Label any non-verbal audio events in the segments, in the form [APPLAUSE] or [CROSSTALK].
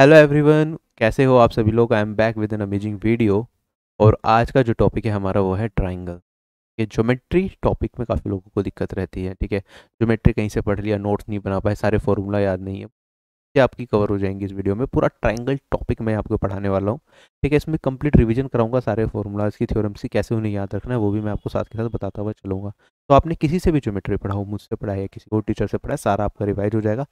Hello everyone कैसे हो आप सभी लोग I am back with an amazing video और आज का जो टॉपिक है हमारा वो है ट्राइंगल ये ज्योमेट्री टॉपिक में काफ़ी लोगों को दिक्कत रहती है ठीक है ज्योमेट्री कहीं से पढ़ लिया नोट्स नहीं बना पाए सारे फॉर्मूला याद नहीं है ये आपकी कवर हो जाएंगी इस वीडियो में पूरा ट्राइंगल टॉपिक मैं आपको पढ़ाने वाला हूँ ठीक है इसमें कंप्लीट रिविजन कराऊंगा सारे फॉर्मूलाज की थ्योरम्स की कैसे उन्हें याद रखना है वो भी मैं आपको साथ के साथ बताता हुआ चलूँगा तो आपने किसी से भी ज्योमेट्री पढ़ा हो मुझसे पढ़ाया किसी और टीचर से पढ़ाया सारा आपका रिवाइज हो जाएगा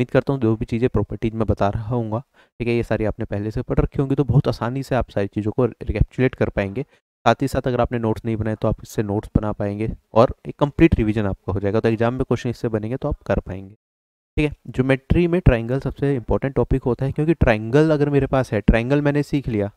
उम्मीद करता हूँ जो भी चीज़ें प्रॉपर्टीज में बता रहा हूँ ठीक है ये सारी आपने पहले से पढ़ रखी होंगी तो बहुत आसानी से आप सारी चीज़ों को रिकेपचुलेट कर पाएंगे साथ ही साथ अगर आपने नोट्स नहीं बनाए तो आप इससे नोट्स बना पाएंगे और एक कंप्लीट रिवीजन आपका हो जाएगा तो एग्जाम में क्वेश्चन इससे बनेंगे तो आप कर पाएंगे ठीक है ज्योमेट्री में ट्राइंगल सबसे इंपॉर्टेंट टॉपिक होता है क्योंकि ट्राइंगल अगर मेरे पास है ट्राइंगल मैंने सीख लिया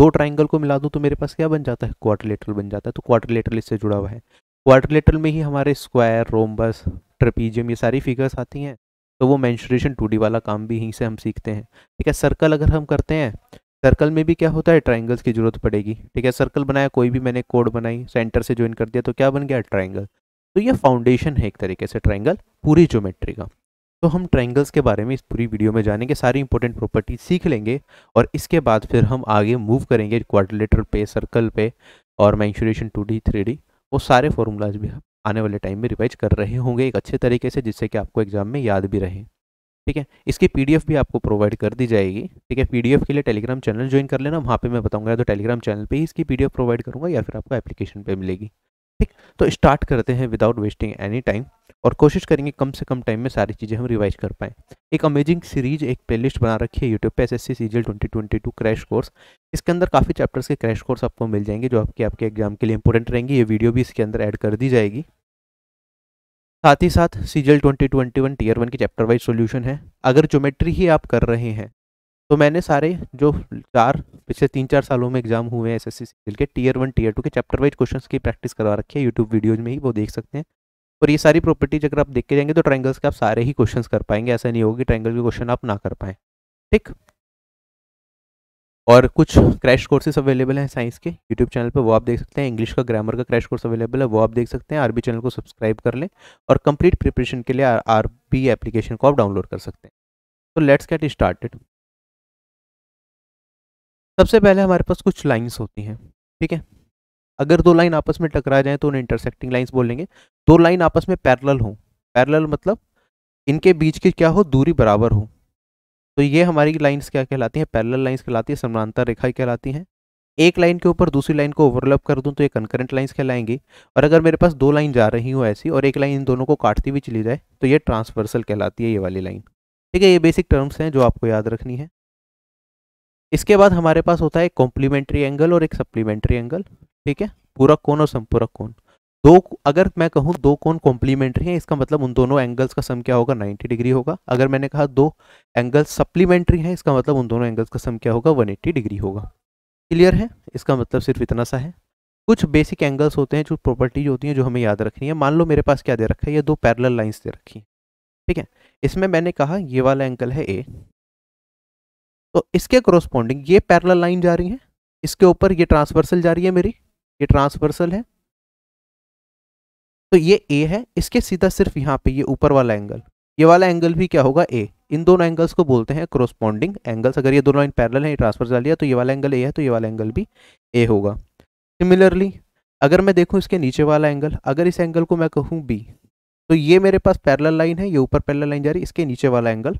दो ट्राइंगल को मिला दूँ तो मेरे पास क्या बन जाता है क्वार्टरलेटरल बन जाता है तो क्वार्टरलेटरल इससे जुड़ा हुआ है क्वार्टरलेटरल में ही हमारे स्क्वायर रोमबस ट्रपीजियम ये सारी फिगर्स आती हैं तो वो मैंशुरेशन टू वाला काम भी यहीं से हम सीखते हैं ठीक है सर्कल अगर हम करते हैं सर्कल में भी क्या होता है ट्राइंगल्स की जरूरत पड़ेगी ठीक है सर्कल बनाया कोई भी मैंने कोड बनाई सेंटर से ज्वाइन कर दिया तो क्या बन गया ट्राइंगल तो ये फाउंडेशन है एक तरीके से ट्राइंगल पूरी ज्योमेट्री का तो हम ट्राइंगल्स के बारे में इस पूरी वीडियो में जानेंगे सारी इंपॉर्टेंट प्रॉपर्टी सीख लेंगे और इसके बाद फिर हम आगे मूव करेंगे क्वाड्रिलेटरल पे सर्कल पे और mensuration two D three D वो सारे फॉर्मूलाज भी हम आने वाले टाइम में रिवाइज कर रहे होंगे एक अच्छे तरीके से जिससे कि आपको एग्जाम में याद भी रहे ठीक है इसकी पीडीएफ भी आपको प्रोवाइड कर दी जाएगी ठीक है पीडीएफ के लिए टेलीग्राम चैनल ज्वाइन कर लेना वहाँ पे मैं बताऊंगा तो टेलीग्राम चैनल पे ही इसकी पीडीएफ प्रोवाइड करूँगा या फिर आपको एप्लीकेशन पे मिलेगी ठीक तो स्टार्ट करते हैं विदाउट वेस्टिंग एनी टाइम और कोशिश करेंगे कम से कम टाइम में सारी चीज़ें हम रिवाइज कर पाएँ एक अमेजिंग सीरीज एक प्लेलिस्ट बना रखी है यूट्यूब पे S S C C G twenty twenty two crash course इसके अंदर काफ़ी चैप्टर्स के क्रैश कोर्स आपको मिल जाएंगे जो आपके आपके एग्जाम के लिए इंपॉर्टेंट रहेंगे ये वीडियो भी इसके अंदर ऐड कर दी जाएगी साथ ही साथ C G twenty twenty one tier one की चैप्टर वाइज सोल्यूशन है अगर ज्योमेट्री ही आप कर रहे हैं तो मैंने सारे जो चार पिछले तीन चार सालों में एग्जाम हुए हैं एस एस सी के टीयर वन टीयर टू के चैप्टर वाइज क्वेश्चंस की प्रैक्टिस करवा रखी है यूट्यूब वीडियोज में ही वो देख सकते हैं और ये सारी प्रॉपर्टीज अगर आप देख के जाएंगे तो ट्रैंगल्स के आप सारे ही क्वेश्चंस कर पाएंगे ऐसा नहीं होगा कि ट्राइंगल के क्वेश्चन आप ना कर पाएँ ठीक और कुछ क्रैश कोर्सेस अवेलेबल हैं साइंस के यूट्यूब चैनल पर वो आप देख सकते हैं इंग्लिश का ग्रामर का क्रैश कोर्स अवेलेबल है वो आप देख सकते हैं आरबी चैनल को सब्सक्राइब कर लें और कंप्लीट प्रिपरेशन के लिए आरबी एप्लीकेशन को आप डाउनलोड कर सकते हैं तो लेट्स गेट स्टार्टेड सबसे पहले हमारे पास कुछ लाइंस होती हैं ठीक है अगर दो लाइन आपस में टकरा जाए तो उन्हें इंटरसेक्टिंग लाइन्स बोलेंगे दो लाइन आपस में पैरल हो पैरल मतलब इनके बीच की क्या हो दूरी बराबर हो तो ये हमारी लाइंस क्या कहलाती हैं पैरेलल लाइंस कहलाती है समानांतर रेखा कहलाती हैं एक लाइन के ऊपर दूसरी लाइन को ओवरलैप कर दूं तो ये कंकरेंट लाइंस कहलाएंगी और अगर मेरे पास दो लाइन जा रही हो ऐसी और एक लाइन इन दोनों को काटती हुई चली जाए तो ये ट्रांसवर्सल कहलाती है ये वाली लाइन ठीक है ये बेसिक टर्म्स हैं जो आपको याद रखनी है इसके बाद हमारे पास होता है एक कॉम्प्लीमेंट्री एंगल और एक सप्लीमेंट्री एंगल ठीक है पूरा कोण और संपूरक कोण दो अगर मैं कहूँ दो कोण कॉम्प्लीमेंट्री हैं इसका मतलब उन दोनों एंगल्स का सम क्या होगा 90 डिग्री होगा अगर मैंने कहा दो एंगल्स सप्लीमेंट्री हैं इसका मतलब उन दोनों एंगल्स का सम क्या होगा 180 डिग्री होगा क्लियर है इसका मतलब सिर्फ इतना सा है कुछ बेसिक एंगल्स होते हैं जो प्रॉपर्टीज होती हैं जो हमें याद रखनी है मान लो मेरे पास क्या दे रखा है ये दो पैरल लाइन्स दे रखी है ठीक है इसमें मैंने कहा ये वाला एंगल है ए तो इसके क्रोस्पॉन्डिंग ये पैरल लाइन जा रही है इसके ऊपर ये ट्रांसवर्सल जा रही है मेरी ये ट्रांसवर्सल है तो ये ए है इसके सीधा सिर्फ यहाँ पे ये ऊपर वाला एंगल ये वाला एंगल भी क्या होगा ए इन दोनों एंगल्स को बोलते हैं क्रोस्पॉन्डिंग एंगल्स अगर ये दोनों लाइन पैरल है ये ट्रांसवर्सल लिया तो ये वाला एंगल ए है तो ये वाला एंगल भी ए होगा सिमिलरली अगर मैं देखूँ इसके नीचे वाला एंगल अगर इस एंगल को मैं कहूँ बी तो ये मेरे पास पैरल लाइन है ये ऊपर पैरल लाइन जा रही है इसके नीचे वाला एंगल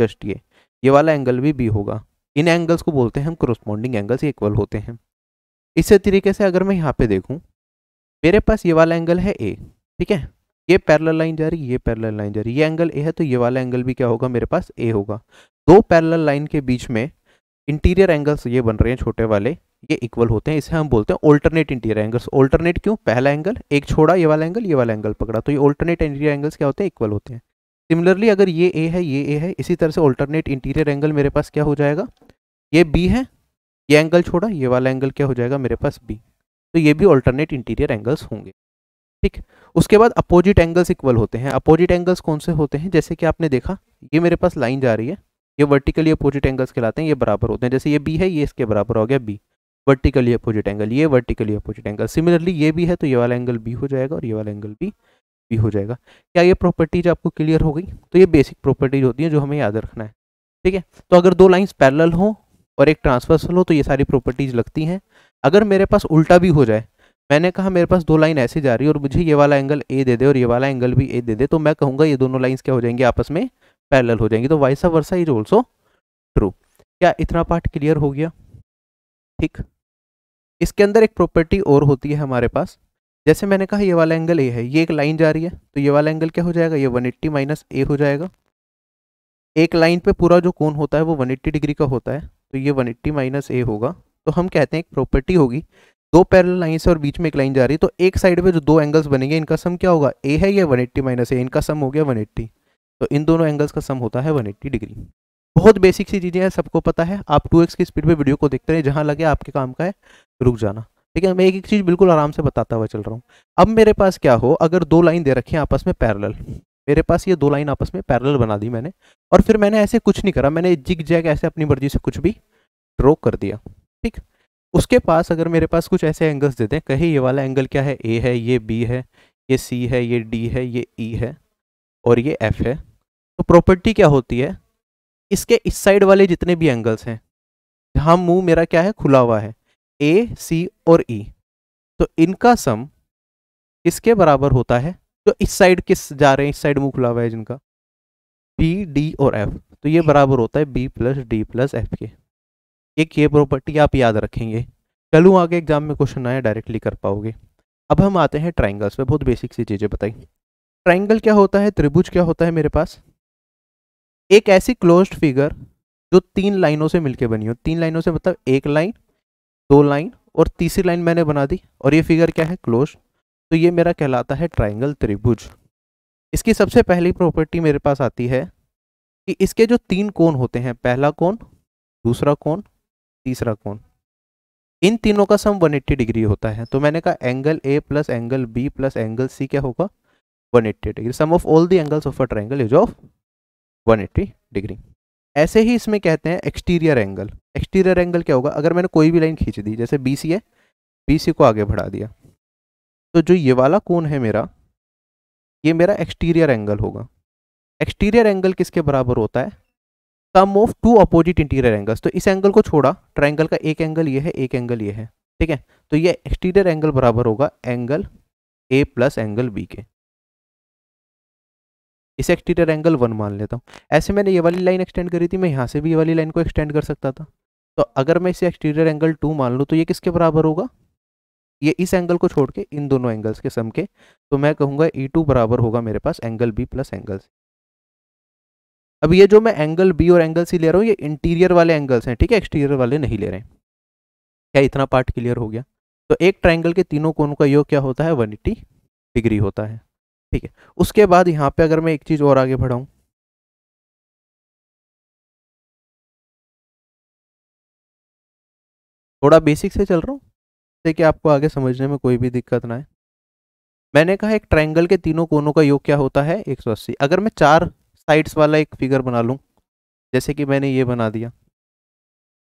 जस्ट ये ये वाला एंगल भी बी होगा इन एंगल्स को बोलते हैं हम क्रोस्पॉन्डिंग एंगल्स इक्वल होते हैं इसी तरीके से अगर मैं यहाँ पे देखूँ मेरे पास ये वाला एंगल है ए ठीक है ये पैरल लाइन जा रही ये पैरल लाइन जा रही ये एंगल ए है तो ये वाला एंगल भी क्या होगा मेरे पास ए होगा दो पैरल लाइन के बीच में इंटीरियर एंगल्स ये बन रहे हैं छोटे वाले ये इक्वल होते हैं इसे हम बोलते हैं ऑल्टरनेट इंटीरियर एंगल्स ऑल्टरनेट क्यों पहला एंगल एक छोड़ा ये वाला एंगल ये वाला एंगल पकड़ा तो ये ऑल्टरनेट इंटीरियर एंगल्स क्या होते हैं इक्वल होते हैं सिमिलरली अगर ये ए है ये ए है इसी तरह से ऑल्टरनेट इंटीरियर एंगल मेरे पास क्या हो जाएगा ये बी है ये एंगल छोड़ा ये वाला एंगल क्या हो जाएगा मेरे पास बी तो ये भी ऑल्टरनेट इंटीरियर एंगल्स होंगे ठीक उसके बाद अपोजिट एंगल्स इक्वल होते हैं अपोजिट एंगल्स कौन से होते हैं जैसे कि आपने देखा ये मेरे पास लाइन जा रही है ये वर्टिकली अपोजिट एंगल्स कहलाते हैं ये बराबर होते हैं जैसे ये बी है ये इसके बराबर हो गया बी वर्टिकली अपोजिट एंगल ये वर्टिकली अपोजिट एंगल सिमिलरली ये भी है तो ये वाला एंगल बी हो जाएगा और ये वाला एंगल बी भी हो जाएगा क्या ये प्रॉपर्टीज आपको क्लियर हो गई तो ये बेसिक प्रॉपर्टीज होती है जो हमें याद रखना है ठीक है तो अगर दो लाइन्स पैरल हो और एक ट्रांसफर्सल हो तो ये सारी प्रॉपर्टीज लगती हैं अगर मेरे पास उल्टा भी हो जाए मैंने कहा मेरे पास दो लाइन ऐसे जा रही है और मुझे ये वाला एंगल ए दे दे और ये वाला एंगल भी ए दे दे तो मैं कहूँगा ये दोनों लाइन्स क्या हो जाएंगी आपस में पैरल हो जाएंगी तो vice of versa is also true क्या इतना पार्ट क्लियर हो गया ठीक इसके अंदर एक प्रॉपर्टी और होती है हमारे पास जैसे मैंने कहा ये वाला एंगल ए है ये एक लाइन जा रही है तो ये वाला एंगल क्या हो जाएगा ये 180 एट्टी माइनस ए हो जाएगा एक लाइन पे पूरा जो कोण होता है वो 180 डिग्री का होता है तो ये 180 एट्टी माइनस ए होगा तो हम कहते हैं एक प्रॉपर्टी होगी दो पैरल लाइन से और बीच में एक लाइन जा रही है तो एक साइड पर जो दो एंगल्स बनेंगे इनका सम क्या होगा ए है या वन एट्टी माइनस ए इनका सम हो गया एट्टी तो इन दोनों एंगल्स का सम होता है एट्टी डिग्री बहुत बेसिक सी चीज़ें हैं सबको पता है आप एक्स की स्पीड पर वीडियो को देखते रहे जहाँ लगे आपके काम का है रुक जाना ठीक है मैं एक एक चीज़ बिल्कुल आराम से बताता हुआ चल रहा हूँ अब मेरे पास क्या हो अगर दो लाइन दे रखी है आपस में पैरल मेरे पास ये दो लाइन आपस में पैरल बना दी मैंने और फिर मैंने ऐसे कुछ नहीं करा मैंने जिग जैग ऐसे अपनी मर्जी से कुछ भी ड्रॉ कर दिया ठीक उसके पास अगर मेरे पास कुछ ऐसे एंगल्स दे दें कहे ये वाला एंगल क्या है ए है ये बी है ये सी है ये डी है ये ई e है और ये एफ है तो प्रॉपर्टी क्या होती है इसके इस साइड वाले जितने भी एंगल्स हैं जहाँ मुंह मेरा क्या है खुला हुआ है ए सी और ई e. तो इनका सम इसके बराबर होता है तो इस साइड किस जा रहे हैं इस साइड मुंह खुला हुआ है जिनका बी डी और एफ तो ये बराबर होता है b plus d plus f के एक ये प्रॉपर्टी आप याद रखेंगे चलू आगे एग्जाम में क्वेश्चन आया डायरेक्टली कर पाओगे अब हम आते हैं ट्राइंगल्स पे बहुत बेसिक सी चीज़ें बताई ट्राइंगल क्या होता है त्रिभुज क्या होता है मेरे पास एक ऐसी क्लोज्ड फिगर जो तीन लाइनों से मिलकर बनी हो तीन लाइनों से मतलब एक लाइन दो लाइन और तीसरी लाइन मैंने बना दी और ये फिगर क्या है क्लोज तो ये मेरा कहलाता है ट्राइंगल त्रिभुज इसकी सबसे पहली प्रॉपर्टी मेरे पास आती है कि इसके जो तीन कोण होते हैं पहला कोण दूसरा कोण तीसरा कोण इन तीनों का सम 180 डिग्री होता है तो मैंने कहा angle a plus angle b plus angle c क्या होगा 180 degree sum of all the angles of a triangle is of 180 degree ऐसे ही इसमें कहते हैं एक्सटीरियर एंगल एक्सटीरियर एंगल क्या होगा अगर मैंने कोई भी लाइन खींच दी जैसे बी सी है बी सी को आगे बढ़ा दिया तो जो ये वाला कोण है मेरा ये मेरा एक्सटीरियर एंगल होगा एक्सटीरियर एंगल किसके बराबर होता है sum of two opposite interior angles तो इस एंगल को छोड़ा ट्राइंगल का एक एंगल ये है एक एंगल ये है ठीक है तो ये एक्सटीरियर एंगल बराबर होगा angle a plus angle b के इसे एक्सटीरियर एंगल वन मान लेता हूँ ऐसे मैंने ये वाली लाइन एक्सटेंड करी थी मैं यहाँ से भी ये वाली लाइन को एक्सटेंड कर सकता था तो अगर मैं इसे एक्सटीरियर एंगल टू मान लूँ तो ये किसके बराबर होगा ये इस एंगल को छोड़ के इन दोनों एंगल्स के सम के तो मैं कहूँगा ई e टू बराबर होगा मेरे पास angle b plus angle c अब ये जो मैं एंगल बी और एंगल सी ले रहा हूँ ये इंटीरियर वाले एंगल्स हैं ठीक है एक्सटीरियर वाले नहीं ले रहे हैं क्या इतना पार्ट क्लियर हो गया तो एक ट्राइंगल के तीनों कोनों का योग क्या होता है एट्टी डिग्री होता है ठीक है उसके बाद यहाँ पे अगर मैं एक चीज़ और आगे बढ़ाऊँ थोड़ा बेसिक से चल रहा हूँ जैसे कि आपको आगे समझने में कोई भी दिक्कत ना आए मैंने कहा एक ट्रायंगल के तीनों कोनों का योग क्या होता है 180 अगर मैं चार साइड्स वाला एक फिगर बना लूँ जैसे कि मैंने ये बना दिया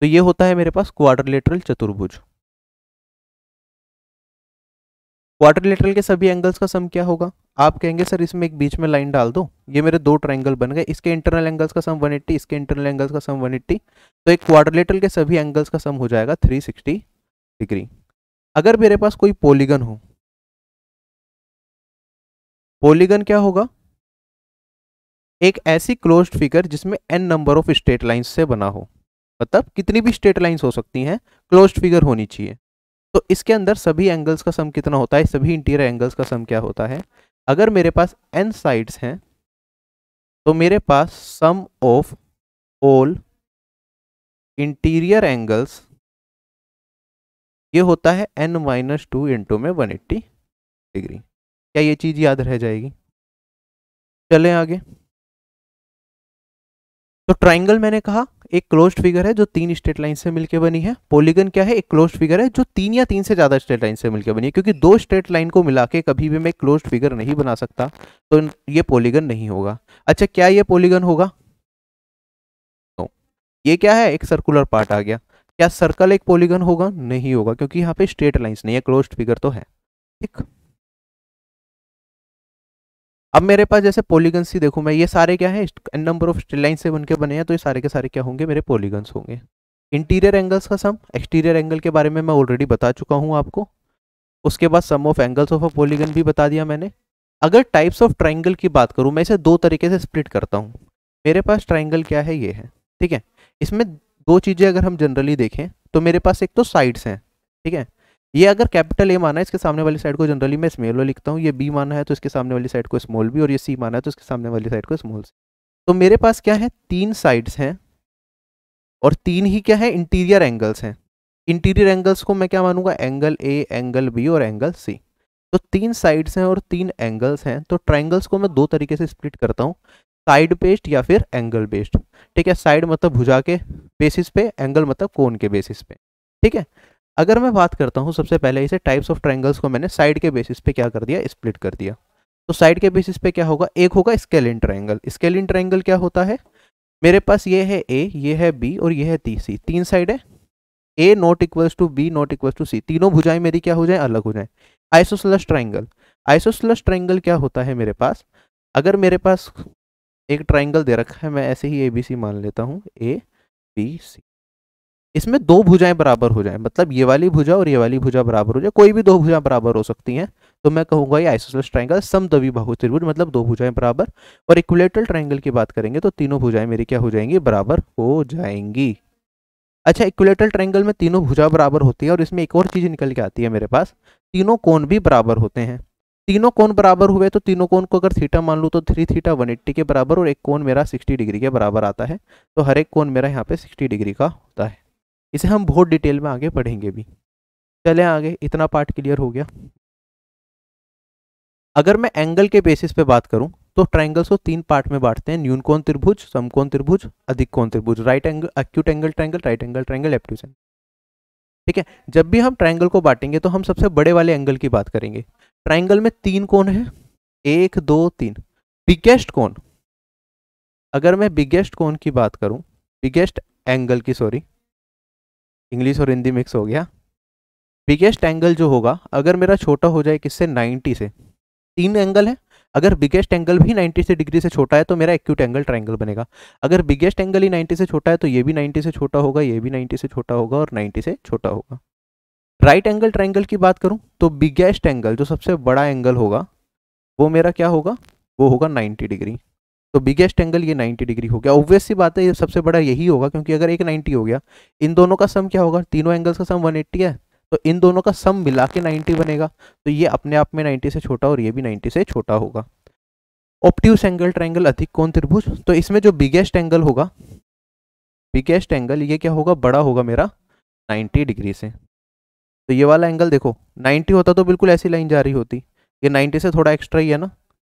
तो ये होता है मेरे पास क्वाड्रिलेटरल चतुर्भुज क्वाड्रिलेटरल के सभी एंगल्स का सम क्या होगा आप कहेंगे सर इसमें एक बीच में लाइन डाल दो ये मेरे दो ट्राइंगल बन गए इसके इंटरनल एंगल्स का सम 180 इसके इंटरनल एंगल्स का सम 180 तो एक क्वाड्रिलेटरल के सभी एंगल्स का सम हो जाएगा 360 डिग्री अगर मेरे पास कोई पॉलीगन हो पॉलीगन क्या होगा एक ऐसी क्लोज फिगर जिसमें n number of straight lines से बना हो मतलब कितनी भी स्टेट लाइन्स हो सकती हैं क्लोज फिगर होनी चाहिए तो इसके अंदर सभी एंगल्स का सम कितना होता है सभी इंटीरियर एंगल्स का सम क्या होता है अगर मेरे पास एन साइड्स हैं तो मेरे पास sum of all interior angles ये होता है एन माइनस टू इंटू में वन एट्टी डिग्री क्या ये चीज़ याद रह जाएगी चलें आगे तो ट्राइंगल मैंने कहा एक क्लोज्ड फिगर है जो तीन स्ट्रेट लाइन से मिलकर बनी है पॉलीगन क्या है एक क्लोज्ड फिगर है जो तीन या तीन से ज्यादा स्ट्रेट लाइन से मिलकर बनी है क्योंकि दो स्ट्रेट लाइन को मिला के कभी भी मैं क्लोज फिगर नहीं बना सकता तो ये पॉलीगन नहीं होगा अच्छा क्या ये पॉलीगन होगा तो, ये क्या है एक सर्कुलर पार्ट आ गया क्या सर्कल एक पॉलीगन होगा नहीं होगा क्योंकि यहाँ पे स्ट्रेट लाइन्स नहीं है क्लोज फिगर तो है ठीक अब मेरे पास जैसे पोलीगन्स ही देखूँ मैं ये सारे क्या है n number of straight line से बन के बने हैं तो ये सारे के सारे क्या होंगे मेरे पोलीगन्स होंगे इंटीरियर एंगल्स का सम एक्सटीरियर एंगल के बारे में मैं ऑलरेडी बता चुका हूँ आपको उसके बाद sum of angles of a polygon भी बता दिया मैंने अगर टाइप्स ऑफ ट्राइंगल की बात करूँ मैं इसे दो तरीके से स्प्लिट करता हूँ मेरे पास ट्राइंगल क्या है ये है ठीक है इसमें दो चीज़ें अगर हम जनरली देखें तो मेरे पास एक तो साइड्स हैं ठीक है ये अगर कैपिटल ए माना है इसके सामने वाली साइड को जनरली मैं स्मेलो लिखता हूँ ये बी माना है तो इसके सामने वाली साइड को स्मॉल बी और ये सी माना है तो इसके सामने वाली साइड को स्मॉल सी तो मेरे पास क्या है तीन साइड्स हैं और तीन ही क्या है इंटीरियर एंगल्स हैं इंटीरियर एंगल्स को मैं क्या मानूंगा एंगल ए एंगल बी और एंगल सी तो तीन साइड्स हैं और तीन एंगल्स हैं तो ट्राइंगल्स को मैं दो तरीके से स्प्लिट करता हूँ साइड बेस्ड या फिर एंगल बेस्ड ठीक है साइड मतलब भुजा के बेसिस पे एंगल मतलब कोन के बेसिस पे ठीक है अगर मैं बात करता हूँ सबसे पहले इसे टाइप्स ऑफ ट्राइंगल्स को मैंने साइड के बेसिस पे क्या कर दिया स्प्लिट कर दिया तो साइड के बेसिस पे क्या होगा एक होगा स्केलिन ट्राइंगल स्केलिन ट्राइंगल क्या होता है मेरे पास ये है ए ये है बी और ये है ती सी तीन साइड है a not equals to b not equals to c तीनों भुजाएं मेरी क्या हो जाए अलग हो जाए आइसोसलस ट्राइंगल आइसोसलस ट्राइंगल क्या होता है मेरे पास अगर मेरे पास एक ट्राइंगल दे रखा है मैं ऐसे ही ए बी सी मान लेता हूँ ए बी सी इसमें दो भुजाएं बराबर हो जाए मतलब ये वाली भुजा और ये वाली भुजा बराबर हो जाए कोई भी दो भुजा बराबर हो सकती हैं तो मैं कहूंगा ये आइसोसेल्स ट्राइंगल समदवी बहु त्रिभुज मतलब दो भुजाएं बराबर और इक्विलेटरल ट्राइंगल की बात करेंगे तो तीनों भुजाएं मेरी क्या हो जाएंगी बराबर हो जाएंगी अच्छा इक्विलेटरल ट्राइंगल में तीनों भुजा बराबर होती है और इसमें एक और चीज निकल के आती है मेरे पास तीनों कोण भी बराबर होते हैं तीनों कोण बराबर हुए तो तीनों कोण को अगर थीटा मान लू तो थ्री थीटा वन एट्टी के बराबर और एक कोण मेरा सिक्सटी डिग्री के बराबर आता है तो हर एक कोण मेरा यहाँ पे सिक्सटी डिग्री का होता है इसे हम बहुत डिटेल में आगे पढ़ेंगे भी चले आगे इतना पार्ट क्लियर हो गया अगर मैं एंगल के बेसिस पे बात करूं तो ट्राइंगल्स को तीन पार्ट में बांटते हैं न्यून त्रिभुज समकोण त्रिभुज अधिक कौन त्रिभुज right angle acute angle triangle right angle triangle obtuse ठीक है जब भी हम ट्राइंगल को बांटेंगे तो हम सबसे बड़े वाले एंगल की बात करेंगे ट्राइंगल में तीन कौन है एक दो तीन बिगेस्ट कौन अगर मैं बिगेस्ट कौन की बात करूं बिगेस्ट एंगल की सॉरी इंग्लिश और हिंदी मिक्स हो गया बिगेस्ट एंगल जो होगा अगर मेरा छोटा हो जाए किससे 90 से तीन एंगल है अगर बिगेस्ट एंगल भी 90 से डिग्री से छोटा है तो मेरा एक्यूट एंगल ट्राइंगल बनेगा अगर बिगेस्ट एंगल ही 90 से छोटा है तो ये भी 90 से छोटा होगा ये भी 90 से छोटा होगा और 90 से छोटा होगा राइट एंगल ट्राइंगल की बात करूँ तो बिगेस्ट एंगल जो सबसे बड़ा एंगल होगा वो मेरा क्या होगा वो होगा नाइन्टी डिग्री तो बिगेस्ट एंगल ये 90 डिग्री हो गया ऑब्वियस सी बात है ये सबसे बड़ा यही होगा क्योंकि अगर एक 90 हो गया इन दोनों का सम क्या होगा तीनों एंगल्स का सम 180 है तो इन दोनों का सम मिला के नाइन्टी बनेगा तो ये अपने आप में 90 से छोटा और ये भी 90 से छोटा होगा ऑप्टिव एंगल ट्राइंगल अधिक कौन त्रिभुज तो इसमें जो बिगेस्ट एंगल होगा बिगेस्ट एंगल ये क्या होगा बड़ा होगा मेरा नाइन्टी डिग्री से तो ये वाला एंगल देखो 90 होता तो बिल्कुल ऐसी लाइन जा रही होती ये 90 से थोड़ा एक्स्ट्रा ही है ना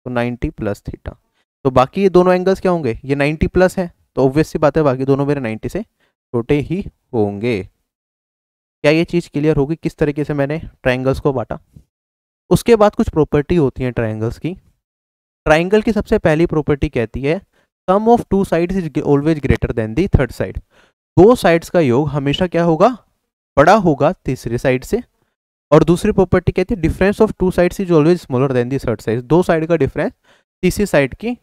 तो 90 प्लस थीटा तो बाकी ये दोनों एंगल्स क्या होंगे ये 90 प्लस है तो ऑब्वियस सी बात है बाकी दोनों मेरे 90 से छोटे ही होंगे क्या ये चीज़ क्लियर होगी किस तरीके से मैंने ट्राइंगल्स को बांटा उसके बाद कुछ प्रॉपर्टी होती है ट्राइंगल्स की ट्राइंगल की सबसे पहली प्रॉपर्टी कहती है sum of two sides is always greater than the third side दो साइड्स का योग हमेशा क्या होगा बड़ा होगा तीसरे साइड से और दूसरी प्रॉपर्टी कहती है difference of two sides is always smaller than the third side दो साइड का डिफरेंस तीसरी साइड की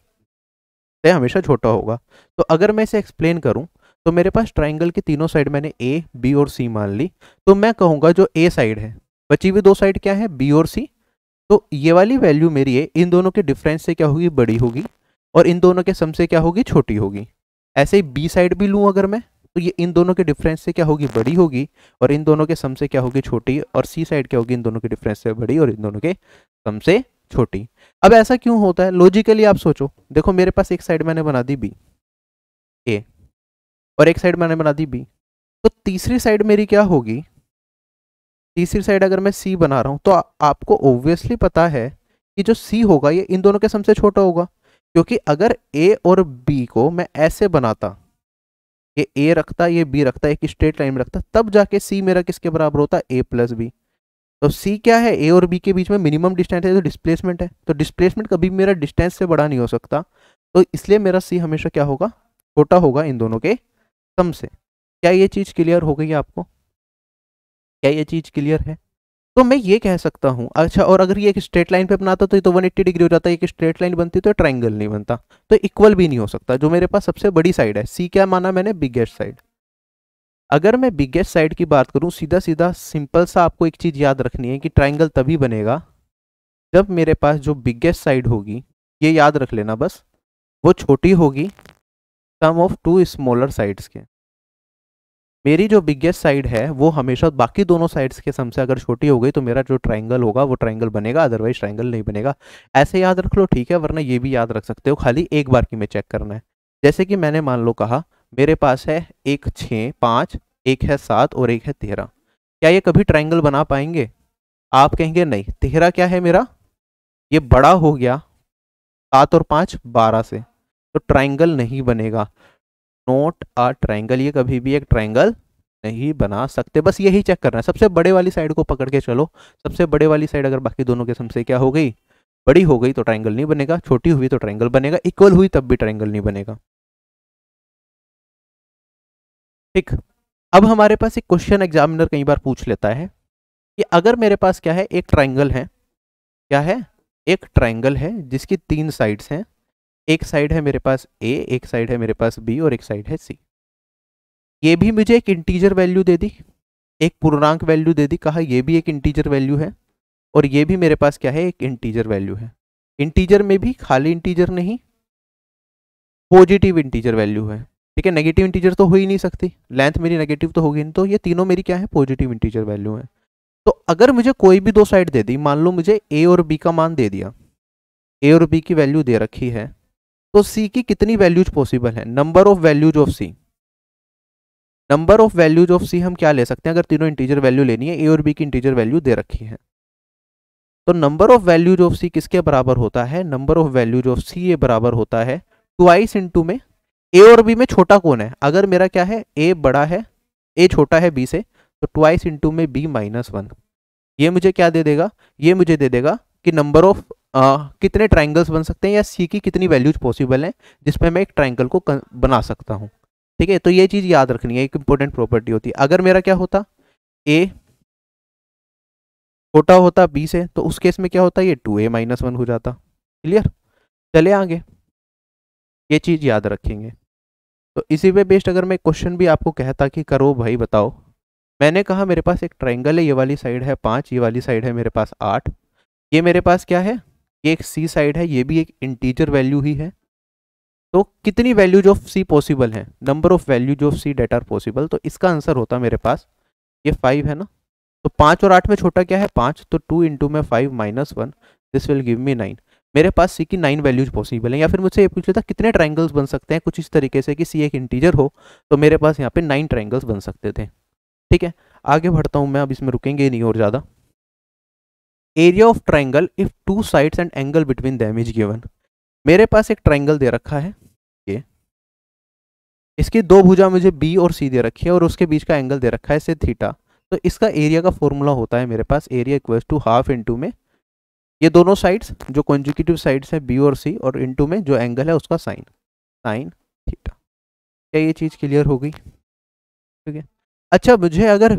तय हमेशा छोटा होगा तो अगर मैं इसे एक्सप्लेन करूँ तो मेरे पास ट्राइंगल की तीनों साइड मैंने ए बी और सी मान ली तो मैं कहूँगा जो ए साइड है बची हुई दो साइड क्या है बी और सी तो ये वाली वैल्यू मेरी है इन दोनों के डिफरेंस से क्या होगी बड़ी होगी और इन दोनों के सम से क्या होगी छोटी होगी ऐसे ही बी साइड भी लूँ अगर मैं तो ये इन दोनों के डिफरेंस से क्या होगी बड़ी होगी और इन दोनों के सम से क्या होगी छोटी और सी साइड क्या होगी इन दोनों के डिफरेंस से बड़ी और इन दोनों के सम से छोटी अब ऐसा क्यों होता है लॉजिकली आप सोचो देखो मेरे पास एक साइड मैंने बना दी बी ए और एक साइड मैंने बना दी बी तो तीसरी साइड मेरी क्या होगी तीसरी साइड अगर मैं सी बना रहा हूं तो आ, आपको ऑब्वियसली पता है कि जो सी होगा ये इन दोनों के सबसे छोटा होगा क्योंकि अगर ए और बी को मैं ऐसे बनाता ये ए रखता ये बी रखता एक स्ट्रेट लाइन में रखता तब जाके सी मेरा किसके बराबर होता ए प्लस बी तो सी क्या है ए और बी के बीच में मिनिमम डिस्टेंस है तो डिस्प्लेसमेंट है तो डिस्प्लेसमेंट कभी मेरा डिस्टेंस से बड़ा नहीं हो सकता तो इसलिए मेरा सी हमेशा क्या होगा छोटा होगा इन दोनों के सम से क्या ये चीज़ क्लियर हो गई आपको क्या ये चीज़ क्लियर है तो मैं ये कह सकता हूँ अच्छा और अगर ये एक स्ट्रेट लाइन पे बनाता तो ये तो 180 डिग्री हो जाता है एक स्ट्रेट लाइन बनती तो ट्राइंगल नहीं बनता तो इक्वल भी नहीं हो सकता जो मेरे पास सबसे बड़ी साइड है सी क्या माना मैंने बिगेस्ट साइड अगर मैं बिगेस्ट साइड की बात करूँ सीधा सीधा सिंपल सा आपको एक चीज़ याद रखनी है कि ट्राइंगल तभी बनेगा जब मेरे पास जो बिगेस्ट साइड होगी ये याद रख लेना बस वो छोटी होगी sum of two smaller sides के मेरी जो बिगेस्ट साइड है वो हमेशा बाकी दोनों साइड्स के सम से अगर छोटी हो गई तो मेरा जो ट्राइंगल होगा वो ट्राइंगल बनेगा अदरवाइज ट्राइंगल नहीं बनेगा ऐसे याद रख लो ठीक है वरना ये भी याद रख सकते हो खाली एक बार की मैं चेक करना है जैसे कि मैंने मान लो कहा मेरे पास है एक छः पाँच एक है सात और एक है तेरह क्या ये कभी ट्राइंगल बना पाएंगे आप कहेंगे नहीं तेरह क्या है मेरा ये बड़ा हो गया सात और पाँच बारह से तो ट्राइंगल नहीं बनेगा नोट आ ट्राइंगल ये कभी भी एक ट्राइंगल नहीं बना सकते बस यही चेक करना है सबसे बड़े वाली साइड को पकड़ के चलो सबसे बड़े वाली साइड अगर बाकी दोनों के से क्या हो गई बड़ी हो गई तो ट्राइंगल नहीं बनेगा छोटी हुई तो ट्राइंगल बनेगा इक्वल हुई तब भी ट्राइंगल नहीं बनेगा ठीक अब हमारे पास एक क्वेश्चन एग्जामिनर कई बार पूछ लेता है कि अगर मेरे पास क्या है एक ट्राइंगल है क्या है एक ट्राइंगल है जिसकी तीन साइड्स हैं एक साइड है मेरे पास ए एक साइड है मेरे पास बी और एक साइड है सी ये भी मुझे एक इंटीजर वैल्यू दे दी एक पूर्णांक वैल्यू दे दी कहा यह भी एक इंटीजर वैल्यू है और ये भी मेरे पास क्या है एक इंटीजर वैल्यू है इंटीजर में भी खाली इंटीजर नहीं पॉजिटिव इंटीजर वैल्यू है ठीक है नेगेटिव इंटीजर तो हो ही नहीं सकती लेंथ मेरी नेगेटिव तो होगी नहीं तो ये तीनों मेरी क्या है पॉजिटिव इंटीजर वैल्यू है तो अगर मुझे कोई भी दो साइड दे दी मान लो मुझे ए और बी का मान दे दिया ए और बी की वैल्यू दे रखी है तो सी की कितनी वैल्यूज पॉसिबल है number of values of C number of values of C हम क्या ले सकते हैं अगर तीनों इंटीजर वैल्यू लेनी है ए और बी की इंटीजर वैल्यू दे रखी है तो number of values of C किसके बराबर होता है number of values of C ये बराबर होता है ट्वाइस इंटू में ए और बी में छोटा कौन है अगर मेरा क्या है ए बड़ा है ए छोटा है बी से तो ट्वाइस इंटू में बी माइनस वन ये मुझे क्या दे देगा ये मुझे दे देगा कि नंबर ऑफ कितने ट्राइंगल्स बन सकते हैं या सी की कितनी वैल्यूज पॉसिबल हैं जिसमें मैं एक ट्राइंगल को बना सकता हूँ ठीक है तो ये चीज़ याद रखनी है एक इंपॉर्टेंट प्रॉपर्टी होती है अगर मेरा क्या होता ए छोटा होता बी से तो उस केस में क्या होता ये टू ए माइनस वन हो जाता क्लियर चले आगे ये चीज़ याद रखेंगे तो इसी पे बेस्ड अगर मैं क्वेश्चन भी आपको कहता कि करो भाई बताओ मैंने कहा मेरे पास एक ट्राइंगल है ये वाली साइड है पाँच ये वाली साइड है मेरे पास आठ ये मेरे पास क्या है ये एक सी साइड है ये भी एक इंटीजर वैल्यू ही है तो कितनी वैल्यूज ऑफ सी पॉसिबल है number of values of C that are possible तो इसका आंसर होता मेरे पास ये फाइव है ना तो पाँच और आठ में छोटा क्या है पाँच तो टू इंटू में five minus one this will give me nine मेरे पास सी की नाइन वैल्यूज पॉसिबल है या फिर मुझसे ये पूछ लेता कितने ट्राइंगल्स बन सकते हैं कुछ इस तरीके से कि सी एक इंटीजर हो तो मेरे पास यहाँ पे नाइन ट्राइंगल्स बन सकते थे ठीक है आगे बढ़ता हूँ मैं अब इसमें रुकेंगे नहीं और ज़्यादा area of triangle if two sides and angle between them is given मेरे पास एक ट्राइंगल दे रखा है ये इसकी दो भुजा मुझे बी और सी दे रखी है और उसके बीच का एंगल दे रखा है इसे थीटा तो इसका एरिया का फॉर्मूला होता है मेरे पास area equals to half into में ये दोनों साइड्स जो कॉन्जिक्यूटिव साइड्स हैं बी और सी और इनटू में जो एंगल है उसका साइन साइन थीटा क्या ये चीज़ क्लियर हो गई ठीक है अच्छा मुझे अगर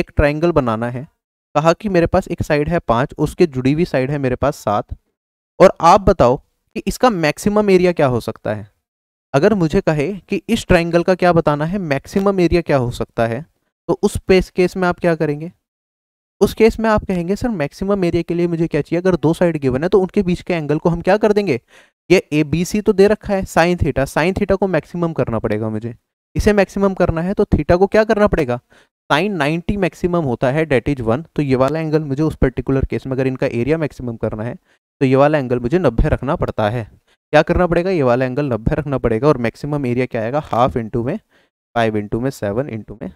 एक ट्राइंगल बनाना है कहा कि मेरे पास एक साइड है पाँच उसके जुड़ी हुई साइड है मेरे पास सात और आप बताओ कि इसका मैक्सिमम एरिया क्या हो सकता है अगर मुझे कहे कि इस ट्राइंगल का क्या बताना है मैक्सिमम एरिया क्या हो सकता है तो उस पेस केस में आप क्या करेंगे उस केस में आप कहेंगे सर मैक्सिमम एरिया के लिए मुझे क्या चाहिए अगर दो साइड गिवन है तो उनके बीच के एंगल को हम क्या कर देंगे ये ए बी सी तो दे रखा है साइन थीटा साइन थीटा को मैक्सिमम करना पड़ेगा मुझे इसे मैक्सिमम करना है तो थीटा को क्या करना पड़ेगा साइन 90 मैक्सिमम होता है डेट इज वन तो ये वाला एंगल मुझे उस पर्टिकुलर केस में अगर इनका एरिया मैक्सिमम करना है तो ये वाला एंगल मुझे नब्बे रखना पड़ता है क्या करना पड़ेगा ये वाला एंगल नब्बे रखना पड़ेगा और मैक्सिमम एरिया क्या आएगा हाफ इंटू में फाइव इंटू में सेवन इंटू में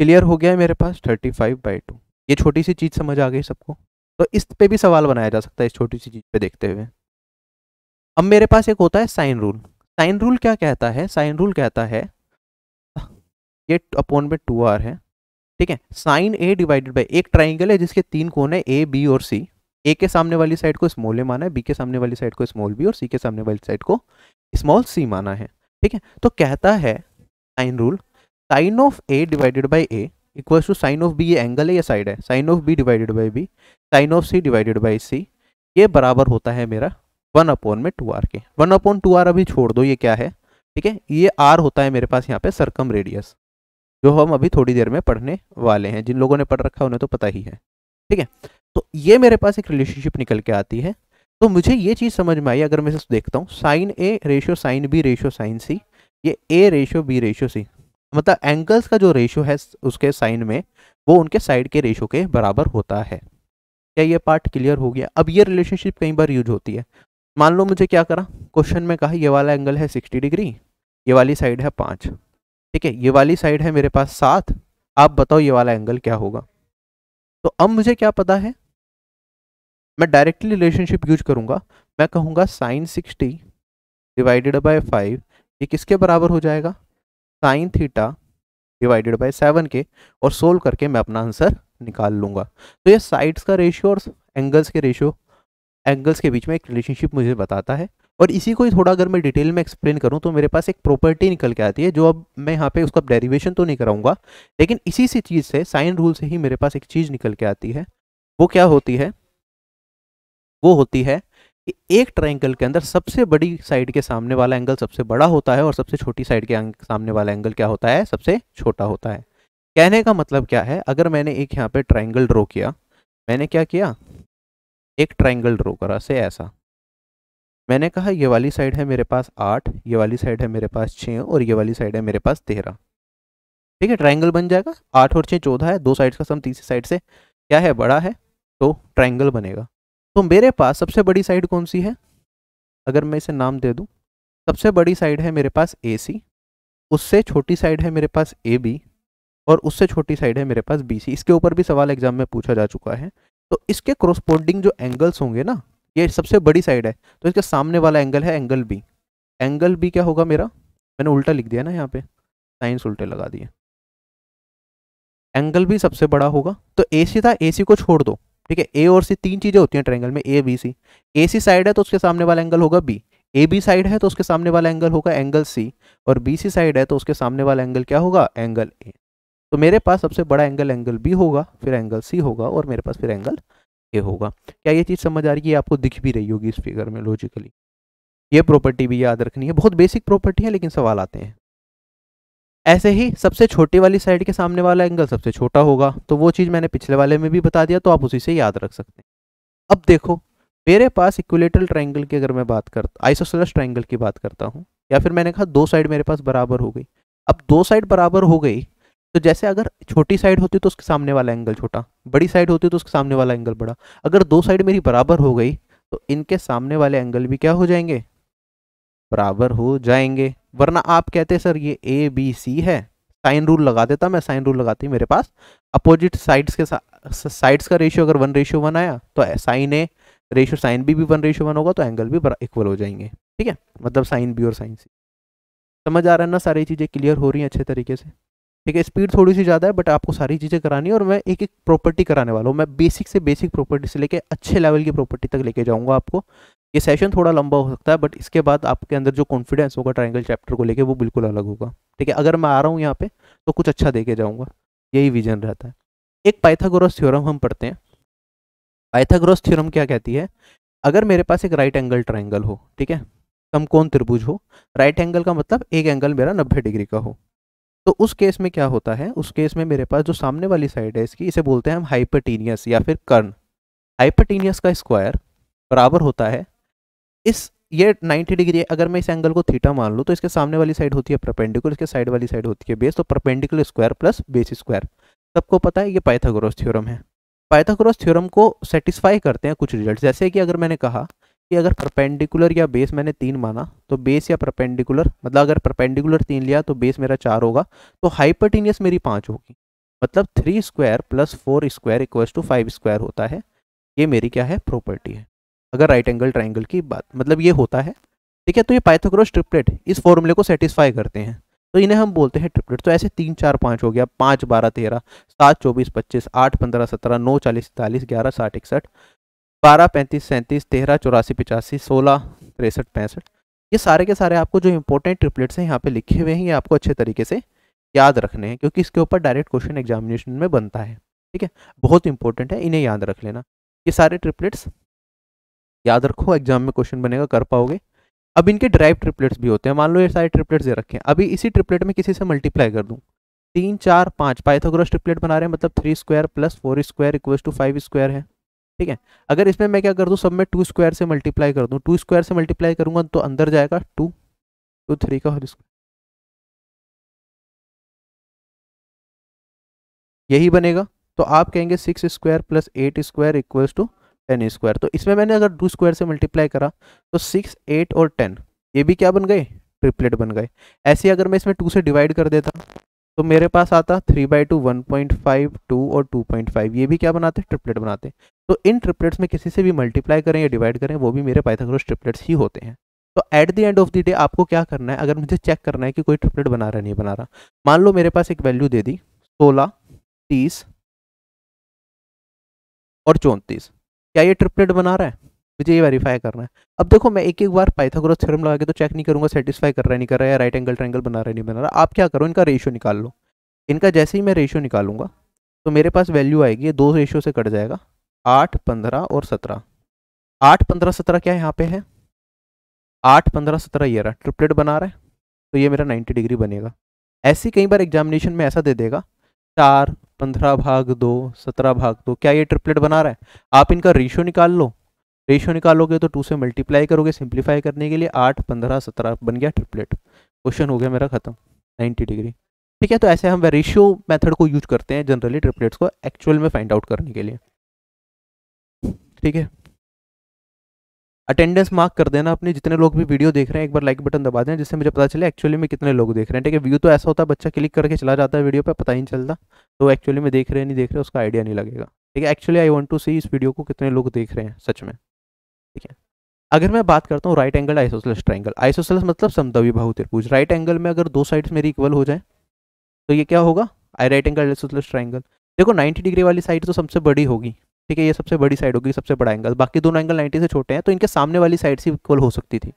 क्लियर हो गया है मेरे पास थर्टी फाइव बाई टू ये छोटी सी चीज़ समझ आ गई सबको तो इस पे भी सवाल बनाया जा सकता है इस छोटी सी चीज़ पे देखते हुए अब मेरे पास एक होता है साइन रूल साइन रूल क्या कहता है साइन रूल कहता है ये अपॉन में टू आर है ठीक है साइन ए डिवाइडेड बाई एक ट्राइंगल है जिसके तीन कोण है ए बी और सी ए के सामने वाली साइड को स्मॉल ए माना है बी के सामने वाली साइड को स्मॉल बी और सी के सामने वाली साइड को स्मॉल सी माना है ठीक है तो कहता है sine rule sine of A divided by A equals to sine of B ये एंगल है या साइड है sine of B divided by B sine of C divided by C ये बराबर होता है मेरा वन अपॉन में टू आर के वन अपॉन टू आर अभी छोड़ दो ये क्या है ठीक है ये आर होता है मेरे पास यहाँ पे सरकम रेडियस जो हम अभी थोड़ी देर में पढ़ने वाले हैं जिन लोगों ने पढ़ रखा उन्हें तो पता ही है ठीक है तो ये मेरे पास एक रिलेशनशिप निकल के आती है तो मुझे ये चीज़ समझ में आई अगर मैं देखता हूँ sine A ratio sine B ratio sine C ये A ratio B ratio C मतलब एंगल्स का जो रेशो है उसके साइन में वो उनके साइड के रेशो के बराबर होता है क्या ये पार्ट क्लियर हो गया अब ये रिलेशनशिप कई बार यूज होती है मान लो मुझे क्या करा क्वेश्चन में कहा ये वाला एंगल है सिक्सटी डिग्री ये वाली साइड है पाँच ठीक है ये वाली साइड है मेरे पास सात आप बताओ ये वाला एंगल क्या होगा तो अब मुझे क्या पता है मैं डायरेक्टली रिलेशनशिप यूज करूँगा मैं कहूँगा sine sixty divided by five ये किसके बराबर हो जाएगा sine theta divided by seven के और सोल्व करके मैं अपना आंसर निकाल लूँगा तो ये साइड्स का रेशियो और एंगल्स के रेशियो एंगल्स के बीच में एक रिलेशनशिप मुझे बताता है और इसी को ही थोड़ा अगर मैं डिटेल में एक्सप्लेन करूँ तो मेरे पास एक प्रॉपर्टी निकल के आती है जो अब मैं यहाँ पे उसका डेरिवेशन तो नहीं कराऊंगा लेकिन इसी सी चीज़ से साइन रूल से ही मेरे पास एक चीज़ निकल के आती है वो क्या होती है वो होती है कि एक ट्राइंगल के अंदर सबसे बड़ी साइड के सामने वाला एंगल सबसे बड़ा होता है और सबसे छोटी साइड के सामने वाला एंगल क्या होता है सबसे छोटा होता है कहने का मतलब क्या है अगर मैंने एक यहाँ पे ट्राइंगल ड्रॉ किया मैंने क्या किया एक ट्राइंगल ड्रॉ करा से ऐसा मैंने कहा ये वाली साइड है मेरे पास आठ ये वाली साइड है मेरे पास छः और ये वाली साइड है मेरे पास तेरह ठीक है ट्राइंगल बन जाएगा आठ और छः चौदह है दो साइड का सम तीसरी साइड से क्या है बड़ा है तो ट्राइंगल बनेगा तो मेरे पास सबसे बड़ी साइड कौन सी है अगर मैं इसे नाम दे दूँ सबसे बड़ी साइड है मेरे पास ए सी उससे छोटी साइड है मेरे पास ए बी और उससे छोटी साइड है मेरे पास बी सी इसके ऊपर भी सवाल एग्जाम में पूछा जा चुका है तो इसके क्रोस्पोंडिंग जो एंगल्स होंगे ना ये सबसे बड़ी साइड है तो इसके सामने वाला एंगल है एंगल बी एंगल बी क्या होगा मेरा मैंने उल्टा लिख दिया ना यहाँ पे साइंस उल्टे लगा दिए एंगल भी सबसे बड़ा होगा तो ए सी था ए सी को छोड़ दो ठीक है ए और सी तीन चीज़ें होती हैं ट्रायंगल में ए बी सी ए सी साइड है तो उसके सामने वाला एंगल होगा बी ए बी साइड है तो उसके सामने वाला एंगल होगा एंगल सी और बी सी साइड है तो उसके सामने वाला एंगल क्या होगा एंगल ए तो मेरे पास सबसे बड़ा एंगल एंगल बी होगा फिर एंगल सी होगा और मेरे पास फिर एंगल ए होगा क्या ये चीज़ समझ आ रही है आपको दिख भी रही होगी इस फिगर में लॉजिकली ये प्रॉपर्टी भी याद रखनी है बहुत बेसिक प्रॉपर्टी है लेकिन सवाल आते हैं ऐसे ही सबसे छोटी वाली साइड के सामने वाला एंगल सबसे छोटा होगा तो वो चीज़ मैंने पिछले वाले में भी बता दिया तो आप उसी से याद रख सकते हैं अब देखो मेरे पास इक्विलेटरल ट्रायंगल की अगर मैं बात करता आइसोसेलस ट्रायंगल की बात करता हूँ या फिर मैंने कहा दो साइड मेरे पास बराबर हो गई अब दो साइड बराबर हो गई तो जैसे अगर छोटी साइड होती तो उसके सामने वाला एंगल छोटा बड़ी साइड होती तो उसके सामने वाला एंगल बड़ा अगर दो साइड मेरी बराबर हो गई तो इनके सामने वाले एंगल भी क्या हो जाएंगे बराबर हो जाएंगे वरना आप कहते सर ये ए बी सी है साइन रूल लगा देता मैं साइन रूल लगाती मेरे पास अपोजिट साइड्स के साइड्स का रेशियो अगर वन रेशियो वन आया तो sine A ratio sine B भी वन रेशियो वन होगा तो एंगल भी इक्वल हो जाएंगे ठीक है मतलब साइन बी और साइन सी समझ आ रहा है ना सारी चीज़ें क्लियर हो रही हैं अच्छे तरीके से ठीक है स्पीड थोड़ी सी ज़्यादा है बट आपको सारी चीज़ें करानी है और मैं एक एक प्रॉपर्टी कराने वाला हूँ मैं बेसिक से बेसिक प्रॉपर्टी से लेके अच्छे लेवल की प्रॉपर्टी तक लेके जाऊँगा आपको ये सेशन थोड़ा लंबा हो सकता है बट इसके बाद आपके अंदर जो कॉन्फिडेंस होगा ट्राइंगल चैप्टर को लेके वो बिल्कुल अलग होगा ठीक है अगर मैं आ रहा हूँ यहाँ पे तो कुछ अच्छा देखे जाऊँगा यही विजन रहता है एक पाइथागोरस थ्योरम हम पढ़ते हैं पाइथागोरस थ्योरम क्या कहती है अगर मेरे पास एक राइट एंगल ट्राइंगल हो ठीक है कौन त्रिभुज हो राइट एंगल का मतलब एक एंगल मेरा नब्बे डिग्री का हो तो उस केस में क्या होता है उस केस में मेरे पास जो सामने वाली साइड है इसकी इसे बोलते हैं हम हाइपरटीनियस या फिर कर्ण हाइपरटीनियस का स्क्वायर बराबर होता है इस ये 90 डिग्री अगर मैं इस एंगल को थीटा मान लूँ तो इसके सामने वाली साइड होती है प्रपेंडिकुलर इसके साइड वाली साइड होती है बेस तो perpendicular square plus base square सबको पता है ये पाइथागोरस थ्योरम है पाइथागोरस थ्योरम को सेटिस्फाई करते हैं कुछ रिजल्ट जैसे कि अगर मैंने कहा कि अगर परपेंडिकुलर या बेस मैंने तीन माना तो बेस या परपेंडिकुलर मतलब अगर परपेंडिकुलर तीन लिया तो बेस मेरा चार होगा तो हाइपरटीनियस मेरी पाँच होगी मतलब three square plus four square equals to five square होता है ये मेरी क्या है प्रॉपर्टी है अगर राइट एंगल ट्राइंगल की बात मतलब ये होता है ठीक है तो ये पाइथोग्रोस ट्रिपलेट इस फॉर्मूले को सेटिस्फाई करते हैं तो इन्हें हम बोलते हैं ट्रिपलेट तो ऐसे तीन चार पाँच हो गया पाँच बारह तेरह सात चौबीस पच्चीस आठ पंद्रह सत्रह नौ चालीस सैंतालीस ग्यारह साठ इकसठ बारह पैंतीस सैंतीस तेरह चौरासी पचासी सोलह तिरसठ पैंसठ ये सारे के सारे आपको जो इंपॉर्टेंट ट्रिपलेट्स हैं यहाँ पे लिखे हुए हैं ये आपको अच्छे तरीके से याद रखने हैं क्योंकि इसके ऊपर डायरेक्ट क्वेश्चन एग्जामिनेशन में बनता है ठीक है बहुत इंपॉर्टेंट है इन्हें याद रख लेना ये सारे ट्रिपलेट्स याद रखो एग्जाम में क्वेश्चन बनेगा कर पाओगे अब इनके ड्राइव ट्रिपलेट्स भी होते हैं मान लो ये सारे ट्रिपलेट्स दे रखे हैं अभी इसी ट्रिपलेट में किसी से मल्टीप्लाई कर दूँ तीन चार पाँच पाइथोग्रस ट्रिपलेट बना रहे हैं मतलब three square plus four square equal to five square है ठीक है अगर इसमें मैं क्या कर दूँ सब में टू स्क्वायर से मल्टीप्लाई कर दूँ टू स्क्वायर से मल्टीप्लाई करूंगा तो अंदर जाएगा टू टू थ्री का होल स्क्वायर यही बनेगा तो आप कहेंगे six square plus eight square equals to ten square तो इसमें मैंने अगर टू स्क्वायर से मल्टीप्लाई करा तो सिक्स एट और टेन ये भी क्या बन गए ट्रिपलेट बन गए ऐसे अगर मैं इसमें टू से डिवाइड कर देता तो मेरे पास आता three by two one point five two और टू पॉइंट फाइव ये भी क्या बनाते ट्रिपलेट बनाते तो इन ट्रिपलेट्स में किसी से भी मल्टीप्लाई करें या डिवाइड करें वो भी मेरे पाइथागोरस ट्रिपलेट्स ही होते हैं तो at the end of the day आपको क्या करना है अगर मुझे चेक करना है कि कोई ट्रिपलेट बना रहा नहीं बना रहा मान लो मेरे पास एक वैल्यू दे दी सोलह तीस और चौंतीस क्या ये ट्रिपलेट बना रहा है मुझे ये वेरीफाई करना है अब देखो मैं एक एक बार पाइथागोरस थ्योरम लगा के तो चेक नहीं करूँगा सेटिस्फाई कर रहा है नहीं कर रहा है या राइट एंगल ट्रैंगल बना रहा है नहीं बना रहा आप क्या करो इनका रेशियो निकाल लो इनका जैसे ही मैं रेशियो निकालूंगा तो मेरे पास वैल्यू आएगी दो रेशियो से कट जाएगा आठ पंद्रह और सत्रह आठ पंद्रह सत्रह क्या यहाँ पे है आठ पंद्रह सत्रह ये रहा ट्रिपलेट बना रहा है तो ये मेरा नाइन्टी डिग्री बनेगा ऐसी कई बार एग्जामिनेशन में ऐसा दे देगा चार पंद्रह भाग दो सत्रह भाग दो क्या ये ट्रिपलेट बना रहा है आप इनका रेशियो निकाल लो रेशियो निकालोगे तो टू से मल्टीप्लाई करोगे सिंप्लीफाई करने के लिए आठ पंद्रह सत्रह बन गया ट्रिपलेट क्वेश्चन हो गया मेरा खत्म नाइन्टी डिग्री ठीक है तो ऐसे हम रेशियो मेथड को यूज करते हैं जनरली ट्रिपलेट्स को एक्चुअल में फाइंड आउट करने के लिए ठीक है अटेंडेंस मार्क कर देना अपने जितने लोग भी वीडियो देख रहे हैं एक बार लाइक बटन दबा देना जिससे मुझे पता चले एक्चुअली में कितने लोग देख रहे हैं ठीक है व्यू तो ऐसा होता है बच्चा क्लिक करके चला जाता है वीडियो पर पता ही नहीं चलता तो एक्चुअली में देख रहे नहीं देख रहे उसका आइडिया नहीं लगेगा ठीक है actually I want to see इस वीडियो को कितने लोग देख रहे हैं सच में ठीक है अगर मैं बात करता हूँ right angle isosceles triangle isosceles मतलब समदवी बाहू त्रिभुज राइट एंगल में अगर दो साइड्स मेरी इक्वल हो जाए तो ये क्या होगा I right angle isosceles triangle देखो 90 डिग्री वाली साइड तो सबसे बड़ी होगी ठीक है ये सबसे बड़ी साइड होगी सबसे बड़ा एंगल बाकी दोनों एंगल 90 से छोटे हैं तो इनके सामने वाली साइड से इक्वल हो सकती थी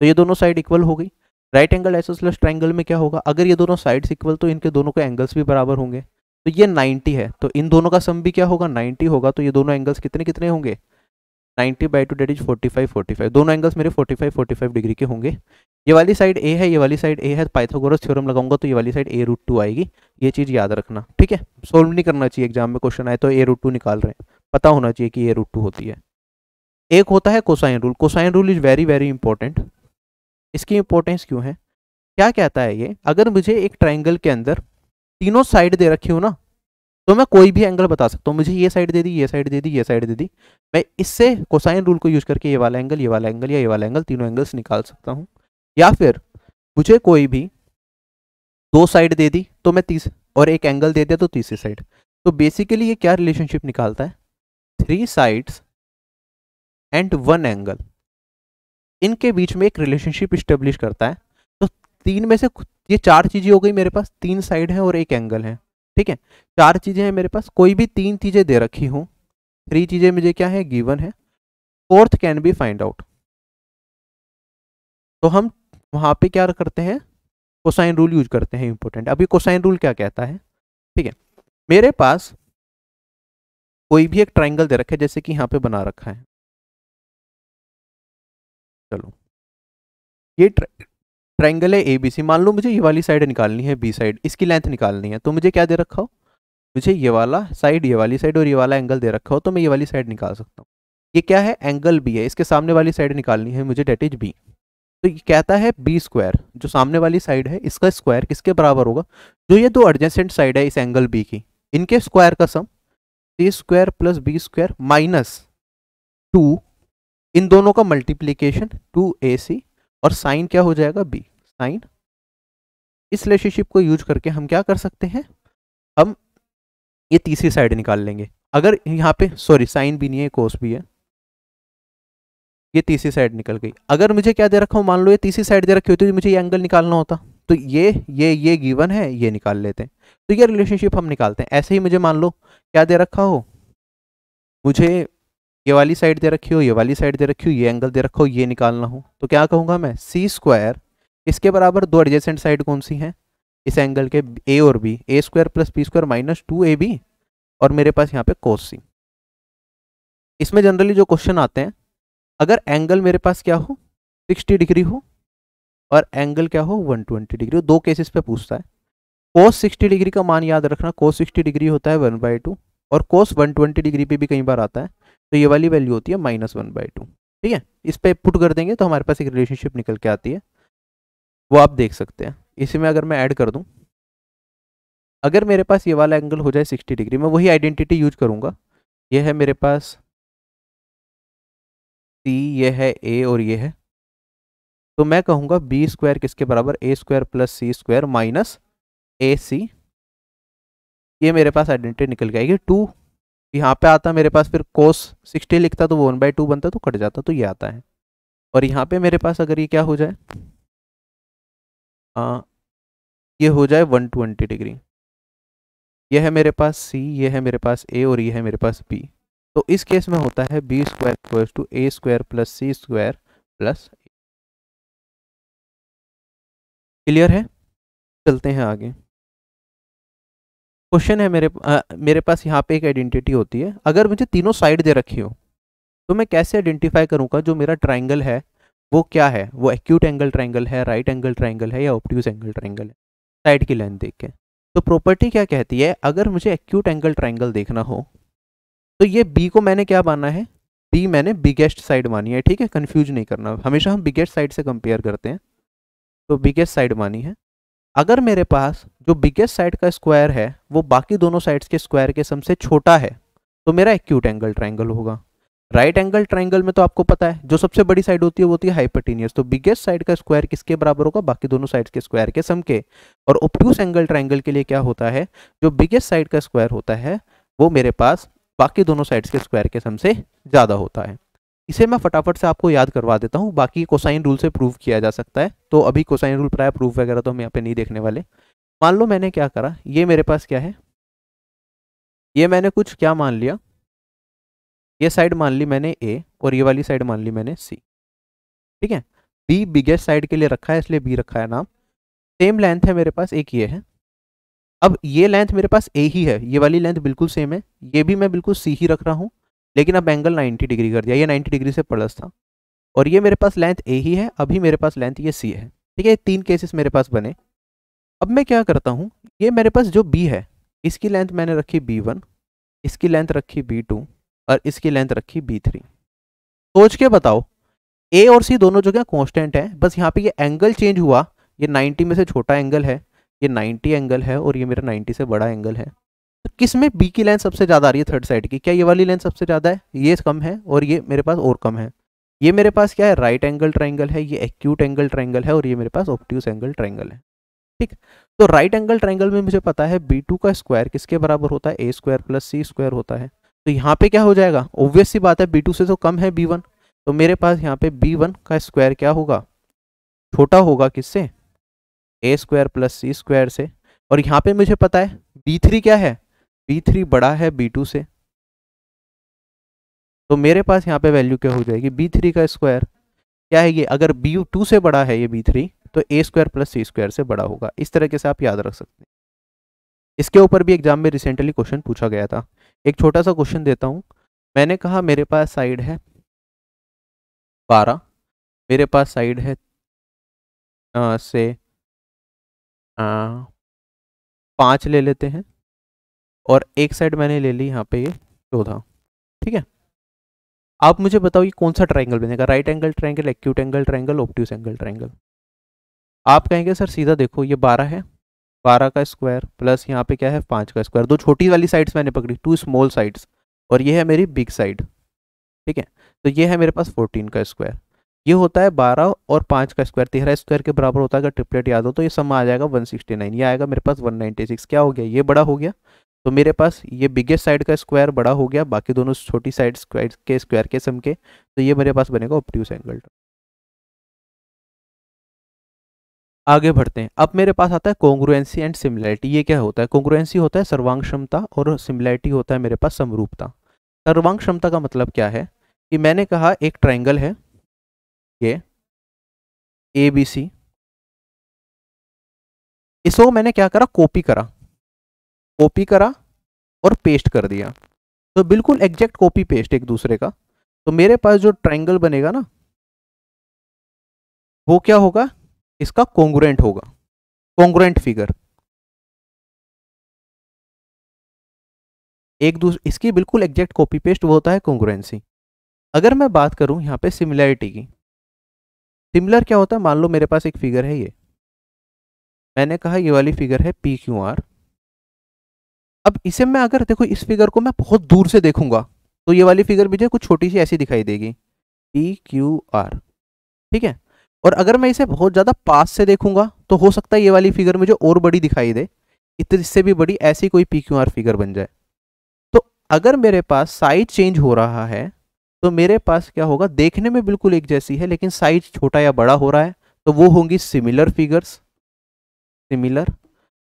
तो ये दोनों साइड इक्वल हो गई राइट एंगल लेफ्ट ट्राइंगल में क्या होगा अगर ये दोनों साइड्स इक्वल तो इनके दोनों के एंगल्स भी बराबर होंगे तो ये 90 है तो इन दोनों का सम भी क्या होगा 90 होगा तो ये दोनों एंगल्स कितने कितने होंगे 90 बाई टू डेट इज 45 45 दोनों एंगल्स मेरे 45 45 डिग्री के होंगे ये वाली साइड ए है ये वाली साइड ए है पाइथागोरस थ्योरम लगाऊंगा तो ये वाली साइड ए रूट टू आएगी ये चीज़ याद रखना ठीक है सोल्व नहीं करना चाहिए एग्जाम में क्वेश्चन आए तो ए रूट टू निकाल रहे हैं पता होना चाहिए कि ये रूट टू होती है एक होता है cosine rule cosine rule is very very important इसकी इंपॉर्टेंस क्यों है क्या कहता है ये अगर मुझे एक ट्राइंगल के अंदर तीनों साइड दे रखी हो ना तो मैं कोई भी एंगल बता सकता हूँ मुझे ये साइड दे दी ये साइड दे दी ये साइड दे दी मैं इससे कोसाइन रूल को यूज़ करके ये वाला एंगल ये वाला एंगल या ये वाला एंगल तीनों एंगल्स निकाल सकता हूँ या फिर मुझे कोई भी दो साइड दे दी तो मैं तीस और एक एंगल दे दिया तो तीसरी साइड तो बेसिकली ये क्या रिलेशनशिप निकालता है three sides and one angle इनके बीच में एक रिलेशनशिप स्टेब्लिश करता है तो तीन में से ये चार चीज़ें हो गई मेरे पास तीन साइड हैं और एक एंगल है ठीक है चार चीज़ें हैं मेरे पास कोई भी तीन चीज़ें दे रखी हूँ थ्री चीज़ें मुझे क्या है गिवन है fourth can be find out तो हम वहाँ पे क्या करते हैं कोसाइन रूल यूज करते हैं इंपोर्टेंट अभी कोसाइन रूल क्या कहता है ठीक है मेरे पास कोई भी एक ट्राइंगल दे रखे जैसे कि यहाँ पे बना रखा है चलो ये ट्राइंगल है ए बी सी मान लो मुझे ये वाली साइड निकालनी है बी साइड इसकी लेंथ निकालनी है तो मुझे क्या दे रखा हो मुझे ये वाला साइड ये वाली साइड और ये वाला एंगल दे रखा हो तो मैं ये वाली साइड निकाल सकता हूँ ये क्या है एंगल बी है इसके सामने वाली साइड निकालनी है मुझे डेट इज बी तो ये कहता है बी स्क्वायर जो सामने वाली साइड है इसका स्क्वायर किसके बराबर होगा जो ये दो अर्जेंसेंट साइड है इस एंगल बी की इनके स्क्वायर का sum A square plus B square minus two इन दोनों का मल्टीप्लीकेशन टू ए सी और साइन क्या हो जाएगा बी साइन इस रिलेशनशिप को यूज करके हम क्या कर सकते हैं हम ये तीसरी साइड निकाल लेंगे अगर यहाँ पे सॉरी साइन भी नहीं है कोस भी है ये तीसरी साइड निकल गई अगर मुझे क्या दे रखा हो मान लो ये तीसरी साइड दे रखी होती तो मुझे ये एंगल निकालना होता तो ये ये ये गिवन है ये निकाल लेते हैं तो ये रिलेशनशिप हम निकालते हैं ऐसे ही मुझे मान लो क्या दे रखा हो मुझे ये वाली साइड दे रखी हो ये वाली साइड दे रखी हो ये एंगल दे रखा हो ये निकालना हो तो क्या कहूँगा मैं सी स्क्वायर इसके बराबर दो एडजेसेंट साइड कौन सी हैं इस एंगल के ए और B A square plus B square minus two A B और मेरे पास यहाँ पे कोस सी इसमें जनरली जो क्वेश्चन आते हैं अगर एंगल मेरे पास क्या हो सिक्सटी डिग्री हो और एंगल क्या हो 120 डिग्री दो केसेस पे पूछता है कोस 60 डिग्री का मान याद रखना कोस 60 डिग्री होता है वन बाई टू और कोस 120 डिग्री पे भी कई बार आता है तो ये वाली वैल्यू होती है माइनस वन बाई टू ठीक है इस पर पुट कर देंगे तो हमारे पास एक रिलेशनशिप निकल के आती है वो आप देख सकते हैं इसी में अगर मैं ऐड कर दूँ अगर मेरे पास ये वाला एंगल हो जाए 60 डिग्री मैं वही आइडेंटिटी यूज करूँगा ये है मेरे पास सी ये है ए और ये है तो मैं कहूँगा बी स्क्वायर किसके बराबर A square plus C square minus A C ये मेरे पास आइडेंटिटी निकल गया टू यहाँ पे आता मेरे पास फिर कोस सिक्सटी लिखता तो वो वन बाई टू बनता तो कट जाता तो ये आता है और यहाँ पे मेरे पास अगर ये क्या हो जाए आ, हाँ, ये हो जाए वन ट्वेंटी डिग्री यह है मेरे पास सी ये है मेरे पास ए और ये है मेरे पास बी तो इस केस में होता है B square two A square plus C square plus clear है चलते हैं आगे क्वेश्चन है मेरे आ, मेरे पास यहाँ पे एक आइडेंटिटी होती है अगर मुझे तीनों साइड दे रखी हो तो मैं कैसे आइडेंटिफाई करूँगा जो मेरा ट्राइंगल है वो क्या है वो एक्यूट एंगल ट्राइंगल है राइट एंगल ट्राइंगल है या ऑप्ट्यूज एंगल ट्राइंगल है साइड की लेंथ देख के तो प्रॉपर्टी क्या कहती है अगर मुझे एक्यूट एंगल ट्राइंगल देखना हो तो ये बी को मैंने क्या माना है बी मैंने बिगेस्ट साइड मानी है ठीक है कन्फ्यूज नहीं करना हमेशा हम बिगेस्ट साइड से कंपेयर करते हैं तो बिगेस्ट साइड मानी है अगर मेरे पास जो बिगेस्ट साइड का स्क्वायर है वो बाकी दोनों साइड्स के स्क्वायर के सम से छोटा है तो मेरा एक्यूट एंगल ट्राइंगल होगा राइट एंगल ट्राइंगल में तो आपको पता है जो सबसे बड़ी साइड होती है वो होती है हाइपरटीनियस तो बिगेस्ट साइड का स्क्वायर किसके बराबर होगा बाकी दोनों साइड्स के स्क्वायर के सम के और ओप्यूस एंगल ट्राइंगल के लिए क्या होता है जो बिगेस्ट साइड का स्क्वायर होता है वो मेरे पास बाकी दोनों साइड्स के स्क्वायर के सम से ज़्यादा होता है इसे मैं फटाफट से आपको याद करवा देता हूँ बाकी कोसाइन रूल से प्रूव किया जा सकता है तो अभी कोसाइन रूल प्राय प्रूफ वगैरह तो हम यहाँ पे नहीं देखने वाले मान लो मैंने क्या करा ये मेरे पास क्या है ये मैंने कुछ क्या मान लिया ये साइड मान ली मैंने ए और ये वाली साइड मान ली मैंने सी ठीक है बी बिगेस्ट साइड के लिए रखा है इसलिए बी रखा है नाम सेम लेंथ है मेरे पास एक ये है अब ये लेंथ मेरे पास ए ही है ये वाली लेंथ बिल्कुल सेम है ये भी मैं बिल्कुल सी ही रख रहा हूँ लेकिन अब एंगल 90 डिग्री कर दिया ये 90 डिग्री से प्लस था और ये मेरे पास लेंथ ए ही है अभी मेरे पास लेंथ ये सी है ठीक है तीन केसेस मेरे पास बने अब मैं क्या करता हूँ ये मेरे पास जो बी है इसकी लेंथ मैंने रखी बी वन इसकी लेंथ रखी बी टू और इसकी लेंथ रखी बी थ्री सोच के बताओ ए और सी दोनों जगह कॉन्स्टेंट है बस यहाँ पे ये एंगल चेंज हुआ ये 90 में से छोटा एंगल है ये 90 एंगल है और ये मेरा 90 से बड़ा एंगल है तो किस में बी की लेंथ सबसे ज़्यादा आ रही है थर्ड साइड की क्या ये वाली लेंथ सबसे ज़्यादा है ये कम है और ये मेरे पास और कम है ये मेरे पास क्या है राइट एंगल ट्राइंगल है ये एक्यूट एंगल ट्राइंगल है और ये मेरे पास ऑप्टिव एंगल ट्राइंगल है ठीक तो राइट एंगल ट्राइंगल में मुझे पता है बी का स्क्वायर किसके बराबर होता है A square plus C square होता है तो यहाँ पे क्या हो जाएगा ऑब्वियस सी बात है बी से तो कम है बी तो मेरे पास यहाँ पे बी का स्क्वायर क्या होगा छोटा होगा किससे A square plus C square से और यहाँ पे मुझे पता है बी थ्री क्या है बी थ्री बड़ा है बी टू से तो मेरे पास यहाँ पे वैल्यू क्या हो जाएगी बी थ्री का स्क्वायर क्या है ये अगर बी टू से बड़ा है ये बी थ्री तो A square plus C square से बड़ा होगा इस तरीके से आप याद रख सकते हैं इसके ऊपर भी एग्जाम में रिसेंटली क्वेश्चन पूछा गया था एक छोटा सा क्वेश्चन देता हूँ मैंने कहा मेरे पास साइड है बारह मेरे पास साइड है आ, से पाँच ले लेते हैं और एक साइड मैंने ले ली यहाँ पे ये चौदह ठीक है आप मुझे बताओ ये कौन सा ट्राइंगल बनेगा right angle triangle acute angle triangle obtuse angle triangle आप कहेंगे सर सीधा देखो ये बारह है बारह का स्क्वायर प्लस यहाँ पे क्या है पाँच का स्क्वायर दो छोटी वाली साइड्स मैंने पकड़ी टू स्मॉल साइड्स और ये है मेरी बिग साइड ठीक है तो ये है मेरे पास फोर्टीन का स्क्वायर ये होता है बारह और पाँच का स्क्वायर तेरह स्क्वायर के बराबर होता है अगर ट्रिपलेट याद हो तो ये सम आ जाएगा वन सिक्सटी नाइन ये आएगा मेरे पास वन नाइनटी सिक्स क्या हो गया ये बड़ा हो गया तो मेरे पास ये बिगेस्ट साइड का स्क्वायर बड़ा हो गया बाकी दोनों छोटी साइड स्क्वायर के स्क्वायर के सम के तो ये मेरे पास बनेगा ऑप्ट्यूस एंगल आगे बढ़ते हैं अब मेरे पास आता है कॉन्ग्रुएंसी एंड सिमिलैरिटी ये क्या होता है कॉन्ग्रुएंसी होता है सर्वांग क्षमता और सिमिलैरिटी होता है मेरे पास समरूपता सर्वांग क्षमता का मतलब क्या है कि मैंने कहा एक ट्राइंगल है ये ए बी सी इसको मैंने क्या करा कॉपी करा कॉपी करा और पेस्ट कर दिया तो बिल्कुल एग्जैक्ट कॉपी पेस्ट एक दूसरे का तो मेरे पास जो ट्राइंगल बनेगा ना वो क्या होगा इसका कॉन्ग्रेंट होगा कॉन्ग्रेंट फिगर एक दूसरे इसकी बिल्कुल एग्जैक्ट कॉपी पेस्ट वो होता है कॉन्ग्रेंसी अगर मैं बात करूं यहाँ पे सिमिलैरिटी की सिमिलर क्या होता है मान लो मेरे पास एक फिगर है ये मैंने कहा ये वाली फिगर है पी क्यू आर अब इसे मैं अगर देखो इस फिगर को मैं बहुत दूर से देखूंगा तो ये वाली फिगर मुझे कुछ छोटी सी ऐसी दिखाई देगी पी क्यू आर ठीक है और अगर मैं इसे बहुत ज़्यादा पास से देखूंगा तो हो सकता है ये वाली फिगर मुझे और बड़ी दिखाई दे इससे भी बड़ी ऐसी कोई पी क्यू आर फिगर बन जाए तो अगर मेरे पास साइज चेंज हो रहा है तो मेरे पास क्या होगा देखने में बिल्कुल एक जैसी है लेकिन साइज छोटा या बड़ा हो रहा है तो वो होंगी सिमिलर फिगर्स सिमिलर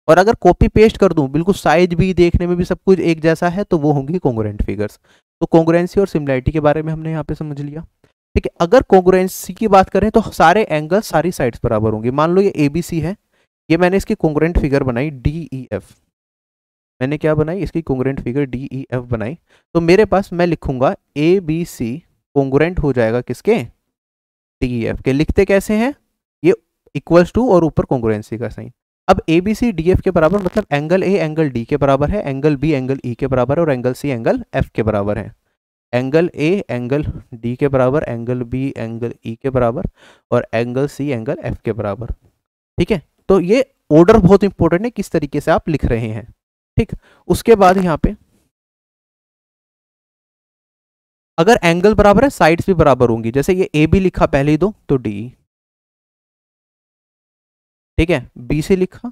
और अगर कॉपी पेस्ट कर दूं बिल्कुल साइज भी देखने में भी सब कुछ एक जैसा है तो वो होंगी कॉन्ग्रेंट फिगर्स तो कॉन्ग्रेंसी और सिमिलैरिटी के बारे में हमने यहाँ पे समझ लिया ठीक है अगर कॉन्ग्रेंसी की बात करें तो सारे एंगल सारी साइड्स बराबर होंगे मान लो ये ए बी सी है ये मैंने इसकी कॉन्ग्रेंट फिगर बनाई डी ई एफ मैंने क्या बनाई इसकी congruent figure D E F बनाई तो मेरे पास मैं लिखूंगा ए बी सी कॉन्ग्रेंट हो जाएगा किसके डी ई एफ के लिखते कैसे हैं ये इक्वल्स टू और ऊपर कॉन्ग्रेंसी का साइन अब A B C D F के बराबर मतलब एंगल ए एंगल डी के बराबर है angle B angle E e के बराबर है और एंगल सी एंगल एफ के बराबर है एंगल ए एंगल डी के बराबर angle B angle E e के बराबर और एंगल सी एंगल एफ के बराबर ठीक है तो ये ऑर्डर बहुत इंपॉर्टेंट है किस तरीके से आप लिख रहे हैं ठीक उसके बाद यहाँ पे अगर एंगल बराबर है साइड्स भी बराबर होंगी जैसे ये ए बी लिखा पहले ही दो तो डी ठीक है बी से लिखा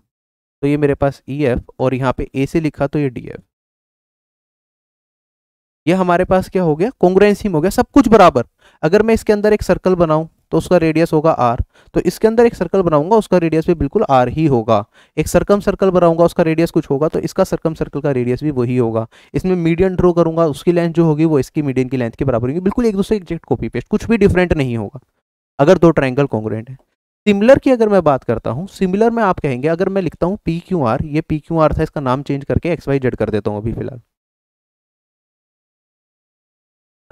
तो ये मेरे पास ई e एफ और यहाँ पे ए से लिखा तो ये डी एफ ये हमारे पास क्या हो गया कॉन्ग्रेंसी हो गया सब कुछ बराबर अगर मैं इसके अंदर एक सर्कल बनाऊं तो उसका रेडियस होगा आर तो इसके अंदर एक सर्कल बनाऊंगा उसका रेडियस भी बिल्कुल आर ही होगा एक सर्कम सर्कल बनाऊंगा उसका रेडियस कुछ होगा तो इसका सर्कम सर्कल का रेडियस भी वही होगा इसमें मीडियम ड्रॉ करूंगा उसकी लेंथ जो होगी वो इसकी मीडियम की लेंथ के बराबर होगी बिल्कुल एक दूसरे एक्जेक्ट कॉपी पेस्ट कुछ भी डिफरेंट नहीं होगा अगर दो ट्राइंगल कॉन्ग्रेंट है सिमिलर की अगर मैं बात करता हूँ सिमिलर में आप कहेंगे अगर मैं लिखता हूँ P Q R P P Q आर था इसका नाम चेंज करके एक्स वाई जेड कर देता हूँ अभी फिलहाल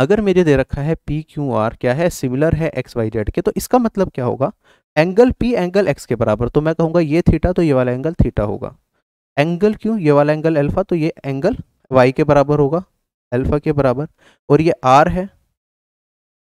अगर मेरे दे रखा है पी क्यू आर क्या है सिमिलर है एक्स वाई जेड के तो इसका मतलब क्या होगा एंगल पी एंगल एक्स के बराबर तो मैं कहूँगा ये थीटा तो ये वाला एंगल थीटा होगा एंगल क्यों ये वाला एंगल एल्फा तो ये एंगल वाई के बराबर होगा एल्फा के बराबर और ये आर है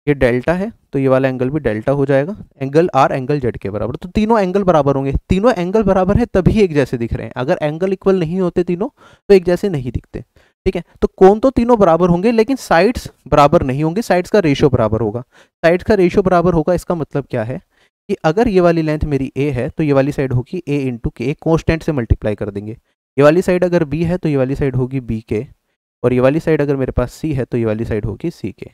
ये डेल्टा है तो ये वाला एंगल भी डेल्टा हो जाएगा एंगल आर एंगल जेड के बराबर तो तीनों एंगल बराबर होंगे तीनों एंगल बराबर है तभी एक जैसे दिख रहे हैं अगर एंगल इक्वल नहीं होते तीनों तो एक जैसे नहीं दिखते ठीक है तो कौन तो तीनों बराबर होंगे लेकिन साइड्स बराबर नहीं होंगे साइड्स का रेशियो बराबर होगा साइड्स का रेशियो बराबर होगा इसका मतलब क्या है कि अगर ये वाली लेंथ मेरी ए है तो ये वाली साइड होगी ए इंटू के कॉन्स्टेंट से मल्टीप्लाई कर देंगे ये वाली साइड अगर बी है तो ये वाली साइड होगी बी के और ये वाली साइड अगर मेरे पास सी है तो ये वाली साइड होगी सी के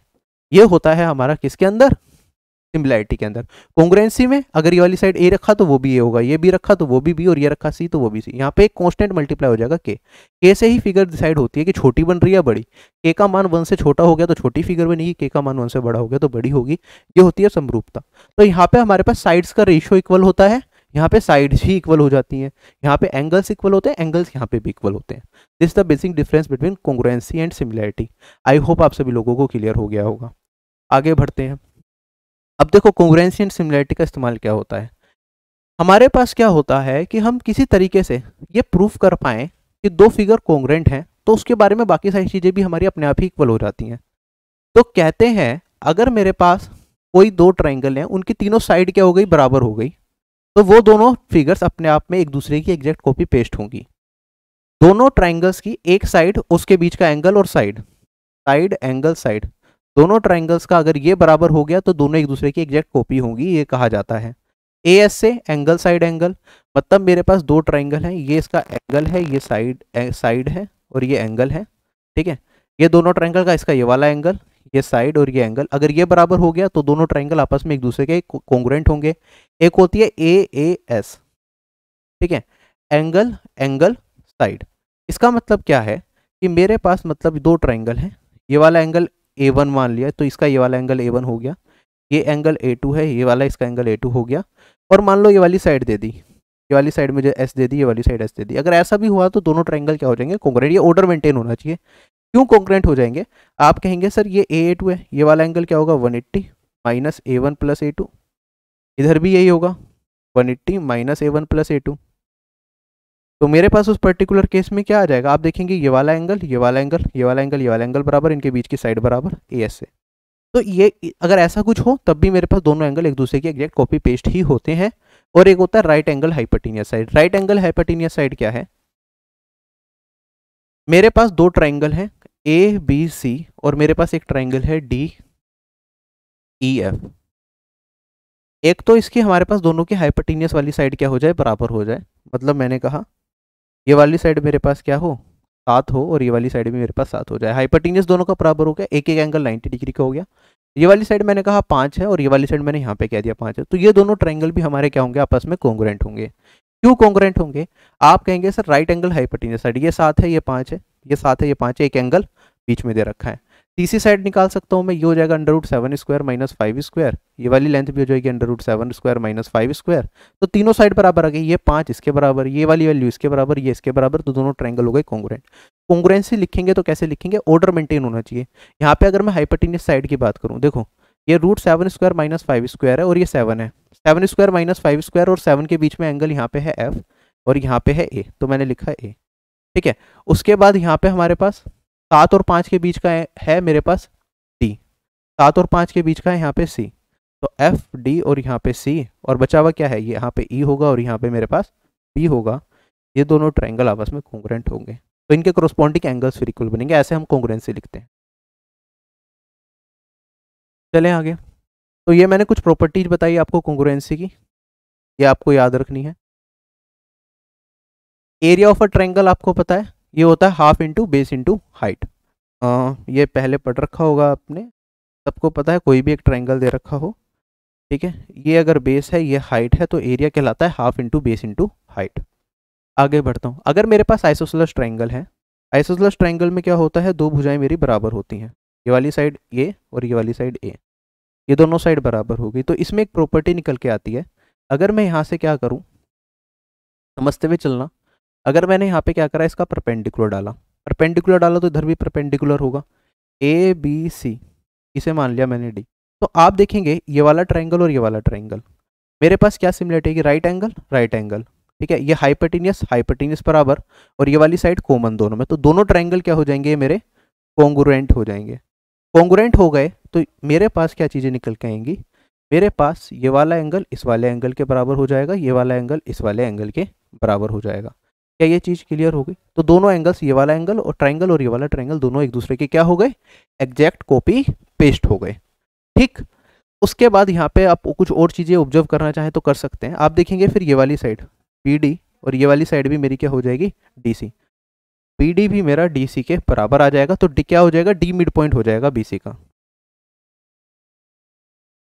ये होता है हमारा किसके अंदर सिमिलैरिटी के अंदर कॉन्ग्रेंसी में अगर ये वाली साइड ए रखा तो वो भी ए होगा ये भी रखा तो वो भी बी और ये रखा सी तो वो भी सी यहाँ पे एक कॉन्स्टेंट मल्टीप्लाई हो जाएगा के के से ही फिगर डिसाइड होती है कि छोटी बन रही है बड़ी के का मान वन से छोटा हो गया तो छोटी फिगर बनेगी के का मान वन से बड़ा हो गया तो बड़ी होगी ये होती है समरूपता तो यहाँ पे हमारे पास साइड्स का रेशियो इक्वल होता है यहाँ पे साइड्स ही इक्वल हो जाती हैं यहाँ पे एंगल्स इक्वल होते हैं एंगल्स यहाँ पे भी इक्वल होते हैं this the basic difference between congruency and similarity I hope आप सभी लोगों को क्लियर हो गया होगा आगे बढ़ते हैं अब देखो कॉन्ग्रेंसी एंड सिमिलरिटी का इस्तेमाल क्या होता है हमारे पास क्या होता है कि हम किसी तरीके से ये प्रूफ कर पाएँ कि दो फिगर कॉन्ग्रेंट हैं तो उसके बारे में बाकी सारी चीज़ें भी हमारी अपने आप ही इक्वल हो जाती हैं तो कहते हैं अगर मेरे पास कोई दो ट्राइंगल हैं उनकी तीनों साइड क्या हो गई बराबर हो गई तो वो दोनों फिगर्स अपने आप में एक दूसरे की एग्जैक्ट कॉपी पेस्ट होंगी दोनों ट्राइंगल्स की एक साइड उसके बीच का एंगल और साइड साइड एंगल साइड दोनों ट्राइंगल्स का अगर ये बराबर हो गया तो दोनों एक दूसरे की एग्जैक्ट कॉपी होंगी ये कहा जाता है ए एस से एंगल साइड एंगल मतलब मेरे पास दो ट्राइंगल हैं ये इसका एंगल है ये साइड साइड है और ये एंगल है ठीक है ये दोनों ट्राइंगल का इसका ये वाला एंगल ये साइड और ये एंगल अगर ये बराबर हो गया तो दोनों ट्राइंगल आपस में एक दूसरे के कॉन्ग्रेंट होंगे एक होती है ए ए एस ठीक है एंगल एंगल साइड इसका मतलब क्या है कि मेरे पास मतलब दो ट्राइंगल हैं ये वाला एंगल ए वन मान लिया तो इसका ये वाला एंगल ए वन हो गया ये एंगल ए टू है ये वाला इसका एंगल ए टू हो गया और मान लो ये वाली साइड दे दी ये वाली साइड मुझे एस दे दी ये वाली साइड एस दे दी अगर ऐसा भी हुआ तो दोनों ट्राइंगल क्या हो जाएंगे कॉन्ग्रेंट ये ऑर्डर मेंटेन होना चाहिए क्यों कॉन्ग्रेंट हो जाएंगे आप कहेंगे सर ये ए ए टू है ये वाला एंगल क्या होगा one eighty minus A one plus A two इधर भी यही होगा one eighty minus A one plus A two तो मेरे पास उस पर्टिकुलर केस में क्या आ जाएगा आप देखेंगे ये वाला एंगल ये वाला एंगल ये वाला एंगल ये वाला एंगल बराबर इनके बीच की साइड बराबर ए एस से तो ये अगर ऐसा कुछ हो तब भी मेरे पास दोनों एंगल एक दूसरे के एग्जैक्ट कॉपी पेस्ट ही होते हैं और एक होता है right angle hypotenuse side right angle hypotenuse side क्या है मेरे पास दो ट्राइंगल हैं ए बी सी और मेरे पास एक ट्राइंगल है डी ई एफ एक तो इसकी हमारे पास दोनों की हाइपटीनियस वाली साइड क्या हो जाए बराबर हो जाए मतलब मैंने कहा ये वाली साइड मेरे पास क्या हो सात हो और ये वाली साइड भी मेरे पास सात हो जाए हाइपरटीनियस दोनों का बराबर हो गया एक एक एंगल नाइन्टी डिग्री का हो गया ये वाली साइड मैंने कहा पाँच है और ये वाली साइड मैंने यहाँ पे कह दिया पाँच है तो ये दोनों ट्रैंगल भी हमारे क्या होंगे आपस में कॉन्ग्रेंट होंगे क्यों कॉन्ग्रेंट होंगे आप कहेंगे sir right angle hypotenuse side ये सात है ये पाँच है ये सात है ये पाँच है एक एंगल बीच में दे रखा है तीसरी साइड निकाल सकता हूँ मैं ये हो जाएगा under root seven square minus five square ये वाली लेंथ भी हो जाएगी under root seven square minus five square तो तीनों साइड बराबर आ गई ये पांच इसके बराबर ये वाली वैल्यू इसके बराबर ये इसके बराबर तो दोनों ट्रैंगल हो गए कॉन्ग्रेंट कॉन्ग्रेंसी लिखेंगे तो कैसे लिखेंगे ऑर्डर मेंटेन होना चाहिए यहाँ पे अगर मैं हाइपरटीनियस साइड की बात करूँ देखो ये root seven square minus five square है और ये सेवन है seven square minus five square और सेवन के बीच में एंगल यहाँ पे है एफ और यहाँ पे है ए तो मैंने लिखा ए ठीक है उसके बाद यहाँ पे हमारे पास सात और पाँच के बीच का है मेरे पास डी सात और पाँच के बीच का है यहाँ पे सी तो एफ डी और यहाँ पे सी और बचा हुआ क्या है ये यहाँ पे ई e होगा और यहाँ पे मेरे पास बी होगा ये दोनों ट्रायंगल आपस में कॉन्ग्रेंट होंगे तो इनके क्रोस्पॉन्डिंग एंगल्स फिर इक्वल बनेंगे ऐसे हम कॉन्ग्रेंसी लिखते हैं चले आगे तो ये मैंने कुछ प्रॉपर्टीज बताई आपको कॉन्ग्रेंसी की ये आपको याद रखनी है एरिया ऑफ अ ट्रायंगल आपको पता है ये होता है half into base into height ये पहले पढ़ रखा होगा आपने सबको पता है कोई भी एक ट्रायंगल दे रखा हो ठीक है ये अगर बेस है ये हाइट है तो एरिया कहलाता है half into base into height आगे बढ़ता हूँ अगर मेरे पास आइसोसलस ट्राइंगल है आइसोसलस ट्राइंगल में क्या होता है दो भुजाएं मेरी बराबर होती हैं ये वाली साइड ए और ये वाली साइड ए ये दोनों साइड बराबर हो गई तो इसमें एक प्रॉपर्टी निकल के आती है अगर मैं यहाँ से क्या करूँ समझते हुए चलना अगर मैंने यहाँ पे क्या करा इसका परपेंडिकुलर डाला परपेंडिकुलर डाला तो इधर भी परपेंडिकुलर होगा ए बी सी इसे मान लिया मैंने डी तो आप देखेंगे ये वाला ट्राइंगल और ये वाला ट्राइंगल मेरे पास क्या सिमिलरिटी है राइट एंगल राइट एंगल ठीक है ये हाइपरटीनियस हाइपरटीनियस बराबर और ये वाली साइड कॉमन दोनों में तो दोनों ट्राइंगल क्या हो जाएंगे मेरे कॉन्ग्रेंट हो जाएंगे कॉन्ग्रेंट हो गए तो मेरे पास क्या चीज़ें निकल के आएंगी मेरे पास ये वाला एंगल इस वाले एंगल के बराबर हो जाएगा ये वाला एंगल इस वाले एंगल के बराबर हो जाएगा क्या ये चीज़ क्लियर हो गई तो दोनों एंगल्स ये वाला एंगल और ट्राइंगल और ये वाला ट्राइंगल दोनों एक दूसरे के क्या हो गए एग्जैक्ट कॉपी पेस्ट हो गए ठीक उसके बाद यहाँ पे आप कुछ और चीज़ें ऑब्जर्व करना चाहें तो कर सकते हैं आप देखेंगे फिर ये वाली साइड बी और ये वाली साइड भी मेरी क्या हो जाएगी डी सी भी मेरा डी के बराबर आ जाएगा तो डी क्या हो जाएगा डी मिड पॉइंट हो जाएगा बी का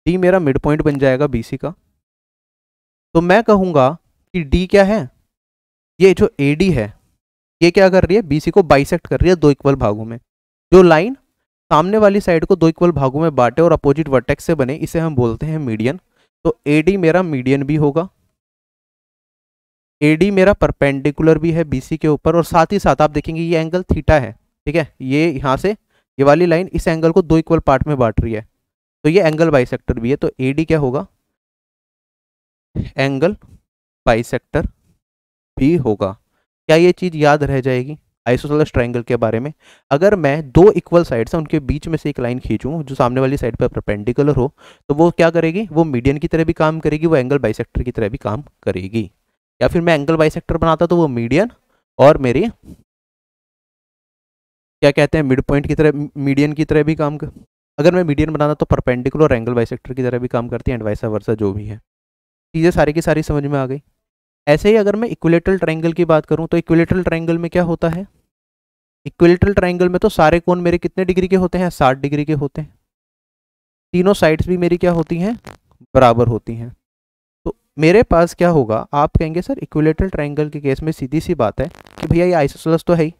डी मेरा मिड पॉइंट बन जाएगा बी का तो मैं कहूँगा कि डी क्या है ये जो ए डी है ये क्या कर रही है बी सी को बाइसेक्ट कर रही है दो इक्वल भागों में जो लाइन सामने वाली साइड को दो इक्वल भागों में बांटे और अपोजिट वर्टेक्स से बने इसे हम बोलते हैं मीडियन तो ए डी मेरा मीडियन भी होगा ए डी मेरा परपेंडिकुलर भी है बी सी के ऊपर और साथ ही साथ आप देखेंगे ये एंगल थीटा है ठीक है ये यहाँ से ये वाली लाइन इस एंगल को दो इक्वल पार्ट में बांट रही है तो ये एंगल बाइसेक्टर भी है तो ए डी क्या होगा एंगल बाइसेक्टर भी होगा क्या ये चीज़ याद रह जाएगी आइसोसेलस ट्राइंगल के बारे में अगर मैं दो इक्वल साइड्स हैं उनके बीच में से एक लाइन खींचूँ जो सामने वाली साइड पर परपेंडिकुलर हो तो वो क्या करेगी वो मीडियन की तरह भी काम करेगी वो एंगल बाइसेक्टर की तरह भी काम करेगी या फिर मैं एंगल बाइसेक्टर बनाता तो वो मीडियन और मेरी क्या कहते हैं मिड पॉइंट की तरह मीडियन की तरह भी काम कर अगर मैं मीडियन बनाता तो परपेंडिकुलर एंगल बाइसेक्टर की तरह भी काम करती है एंड वाइसा वर्सा जो भी है चीज़ें सारी की सारी समझ में आ गई ऐसे ही अगर मैं इक्विलेटरल ट्राइंगल की बात करूं तो इक्विलेटरल ट्राइंगल में क्या होता है इक्विलेटरल ट्राइंगल में तो सारे कोण मेरे कितने डिग्री के होते हैं साठ डिग्री के होते हैं तीनों साइड्स भी मेरी क्या होती हैं बराबर होती हैं तो मेरे पास क्या होगा आप कहेंगे सर इक्विलेटरल ट्राइंगल के केस में सीधी सी बात है कि भैया ये आइसोसलस तो है ही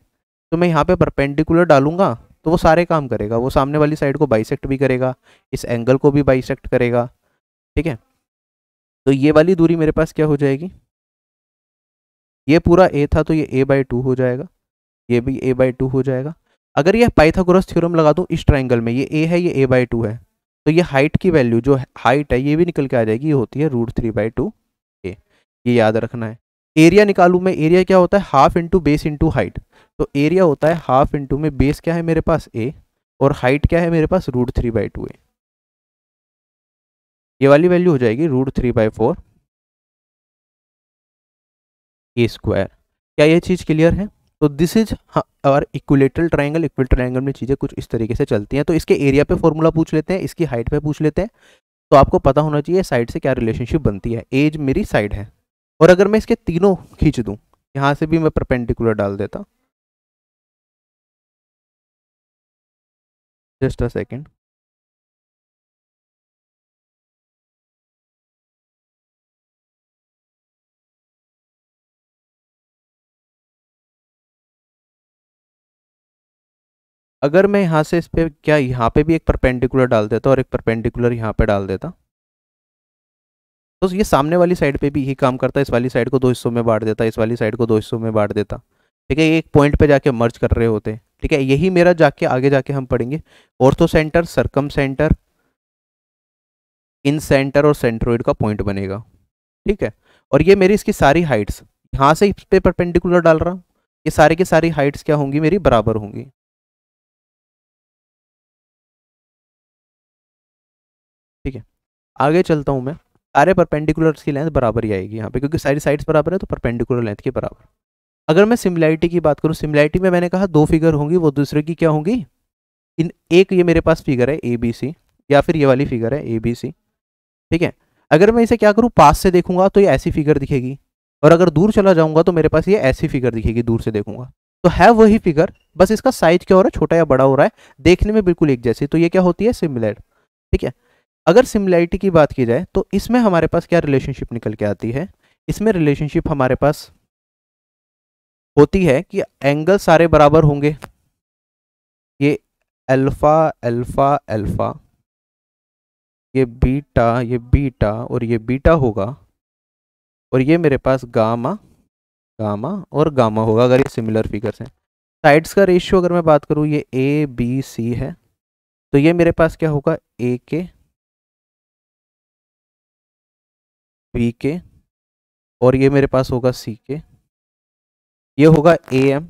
तो मैं यहाँ पे परपेंडिकुलर डालूंगा तो वो सारे काम करेगा वो सामने वाली साइड को बाइसेक्ट भी करेगा इस एंगल को भी बाइसेक्ट करेगा ठीक है तो ये वाली दूरी मेरे पास क्या हो जाएगी ये पूरा ए था तो ये ए बाई टू हो जाएगा ये भी ए बाई टू हो जाएगा अगर ये पाइथागोरस थ्योरम लगा दूँ इस ट्राइंगल में ये ए है ये ए बाई टू है तो ये हाइट की वैल्यू जो हाइट है ये भी निकल के आ जाएगी ये होती है रूट थ्री बाई टू ए ये याद रखना है एरिया निकालू मैं एरिया क्या होता है half into base into height तो एरिया होता है हाफ इंटू में बेस क्या है मेरे पास ए और हाइट क्या है मेरे पास रूट थ्री बाई टू ए ये वाली वैल्यू हो जाएगी root three by four A square क्या यह चीज़ क्लियर है तो दिस इज और इक्विलेटरल ट्रायंगल इक्विल ट्रायंगल में चीज़ें कुछ इस तरीके से चलती हैं तो इसके एरिया पे फॉर्मूला पूछ लेते हैं इसकी हाइट पे पूछ लेते हैं तो आपको पता होना चाहिए साइड से क्या रिलेशनशिप बनती है एज मेरी साइड है और अगर मैं इसके तीनों खींच दूँ यहाँ से भी मैं परपेंडिकुलर डाल देता जस्ट अ सेकेंड अगर मैं यहाँ से इस पर क्या यहाँ पे भी एक परपेंडिकुलर डाल देता और एक परपेंडिकुलर यहाँ पे डाल देता तो ये सामने वाली साइड पे भी यही काम करता है इस वाली साइड को दो हिस्सों में बांट देता इस वाली साइड को दो हिस्सों में बांट देता ठीक है एक पॉइंट पे जाके मर्ज कर रहे होते ठीक है यही मेरा जाके आगे जाके हम पढ़ेंगे orthocentre circumcentre incentre और सेंट्रोइड का पॉइंट बनेगा ठीक है और ये मेरी इसकी सारी हाइट्स यहाँ से इस पर परपेंडिकुलर डाल रहा हूँ ये सारे की सारी हाइट्स क्या होंगी मेरी बराबर होंगी आगे चलता हूँ मैं सारे परपेंडिकुलर्स की लेंथ बराबर ही आएगी यहाँ पे क्योंकि सारी साइड्स बराबर है तो परपेंडिकुलर लेंथ के बराबर अगर मैं सिमिलैरिटी की बात करूँ सिमिलैरिटी में मैंने कहा दो फिगर होंगी वो दूसरे की क्या होंगी इन एक ये मेरे पास फिगर है ए बी सी या फिर ये वाली फिगर है ए बी सी ठीक है अगर मैं इसे क्या करूँ पास से देखूंगा तो ये ऐसी फिगर दिखेगी और अगर दूर चला जाऊंगा तो मेरे पास ये ऐसी फिगर दिखेगी दूर से देखूंगा तो है वही फिगर बस इसका साइज क्या हो रहा है छोटा या बड़ा हो रहा है देखने में बिल्कुल एक जैसी तो ये क्या होती है सिमिलर ठीक है अगर सिमिलैरिटी की बात की जाए तो इसमें हमारे पास क्या रिलेशनशिप निकल के आती है इसमें रिलेशनशिप हमारे पास होती है कि एंगल सारे बराबर होंगे ये अल्फा अल्फा अल्फा ये बीटा ये बीटा और ये बीटा होगा और ये मेरे पास गामा गामा और गामा होगा अगर ये सिमिलर फिगर्स हैं साइड्स का रेशियो अगर मैं बात करूँ ये ए बी सी है तो ये मेरे पास क्या होगा ए के बी के और ये मेरे पास होगा सी के ये होगा ए एम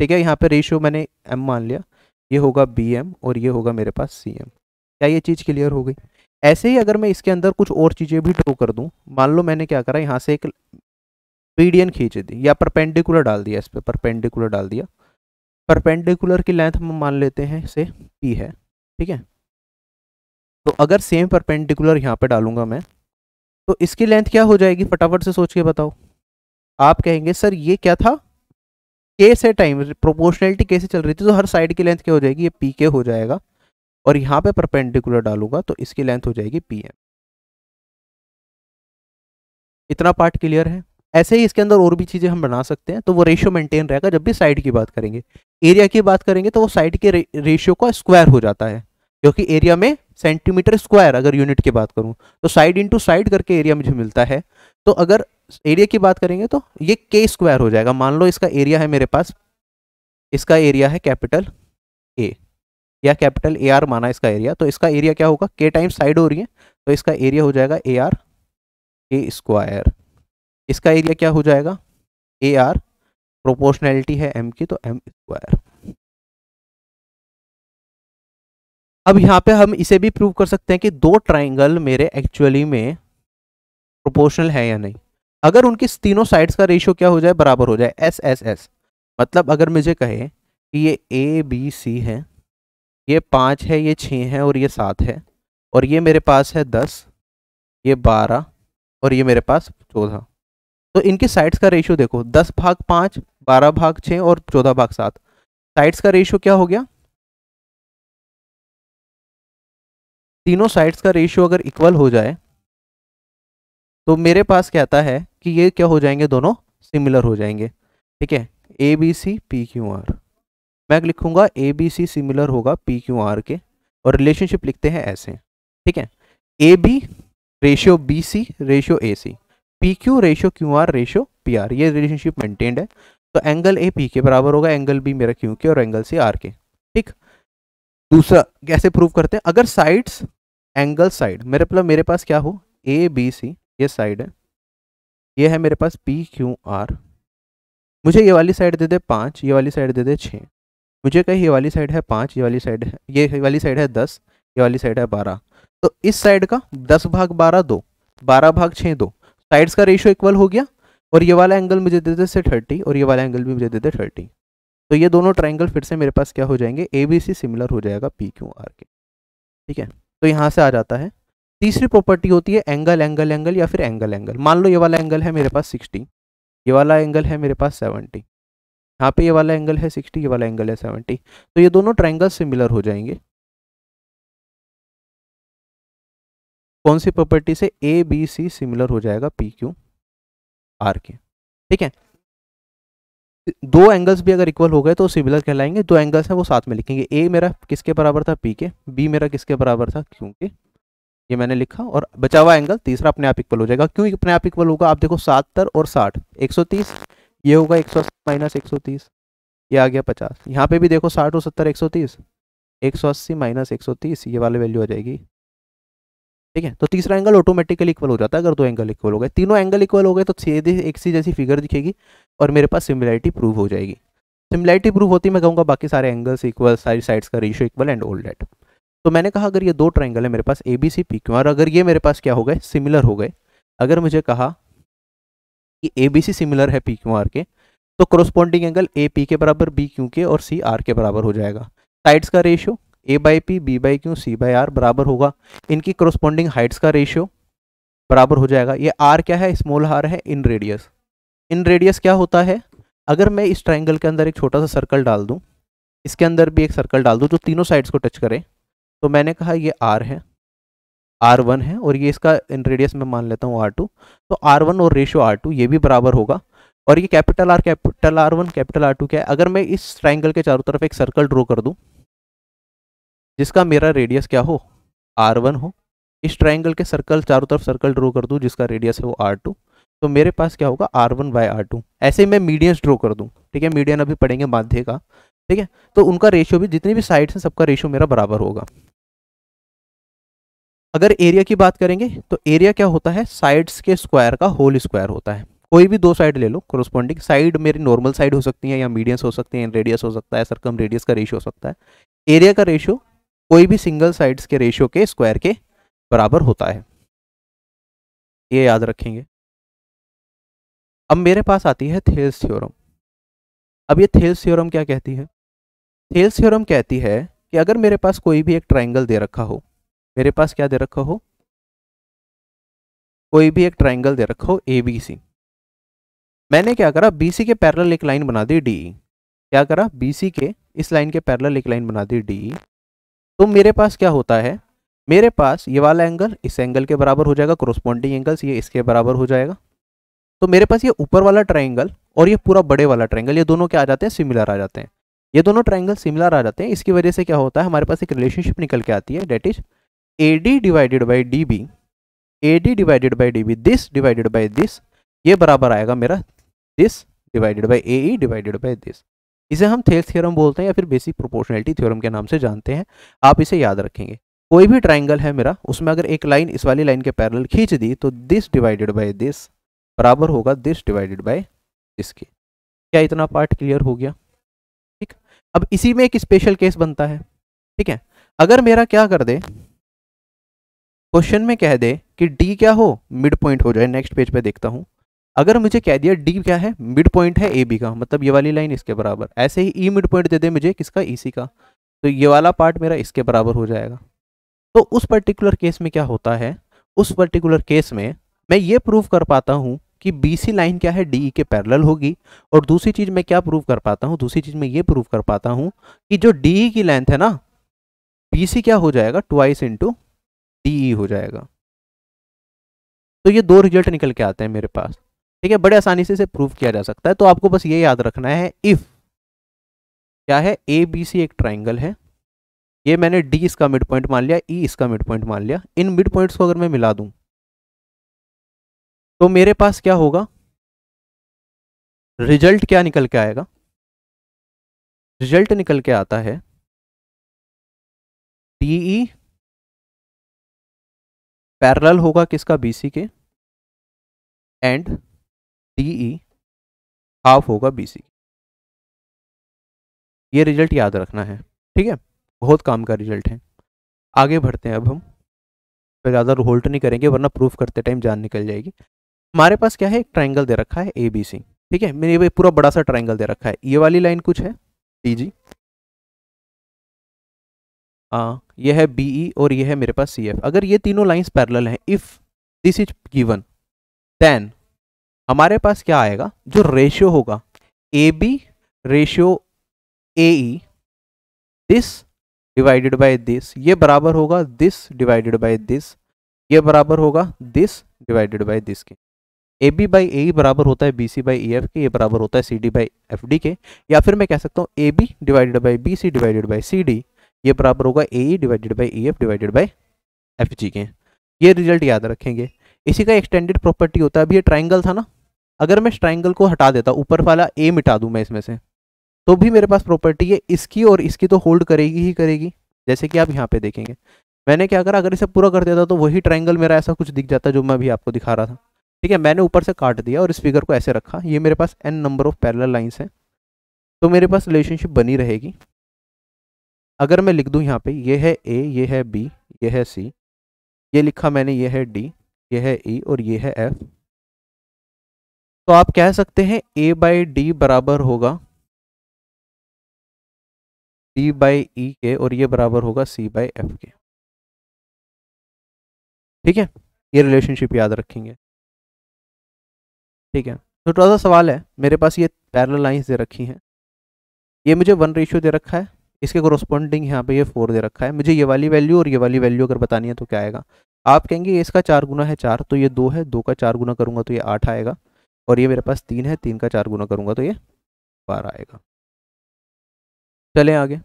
ठीक है यहाँ पे रेशियो मैंने एम मान लिया ये होगा बी एम और ये होगा मेरे पास सी एम क्या ये चीज़ क्लियर हो गई ऐसे ही अगर मैं इसके अंदर कुछ और चीज़ें भी ड्रो कर दूँ मान लो मैंने क्या करा यहाँ से एक पीडियन खींच दी या परपेंडिकुलर डाल दिया इस पर परपेंडिकुलर डाल दिया परपेंडिकुलर की लेंथ हम मान लेते हैं से पी है ठीक है तो अगर सेम परपेंडिकुलर यहाँ पे डालूंगा मैं तो इसकी लेंथ क्या हो जाएगी फटाफट से सोच के बताओ आप कहेंगे सर ये क्या था के से टाइम प्रोपोर्शनैलिटी कैसे चल रही थी तो हर साइड की लेंथ क्या हो जाएगी ये पी के हो जाएगा और यहाँ पे परपेंडिकुलर डालूंगा तो इसकी लेंथ हो जाएगी पी एम इतना पार्ट क्लियर है ऐसे ही इसके अंदर और भी चीज़ें हम बना सकते हैं तो वो रेशियो मेंटेन रहेगा जब भी साइड की बात करेंगे एरिया की बात करेंगे तो वो साइड के रे, रेशियो का स्क्वायर हो जाता है क्योंकि एरिया में सेंटीमीटर स्क्वायर अगर यूनिट की बात करूँ तो साइड इंटू साइड करके एरिया मुझे मिलता है तो अगर एरिया की बात करेंगे तो ये के स्क्वायर हो जाएगा मान लो इसका एरिया है मेरे पास इसका एरिया है कैपिटल ए या कैपिटल ए आर माना इसका एरिया तो इसका एरिया क्या होगा के टाइम साइड हो रही है तो इसका एरिया हो जाएगा ए आर के स्क्वायर इसका एरिया क्या हो जाएगा ए आर प्रोपोर्शनैलिटी है एम की तो एम स्क्वायर अब यहाँ पे हम इसे भी प्रूव कर सकते हैं कि दो ट्राइंगल मेरे एक्चुअली में प्रोपोर्शनल है या नहीं अगर उनकी तीनों साइड्स का रेशियो क्या हो जाए बराबर हो जाए एस एस एस मतलब अगर मुझे कहे कि ये ए बी सी है ये पाँच है ये छः है और ये सात है और ये मेरे पास है दस ये बारह और ये मेरे पास चौदह तो इनकी साइड्स का रेशियो देखो दस भाग पाँच बारह भाग छः और चौदह भाग सात साइड्स का रेशियो क्या हो गया तीनों साइड्स का रेशियो अगर इक्वल हो जाए तो मेरे पास कहता है कि ये क्या हो जाएंगे दोनों सिमिलर हो जाएंगे ठीक है A B C P Q R मैं लिखूंगा ए बी सी सिमिलर होगा पी क्यू आर के और रिलेशनशिप लिखते हैं ऐसे ठीक है A B ratio B C ratio A C P Q ratio Q R ratio P R ये रिलेशनशिप मेंटेन्ड है तो एंगल ए पी के बराबर होगा एंगल बी मेरा क्यू के और एंगल सी आर के ठीक दूसरा कैसे प्रूव करते हैं अगर साइड्स एंगल साइड मेरे मतलब मेरे पास क्या हो ए बी सी ये साइड है ये है मेरे पास पी क्यू आर मुझे ये वाली साइड दे दे पाँच ये वाली साइड दे दे छः मुझे कहीं ये वाली साइड है पाँच ये वाली साइड है ये वाली साइड है दस ये वाली साइड है बारह तो इस साइड का दस भाग बारह दो बारह भाग छः दो साइड्स का रेशियो इक्वल हो गया और ये वाला एंगल मुझे दे दे से थर्टी और ये वाला एंगल भी मुझे दे दे थर्टी तो ये दोनों ट्राइंगल फिर से मेरे पास क्या हो जाएंगे ए बी सी सिमिलर हो जाएगा पी क्यू आर के ठीक है तो यहाँ से आ जाता है तीसरी प्रॉपर्टी होती है एंगल एंगल एंगल या फिर एंगल एंगल मान लो ये वाला एंगल है मेरे पास सिक्सटी ये वाला एंगल है मेरे पास सेवेंटी यहाँ पे ये वाला एंगल है सिक्सटी ये वाला एंगल है सेवेंटी तो ये दोनों ट्राइंगल सिमिलर हो जाएंगे कौन सी प्रॉपर्टी से ए बी सी सिमिलर हो जाएगा पी क्यू आर के ठीक है दो एंगल्स भी अगर इक्वल हो गए तो सिमिलर कहलाएंगे दो एंगल्स हैं वो साथ में लिखेंगे ए मेरा किसके बराबर था पी के बी मेरा किसके बराबर था क्योंकि के ये मैंने लिखा और बचा हुआ एंगल तीसरा अपने आप इक्वल हो जाएगा क्यों अपने आप इक्वल होगा आप देखो सातर और साठ एक सौ तीस ये होगा एक सौ माइनस एक सौ तीस ये आ गया पचास यहाँ पे भी देखो साठ और सत्तर एक सौ तीस एक सौ अस्सी माइनस एक सौ तीस ये वाली वैल्यू आ जाएगी ठीक है तो तीसरा एंगल ऑटोमेटिकली इक्वल हो जाता है अगर दो एंगल इक्वल हो गए तीनों एंगल इक्वल हो गए तो सीधे एक सी जैसी फिगर दिखेगी और मेरे पास सिमिलरिटी प्रूव हो जाएगी सिमिलरिटी प्रूव होती मैं कहूँगा बाकी सारे एंगल्स इक्वल सारी साइड्स का ratio equal and old that तो मैंने कहा अगर ये दो ट्राइंगल है मेरे पास A B C P Q और अगर ये मेरे पास क्या हो गए सिमिलर हो गए अगर मुझे कहा कि ए बी सी सिमिलर है पी क्यू आर के तो क्रोस्पॉन्डिंग एंगल ए पी के बराबर बी क्यू के और सी आर के बराबर हो जाएगा साइड्स का ratio A by P B by Q C by R बराबर होगा इनकी क्रोस्पॉन्डिंग हाइट्स का रेशियो बराबर हो जाएगा ये आर क्या है स्मॉल आर है इन रेडियस इन रेडियस क्या होता है अगर मैं इस ट्राइंगल के अंदर एक छोटा सा सर्कल डाल दूँ इसके अंदर भी एक सर्कल डाल दूँ जो तीनों साइड्स को टच करें तो मैंने कहा ये आर है आर वन है और ये इसका इन रेडियस में मान लेता हूँ आर टू तो आर वन और रेशियो आर टू ये भी बराबर होगा और ये capital R capital R one capital R two क्या है अगर मैं इस ट्राइंगल के चारों तरफ एक सर्कल ड्रॉ कर दूँ जिसका मेरा रेडियस क्या हो आर वन हो इस ट्राइंगल के सर्कल चारों तरफ सर्कल ड्रॉ कर दूँ जिसका रेडियस है वो आर टू तो मेरे पास क्या होगा R one by R two ऐसे ही मैं मीडियंस ड्रॉ कर दूँ ठीक है मीडियन अभी पढ़ेंगे माध्य का ठीक है तो उनका रेशियो भी जितनी भी साइड्स हैं सबका रेशियो मेरा बराबर होगा अगर एरिया की बात करेंगे तो एरिया क्या होता है साइड्स के स्क्वायर का होल स्क्वायर होता है कोई भी दो साइड ले लो कॉरस्पॉन्डिंग साइड मेरी नॉर्मल साइड हो सकती है या मीडियंस हो सकती है रेडियस हो सकता है सरकम रेडियस का रेशियो हो सकता है एरिया का रेशियो कोई भी सिंगल साइड्स के रेशियो के स्क्वायर के बराबर होता है ये याद रखेंगे अब मेरे पास आती है थेल्स थ्योरम अब ये थेल्स थ्योरम क्या कहती है थेल्स थ्योरम कहती है कि अगर मेरे पास कोई भी एक ट्राइंगल दे रखा हो मेरे पास क्या दे रखा हो कोई भी एक ट्राइंगल दे रखा हो ए बी सी मैंने क्या करा बी सी के पैरेलल एक लाइन बना दी डी क्या करा बी सी के इस लाइन के पैरेलल एक लाइन बना दी डी तो मेरे पास क्या होता है मेरे पास ये वाला एंगल इस एंगल के बराबर हो जाएगा क्रोस्पॉन्डिंग एंगल्स ये इसके बराबर हो जाएगा तो मेरे पास ये ऊपर वाला ट्राइंगल और ये पूरा बड़े वाला ट्राइंगल ये दोनों क्या आ जाते हैं सिमिलर आ जाते हैं ये दोनों ट्राइंगल सिमिलर आ जाते हैं इसकी वजह से क्या होता है हमारे पास एक रिलेशनशिप निकल के आती है that is A D divided by D B A D divided by D B this divided by this ये बराबर आएगा मेरा this divided by A divided by this इसे हम थेल्स थ्योरम बोलते हैं या फिर बेसिक प्रोपोर्शनैलिटी थ्योरम के नाम से जानते हैं आप इसे याद रखेंगे कोई भी ट्राइंगल है मेरा उसमें अगर एक लाइन इस वाली लाइन के पैरल खींच दी तो दिस डिवाइडेड बाय दिस बराबर होगा दिस डिवाइडेड बाय इसके क्या इतना पार्ट क्लियर हो गया ठीक अब इसी में एक स्पेशल केस बनता है ठीक है अगर मेरा क्या कर दे क्वेश्चन में कह दे कि डी क्या हो मिड पॉइंट हो जाए नेक्स्ट पेज पर देखता हूँ अगर मुझे कह दिया डी क्या है मिड पॉइंट है ए बी का मतलब ये वाली लाइन इसके बराबर ऐसे ही ई मिड पॉइंट दे दे मुझे किसका ई e सी का तो ये वाला पार्ट मेरा इसके बराबर हो जाएगा तो उस पर्टिकुलर केस में क्या होता है उस पर्टिकुलर केस में मैं ये प्रूव कर पाता हूँ कि बी सी लाइन क्या है डी ई e के पैरेलल होगी और दूसरी चीज़ मैं क्या प्रूव कर पाता हूँ दूसरी चीज़ मैं ये प्रूव कर पाता हूँ कि जो डी ई e की लेंथ है ना बी सी क्या हो जाएगा ट्वाइस इंटू डी ई हो जाएगा तो ये दो रिजल्ट निकल के आते हैं मेरे पास ठीक है बड़े आसानी से इसे प्रूव किया जा सकता है तो आपको बस ये याद रखना है इफ़ क्या है ए बी सी एक ट्राइंगल है ये मैंने डी इसका मिड पॉइंट मान लिया ई e इसका मिड पॉइंट मान लिया इन मिड पॉइंट्स को अगर मैं मिला दूं तो मेरे पास क्या होगा रिजल्ट क्या निकल के आएगा रिजल्ट निकल के आता है डी ई पैरल होगा किसका बी सी के एंड डी ई हाफ होगा बी सी ये रिजल्ट याद रखना है ठीक है बहुत काम का रिजल्ट है आगे बढ़ते हैं अब हम फिर ज़्यादा होल्ट नहीं करेंगे वरना प्रूफ करते टाइम जान निकल जाएगी हमारे पास क्या है एक ट्राइंगल दे रखा है ए बी सी ठीक है मेरे भाई पूरा बड़ा सा ट्राइंगल दे रखा है ये वाली लाइन कुछ है डी जी हाँ यह है बी ई और यह है मेरे पास सी एफ अगर ये तीनों लाइन्स पैरल हैं if this is given then हमारे पास क्या आएगा जो रेशियो होगा A B ratio A this divided by this ये बराबर होगा दिस डिवाइडेड बाय दिस ये बराबर होगा दिस डिवाइडेड बाय दिस के ए बी बाई ए बराबर होता है बी सी बाई एफ के ये बराबर होता है C D by F D के या फिर मैं कह सकता हूँ A B divided by B C divided by C D ये बराबर होगा A divided by E F divided by F G के ये रिजल्ट याद रखेंगे इसी का एक्सटेंडेड प्रॉपर्टी होता है अभी ये ट्राइंगल था ना अगर मैं ट्राइंगल को हटा देता ऊपर वाला ए मिटा दूँ मैं इसमें से तो भी मेरे पास प्रॉपर्टी है इसकी और इसकी तो होल्ड करेगी ही करेगी जैसे कि आप यहाँ पे देखेंगे मैंने क्या करा अगर इसे पूरा कर देता तो वही ट्राइंगल मेरा ऐसा कुछ दिख जाता जो मैं अभी आपको दिखा रहा था ठीक है मैंने ऊपर से काट दिया और इस फिगर को ऐसे रखा ये मेरे पास N number of parallel lines हैं तो मेरे पास रिलेशनशिप बनी रहेगी अगर मैं लिख दूँ यहाँ पर ये है ए ये है बी ये है सी ये लिखा मैंने ये है डी ये है ई e, और ये है एफ तो आप कह सकते हैं ए बाई डी बराबर होगा डी बाई ई के और ये बराबर होगा सी बाई एफ के ठीक है ये रिलेशनशिप याद रखेंगे ठीक है तो थोड़ा सा सवाल है मेरे पास ये पैरल लाइन्स दे रखी हैं ये मुझे वन रेशियो दे रखा है इसके कोरोस्पॉन्डिंग यहाँ पे ये फोर दे रखा है मुझे ये वाली वैल्यू और ये वाली वैल्यू अगर बतानी है तो क्या आएगा आप कहेंगे इसका चार गुना है चार तो ये दो है दो का चार गुना करूँगा तो ये आठ आएगा और ये मेरे पास तीन है तीन का चार गुना करूँगा तो ये बारह आएगा चले आगे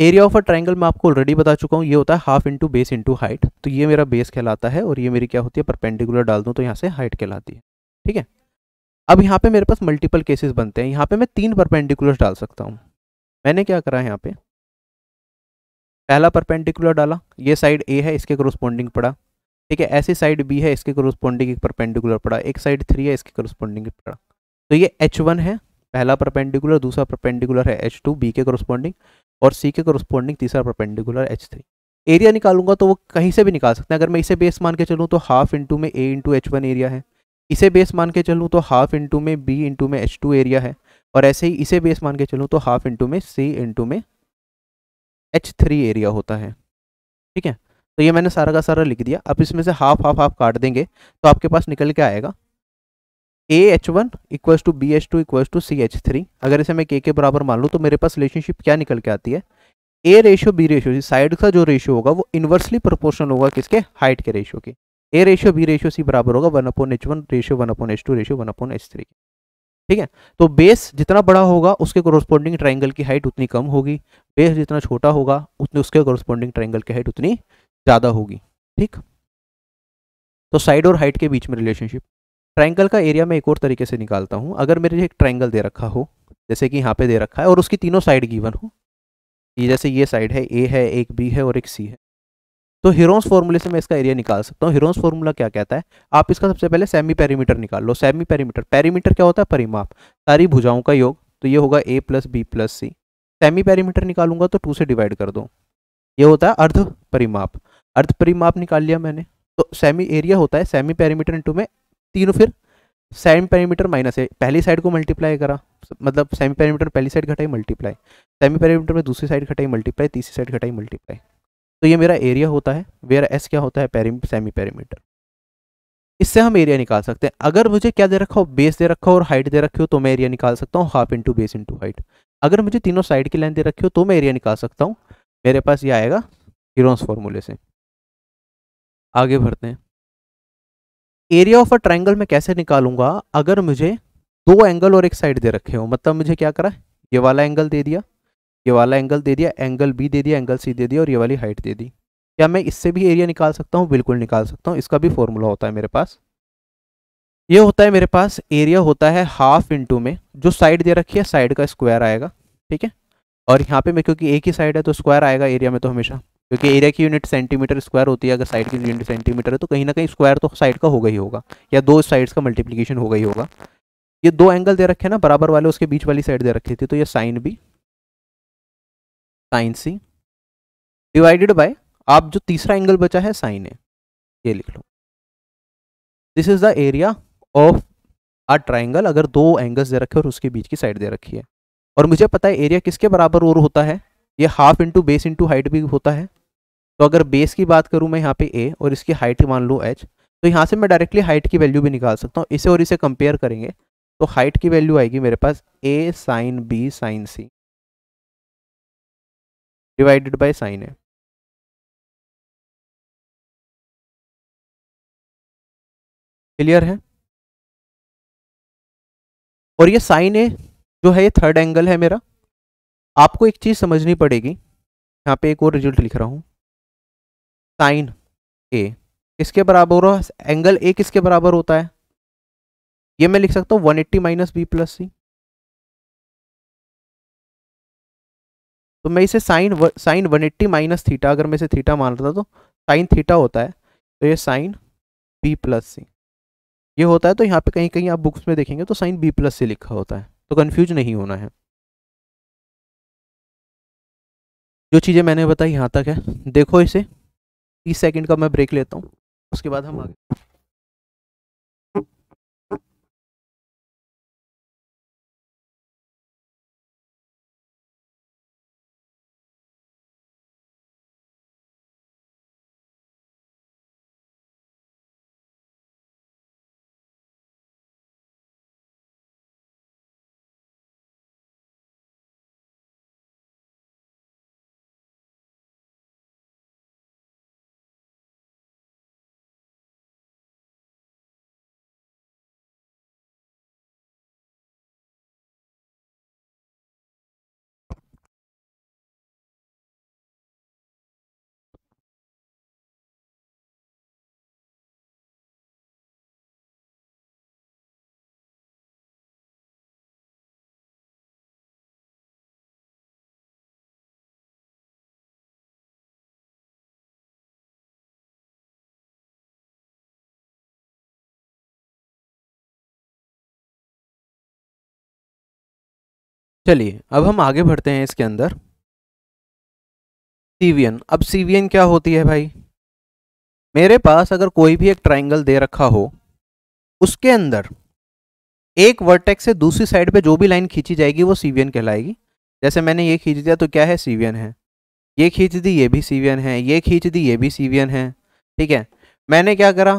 एरिया ऑफ अ ट्राइंगल मैं आपको ऑलरेडी बता चुका हूँ ये होता है half into base into height तो ये मेरा बेस कहलाता है और ये मेरी क्या होती है परपेंडिकुलर डाल दूँ तो यहाँ से हाइट कहलाती है ठीक है अब यहाँ पे मेरे पास मल्टीपल केसेस बनते हैं यहाँ पे मैं तीन परपेंडिकुलर डाल सकता हूँ मैंने क्या करा है यहाँ पे पहला परपेंडिकुलर डाला ये साइड ए है इसके क्रोस्पॉन्डिंग पड़ा ठीक है ऐसी साइड बी है इसके कोरोस्पॉन्डिंग एक परपेंडिकुलर पड़ा एक साइड थ्री है इसके कोरोस्पॉन्डिंग पड़ा तो ये एच वन है पहला परपेंडिकुलर दूसरा परपेंडिकुलर है एच टू बी के कोरोस्पॉन्डिंग और सी के कोरोस्पॉन्डिंग तीसरा परपेंडिकुलर एच थ्री एरिया निकालूंगा तो वो कहीं से भी निकाल सकते हैं अगर मैं इसे बेस मान के चलूँ तो हाफ इंटू में A into H one area है इसे बेस मान के चलूँ तो हाफ इंटू में बी इंटू में एच टू एरिया है और ऐसे ही इसे बेस मान के चलूँ तो हाफ इंटू में सी इंटू में एच थ्री एरिया होता है ठीक है तो ये मैंने सारा का सारा लिख दिया अब इसमें से हाफ हाफ हाफ काट देंगे तो आपके पास निकल के आएगा A H one equals to B H two equals to C H three अगर इसे मैं के के बराबर मान लूँ तो मेरे पास रिलेशनशिप क्या निकल के आती है A ratio B ratio side का जो रेशियो होगा वो इन्वर्सली प्रोपोर्शनल होगा किसके हाइट के रेशियो के A ratio B ratio C बराबर होगा one upon H one ratio one upon H two ratio one upon H three ठीक है तो बेस जितना बड़ा होगा उसके कोरोस्पॉन्डिंग ट्राइंगल की हाइट उतनी कम होगी बेस जितना छोटा होगा उतने उसके कोरोस्पॉन्डिंग ट्राइंगल की हाइट उतनी ज़्यादा होगी ठीक तो साइड और हाइट के बीच में रिलेशनशिप ट्रायंगल का एरिया मैं एक और तरीके से निकालता हूँ अगर मेरे एक ट्रायंगल दे रखा हो जैसे कि यहाँ पे दे रखा है और उसकी तीनों साइड गिवन हो ये जैसे ये साइड है ए है एक बी है और एक सी है तो हीरोन्स फॉर्मूले से मैं इसका एरिया निकाल सकता हूँ हिरोन्स फॉर्मूला क्या कहता है आप इसका सबसे पहले सेमी पैरीमीटर निकाल लो सेमी पैरीमीटर पैरीमीटर क्या होता है परिमाप सारी भुजाओं का योग तो ये होगा A plus B plus C semi perimeter निकालूंगा तो टू से डिवाइड कर दो ये होता है अर्ध परिमाप अर्थ परिमाप निकाल लिया मैंने तो सेमी एरिया होता है सेमी पैरीमीटर इंटू में तीनों फिर सेमी पैरीमीटर माइनस है पहली साइड को मल्टीप्लाई करा मतलब सेमी पैरीमीटर पहली साइड घटाई मल्टीप्लाई सेमी पैरीमीटर में दूसरी साइड घटाई मल्टीप्लाई तीसरी साइड घटाई मल्टीप्लाई तो ये मेरा एरिया होता है वेयर एस क्या होता है सेमी पैरीमीटर इससे हम एरिया निकाल सकते हैं अगर मुझे क्या दे रखा हो बेस दे रखा हो और हाइट दे रखी हो तो मैं एरिया निकाल सकता हूँ half into base into height अगर मुझे तीनों साइड की लाइन दे रखी हो तो मैं एरिया निकाल सकता हूँ मेरे पास ये आएगा हीरोस फॉर्मूले से आगे बढ़ते हैं एरिया ऑफ अ ट्राइंगल मैं कैसे निकालूंगा अगर मुझे दो एंगल और एक साइड दे रखे हो मतलब मुझे क्या करा ये वाला एंगल दे दिया ये वाला एंगल दे दिया एंगल बी दे दिया एंगल सी दे दिया और ये वाली हाइट दे दी क्या मैं इससे भी एरिया निकाल सकता हूँ बिल्कुल निकाल सकता हूँ इसका भी फॉर्मूला होता है मेरे पास ये होता है मेरे पास एरिया होता है हाफ इंटू में जो साइड दे रखी है साइड का स्क्वायर आएगा ठीक है और यहाँ पे मैं क्योंकि एक ही साइड है तो स्क्वायर आएगा एरिया में तो हमेशा क्योंकि एरिया की यूनिट सेंटीमीटर स्क्वायर होती है अगर साइड की यूनिट सेंटीमीटर है तो कहीं ना कहीं स्क्वायर तो साइड का होगा ही होगा या दो साइड्स का मल्टीप्लीकेशन होगा ही होगा ये दो एंगल दे रखे हैं ना बराबर वाले उसके बीच वाली साइड दे रखी थी तो ये sine B sine C divided by आप जो तीसरा एंगल बचा है साइन ए ये लिख लो this is the area of a triangle अगर दो एंगल्स दे रखे और उसके बीच की साइड दे रखी है और मुझे पता है एरिया किसके बराबर और होता है ये half into base into height भी होता है तो अगर बेस की बात करूँ मैं यहाँ पे ए और इसकी हाइट मान लूँ एच तो यहाँ से मैं डायरेक्टली हाइट की वैल्यू भी निकाल सकता हूँ इसे और इसे कंपेयर करेंगे तो हाइट की वैल्यू आएगी मेरे पास A sine B sine C divided by sine A clear है और ये साइन ए जो है ये थर्ड एंगल है मेरा आपको एक चीज़ समझनी पड़ेगी यहाँ पे एक और रिजल्ट लिख रहा हूँ साइन ए किसके बराबर हो एंगल ए किसके बराबर होता है ये मैं लिख सकता हूँ one eighty minus B plus C तो मैं इसे sine sine one eighty minus theta अगर मैं इसे थीटा मान रहा था तो साइन थीटा होता है तो ये साइन बी प्लस सी ये होता है तो यहाँ पे कहीं कहीं आप बुक्स में देखेंगे तो साइन बी प्लस सी लिखा होता है तो कन्फ्यूज नहीं होना है जो चीज़ें मैंने बताई यहाँ तक है देखो इसे तीस सेकेंड का मैं ब्रेक लेता हूँ उसके बाद हम आगे चलिए अब हम आगे बढ़ते हैं इसके अंदर सीवियन अब सीवियन क्या होती है भाई मेरे पास अगर कोई भी एक ट्राइंगल दे रखा हो उसके अंदर एक वर्टेक्स से दूसरी साइड पे जो भी लाइन खींची जाएगी वो सीवियन कहलाएगी जैसे मैंने ये खींच दिया तो क्या है सीवियन है ये खींच दी ये भी सीवियन है ये खींच दी ये भी सीवियन है ठीक है मैंने क्या करा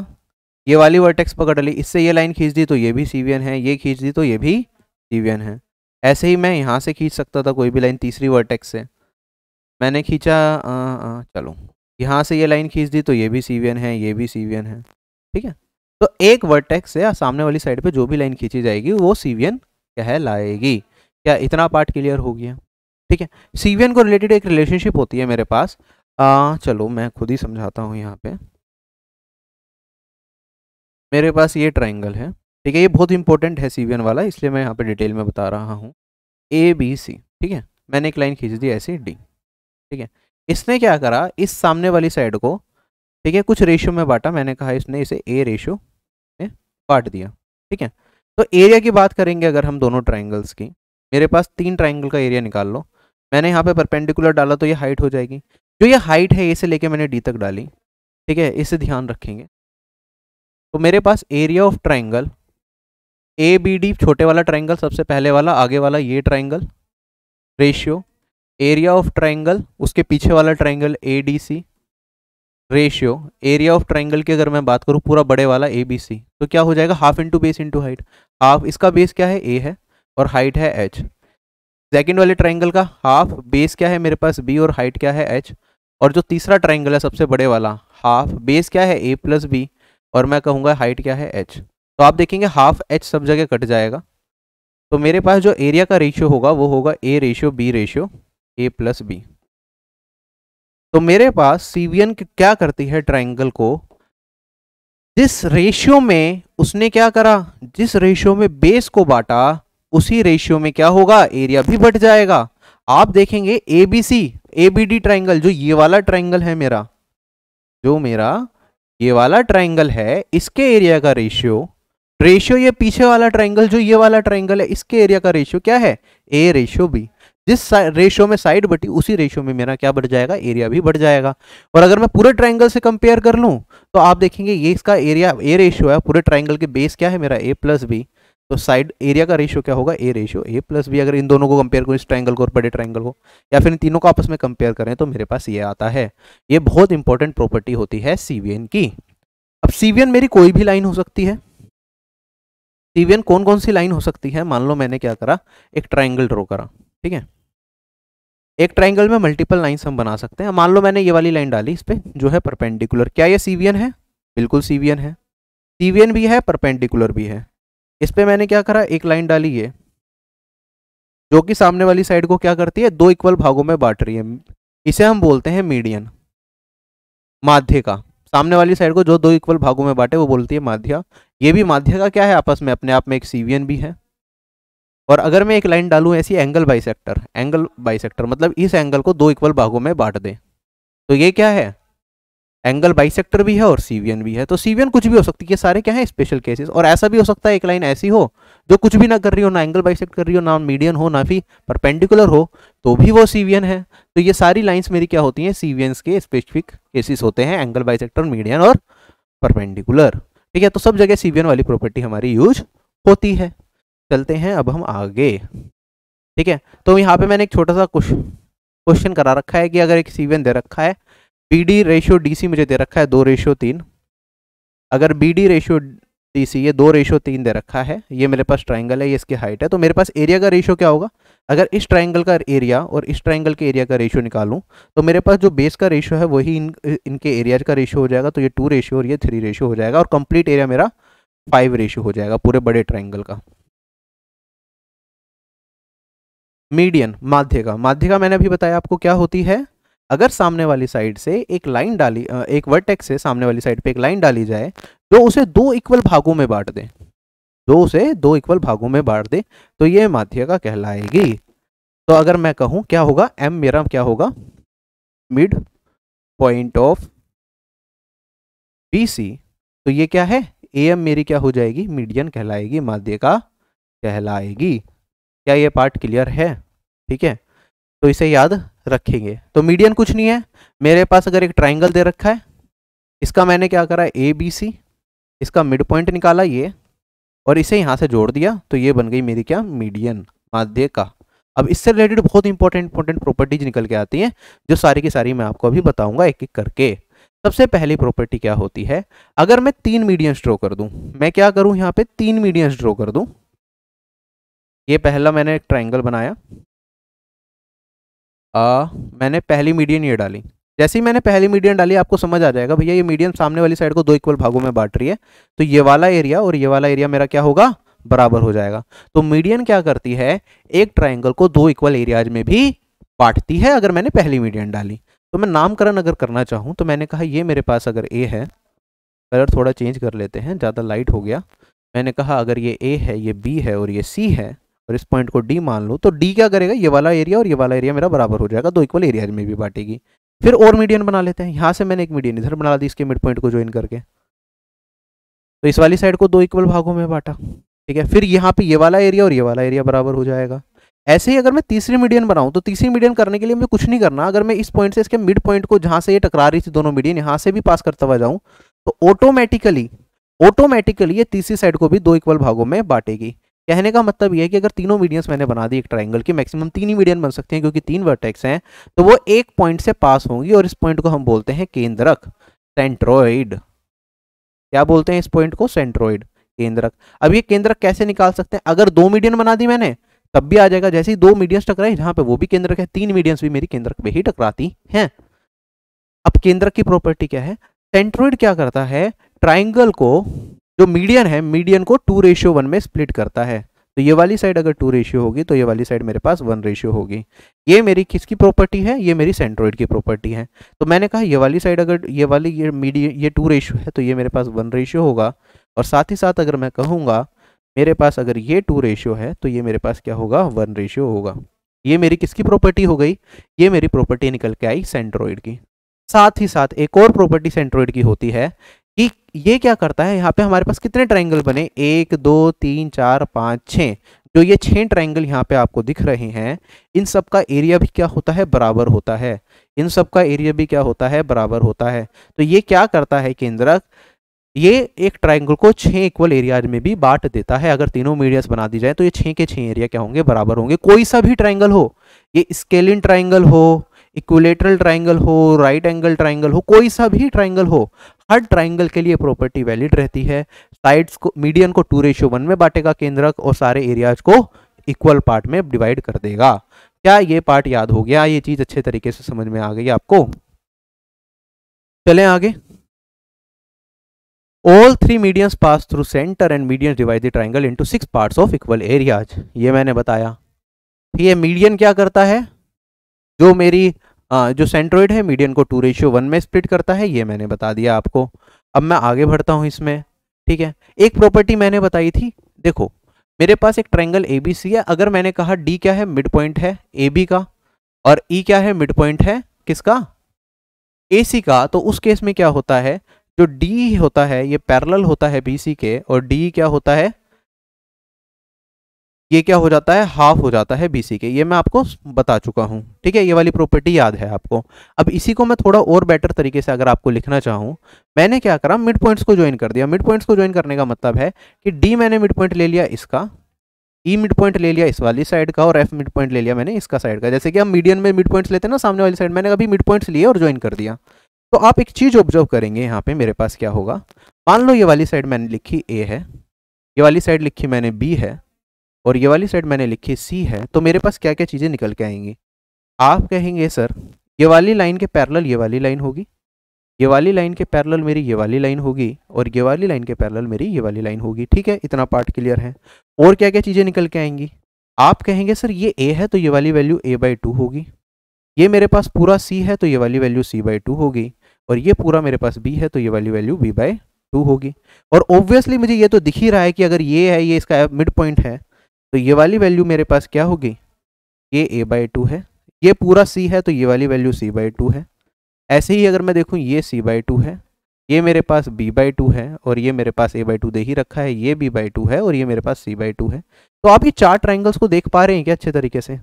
ये वाली वर्टेक्स पकड़ ली इससे ये लाइन खींच दी तो ये भी सीवियन है ये खींच दी तो ये भी सीवियन है ऐसे ही मैं यहाँ से खींच सकता था कोई भी लाइन तीसरी वर्टेक्स से मैंने खींचा चलो यहाँ से ये लाइन खींच दी तो ये भी एन है ये भी एन है ठीक है तो एक वर्टेक्स से सामने वाली साइड पे जो भी लाइन खींची जाएगी वो कह कहलाएगी क्या इतना पार्ट क्लियर हो गया ठीक है एन को रिलेटेड एक रिलेशनशिप होती है मेरे पास आ, चलो मैं खुद ही समझाता हूँ यहाँ पे मेरे पास ये ट्राइंगल है ठीक है ये बहुत इंपॉर्टेंट है सीवियन वाला इसलिए मैं यहाँ पे डिटेल में बता रहा हूँ ए बी सी ठीक है मैंने एक लाइन खींच दी ऐसी डी ठीक है इसने क्या करा इस सामने वाली साइड को ठीक है कुछ रेशियो में बांटा मैंने कहा इसने इसे ए रेशियो में बांट दिया ठीक है तो एरिया की बात करेंगे अगर हम दोनों ट्राइंगल्स की मेरे पास तीन ट्राइंगल का एरिया निकाल लो मैंने यहाँ पे परपेंडिकुलर डाला तो ये हाइट हो जाएगी जो ये हाइट है इसे लेके मैंने डी तक डाली ठीक है इसे ध्यान रखेंगे तो मेरे पास area of triangle A B D छोटे वाला ट्राइंगल सबसे पहले वाला आगे वाला ये triangle ratio area of triangle उसके पीछे वाला triangle A D C ratio area of triangle की अगर मैं बात करूँ पूरा बड़े वाला ए बी सी तो क्या हो जाएगा half into base into height half इसका बेस क्या है ए है और हाइट है एच सेकेंड वाले ट्राइंगल का हाफ बेस क्या है मेरे पास बी और हाइट क्या है एच और जो तीसरा ट्राइंगल है सबसे बड़े वाला हाफ बेस क्या है ए प्लस बी और मैं कहूँगा हाइट क्या है एच तो आप देखेंगे हाफ एच सब जगह कट जाएगा तो मेरे पास जो एरिया का रेशियो होगा वो होगा A ratio B ratio A plus B तो मेरे पास सीवीएन क्या करती है ट्राइंगल को जिस रेशियो में उसने क्या करा जिस रेशियो में बेस को बांटा उसी रेशियो में क्या होगा एरिया भी बट जाएगा आप देखेंगे ABC ABD A B D triangle जो ये वाला ट्राइंगल है मेरा जो मेरा ये वाला ट्राइंगल है इसके एरिया का रेशियो रेशियो ये पीछे वाला ट्राइंगल जो ये वाला ट्राइंगल है इसके एरिया का रेशियो क्या है ए रेशियो बी जिस रेशियो में साइड बटी उसी रेशियो में मेरा क्या बढ़ जाएगा एरिया भी बढ़ जाएगा और अगर मैं पूरे ट्राइंगल से कंपेयर कर लूँ तो आप देखेंगे ये इसका एरिया ए रेशो है पूरे ट्राइंगल के बेस क्या है मेरा ए प्लस बी तो साइड एरिया का रेशियो क्या होगा A ratio A plus B अगर इन दोनों को कंपेयर करूँ इस ट्राइंगल को और बड़े ट्राइंगल को या फिर इन तीनों को आपस में कंपेयर करें तो मेरे पास ये आता है ये बहुत इंपॉर्टेंट प्रॉपर्टी होती है सी की अब सी मेरी कोई भी लाइन हो सकती है सीवियन कौन कौन सी लाइन हो सकती है मान लो मैंने क्या करा एक ट्राइंगल ड्रॉ करा ठीक है एक ट्राइंगल में मल्टीपल लाइन्स हम बना सकते हैं मान लो मैंने ये वाली लाइन डाली इस पर जो है परपेंडिकुलर क्या ये सीवियन है बिल्कुल सीवियन है सीवियन भी है परपेंडिकुलर भी है इस पर मैंने क्या करा एक लाइन डाली ये जो कि सामने वाली साइड को क्या करती है दो इक्वल भागों में बांट रही है इसे हम बोलते हैं मीडियन माध्य का सामने वाली साइड को जो दो इक्वल भागों में बांटे वो बोलती है माध्या ये भी माध्य का क्या है आपस में अपने आप में एक सीवियन भी है और अगर मैं एक लाइन डालूँ ऐसी एंगल बाइसेक्टर एंगल बाइसेक्टर मतलब इस एंगल को दो इक्वल भागों में बांट दें तो ये क्या है एंगल बाइसेक्टर भी है और सीवियन भी है तो सीवियन कुछ भी हो सकती है सारे क्या है स्पेशल केसेस और ऐसा भी हो सकता है एक लाइन ऐसी हो जो कुछ भी ना कर रही हो ना एंगल बाइसेक्ट कर रही हो ना मीडियन हो ना भी परपेंडिकुलर हो तो भी वो सीवियन है तो ये सारी लाइंस मेरी क्या होती हैं सीवियंस के स्पेसिफिक केसेस होते हैं एंगल बाइसेक्टर मीडियन और परपेंडिकुलर ठीक है तो सब जगह सीवियन वाली प्रॉपर्टी हमारी यूज होती है चलते हैं अब हम आगे ठीक है तो यहाँ पे मैंने एक छोटा सा क्वेश्चन करा रखा है कि अगर एक सीवियन दे रखा है B D ratio D C मुझे दे रखा है दो रेशियो तीन अगर B D ratio D C ये दो रेशियो तीन दे रखा है ये मेरे पास ट्राइंगल है ये इसकी हाइट है तो मेरे पास एरिया का रेशियो क्या होगा अगर इस ट्राइंगल का एरिया और इस ट्राइंगल के एरिया का रेशियो निकालूं तो मेरे पास जो बेस का रेशियो है वही इन इनके एरिया का रेशियो हो जाएगा तो ये टू रेशियो और ये थ्री रेशियो हो जाएगा और कंप्लीट एरिया मेरा फाइव रेशियो हो जाएगा पूरे बड़े ट्राइंगल का मीडियन माध्य का माध्य का मैंने अभी बताया आपको क्या होती है अगर सामने वाली साइड से एक लाइन डाली एक वर्टेक्स से सामने वाली साइड पे एक लाइन डाली जाए तो उसे दो इक्वल भागों में बांट दें दो से दो इक्वल भागों में बांट दे तो ये माध्यिका कहलाएगी तो अगर मैं कहूँ क्या होगा एम मेरा क्या होगा mid point of B C तो ये क्या है ए एम मेरी क्या हो जाएगी मीडियन कहलाएगी माध्यिका कहलाएगी क्या ये पार्ट क्लियर है ठीक है तो इसे याद रखेंगे तो मीडियन कुछ नहीं है मेरे पास अगर एक ट्राइंगल दे रखा है इसका मैंने क्या करा ए बी सी इसका मिड पॉइंट निकाला ये और इसे यहाँ से जोड़ दिया तो ये बन गई मेरी क्या मीडियन माध्य का अब इससे रिलेटेड बहुत इंपॉर्टेंट इंपॉर्टेंट प्रॉपर्टीज निकल के आती हैं जो सारी की सारी मैं आपको अभी बताऊंगा एक एक करके सबसे पहली प्रॉपर्टी क्या होती है अगर मैं तीन मीडियंस ड्रॉ कर दूं मैं क्या करूं यहाँ पे तीन मीडियंस ड्रॉ कर दूं ये पहला मैंने ट्राइंगल बनाया आ, मैंने पहली मीडियन ये डाली जैसे ही मैंने पहली मीडियम डाली आपको समझ आ जाएगा भैया ये मीडियम सामने वाली साइड को दो इक्वल भागों में बांट रही है तो ये वाला एरिया और ये वाला एरिया मेरा क्या होगा बराबर हो जाएगा तो मीडियम क्या करती है एक ट्राइंगल को दो इक्वल एरियाज में भी बांटती है अगर मैंने पहली मीडियम डाली तो मैं नामकरण अगर करना चाहूँ तो मैंने कहा ये मेरे पास अगर ए है कलर थोड़ा चेंज कर लेते हैं ज़्यादा लाइट हो गया मैंने कहा अगर ये ए है ये बी है और ये सी है और इस पॉइंट को डी मान लूँ तो डी क्या करेगा ये वाला एरिया और ये वाला एरिया मेरा बराबर हो जाएगा दो इक्वल एरियाज में भी बांटेगी फिर और मीडियन बना लेते हैं यहाँ से मैंने एक मीडियन इधर बना दी इसके मिड पॉइंट को ज्वाइन करके तो इस वाली साइड को दो इक्वल भागों में बांटा ठीक है फिर यहाँ पे ये वाला एरिया और ये वाला एरिया बराबर हो जाएगा ऐसे ही अगर मैं तीसरी मीडियन बनाऊं तो तीसरी मीडियन करने के लिए मुझे कुछ नहीं करना अगर मैं इस पॉइंट से इसके मिड पॉइंट को जहाँ से ये टकरा रही थी दोनों मीडियन यहाँ से भी पास करता हुआ जाऊँ तो ऑटोमेटिकली ऑटोमेटिकली ये तीसरी साइड को भी दो इक्वल भागों में बांटेगी कहने का मतलब यह है कि अगर तीनों मीडियंस मैंने बना दी एक ट्राइंगल की मैक्सिमम तीन ही मीडियन बन सकते हैं क्योंकि तीन वर्टेक्स हैं तो वो एक पॉइंट से पास होंगी और इस पॉइंट को हम बोलते हैं केंद्रक सेंट्रोइड क्या बोलते हैं इस पॉइंट को सेंट्रोइड केंद्रक अब ये केंद्रक कैसे निकाल सकते हैं अगर दो मीडियन बना दी मैंने तब भी आ जाएगा जैसे ही दो मीडियंस टकराए जहां पे वो भी केंद्रक है तीन मीडियंस भी मेरी केंद्रक पे ही टकराती हैं अब केंद्रक की प्रॉपर्टी क्या है सेंट्रोइड क्या करता है ट्राइंगल को जो मीडियन है मीडियन को टू रेशियो वन में स्प्लिट करता है तो ये वाली साइड अगर टू रेशियो होगी तो ये वाली साइड मेरे पास वन रेशियो होगी ये मेरी किसकी प्रॉपर्टी है ये मेरी सेंट्रोइड की प्रॉपर्टी है तो मैंने कहा ये वाली साइड अगर ये वाली ये मीडियम ये टू रेशियो है तो ये मेरे पास वन रेशियो होगा और साथ ही साथ अगर मैं कहूँगा मेरे पास अगर ये टू रेशियो है तो ये मेरे पास क्या होगा वन रेशियो होगा ये मेरी किसकी प्रॉपर्टी हो गई ये मेरी प्रॉपर्टी निकल के आई सेंट्रोइड की साथ ही साथ एक और प्रॉपर्टी सेंट्रोइड की होती है कि ये क्या करता है यहाँ पे हमारे पास कितने ट्राइंगल बने एक दो तीन चार पाँच छः जो ये छः ट्राइंगल यहाँ पे आपको दिख रहे हैं इन सब का एरिया भी क्या होता है बराबर होता है इन सब का एरिया भी क्या होता है बराबर होता है तो ये क्या करता है केंद्रक ये एक ट्राइंगल को छः इक्वल एरियाज में भी बांट देता है अगर तीनों मीडियस बना दी जाए तो ये छः के छः एरिया क्या होंगे बराबर होंगे कोई सा भी ट्राइंगल हो ये स्केलिन ट्राइंगल हो इक्विलेटरल ट्राइंगल हो राइट एंगल ट्राइंगल हो कोई सा भी ट्राइंगल हो हर ट्राइंगल के लिए प्रॉपर्टी वैलिड रहती है साइड्स को मीडियन को टू रेशियो वन में बांटेगा केंद्रक और सारे एरियाज को इक्वल पार्ट में डिवाइड कर देगा क्या ये पार्ट याद हो गया ये चीज अच्छे तरीके से समझ में आ गई आपको चले आगे all three median pass through centre and median divide the triangle into six part of equal areas ये मैंने बताया तो ये है मीडियन क्या करता है जो मेरी आ, जो सेंट्रोइड है मीडियन को टू रेशियो वन में स्प्लिट करता है ये मैंने बता दिया आपको अब मैं आगे बढ़ता हूँ इसमें ठीक है एक प्रॉपर्टी मैंने बताई थी देखो मेरे पास एक ट्रायंगल ए बी सी है अगर मैंने कहा डी क्या है मिड पॉइंट है ए बी का और ई e क्या है मिड पॉइंट है किसका ए सी का तो उस केस में क्या होता है जो डी होता है ये पैरल होता है बी सी के और डी क्या होता है ये क्या हो जाता है हाफ हो जाता है बीसी के ये मैं आपको बता चुका हूँ ठीक है ये वाली प्रॉपर्टी याद है आपको अब इसी को मैं थोड़ा और बेटर तरीके से अगर आपको लिखना चाहूँ मैंने क्या करा मिड पॉइंट्स को ज्वाइन कर दिया मिड पॉइंट्स को ज्वाइन करने का मतलब है कि डी मैंने मिड पॉइंट ले लिया इसका ई मिड पॉइंट ले लिया इस वाली साइड का और एफ मिड पॉइंट ले लिया मैंने इसका साइड का जैसे कि हम मीडियम में मिड पॉइंट्स लेते हैं ना सामने वाली साइड मैंने अभी मिड पॉइंट्स लिए और ज्वाइन कर दिया तो आप एक चीज़ ऑब्जर्व करेंगे यहाँ पे मेरे पास क्या होगा मान लो ये वाली साइड मैंने लिखी ए है ये वाली साइड लिखी मैंने बी है और ये वाली साइड मैंने लिखी सी है तो मेरे पास क्या क्या चीज़ें निकल के आएंगी आप कहेंगे सर ये वाली लाइन के पैरल ये वाली लाइन होगी ये वाली लाइन के पैरेलल मेरी ये वाली लाइन होगी और ये वाली लाइन के पैरेलल मेरी ये वाली लाइन होगी ठीक है इतना पार्ट क्लियर है और क्या क्या चीज़ें निकल के आएंगी आप कहेंगे सर ये ए है तो ये वाली वैल्यू ए बाई टू होगी ये मेरे पास पूरा सी है तो ये वाली वैल्यू सी बाई टू होगी और ये पूरा मेरे पास बी है तो ये वाली वैल्यू बी बाई टू होगी और ऑब्वियसली मुझे ये तो दिख ही रहा है कि अगर ये है ये इसका मिड पॉइंट है तो ये वाली वैल्यू मेरे पास क्या होगी ये ए बाई टू है ये पूरा सी है तो ये वाली वैल्यू सी बाई टू है ऐसे ही अगर मैं देखूँ ये सी बाई टू है ये मेरे पास बी बाई टू है और ये मेरे पास ए बाई टू दे ही रखा है ये बी बाई टू है और ये मेरे पास सी बाई टू है तो आप ये चार ट्राइंगल्स को देख पा रहे हैं क्या अच्छे तरीके से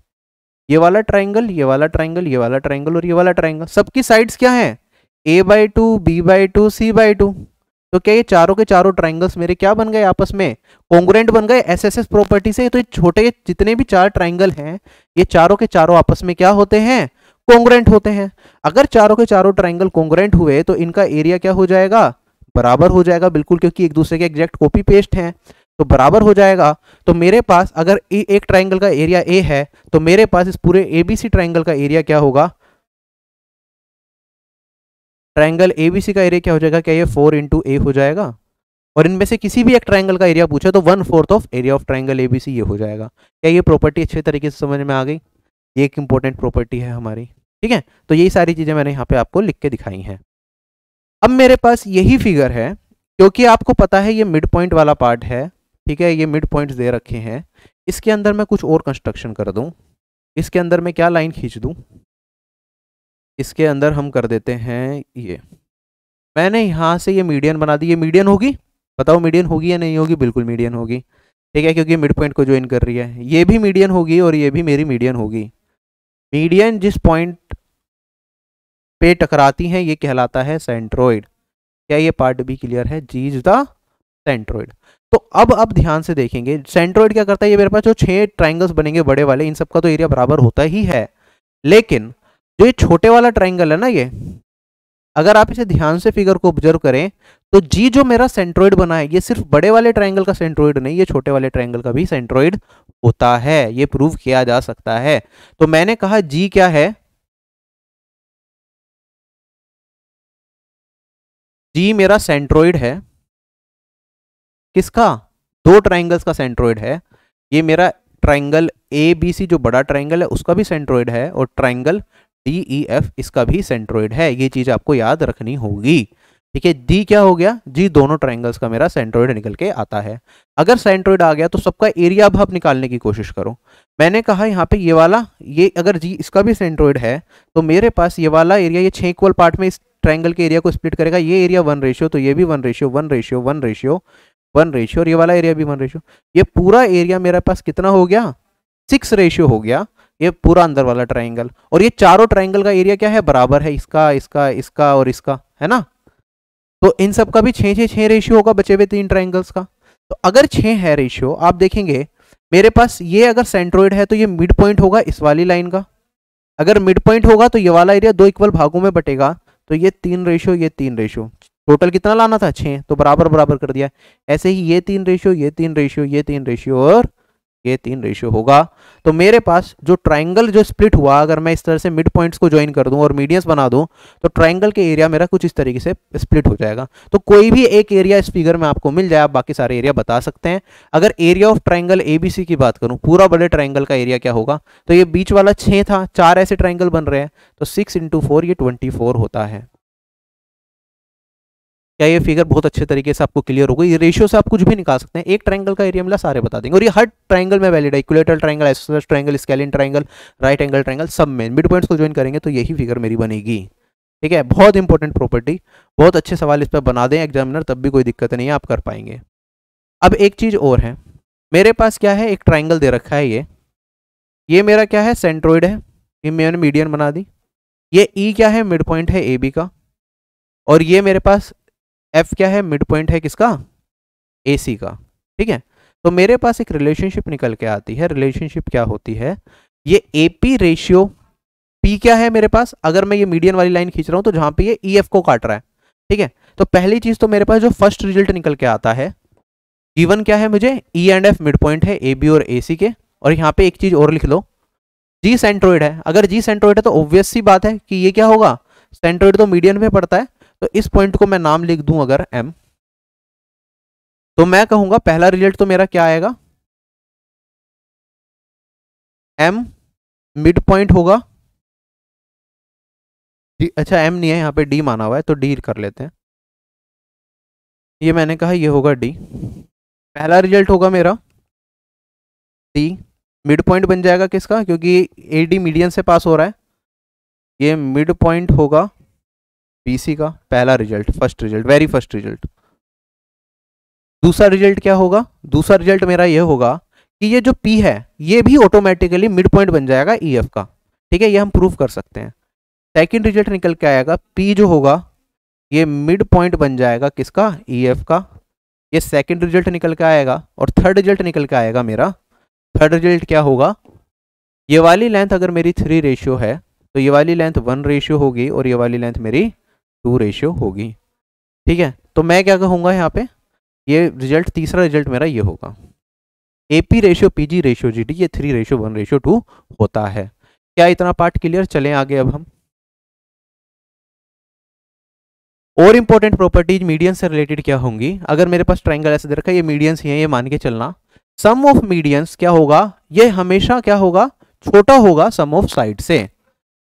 ये वाला ट्राइंगल ये वाला ट्राइंगल ये वाला ट्राइंगल और ये वाला ट्राइंगल सबकी साइड्स क्या है A by two B by two C by two तो क्या ये चारों के चारों ट्राइंगल्स मेरे क्या बन गए आपस में कॉन्ग्रेंट बन गए एसएसएस प्रॉपर्टी से तो ये छोटे जितने भी चार ट्राइंगल हैं ये चारों के चारों आपस में क्या होते हैं कॉन्ग्रेंट होते हैं अगर चारों के चारों ट्राइंगल कॉन्ग्रेंट हुए तो इनका एरिया क्या हो जाएगा बराबर हो जाएगा बिल्कुल क्योंकि एक दूसरे के एग्जैक्ट कॉपी पेस्ट हैं तो बराबर हो जाएगा तो मेरे पास अगर ए, एक ट्राइंगल का एरिया ए है तो मेरे पास इस पूरे ए बी सी ट्राइंगल का एरिया क्या होगा ट्रायंगल एबीसी का एरिया क्या हो जाएगा क्या ये फोर इंटू ए हो जाएगा और इनमें से किसी भी एक ट्राइंगल का एरिया पूछे तो one fourth of area of triangle ABC ये हो जाएगा क्या ये प्रॉपर्टी अच्छे तरीके से समझ में आ गई ये एक इंपॉर्टेंट प्रॉपर्टी है हमारी ठीक है तो यही सारी चीज़ें मैंने यहाँ पे आपको लिख के दिखाई हैं अब मेरे पास यही फिगर है क्योंकि आपको पता है ये मिड पॉइंट वाला पार्ट है ठीक है ये मिड पॉइंट दे रखे हैं इसके अंदर मैं कुछ और कंस्ट्रक्शन कर दूँ इसके अंदर मैं क्या लाइन खींच दूँ इसके अंदर हम कर देते हैं ये मैंने यहाँ से ये मीडियन बना दी ये मीडियन होगी बताओ मीडियन होगी या नहीं होगी बिल्कुल मीडियन होगी ठीक है क्योंकि मिड पॉइंट को ज्वाइन कर रही है ये भी मीडियन होगी और ये भी मेरी मीडियन होगी मीडियन जिस पॉइंट पे टकराती हैं ये कहलाता है सेंट्रोइड क्या ये पार्ट भी क्लियर है जी इज द सेंट्रोइड तो अब अब ध्यान से देखेंगे सेंट्रोइड क्या करता है ये मेरे पास जो छह ट्राइंगल्स बनेंगे बड़े वाले इन सबका तो एरिया बराबर होता ही है लेकिन जो ये छोटे वाला ट्राइंगल है ना ये अगर आप इसे ध्यान से फिगर को ऑब्जर्व करें तो जी जो मेरा सेंट्रोइड बना है ये सिर्फ बड़े वाले ट्राइंगल का सेंट्रोइड नहीं ये छोटे वाले ट्राइंगल का भी सेंट्रोइड होता है ये प्रूव किया जा सकता है तो मैंने कहा जी क्या है जी मेरा सेंट्रोइड है किसका दो ट्राइंगल्स का सेंट्रोइड है ये मेरा ट्राइंगल ए बी सी जो बड़ा ट्राइंगल है उसका भी सेंट्रोइड है और ट्राइंगल डी ई एफ इसका भी सेंट्रोइड है ये चीज आपको याद रखनी होगी ठीक है डी क्या हो गया जी दोनों ट्राइंगल्स का मेरा सेंट्रोइड निकल के आता है अगर सेंट्रोइड आ गया तो सबका एरिया अब आप निकालने की कोशिश करो मैंने कहा यहाँ पे ये वाला ये अगर जी इसका भी सेंट्रोइड है तो मेरे पास ये वाला एरिया ये छह इक्वल पार्ट में इस ट्राइंगल के एरिया को स्प्लिट करेगा ये एरिया वन रेशियो तो ये भी one ratio one ratio one ratio one ratio और ये वाला एरिया भी वन रेशियो ये पूरा एरिया मेरे पास कितना हो गया सिक्स रेशियो हो गया ये पूरा अंदर वाला ट्राइंगल और ये चारों ट्राइंगल का एरिया क्या है बराबर है इसका इसका इसका और इसका है ना तो इन सब का भी छः छः छः रेशियो होगा बचे हुए तीन ट्राइंगल्स का तो अगर छः है रेशियो आप देखेंगे मेरे पास ये अगर सेंट्रोइड है तो ये मिड पॉइंट होगा इस वाली लाइन का अगर मिड पॉइंट होगा तो ये वाला एरिया दो इक्वल भागों में बटेगा तो ये तीन रेशियो ये तीन रेशियो टोटल कितना लाना था छः तो बराबर बराबर कर दिया ऐसे ही ये तीन रेशियो ये तीन रेशियो ये तीन रेशियो और ये तीन रेशियो होगा तो मेरे पास जो ट्राइंगल जो स्प्लिट हुआ अगर मैं इस तरह से मिड पॉइंट्स को ज्वाइन कर दूं और मीडियंस बना दूं तो ट्राइंगल के एरिया मेरा कुछ इस तरीके से स्प्लिट हो जाएगा तो कोई भी एक एरिया इस फिगर में आपको मिल जाए आप बाकी सारे एरिया बता सकते हैं अगर एरिया ऑफ ट्राइंगल ए की बात करूं पूरा बड़े ट्राइंगल का एरिया क्या होगा तो ये बीच वाला छः था चार ऐसे ट्राइंगल बन रहे हैं तो सिक्स इंटू फोर ये ट्वेंटी फोर होता है क्या ये फिगर बहुत अच्छे तरीके से आपको क्लियर होगा ये रेशियो से आप कुछ भी निकाल सकते हैं एक ट्रायंगल का एरिया मिला सारे बता देंगे और ये हर ट्रायंगल में वैलिड है इक्वेटर ट्रायंगल एसोस triangle scalene triangle right angle triangle सब में मिड पॉइंट्स को ज्वाइन करेंगे तो यही फिगर मेरी बनेगी ठीक है बहुत इंपॉर्टेंट प्रॉपर्टी बहुत अच्छे सवाल इस पर बना दें एग्जामिनर तब भी कोई दिक्कत नहीं है आप कर पाएंगे अब एक चीज़ और है मेरे पास क्या है एक ट्राइंगल दे रखा है ये ये मेरा क्या है सेंट्रोइड है ये मैंने मीडियन बना दी ये ई e क्या है मिड पॉइंट है ए बी का और ये मेरे पास एफ क्या है मिड पॉइंट है किसका ए सी का ठीक है तो मेरे पास एक रिलेशनशिप निकल के आती है रिलेशनशिप क्या होती है ये ए पी रेशियो पी क्या है मेरे पास अगर मैं ये मीडियन वाली लाइन खींच रहा हूं तो जहां पे ये ई e एफ को काट रहा है ठीक है तो पहली चीज तो मेरे पास जो फर्स्ट रिजल्ट निकल के आता है गिवन e क्या है मुझे E and F mid point है ए बी और ए सी के और यहाँ पे एक चीज और लिख लो जी सेंट्रोइड है अगर जी सेंट्रोइड है तो ऑब्वियस सी बात है कि ये क्या होगा सेंट्रोइड तो मीडियन में पड़ता है तो इस पॉइंट को मैं नाम लिख दूं अगर एम तो मैं कहूंगा पहला रिजल्ट तो मेरा क्या आएगा एम मिड पॉइंट होगा अच्छा एम नहीं है यहां पे डी माना हुआ है तो डी कर लेते हैं ये मैंने कहा ये होगा डी पहला रिजल्ट होगा मेरा डी मिड पॉइंट बन जाएगा किसका क्योंकि ए डी मीडियन से पास हो रहा है ये मिड पॉइंट होगा बीसी का पहला result first result very first result दूसरा रिजल्ट क्या होगा दूसरा रिजल्ट मेरा यह होगा कि ये जो पी है ये भी ऑटोमेटिकली मिड पॉइंट बन जाएगा ई e एफ का ठीक है ये हम प्रूव कर सकते हैं सेकेंड रिजल्ट निकल के आएगा पी जो होगा ये मिड पॉइंट बन जाएगा किसका ई e एफ का ये सेकेंड रिजल्ट निकल के आएगा और थर्ड रिजल्ट निकल के आएगा मेरा थर्ड रिजल्ट क्या होगा ये वाली लेंथ अगर मेरी थ्री रेशियो है तो ये वाली लेंथ वन रेशियो होगी और ये वाली लेंथ मेरी टू रेशियो होगी ठीक है तो मैं क्या कहूँगा यहाँ पे ये रिजल्ट तीसरा रिजल्ट मेरा ये होगा A P ratio P G ratio G D ये three ratio one ratio two होता है क्या इतना पार्ट क्लियर चले आगे अब हम और इम्पोर्टेंट प्रॉपर्टीज मीडियन से रिलेटेड क्या होंगी अगर मेरे पास ट्राइंगल ऐसे दे रखा ये मीडियंस ही है ये मान के चलना सम ऑफ मीडियंस क्या होगा ये हमेशा क्या होगा छोटा होगा सम ऑफ साइड से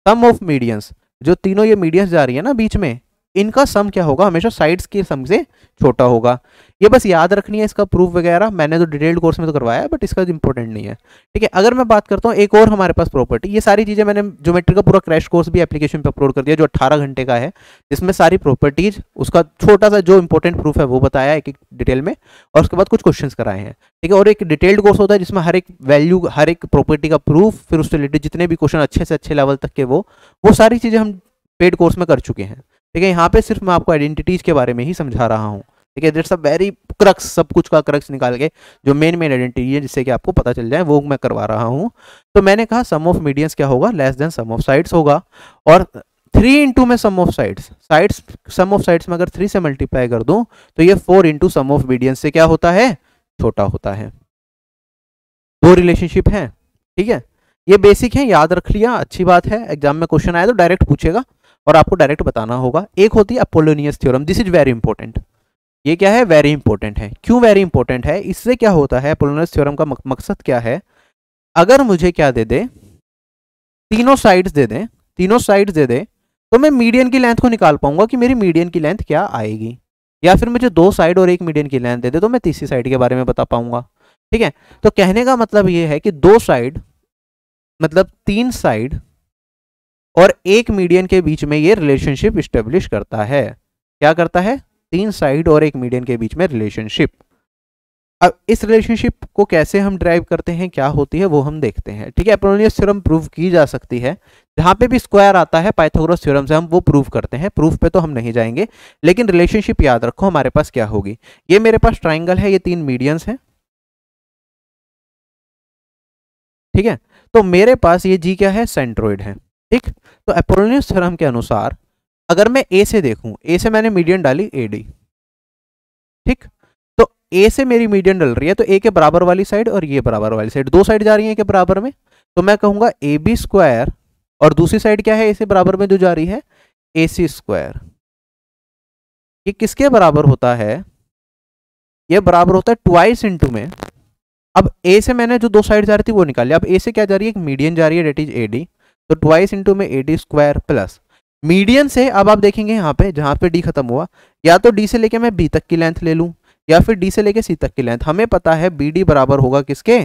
सम ऑफ मीडियंस जो तीनों ये मीडियंस जा रही है ना बीच में इनका सम क्या होगा हमेशा साइड्स के सम से छोटा होगा ये बस याद रखनी है इसका प्रूफ वगैरह मैंने तो डिटेल्ड कोर्स में तो करवाया है बट इसका इंपॉर्टेंट तो नहीं है ठीक है अगर मैं बात करता हूँ एक और हमारे पास प्रॉपर्टी ये सारी चीज़ें मैंने ज्योमेट्री का पूरा क्रैश कोर्स भी एप्लीकेशन पर अपलोड कर दिया जो अट्ठारह घंटे का है जिसमें सारी प्रॉपर्टीज उसका छोटा सा जो इंपॉर्टेंट प्रूफ है वो बताया एक एक डिटेल में और उसके बाद कुछ क्वेश्चन कराए हैं ठीक है और एक डिटेल्ड कोर्स होता है जिसमें हर एक वैल्यू हर एक प्रॉपर्टी का प्रूफ फिर उससे रिलेटेड जितने भी क्वेश्चन अच्छे से अच्छे लेवल तक के वो वो सारी चीज़ें हम पेड कोर्स में कर चुके हैं ठीक है यहाँ पे सिर्फ मैं आपको आइडेंटिटीज के बारे में ही समझा रहा हूँ ठीक है दिट्स अ वेरी क्रक्स सब कुछ का क्रक्स निकाल के जो मेन मेन आइडेंटिटी है जिससे कि आपको पता चल जाए वो मैं करवा रहा हूँ तो मैंने कहा सम ऑफ मीडियंस क्या होगा less than sum of sides होगा और थ्री इंटू में sum of sides sides sum of sides में अगर थ्री से मल्टीप्लाई कर दूं तो ये four into sum of medians से क्या होता है छोटा होता है दो रिलेशनशिप है ठीक है ये बेसिक है याद रख लिया अच्छी बात है एग्जाम में क्वेश्चन आया तो डायरेक्ट पूछेगा और आपको डायरेक्ट बताना होगा एक होती है Apollonius theorem this is very important ये क्या है वेरी इंपॉर्टेंट है क्यों वेरी इंपॉर्टेंट है इससे क्या होता है अपोलोनियस थ्योरम का मकसद क्या है अगर मुझे क्या दे दे तीनों साइड्स दे दें तीनों साइड्स दे दें तो मैं मीडियन की लेंथ को निकाल पाऊंगा कि मेरी मीडियन की लेंथ क्या आएगी या फिर मुझे दो साइड और एक मीडियन की लेंथ दे दे तो मैं तीसरी साइड के बारे में बता पाऊंगा ठीक है तो कहने का मतलब ये है कि दो साइड मतलब तीन साइड और एक मीडियन के बीच में ये रिलेशनशिप स्टेब्लिश करता है क्या करता है तीन साइड और एक मीडियन के बीच में रिलेशनशिप अब इस रिलेशनशिप को कैसे हम ड्राइव करते हैं क्या होती है वो हम देखते हैं ठीक है एप्रोनियस थ्योरम प्रूव की जा सकती है जहाँ पे भी स्क्वायर आता है पाइथागोरस थ्योरम से हम वो प्रूव करते हैं प्रूफ पे तो हम नहीं जाएंगे लेकिन रिलेशनशिप याद रखो हमारे पास क्या होगी ये मेरे पास ट्राइंगल है ये तीन मीडियंस हैं ठीक है तो मेरे पास ये जी क्या है सेंट्रोइड है ठीक तो एपोलोनियस थ्योरम के अनुसार अगर मैं ए से देखूं ए से मैंने मीडियन डाली ए डी ठीक तो ए से मेरी मीडियन डल रही है तो ए के बराबर वाली साइड और ये बराबर वाली साइड दो साइड जा रही है के बराबर में तो मैं कहूंगा ए बी स्क्वायर और दूसरी साइड क्या है ए से बराबर में जो जा रही है ए सी स्क्वायर ये किसके बराबर होता है ये बराबर होता है ट्वाइस इंटू में अब ए से मैंने जो दो साइड जा रही थी वो निकाली अब ए से क्या जा रही है एक मीडियन जा रही है डेट इज ए डी तो ट्वाइस इंटू में A D square plus median से अब आप देखेंगे यहाँ पे जहाँ पे डी खत्म हुआ या तो डी से लेके मैं बी तक की लेंथ ले लूँ या फिर डी से लेके सी तक की लेंथ हमें पता है बी डी बराबर होगा किसके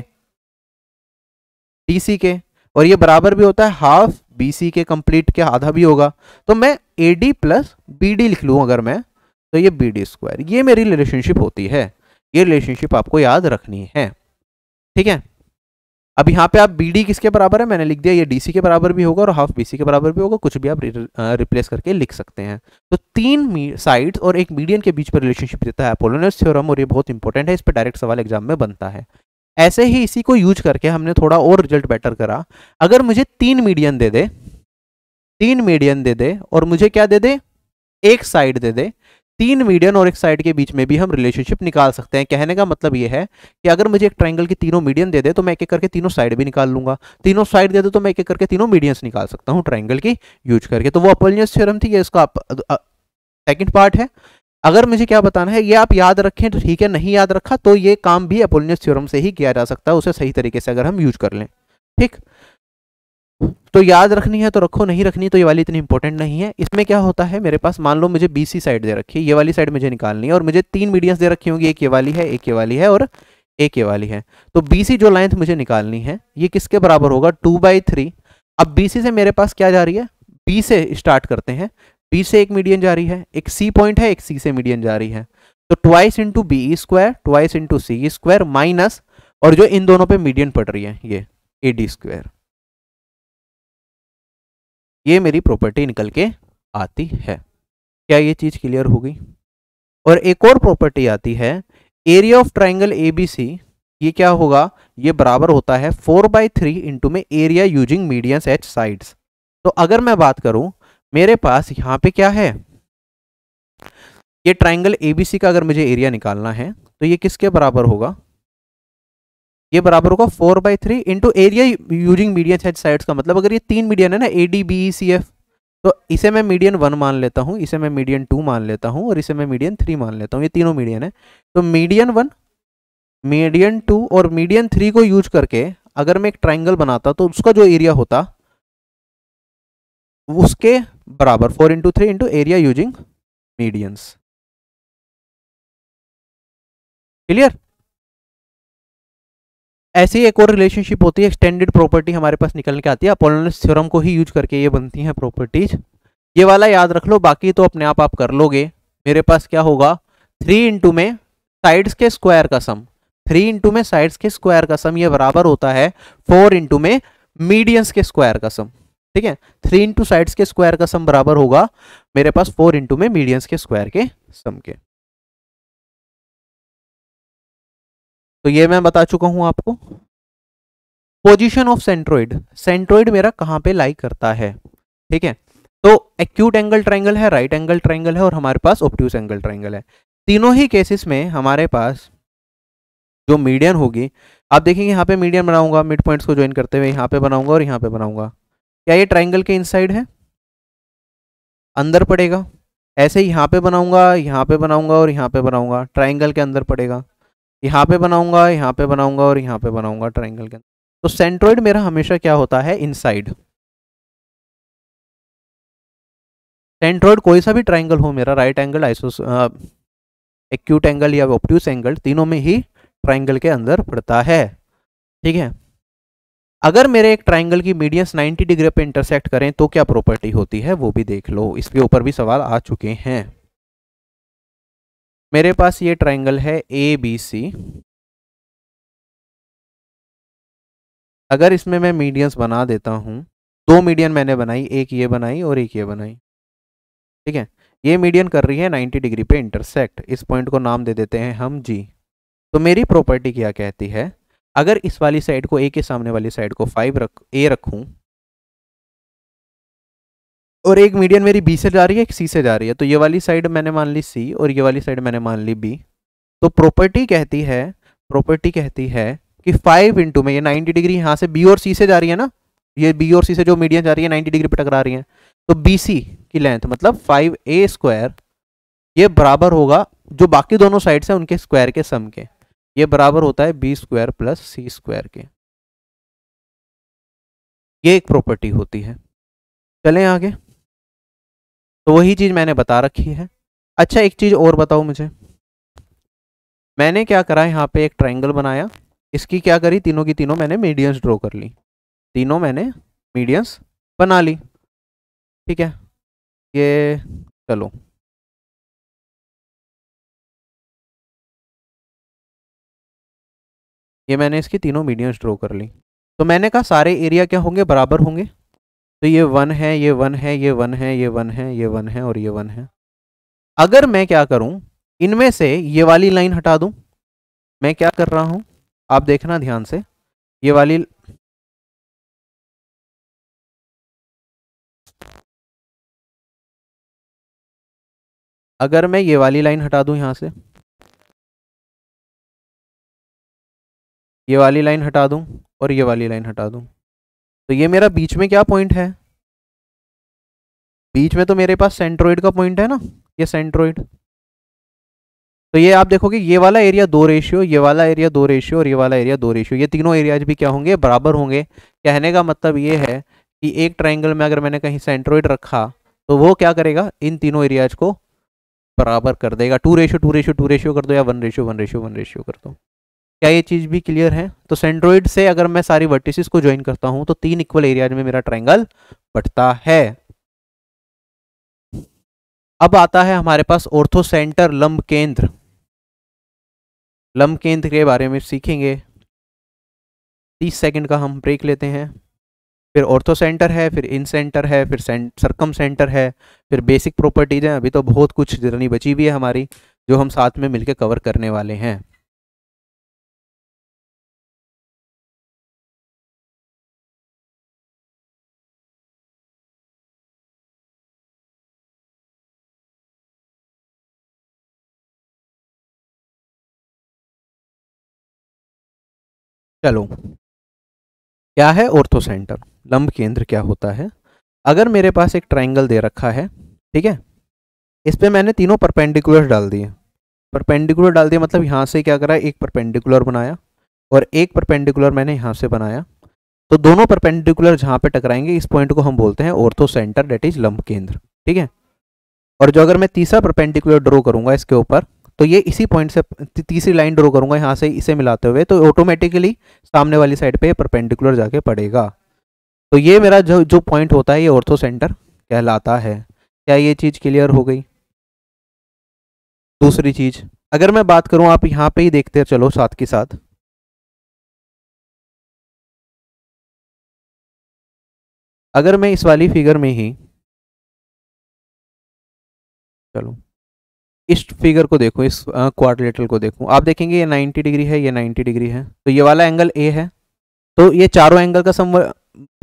डी सी के और ये बराबर भी होता है हाफ बी सी के कंप्लीट के आधा भी होगा तो मैं A D plus B D लिख लूँ अगर मैं तो ये बी डी स्क्वायर ये मेरी रिलेशनशिप होती है ये रिलेशनशिप आपको याद रखनी है ठीक है अब यहाँ पे आप बी डी किसके बराबर है मैंने लिख दिया ये डीसी के बराबर भी होगा और हाफ सी के बराबर भी होगा कुछ भी आप रिप्लेस करके लिख सकते हैं तो तीन साइड्स और एक मीडियन के बीच पर रिलेशनशिप देता है अपोलोनस थ्योरम और ये बहुत इंपॉर्टेंट है इस पर डायरेक्ट सवाल एग्जाम में बनता है ऐसे ही इसी को यूज करके हमने थोड़ा और रिजल्ट बेटर करा अगर मुझे तीन मीडियन दे दे तीन मीडियन दे दे और मुझे क्या दे दे एक साइड दे दे तीन मीडियन और एक साइड के बीच में भी हम रिलेशनशिप निकाल सकते हैं कहने का मतलब यह है कि अगर मुझे एक ट्राइंगल की तीनों मीडियन दे दे तो मैं एक एक करके तीनों साइड भी निकाल लूंगा तीनों साइड दे दे तो मैं एक एक करके तीनों मीडियंस निकाल सकता हूँ ट्राइंगल की यूज करके तो वो अपोलिनियस थ्योरम थी ये इसका सेकेंड पार्ट है अगर मुझे क्या बताना है ये आप याद रखें तो ठीक है नहीं याद रखा तो ये काम भी अपोलिनियस थ्योरम से ही किया जा सकता है उसे सही तरीके से अगर हम यूज कर लें ठीक तो याद रखनी है तो रखो नहीं रखनी तो ये वाली इतनी इंपॉर्टेंट नहीं है इसमें क्या होता है मेरे पास मान लो मुझे बीसी साइड दे रखी है ये वाली साइड मुझे निकालनी है और मुझे तीन मीडियंस दे रखी होंगी एक ये वाली है एक ये वाली है और एक ये वाली है तो बीसी जो लेंथ मुझे निकालनी है ये किसके बराबर होगा टू बाई थ्री अब बीसी से मेरे पास क्या जा रही है बी से स्टार्ट करते हैं बी से एक मीडियम जा रही है एक सी पॉइंट है एक सी से मीडियम जा रही है तो twice into B square twice into C square minus और जो इन दोनों पे मीडियम पड़ रही है ये ए डी स्क्वायर ये मेरी प्रॉपर्टी निकल के आती है क्या ये चीज़ क्लियर हो गई और एक और प्रॉपर्टी आती है area of triangle A B C ये क्या होगा ये बराबर होता है फोर बाई थ्री इंटू में area using median H sides तो अगर मैं बात करूं मेरे पास यहां पे क्या है ये ट्राइंगल एबीसी का अगर मुझे एरिया निकालना है तो ये किसके बराबर होगा ये बराबर होगा four by three into area using median sides का मतलब अगर ये तीन मीडियन है ना A D B C F तो इसे मैं मीडियन वन मान लेता हूँ इसे मैं मीडियन टू मान लेता हूँ और इसे मैं मीडियन थ्री मान लेता हूँ ये तीनों मीडियन है तो मीडियन वन मीडियन टू और मीडियन थ्री को यूज करके अगर मैं एक ट्राइंगल बनाता तो उसका जो एरिया होता उसके बराबर four into three into area using medians clear ऐसे ही एक और रिलेशनशिप होती है एक्सटेंडेड प्रॉपर्टी हमारे पास निकल के आती है अपोलोन थ्योरम को ही यूज करके ये बनती हैं प्रॉपर्टीज ये वाला याद रख लो बाकी तो अपने आप आप कर लोगे मेरे पास क्या होगा थ्री इंटू में साइड्स के स्क्वायर का सम थ्री इंटू में साइड्स के स्क्वायर का सम ये बराबर होता है फोर इंटू में मीडियंस के स्क्वायर का सम ठीक है थ्री इंटू साइड्स के स्क्वायर का सम बराबर होगा मेरे पास फोर इंटू में मीडियंस के स्क्वायर के सम के तो ये मैं बता चुका हूं आपको पोजीशन ऑफ सेंट्रोइड सेंट्रोइड मेरा कहां पे लाई करता है ठीक है तो एक्यूट एंगल ट्राइंगल है राइट एंगल ट्राइंगल है और हमारे पास ऑप्टूस एंगल ट्राइंगल है तीनों ही केसेस में हमारे पास जो मीडियन होगी आप देखेंगे यहाँ पे मीडियन बनाऊंगा मिड पॉइंट्स को ज्वाइन करते हुए यहाँ पे बनाऊंगा और यहाँ पे बनाऊंगा क्या ये ट्राइंगल के इनसाइड है अंदर पड़ेगा ऐसे यहाँ पे बनाऊंगा यहाँ पे बनाऊंगा और यहाँ पे बनाऊंगा ट्राइंगल के अंदर पड़ेगा यहाँ पे बनाऊंगा यहाँ पे बनाऊंगा और यहाँ पे बनाऊंगा ट्राइंगल के तो सेंट्रोइड मेरा हमेशा क्या होता है इनसाइड सेंट्रोइड कोई सा भी ट्राइंगल हो मेरा right angle isos acute angle या ऑप्ट्यूस एंगल तीनों में ही ट्राइंगल के अंदर पड़ता है ठीक है अगर मेरे एक ट्राइंगल की मीडियंस 90 डिग्री पे इंटरसेक्ट करें तो क्या प्रॉपर्टी होती है वो भी देख लो इसके ऊपर भी सवाल आ चुके हैं मेरे पास ये ट्राइंगल है ए बी सी अगर इसमें मैं मीडियंस बना देता हूँ दो मीडियन मैंने बनाई एक ये बनाई और एक ये बनाई ठीक है ये मीडियन कर रही है 90 डिग्री पे इंटरसेक्ट इस पॉइंट को नाम दे देते हैं हम जी तो मेरी प्रॉपर्टी क्या कहती है अगर इस वाली साइड को ए के सामने वाली साइड को फाइव रख ए रखूँ और एक मीडियन मेरी बी से जा रही है एक सी से जा रही है तो ये वाली साइड मैंने मान ली सी और ये वाली साइड मैंने मान ली बी तो प्रॉपर्टी कहती है प्रॉपर्टी कहती है कि फाइव इंटू में ये नाइन्टी डिग्री यहाँ से बी और सी से जा रही है ना ये बी और सी से जो मीडियन जा रही है नाइन्टी डिग्री पर टकरा रही है तो बी सी की लेंथ मतलब फाइव ए स्क्वायर ये बराबर होगा जो बाकी दोनों साइड्स हैं उनके स्क्वायर के सम के ये बराबर होता है B square plus C square के ये एक प्रॉपर्टी होती है चलें आगे तो वही चीज़ मैंने बता रखी है अच्छा एक चीज़ और बताओ मुझे मैंने क्या करा यहाँ पे एक ट्राइंगल बनाया इसकी क्या करी तीनों की तीनों मैंने मीडियंस ड्रॉ कर ली तीनों मैंने मीडियंस बना ली ठीक है ये चलो ये मैंने इसकी तीनों मीडियंस ड्रॉ कर ली तो मैंने कहा सारे एरिया क्या होंगे बराबर होंगे तो ये वन है ये वन है ये वन है ये वन है ये वन है और ये वन है अगर मैं क्या करूं इनमें से ये वाली लाइन हटा दूं मैं क्या कर रहा हूं आप देखना ध्यान से ये वाली अगर मैं ये वाली लाइन हटा दूं यहां से ये वाली लाइन हटा दूं और ये वाली लाइन हटा दूं तो ये मेरा बीच में क्या पॉइंट है बीच में तो मेरे पास सेंट्रोइड का पॉइंट है ना ये सेंट्रोइड तो ये आप देखोगे ये वाला एरिया दो रेशियो ये वाला एरिया दो रेशियो और ये वाला एरिया दो रेशियो ये तीनों एरियाज भी क्या होंगे बराबर होंगे कहने का मतलब ये है कि एक ट्राइंगल में अगर मैंने कहीं सेंट्रोइड रखा तो वो क्या करेगा इन तीनों एरियाज को बराबर कर देगा two ratio two ratio two ratio कर दो या one ratio one ratio one ratio कर दो क्या ये चीज़ भी क्लियर है तो सेंड्रोइड से अगर मैं सारी वर्टिसेस को ज्वाइन करता हूं तो तीन इक्वल एरियाज में, में मेरा ट्रायंगल बटता है अब आता है हमारे पास ऑर्थो सेंटर लंब केंद्र लंब केंद्र के बारे में सीखेंगे तीस सेकंड का हम ब्रेक लेते हैं फिर ऑर्थो सेंटर है फिर इन सेंटर है फिर सरकम सेंटर है फिर बेसिक प्रॉपर्टीज हैं अभी तो बहुत कुछ जर्नी बची हुई है हमारी जो हम साथ में मिलकर कवर करने वाले हैं चलो क्या है सेंटर लंब केंद्र क्या होता है अगर मेरे पास एक ट्राइंगल दे रखा है ठीक है इस पर मैंने तीनों परपेंडिकुलर डाल दिए परपेंडिकुलर डाल दिया मतलब यहाँ से क्या करा एक परपेंडिकुलर बनाया और एक परपेंडिकुलर मैंने यहाँ से बनाया तो दोनों परपेंडिकुलर जहाँ पे टकराएंगे इस पॉइंट को हम बोलते हैं ऑर्थो सेंटर डेट इज लंब केंद्र ठीक है और जो अगर मैं तीसरा परपेंडिकुलर ड्रॉ करूँगा इसके ऊपर तो ये इसी पॉइंट से तीसरी लाइन ड्रॉ करूंगा यहाँ से इसे मिलाते हुए तो ऑटोमेटिकली सामने वाली साइड पे परपेंडिकुलर जाके पड़ेगा तो ये मेरा जो जो पॉइंट होता है ये ऑर्थो सेंटर कहलाता है क्या ये चीज़ क्लियर हो गई दूसरी चीज़ अगर मैं बात करूं आप यहाँ पे ही देखते चलो साथ के साथ अगर मैं इस वाली फिगर में ही चलो इस फिगर को देखो इस क्वारलेटल को देखो आप देखेंगे ये 90 डिग्री है ये 90 डिग्री है तो ये वाला एंगल ए है तो ये चारों एंगल का सम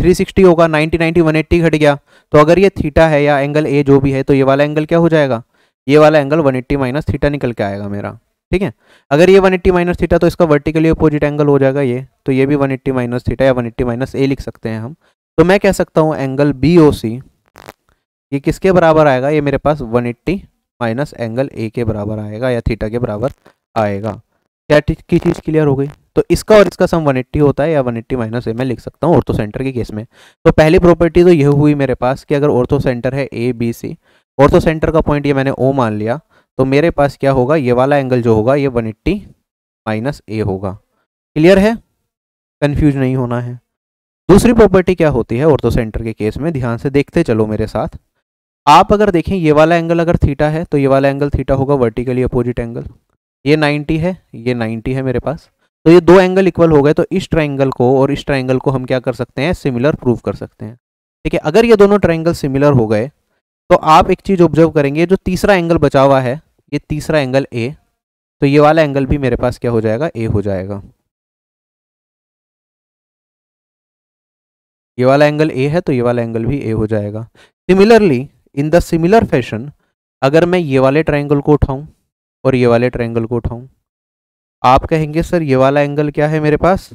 360 होगा 90 90 180 घट गया तो अगर ये थीटा है या एंगल ए जो भी है तो ये वाला एंगल क्या हो जाएगा ये वाला एंगल 180 एट्टी माइनस थीटा निकल के आएगा मेरा ठीक है अगर ये वन एट्टी माइनस थीटा तो इसका वर्टिकली अपोजिट एंगल हो जाएगा ये तो ये भी वन एट्टी माइनस थीटा या वन एट्टी माइनस ए लिख सकते हैं हम तो मैं कह सकता हूँ एंगल बी ये किसके बराबर आएगा ये मेरे पास एट्टी माइनस एंगल ए के बराबर आएगा या थीटा के बराबर आएगा क्या की चीज़ क्लियर हो गई तो इसका और इसका सम 180 होता है या 180 एट्टी माइनस ए मैं लिख सकता हूँ ऑर्थो सेंटर के केस में तो पहली प्रॉपर्टी तो यह हुई मेरे पास कि अगर ऑर्थो सेंटर है A B C orthocentre का पॉइंट ये मैंने ओ मान लिया तो मेरे पास क्या होगा ये वाला एंगल जो होगा ये 180 एट्टी माइनस ए होगा क्लियर है कन्फ्यूज नहीं होना है दूसरी प्रॉपर्टी क्या होती है ऑर्थो सेंटर के केस में ध्यान से देखते चलो मेरे साथ आप अगर देखें ये वाला एंगल अगर थीटा है तो ये वाला एंगल थीटा होगा वर्टिकली अपोजिट एंगल ये 90 है ये 90 है मेरे पास तो ये दो एंगल इक्वल हो गए तो इस ट्राइंगल को और इस ट्राइंगल को हम क्या कर सकते हैं सिमिलर प्रूव कर सकते हैं ठीक है अगर ये दोनों ट्राइंगल सिमिलर हो गए तो आप एक चीज़ ऑब्जर्व करेंगे जो तीसरा एंगल बचा हुआ है ये तीसरा एंगल ए तो ये वाला एंगल भी मेरे पास क्या हो जाएगा ए हो जाएगा ये वाला एंगल ए है तो ये वाला एंगल भी ए हो जाएगा similarly in the similar fashion अगर मैं ये वाले ट्राइंगल को उठाऊं और ये वाले ट्राइंगल को उठाऊं आप कहेंगे सर ये वाला एंगल क्या है मेरे पास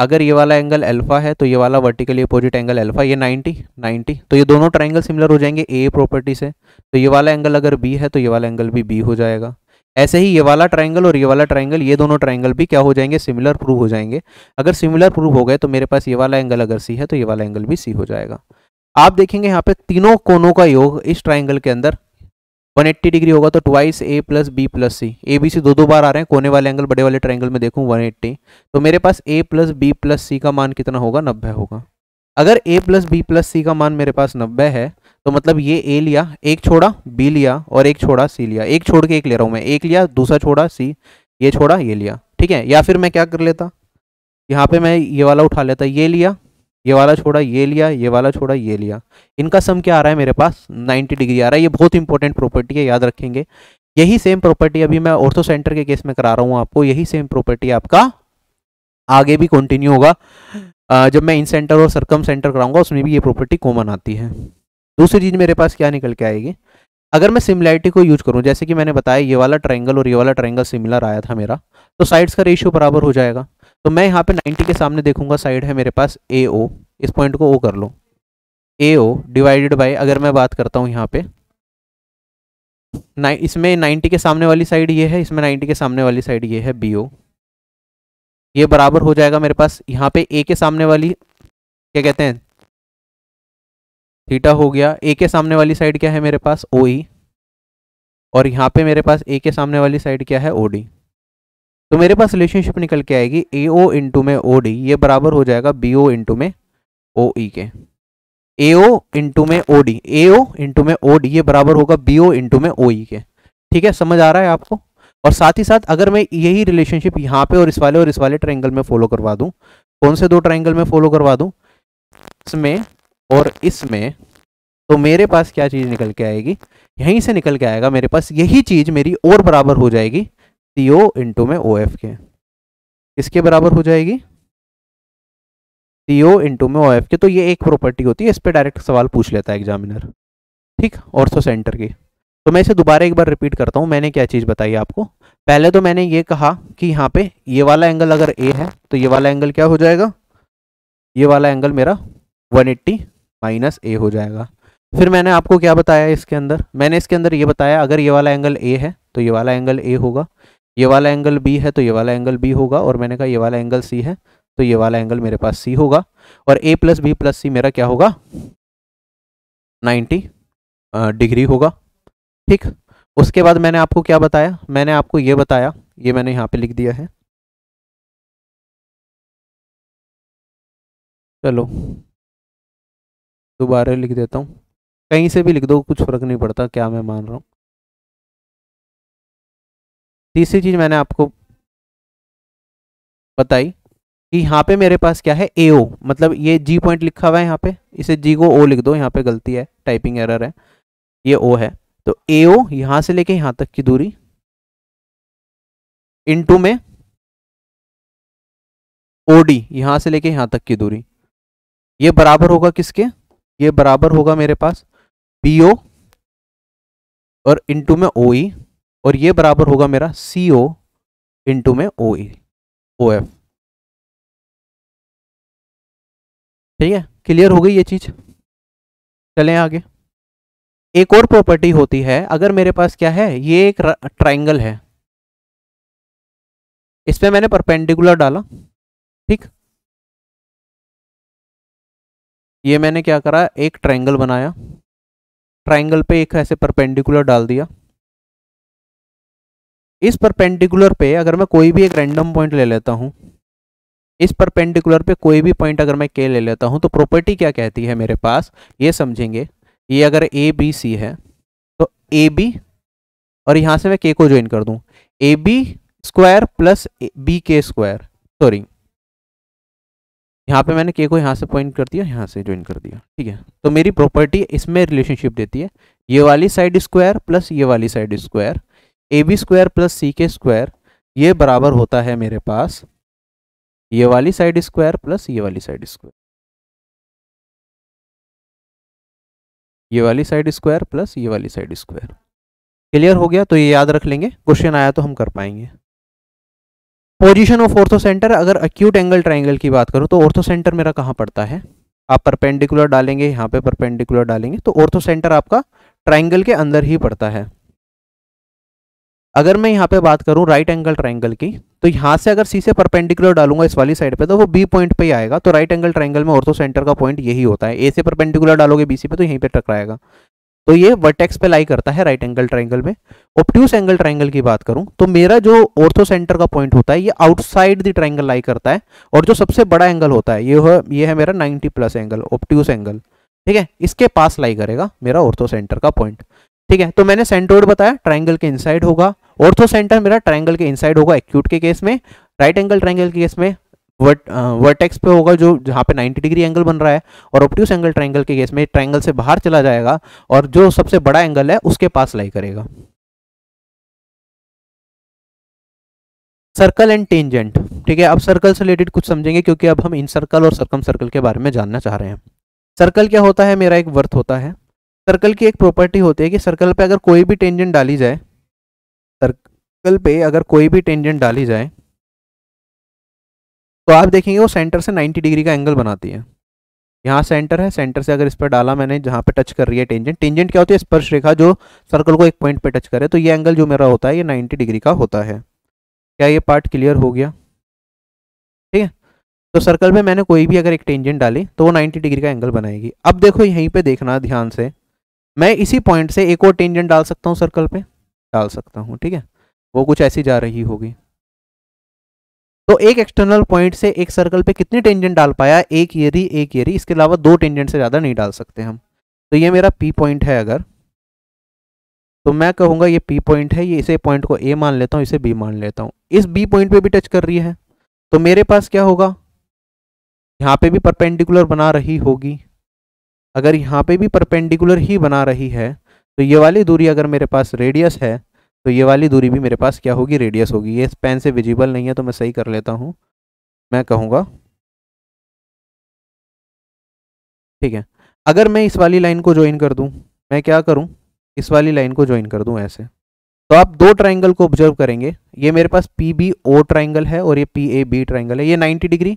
अगर ये वाला एंगल अल्फा है तो ये वाला वर्टिकली अपोजिट एंगल अल्फा ये 90 90 तो ये दोनों ट्राइंगल सिमिलर हो जाएंगे ए प्रॉपर्टी से तो ये वाला एंगल अगर बी है तो ये वाला एंगल भी बी हो जाएगा ऐसे ही ये वाला ट्राइंगल और ये वाला ट्राइंगल ये दोनों ट्राइंगल भी क्या हो जाएंगे सिमिलर प्रूव हो जाएंगे अगर सिमिलर प्रूव हो गए तो मेरे पास ये वाला एंगल अगर सी है तो ये वाला एंगल भी सी हो जाएगा आप देखेंगे यहाँ पे तीनों कोनों का योग इस ट्राइंगल के अंदर 180 डिग्री होगा तो twice A plus B plus C A B C दो दो बार आ रहे हैं कोने वाले एंगल बड़े वाले ट्राइंगल में देखूं 180 तो मेरे पास A plus B plus C का मान कितना होगा नब्बे होगा अगर A plus B plus C का मान मेरे पास नब्बे है तो मतलब ये ए लिया एक छोड़ा बी लिया और एक छोड़ा सी लिया एक छोड़ के एक ले रहा हूँ मैं एक लिया दूसरा छोड़ा सी ये छोड़ा ये लिया ठीक है या फिर मैं क्या कर लेता यहाँ पे मैं ये वाला उठा लेता ये लिया ये वाला छोड़ा ये लिया ये वाला छोड़ा ये लिया इनका सम क्या आ रहा है मेरे पास 90 डिग्री आ रहा है ये बहुत इंपॉर्टेंट प्रॉपर्टी है याद रखेंगे यही सेम प्रॉपर्टी अभी मैं ऑर्थो सेंटर के केस में करा रहा हूँ आपको यही सेम प्रॉपर्टी आपका आगे भी कंटिन्यू होगा जब मैं इन सेंटर और सरकम सेंटर कराऊंगा उसमें भी ये प्रॉपर्टी कॉमन आती है दूसरी चीज़ मेरे पास क्या निकल के आएगी अगर मैं सिमिलैरिटी को यूज करूं जैसे कि मैंने बताया ये वाला ट्रायंगल और ये वाला ट्रायंगल सिमिलर आया था मेरा तो साइड्स का रेशियो बराबर हो जाएगा तो मैं यहाँ पे 90 के सामने देखूंगा साइड है मेरे पास ए ओ इस पॉइंट को ओ कर लो ए ओ डिवाइडेड बाय अगर मैं बात करता हूँ यहाँ पे ना इसमें 90 के सामने वाली साइड ये है इसमें 90 के सामने वाली साइड ये है बी ओ ये बराबर हो जाएगा मेरे पास यहाँ पे ए के सामने वाली क्या कहते हैं थीटा हो गया ए के सामने वाली साइड क्या है मेरे पास ओ ई e. और यहाँ पे मेरे पास ए के सामने वाली साइड क्या है ओ डी तो मेरे पास रिलेशनशिप निकल के आएगी ए ओ इंटू में ओ डी ये बराबर हो जाएगा बी ओ इंटू में ओ ई e के ए ओ इंटू में ओ डी ए ओ इंटू में ओ डी ये बराबर होगा बी ओ इंटू में ओ ई e के ठीक है समझ आ रहा है आपको और साथ ही साथ अगर मैं यही रिलेशनशिप यहाँ पे और इस वाले और इस वाले ट्रायंगल में फॉलो करवा दूँ कौन से दो ट्रायंगल में फॉलो करवा दूँ इसमें और इसमें तो मेरे पास क्या चीज़ निकल के आएगी यहीं से निकल के आएगा मेरे पास यही चीज़ मेरी और बराबर हो जाएगी सी ओ इंटू में ओ एफ के इसके बराबर हो जाएगी सी ओ इंटू में ओ एफ के तो ये एक प्रॉपर्टी होती है इस पर डायरेक्ट सवाल पूछ लेता है एग्जामिनर ठीक और सो सेंटर की तो मैं इसे दोबारा एक बार रिपीट करता हूँ मैंने क्या चीज़ बताई आपको पहले तो मैंने ये कहा कि यहाँ पे ये वाला एंगल अगर ए है तो ये वाला एंगल क्या हो जाएगा ये वाला एंगल मेरा 180 एट्टी माइनस ए हो जाएगा फिर मैंने आपको क्या बताया इसके अंदर मैंने इसके अंदर ये बताया अगर ये वाला एंगल ए है तो ये वाला एंगल ए होगा ये वाला एंगल बी है तो ये वाला एंगल बी होगा और मैंने कहा ये वाला एंगल सी है तो ये वाला एंगल मेरे पास सी होगा और A plus B plus C मेरा क्या होगा 90 डिग्री होगा ठीक उसके बाद मैंने आपको क्या बताया मैंने आपको ये बताया ये मैंने यहाँ पे लिख दिया है चलो दोबारा लिख देता हूँ कहीं से भी लिख दो कुछ फर्क नहीं पड़ता क्या मैं मान रहा हूँ तीसरी चीज मैंने आपको बताई कि यहाँ पे मेरे पास क्या है एओ मतलब ये जी पॉइंट लिखा हुआ है यहाँ पे इसे जी को ओ लिख दो यहाँ पे गलती है टाइपिंग एरर है ये ओ है तो एओ यहां से लेके यहां तक की दूरी इनटू में ओ डी से लेके यहां तक की दूरी ये बराबर होगा किसके ये बराबर होगा मेरे पास बी ओ और इनटू में ओ और ये बराबर होगा मेरा सी ओ इंटू में ओ ई ओ एफ ठीक है क्लियर हो गई ये चीज चलें आगे एक और प्रॉपर्टी होती है अगर मेरे पास क्या है ये एक ट्राइंगल है इस पर मैंने परपेंडिकुलर डाला ठीक ये मैंने क्या करा एक ट्राइंगल बनाया ट्राइंगल पे एक ऐसे परपेंडिकुलर डाल दिया इस परपेंडिकुलर पे अगर मैं कोई भी एक रैंडम पॉइंट ले लेता हूँ इस परपेंडिकुलर पे कोई भी पॉइंट अगर मैं के ले लेता हूँ तो प्रॉपर्टी क्या कहती है मेरे पास ये समझेंगे ये अगर ए बी सी है तो ए बी और यहाँ से मैं के को ज्वाइन कर दूँ A B square plus B के स्क्वायर सॉरी यहाँ पे मैंने के को यहाँ से पॉइंट कर दिया यहाँ से ज्वाइन कर दिया ठीक है तो मेरी प्रॉपर्टी इसमें रिलेशनशिप देती है ये वाली साइड स्क्वायर प्लस ये वाली side square A B square plus C के स्क्वायर ये बराबर होता है मेरे पास ये वाली साइड स्क्वायर प्लस ये वाली साइड स्क्वायर ये वाली साइड स्क्वायर प्लस ये वाली साइड स्क्वायर क्लियर हो गया तो ये याद रख लेंगे क्वेश्चन आया तो हम कर पाएंगे पोजीशन ऑफ ऑर्थो सेंटर अगर अक्यूट एंगल ट्राइंगल की बात करूं तो ऑर्थो सेंटर मेरा कहाँ पड़ता है आप परपेंडिकुलर डालेंगे यहाँ पे परपेंडिकुलर डालेंगे तो ऑर्थो सेंटर आपका ट्राइंगल के अंदर ही पड़ता है अगर मैं यहाँ पे बात करूँ राइट एंगल ट्राइंगल की तो यहाँ से अगर सी से परपेंडिकुलर डालूंगा इस वाली साइड पे तो वो बी पॉइंट पे ही आएगा तो राइट एंगल ट्राइंगल में ऑर्थो तो सेंटर का पॉइंट यही होता है ए से परपेंडिकुलर डालोगे बी सी पे तो यहीं पे टकराएगा तो ये वर्टेक्स पे लाई करता है राइट एंगल ट्राइंगल में ऑप्ट्यूस एंगल ट्राइंगल की बात करूं तो मेरा जो ऑर्थो सेंटर का पॉइंट होता है ये आउटसाइड द ट्राइंगल लाई करता है और जो सबसे बड़ा एंगल होता है ये हो, ये है मेरा 90 प्लस एंगल ऑप्ट्यूस एंगल ठीक है इसके पास लाई करेगा मेरा ऑर्थो सेंटर का पॉइंट ठीक है तो मैंने सेंट्रोइड बताया ट्राइंगल के इनसाइड होगा ऑर्थो सेंटर मेरा ट्राइंगल के इनसाइड होगा एक्यूट के केस में राइट एंगल ट्राइंगल केस में वर्ट वर्टेक्स पे होगा जो जहाँ पे 90 डिग्री एंगल बन रहा है और ऑप्टिस एंगल ट्राइंगल के केस में ट्राइंगल से बाहर चला जाएगा और जो सबसे बड़ा एंगल है उसके पास लाई करेगा सर्कल एंड टेंजेंट ठीक है अब सर्कल से रिलेटेड कुछ समझेंगे क्योंकि अब हम इन सर्कल और सर्कम सर्कल के बारे में जानना चाह रहे हैं सर्कल क्या होता है मेरा एक वर्थ होता है सर्कल की एक प्रॉपर्टी होती है कि सर्कल पे अगर कोई भी टेंजेंट डाली जाए सर्कल पे अगर कोई भी टेंजेंट डाली जाए तो आप देखेंगे वो सेंटर से 90 डिग्री का एंगल बनाती है यहाँ सेंटर है सेंटर से अगर इस पर डाला मैंने जहाँ पे टच कर रही है टेंजेंट टेंजेंट क्या होती है स्पर्श रेखा जो सर्कल को एक पॉइंट पे टच करे तो ये एंगल जो मेरा होता है ये 90 डिग्री का होता है क्या ये पार्ट क्लियर हो गया ठीक है तो सर्कल पर मैंने कोई भी अगर एक टेंजेंट डाली तो वो नाइन्टी डिग्री का एंगल बनाएगी अब देखो यहीं पर देखना ध्यान से मैं इसी पॉइंट से एक और टेंजेंट डाल सकता हूँ सर्कल पे डाल सकता हूँ ठीक है वो कुछ ऐसी जा रही होगी तो एक एक्सटर्नल पॉइंट से एक सर्कल पे कितनी टेंजेंट डाल पाया एक येरी एक येरी इसके अलावा दो टेंजेंट से ज़्यादा नहीं डाल सकते हम तो ये मेरा पी पॉइंट है अगर तो मैं कहूंगा ये पी पॉइंट है ये इसे पॉइंट को ए मान लेता हूँ इसे बी मान लेता हूँ इस बी पॉइंट पे भी टच कर रही है तो मेरे पास क्या होगा यहाँ पे भी परपेंडिकुलर बना रही होगी अगर यहाँ पे भी परपेंडिकुलर ही बना रही है तो ये वाली दूरी अगर मेरे पास रेडियस है तो ये वाली दूरी भी मेरे पास क्या होगी रेडियस होगी ये पेन से विजिबल नहीं है तो मैं सही कर लेता हूँ मैं कहूँगा ठीक है अगर मैं इस वाली लाइन को ज्वाइन कर दूँ मैं क्या करूँ इस वाली लाइन को ज्वाइन कर दूँ ऐसे तो आप दो ट्राइंगल को ऑब्जर्व करेंगे ये मेरे पास पी बी ओ ट्राइंगल है और ये पी ए बी ट्राइंगल है ये 90 डिग्री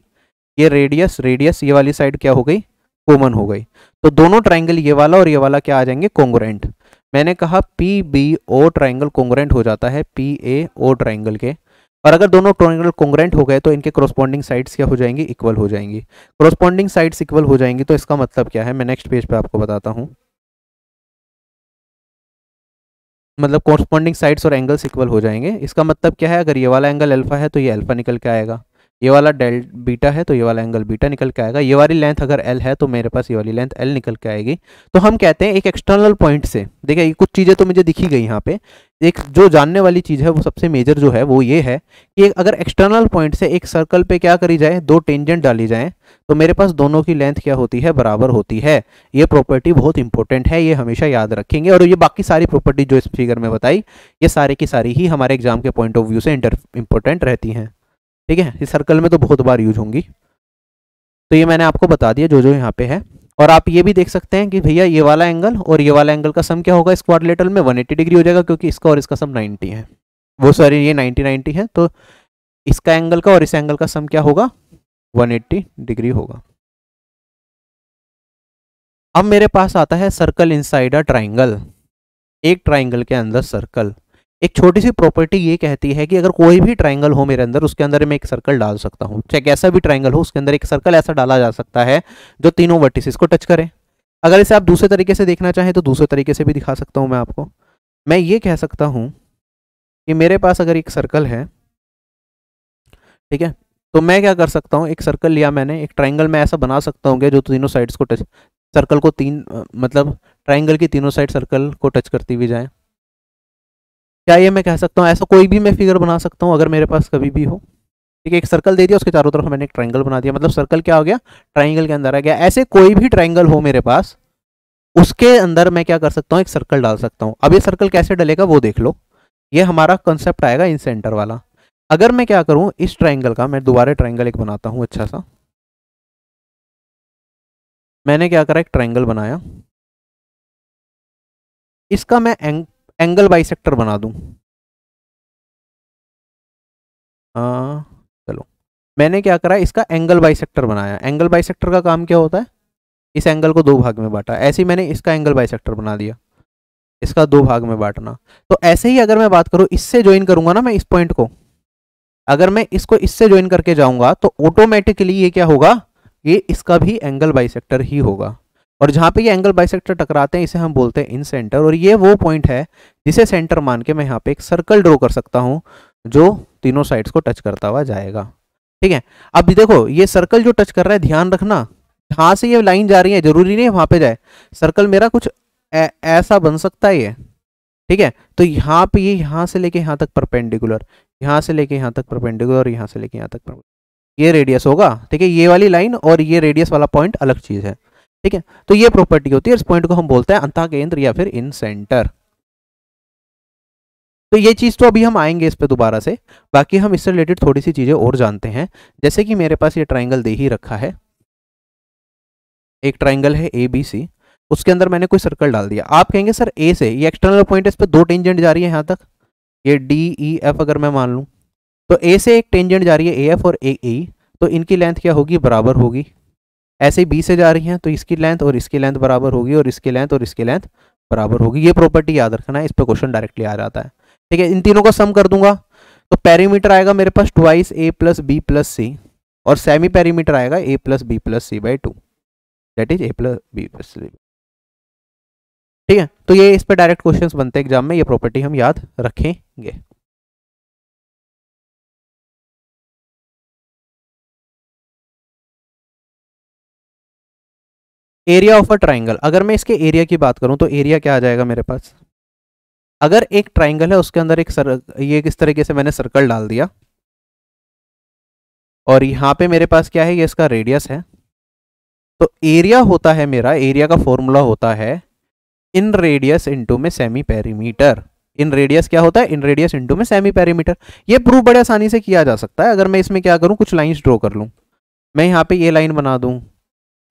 ये रेडियस रेडियस ये वाली साइड क्या हो गई कॉमन हो गई तो दोनों ट्राइंगल ये वाला और ये वाला क्या आ जाएंगे कॉन्ग्रेंट मैंने कहा P B O triangle congruent हो जाता है पी ए ओ ट्राइंगल के और अगर दोनों ट्राइंगल कॉन्ग्रेंट हो गए तो इनके क्रोस्पॉन्डिंग साइड्स क्या हो जाएंगी इक्वल हो जाएंगी क्रोस्पॉन्डिंग साइड्स इक्वल हो जाएंगी तो इसका मतलब क्या है मैं नेक्स्ट पेज पे आपको बताता हूँ मतलब कॉरस्पॉन्डिंग साइड्स और एंगल्स इक्वल हो जाएंगे इसका मतलब क्या है अगर ये वाला एंगल अल्फा है तो ये अल्फा निकल के आएगा ये वाला डेल बीटा है तो ये वाला एंगल बीटा निकल के आएगा ये वाली लेंथ अगर एल है तो मेरे पास ये वाली लेंथ एल निकल के आएगी तो हम कहते हैं एक एक्सटर्नल पॉइंट से देखिए ये कुछ चीज़ें तो मुझे दिखी गई यहाँ पे एक जो जानने वाली चीज़ है वो सबसे मेजर जो है वो ये है कि अगर एक्सटर्नल पॉइंट से एक सर्कल पर क्या करी जाए दो टेंजेंट डाली जाए तो मेरे पास दोनों की लेंथ क्या होती है बराबर होती है ये प्रॉपर्टी बहुत इंपॉर्टेंट है ये हमेशा याद रखेंगे और ये बाकी सारी प्रॉपर्टी जो इस फिगर में बताई ये सारी की सारी ही हमारे एग्जाम के पॉइंट ऑफ व्यू से इंटर इंपॉर्टेंट रहती हैं ठीक है इस सर्कल में तो बहुत बार यूज होंगी तो ये मैंने आपको बता दिया जो जो यहाँ पे है और आप ये भी देख सकते हैं कि भैया ये वाला एंगल और ये वाला एंगल का सम क्या होगा स्क्वाड लेटल में 180 डिग्री हो जाएगा क्योंकि इसका और इसका सम 90 है वो सॉरी ये 90 90 है तो इसका एंगल का और इस एंगल का सम क्या होगा 180 डिग्री होगा अब मेरे पास आता है सर्कल इनसाइड अ ट्राइंगल एक ट्राइंगल के अंदर सर्कल एक छोटी सी प्रॉपर्टी ये कहती है कि अगर कोई भी ट्राइंगल हो मेरे अंदर उसके अंदर मैं एक सर्कल डाल सकता हूँ चाहे कैसा भी ट्राइंगल हो उसके अंदर एक सर्कल ऐसा डाला जा सकता है जो तीनों वर्टिसेस को टच करें अगर इसे आप दूसरे तरीके से देखना चाहें तो दूसरे तरीके से भी दिखा सकता हूँ मैं आपको मैं ये कह सकता हूँ कि मेरे पास अगर एक सर्कल है ठीक है तो मैं क्या कर सकता हूँ एक सर्कल लिया मैंने एक ट्राइंगल मैं ऐसा बना सकता हूँ जो तीनों साइड्स को टच सर्कल को तीन मतलब ट्राइंगल की तीनों साइड सर्कल को टच करती हुई जाए क्या ये मैं कह सकता हूँ ऐसा कोई भी मैं फिगर बना सकता हूँ अगर मेरे पास कभी भी हो ठीक है एक सर्कल दे दिया उसके चारों तरफ मैंने एक ट्राइंगल बना दिया मतलब सर्कल क्या हो गया ट्राइंगल के अंदर आ गया ऐसे कोई भी ट्राइंगल हो मेरे पास उसके अंदर मैं क्या कर सकता हूँ एक सर्कल डाल सकता हूँ अब ये सर्कल कैसे डलेगा वो देख लो ये हमारा कंसेप्ट आएगा इन सेंटर वाला अगर मैं क्या करूँ इस ट्राइंगल का मैं दोबारा ट्राइंगल एक बनाता हूँ अच्छा सा मैंने क्या करा एक ट्राइंगल बनाया इसका मैं एंगल बाई बना दूँ हाँ, चलो मैंने क्या करा इसका एंगल बाई बनाया एंगल बाई का काम क्या होता है इस एंगल को दो भाग में बांटा ऐसे ही मैंने इसका एंगल बाई बना दिया इसका दो भाग में बांटना तो ऐसे ही अगर मैं बात करूँ इससे ज्वाइन करूंगा ना मैं इस पॉइंट को अगर मैं इसको इससे ज्वाइन करके जाऊंगा तो ऑटोमेटिकली ये क्या होगा ये इसका भी एंगल बाई ही होगा और जहां पे ये एंगल बाइसेक्टर टकराते हैं इसे हम बोलते हैं इन सेंटर और ये वो पॉइंट है जिसे सेंटर मान के मैं यहाँ पे एक सर्कल ड्रॉ कर सकता हूँ जो तीनों साइड्स को टच करता हुआ जाएगा ठीक है अब देखो ये सर्कल जो टच कर रहा है ध्यान रखना जहां से ये लाइन जा रही है जरूरी नहीं है वहाँ पे जाए सर्कल मेरा कुछ ऐसा बन सकता है ये ठीक है तो यहाँ पे ये यहाँ से लेके यहाँ तक परपेंडिकुलर यहाँ से लेके यहाँ तक परपेंडिकुलर यहाँ से लेके यहाँ तक ये रेडियस होगा ठीक है ये वाली लाइन और ये रेडियस वाला पॉइंट अलग चीज़ है ठीक है तो ये प्रॉपर्टी होती है इस पॉइंट को हम बोलते हैं अंता केंद्र या फिर इन सेंटर तो ये चीज़ तो अभी हम आएंगे इस पर दोबारा से बाकी हम इससे रिलेटेड थोड़ी सी चीज़ें और जानते हैं जैसे कि मेरे पास ये ट्राइंगल दे ही रखा है एक ट्राइंगल है ए बी सी उसके अंदर मैंने कोई सर्कल डाल दिया आप कहेंगे सर ए से ये एक्सटर्नल पॉइंट इस पर दो टेंजेंट जा रही है यहां तक ये डी ई एफ अगर मैं मान लू तो ए से एक टेंजेंट जा रही है ए एफ और ए ई e। तो इनकी लेंथ क्या होगी बराबर होगी ऐसे ही बी से जा रही हैं तो इसकी लेंथ और इसकी लेंथ बराबर होगी और इसकी लेंथ और इसकी लेंथ बराबर होगी ये प्रॉपर्टी याद रखना है इस पर क्वेश्चन डायरेक्टली आ जाता है ठीक है इन तीनों का सम कर दूंगा तो पैरीमीटर आएगा मेरे पास twice A plus B plus C और सेमी पैरीमीटर आएगा A plus B plus C by two that is A plus B plus C ठीक है तो ये इस पर डायरेक्ट क्वेश्चन बनते हैं एग्जाम में ये प्रॉपर्टी हम याद रखेंगे एरिया ऑफ अ ट्राइंगल अगर मैं इसके एरिया की बात करूं तो एरिया क्या आ जाएगा मेरे पास अगर एक ट्राइंगल है उसके अंदर एक सर ये किस तरीके से मैंने सर्कल डाल दिया और यहाँ पे मेरे पास क्या है ये इसका रेडियस है तो एरिया होता है मेरा एरिया का फॉर्मूला होता है इन रेडियस इंटू में सेमी पेरीमीटर इन रेडियस क्या होता है इन रेडियस इंटू में सेमी पेरीमीटर ये प्रूव बड़े आसानी से किया जा सकता है अगर मैं इसमें क्या करूँ कुछ लाइन्स ड्रॉ कर लूँ मैं यहाँ पे ये लाइन बना दूँ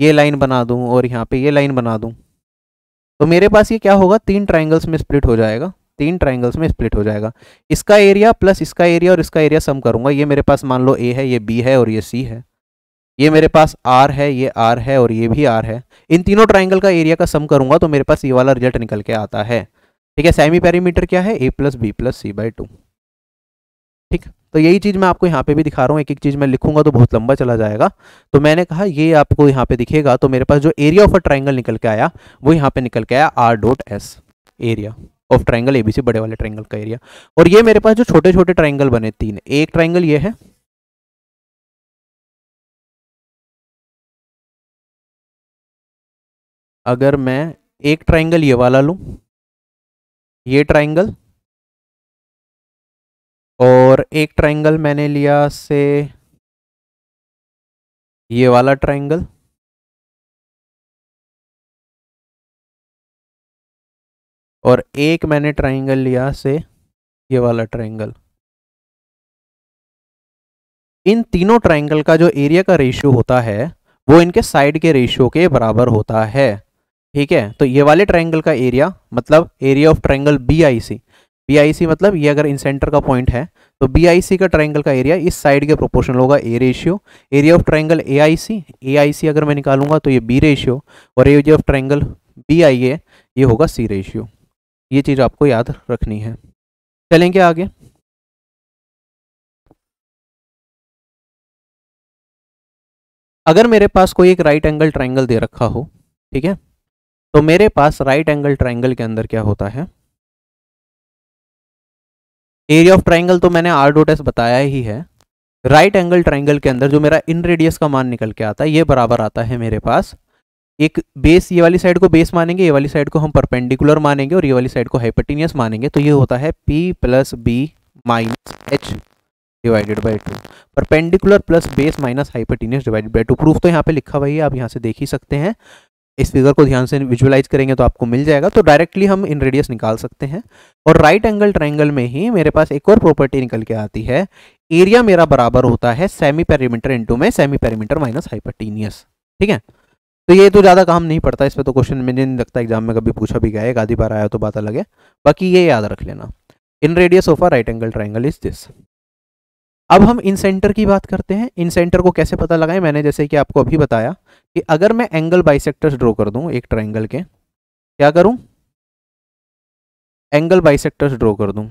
ये लाइन बना दूँ और यहाँ पे ये लाइन बना दूँ तो मेरे पास ये क्या होगा तीन ट्राइंगल्स में स्प्लिट हो जाएगा तीन ट्राइंगल्स में स्प्लिट हो जाएगा इसका एरिया प्लस इसका एरिया और इसका एरिया सम करूंगा ये मेरे पास मान लो ए है ये बी है और ये सी है ये मेरे पास आर है ये आर है और ये भी आर है इन तीनों ट्राइंगल का एरिया का सम करूंगा तो मेरे पास ये वाला रिजल्ट निकल के आता है ठीक है सेमी पैरीमीटर क्या है A plus B plus C by two ठीक तो यही चीज़ मैं आपको यहाँ पे भी दिखा रहा हूँ एक एक चीज़ मैं लिखूंगा तो बहुत लंबा चला जाएगा तो मैंने कहा ये आपको यहाँ पे दिखेगा तो मेरे पास जो एरिया ऑफ अ ट्राइंगल निकल के आया वो यहाँ पे निकल के आया R dot S area of triangle ABC बड़े वाले ट्राइंगल का एरिया और ये मेरे पास जो छोटे छोटे ट्राइंगल बने तीन एक ट्राइंगल ये है अगर मैं एक ट्राइंगल ये वाला लू ये ट्राइंगल और एक ट्राइंगल मैंने लिया से ये वाला ट्राइंगल और एक मैंने ट्राइंगल लिया से ये वाला ट्राइंगल इन तीनों ट्राइंगल का जो एरिया का रेशियो होता है वो इनके साइड के रेशियो के बराबर होता है ठीक है तो ये वाले ट्राइंगल का एरिया मतलब area of triangle B I C B मतलब ये अगर इन सेंटर का पॉइंट है तो बी का ट्राइंगल का एरिया इस साइड के प्रोपोर्शनल होगा A ratio area of triangle A I A I C अगर मैं निकालूंगा तो ये बी रेशियो और area of triangle B I ये होगा सी रेशियो ये चीज़ आपको याद रखनी है चलेंगे आगे अगर मेरे पास कोई एक राइट एंगल ट्राइंगल दे रखा हो ठीक है तो मेरे पास राइट एंगल ट्राइंगल के अंदर क्या होता है एरिया ऑफ ट्राइंगल तो मैंने आर डोट एस बताया ही है राइट एंगल ट्राइंगल के अंदर जो मेरा इन रेडियस का मान निकल के आता है ये बराबर आता है मेरे पास एक बेस ये वाली साइड को बेस मानेंगे ये वाली साइड को हम परपेंडिकुलर मानेंगे और ये वाली साइड को हाइपरटीनियस मानेंगे तो ये होता है P plus B minus H divided by two perpendicular plus base minus hypotenuse divided by two proof तो यहाँ पे लिखा हुआ है आप यहाँ से देख ही सकते हैं इस फिगर को ध्यान से विजुअलाइज करेंगे तो आपको मिल जाएगा तो डायरेक्टली हम इन रेडियस निकाल सकते हैं और राइट एंगल ट्राइंगल में ही मेरे पास एक और प्रॉपर्टी निकल के आती है एरिया मेरा बराबर होता है सेमी पेरीमीटर इंटू में सेमी पेरीमीटर माइनस हाइपरटीनियस ठीक है तो ये तो ज़्यादा काम नहीं पड़ता इस पर तो क्वेश्चन मैंने नहीं लगता एग्जाम में कभी पूछा भी गया एक आधी बार आया तो बात अलग है बाकी ये याद रख लेना inradius of a right angle triangle is this अब हम इन सेंटर की बात करते हैं इन सेंटर को कैसे पता लगाएं मैंने जैसे कि आपको अभी बताया कि अगर मैं एंगल बाइसेक्टर्स ड्रॉ कर दूं एक ट्राइंगल के क्या करूं एंगल बाइसेक्टर्स ड्रॉ कर दूं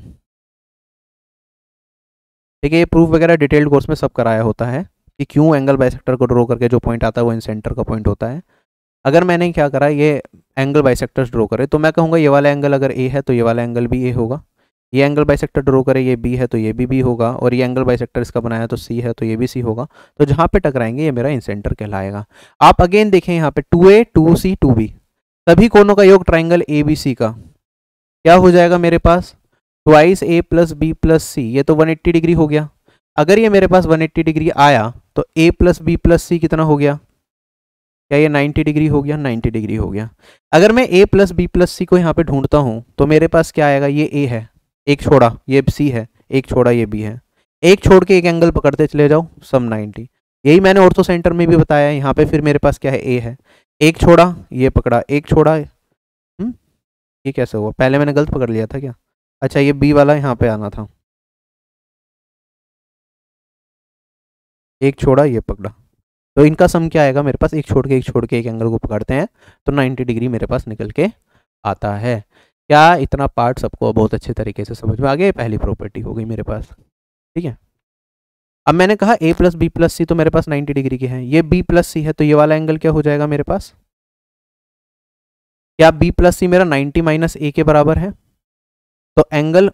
ठीक है ये प्रूफ वगैरह डिटेल्ड कोर्स में सब कराया होता है कि क्यों एंगल बाइसेक्टर को ड्रॉ करके जो पॉइंट आता है वो इन सेंटर का पॉइंट होता है अगर मैंने क्या करा ये एंगल बाइसेक्टर्स ड्रॉ करे तो मैं कहूँगा ये वाला एंगल अगर ए है तो ये वाला एंगल भी ए होगा ये एंगल बाई सेक्टर ड्रो करें ये बी है तो ये भी बी होगा और ये एंगल बाई सेक्टर इसका बनाया तो सी है तो ये भी सी होगा तो जहाँ पे टकराएंगे ये मेरा इंसेंटर कहलाएगा आप अगेन देखें यहाँ पे two A two C two B सभी कोनों का योग ट्राइंगल ए बी सी का क्या हो जाएगा मेरे पास twice A plus B plus C ये तो वन एट्टी डिग्री हो गया अगर ये मेरे पास वन एट्टी डिग्री आया तो A plus B plus C कितना हो गया क्या ये 90 डिग्री हो गया 90 डिग्री हो गया अगर मैं A plus B plus C को यहाँ पे ढूंढता हूँ तो मेरे पास क्या आएगा ये ए है एक छोड़ा ये सी है एक छोड़ा ये बी है एक छोड़ के एक एंगल पकड़ते चले जाओ सम 90 यही मैंने ऑर्थो सेंटर में भी बताया यहाँ पे फिर मेरे पास क्या है ए है एक छोड़ा ये पकड़ा एक छोड़ा हुँ? हम्म, ये कैसे हुआ पहले मैंने गलत पकड़ लिया था क्या अच्छा ये बी वाला यहाँ पे आना था एक छोड़ा ये पकड़ा तो इनका सम क्या आएगा मेरे पास एक छोड़ के एक छोड़ के एक एंगल को पकड़ते हैं तो नाइन्टी डिग्री मेरे पास निकल के आता है क्या इतना पार्ट सबको बहुत अच्छे तरीके से समझ में आ गया पहली प्रॉपर्टी हो गई मेरे पास ठीक है अब मैंने कहा A plus B plus C तो मेरे पास 90 डिग्री के हैं ये बी प्लस सी है तो ये वाला एंगल क्या हो जाएगा मेरे पास क्या बी प्लस सी मेरा 90 माइनस ए के बराबर है तो एंगल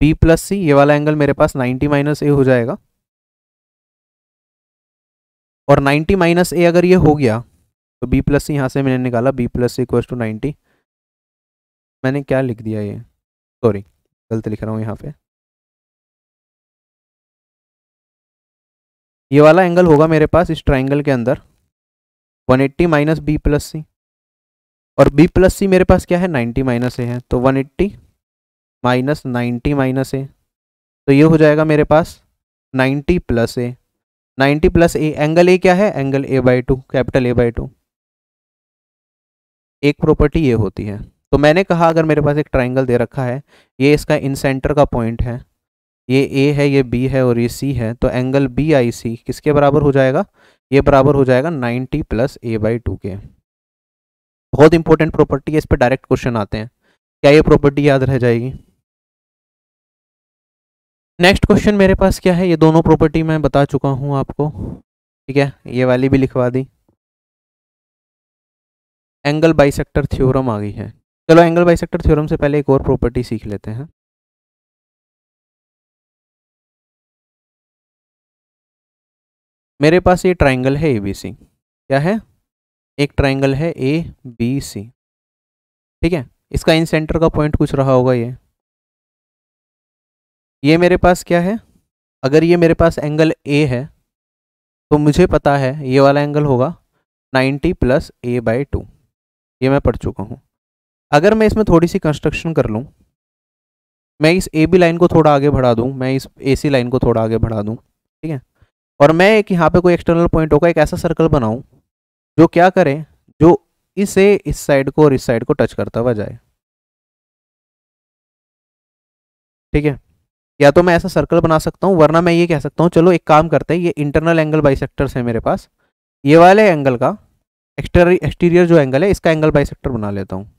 बी प्लस सी ये वाला एंगल मेरे पास 90 माइनस ए हो जाएगा और 90 माइनस ए अगर ये हो गया तो बी प्लस यहाँ से मैंने निकाला B plus equal to ninety मैंने क्या लिख दिया ये सॉरी गलत लिख रहा हूँ यहाँ पे ये वाला एंगल होगा मेरे पास इस ट्राइंगल के अंदर 180 eighty minus B plus C और b प्लस सी मेरे पास क्या है 90 माइनस ए है तो 180 eighty minus ninety minus A तो ये हो जाएगा मेरे पास 90 plus A 90 plus A angle A क्या है angle A by two capital A by two एक प्रॉपर्टी ये होती है तो मैंने कहा अगर मेरे पास एक ट्राइंगल दे रखा है ये इसका इन सेंटर का पॉइंट है ये ए है ये बी है और ये सी है तो एंगल बी आई सी किसके बराबर हो जाएगा ये बराबर हो जाएगा 90 प्लस ए बाई टू के बहुत इंपॉर्टेंट प्रॉपर्टी है इस पर डायरेक्ट क्वेश्चन आते हैं क्या ये प्रॉपर्टी याद रह जाएगी नेक्स्ट क्वेश्चन मेरे पास क्या है ये दोनों प्रॉपर्टी मैं बता चुका हूँ आपको ठीक है ये वाली भी लिखवा दी एंगल बाइसेक्टर थ्योरम आ गई है चलो एंगल बाइसेक्टर थ्योरम से पहले एक और प्रॉपर्टी सीख लेते हैं मेरे पास ये ट्राइंगल है ए बी सी क्या है एक ट्राइंगल है ए बी सी ठीक है इसका इन सेंटर का पॉइंट कुछ रहा होगा ये ये मेरे पास क्या है अगर ये मेरे पास एंगल ए है तो मुझे पता है ये वाला एंगल होगा 90 प्लस ए बाई टू ये मैं पढ़ चुका हूँ अगर मैं इसमें थोड़ी सी कंस्ट्रक्शन कर लूँ मैं इस ए बी लाइन को थोड़ा आगे बढ़ा दूँ मैं इस ए सी लाइन को थोड़ा आगे बढ़ा दूँ ठीक है और मैं एक यहाँ पे कोई एक्सटर्नल पॉइंट होगा एक ऐसा सर्कल बनाऊँ जो क्या करे जो इसे इस साइड को और इस साइड को टच करता हुआ जाए ठीक है या तो मैं ऐसा सर्कल बना सकता हूँ वरना मैं ये कह सकता हूँ चलो एक काम करते हैं ये इंटरनल एंगल बाई है मेरे पास ये वाले एंगल का एक्सटीरियर जो एंगल है इसका एंगल बाई बना लेता हूँ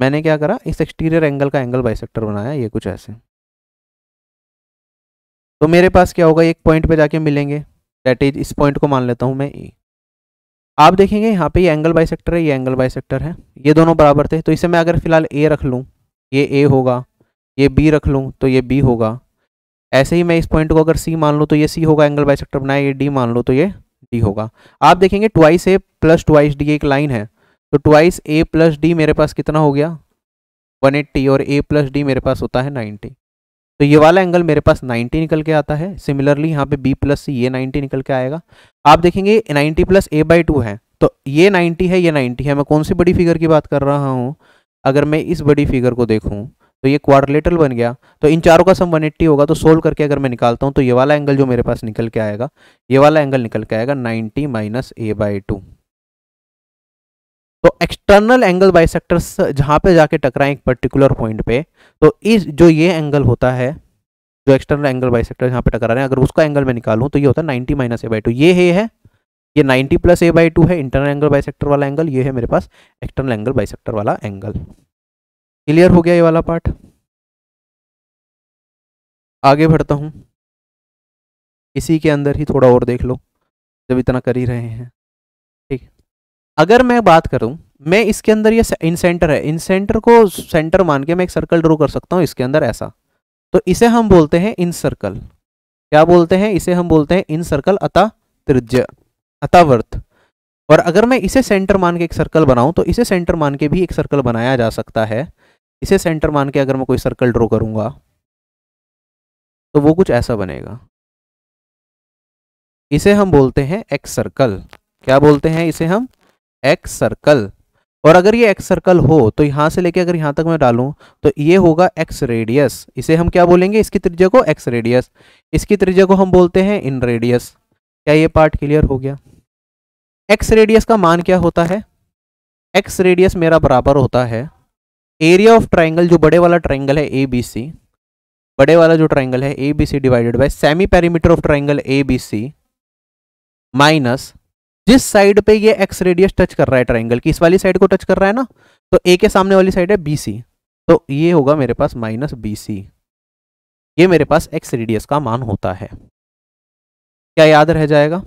मैंने क्या करा इस एक्सटीरियर एंगल का एंगल बाई बनाया ये कुछ ऐसे तो मेरे पास क्या होगा एक पॉइंट पे जाके मिलेंगे डेट इज इस पॉइंट को मान लेता हूँ मैं ई e। आप देखेंगे यहाँ पे ये एंगल सेक्टर है ये एंगल सेक्टर है ये दोनों बराबर थे तो इसे मैं अगर फिलहाल ए रख लूँ ये ए होगा ये बी रख लूँ तो ये बी होगा ऐसे ही मैं इस पॉइंट को अगर सी मान लूँ तो ये सी होगा एंगल सेक्टर बनाया ये डी मान लूँ तो ये डी होगा आप देखेंगे twice A plus twice D एक लाइन है तो ट्वाइस ए प्लस डी मेरे पास कितना हो गया 180 और ए प्लस डी मेरे पास होता है 90 तो ये वाला एंगल मेरे पास 90 निकल के आता है सिमिलरली यहाँ पे बी प्लस सी ये 90 निकल के आएगा आप देखेंगे 90 प्लस ए बाई टू है तो ये 90 है ये 90 है मैं कौन सी बड़ी फिगर की बात कर रहा हूँ अगर मैं इस बड़ी फिगर को देखूँ तो ये क्वारलेटल बन गया तो इन चारों का सम 180 होगा तो सोल्व करके अगर मैं निकालता हूँ तो ये वाला एंगल जो मेरे पास निकल के आएगा ये वाला एंगल निकल के आएगा 90 माइनस ए बाई टू तो एक्सटर्नल एंगल बाई सेक्टर जहाँ पे जाके टकराए एक पर्टिकुलर पॉइंट पे तो इस जो ये एंगल होता है जो एक्सटर्नल एंगल सेक्टर जहाँ पे टकरा रहे हैं अगर उसका एंगल मैं निकालू तो ये होता है ninety minus A by two ये है, है ये ninety plus A by two है इंटरनल एंगल बाई वाला एंगल ये है मेरे पास एक्सटर्नल एंगल बाई वाला एंगल क्लियर हो गया ये वाला पार्ट आगे बढ़ता हूँ इसी के अंदर ही थोड़ा और देख लो जब इतना कर ही रहे हैं ठीक अगर मैं बात करूं मैं इसके अंदर ये इन सेंटर है इन सेंटर को सेंटर मान के मैं एक सर्कल ड्रो कर सकता हूँ इसके अंदर ऐसा तो इसे हम बोलते हैं इन सर्कल क्या बोलते हैं इसे हम बोलते हैं इन सर्कल अता त्रिज्य अतावर्थ और अगर मैं इसे सेंटर मान के एक सर्कल बनाऊं तो इसे सेंटर मान के भी एक सर्कल बनाया जा सकता है इसे सेंटर मान के अगर मैं कोई सर्कल ड्रॉ करूँगा तो वो कुछ ऐसा बनेगा इसे हम बोलते हैं एक्स सर्कल क्या बोलते हैं इसे हम एक्स सर्कल और अगर ये एक्स सर्कल हो तो यहां से लेके अगर यहां तक मैं डालू तो ये होगा एक्स रेडियस इसे हम क्या बोलेंगे इसकी त्रिज्या को एक्स रेडियस इसकी त्रिज्या को हम बोलते हैं इन रेडियस क्या ये पार्ट क्लियर हो गया एक्स रेडियस का मान क्या होता है एक्स रेडियस मेरा बराबर होता है एरिया ऑफ ट्राइंगल जो बड़े वाला ट्राइंगल है ए बी सी बड़े वाला जो ट्राइंगल है A B C divided by semi perimeter of triangle A B C minus जिस साइड पे ये एक्स रेडियस टच कर रहा है ट्राइंगल की इस वाली साइड को टच कर रहा है ना तो ए के सामने वाली साइड है बी सी तो ये होगा मेरे पास माइनस बी सी ये मेरे पास एक्स रेडियस का मान होता है क्या याद रह जाएगा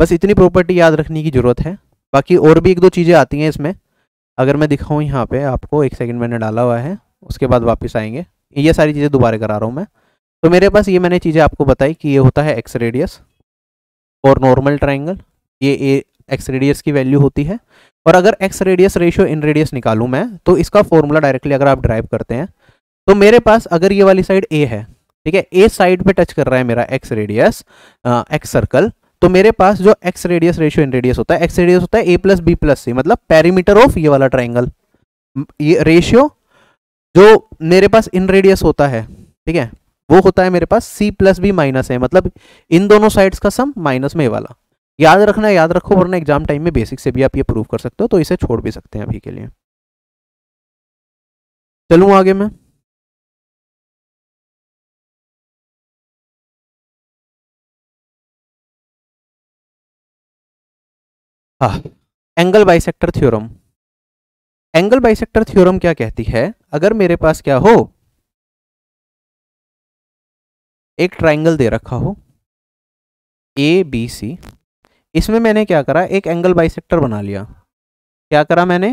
बस इतनी प्रॉपर्टी याद रखने की जरूरत है बाकी और भी एक दो चीज़ें आती हैं इसमें अगर मैं दिखाऊँ यहाँ पे आपको एक सेकंड मैंने डाला हुआ है उसके बाद वापस आएंगे ये सारी चीज़ें दोबारा करा रहा हूँ मैं तो मेरे पास ये मैंने चीज़ें आपको बताई कि ये होता है एक्स रेडियस और नॉर्मल ट्राइंगल ये ए एक्स रेडियस की वैल्यू होती है और अगर exradius ratio inradius निकालूँ मैं तो इसका फॉर्मूला डायरेक्टली अगर आप ड्राइव करते हैं तो मेरे पास अगर ये वाली साइड ए है ठीक है ए साइड पर टच कर रहा है मेरा एक्स रेडियस एक्स सर्कल तो मेरे पास जो exradius ratio inradius होता है एक्स रेडियस होता है A plus B plus C मतलब पैरीमीटर ऑफ ये वाला ट्राइंगल ये रेशियो जो मेरे पास इन रेडियस होता है ठीक है वो होता है मेरे पास सी प्लस बी माइनस है मतलब इन दोनों साइड्स का सम माइनस में वाला याद रखना याद रखो वरना एग्जाम टाइम में बेसिक से भी आप ये प्रूव कर सकते हो तो इसे छोड़ भी सकते हैं अभी के लिए चलूँ आगे मैं angle bisector theorem angle bisector theorem क्या कहती है अगर मेरे पास क्या हो एक ट्राइंगल दे रखा हो ए बी सी इसमें मैंने क्या करा एक एंगल बाइसेक्टर बना लिया क्या करा मैंने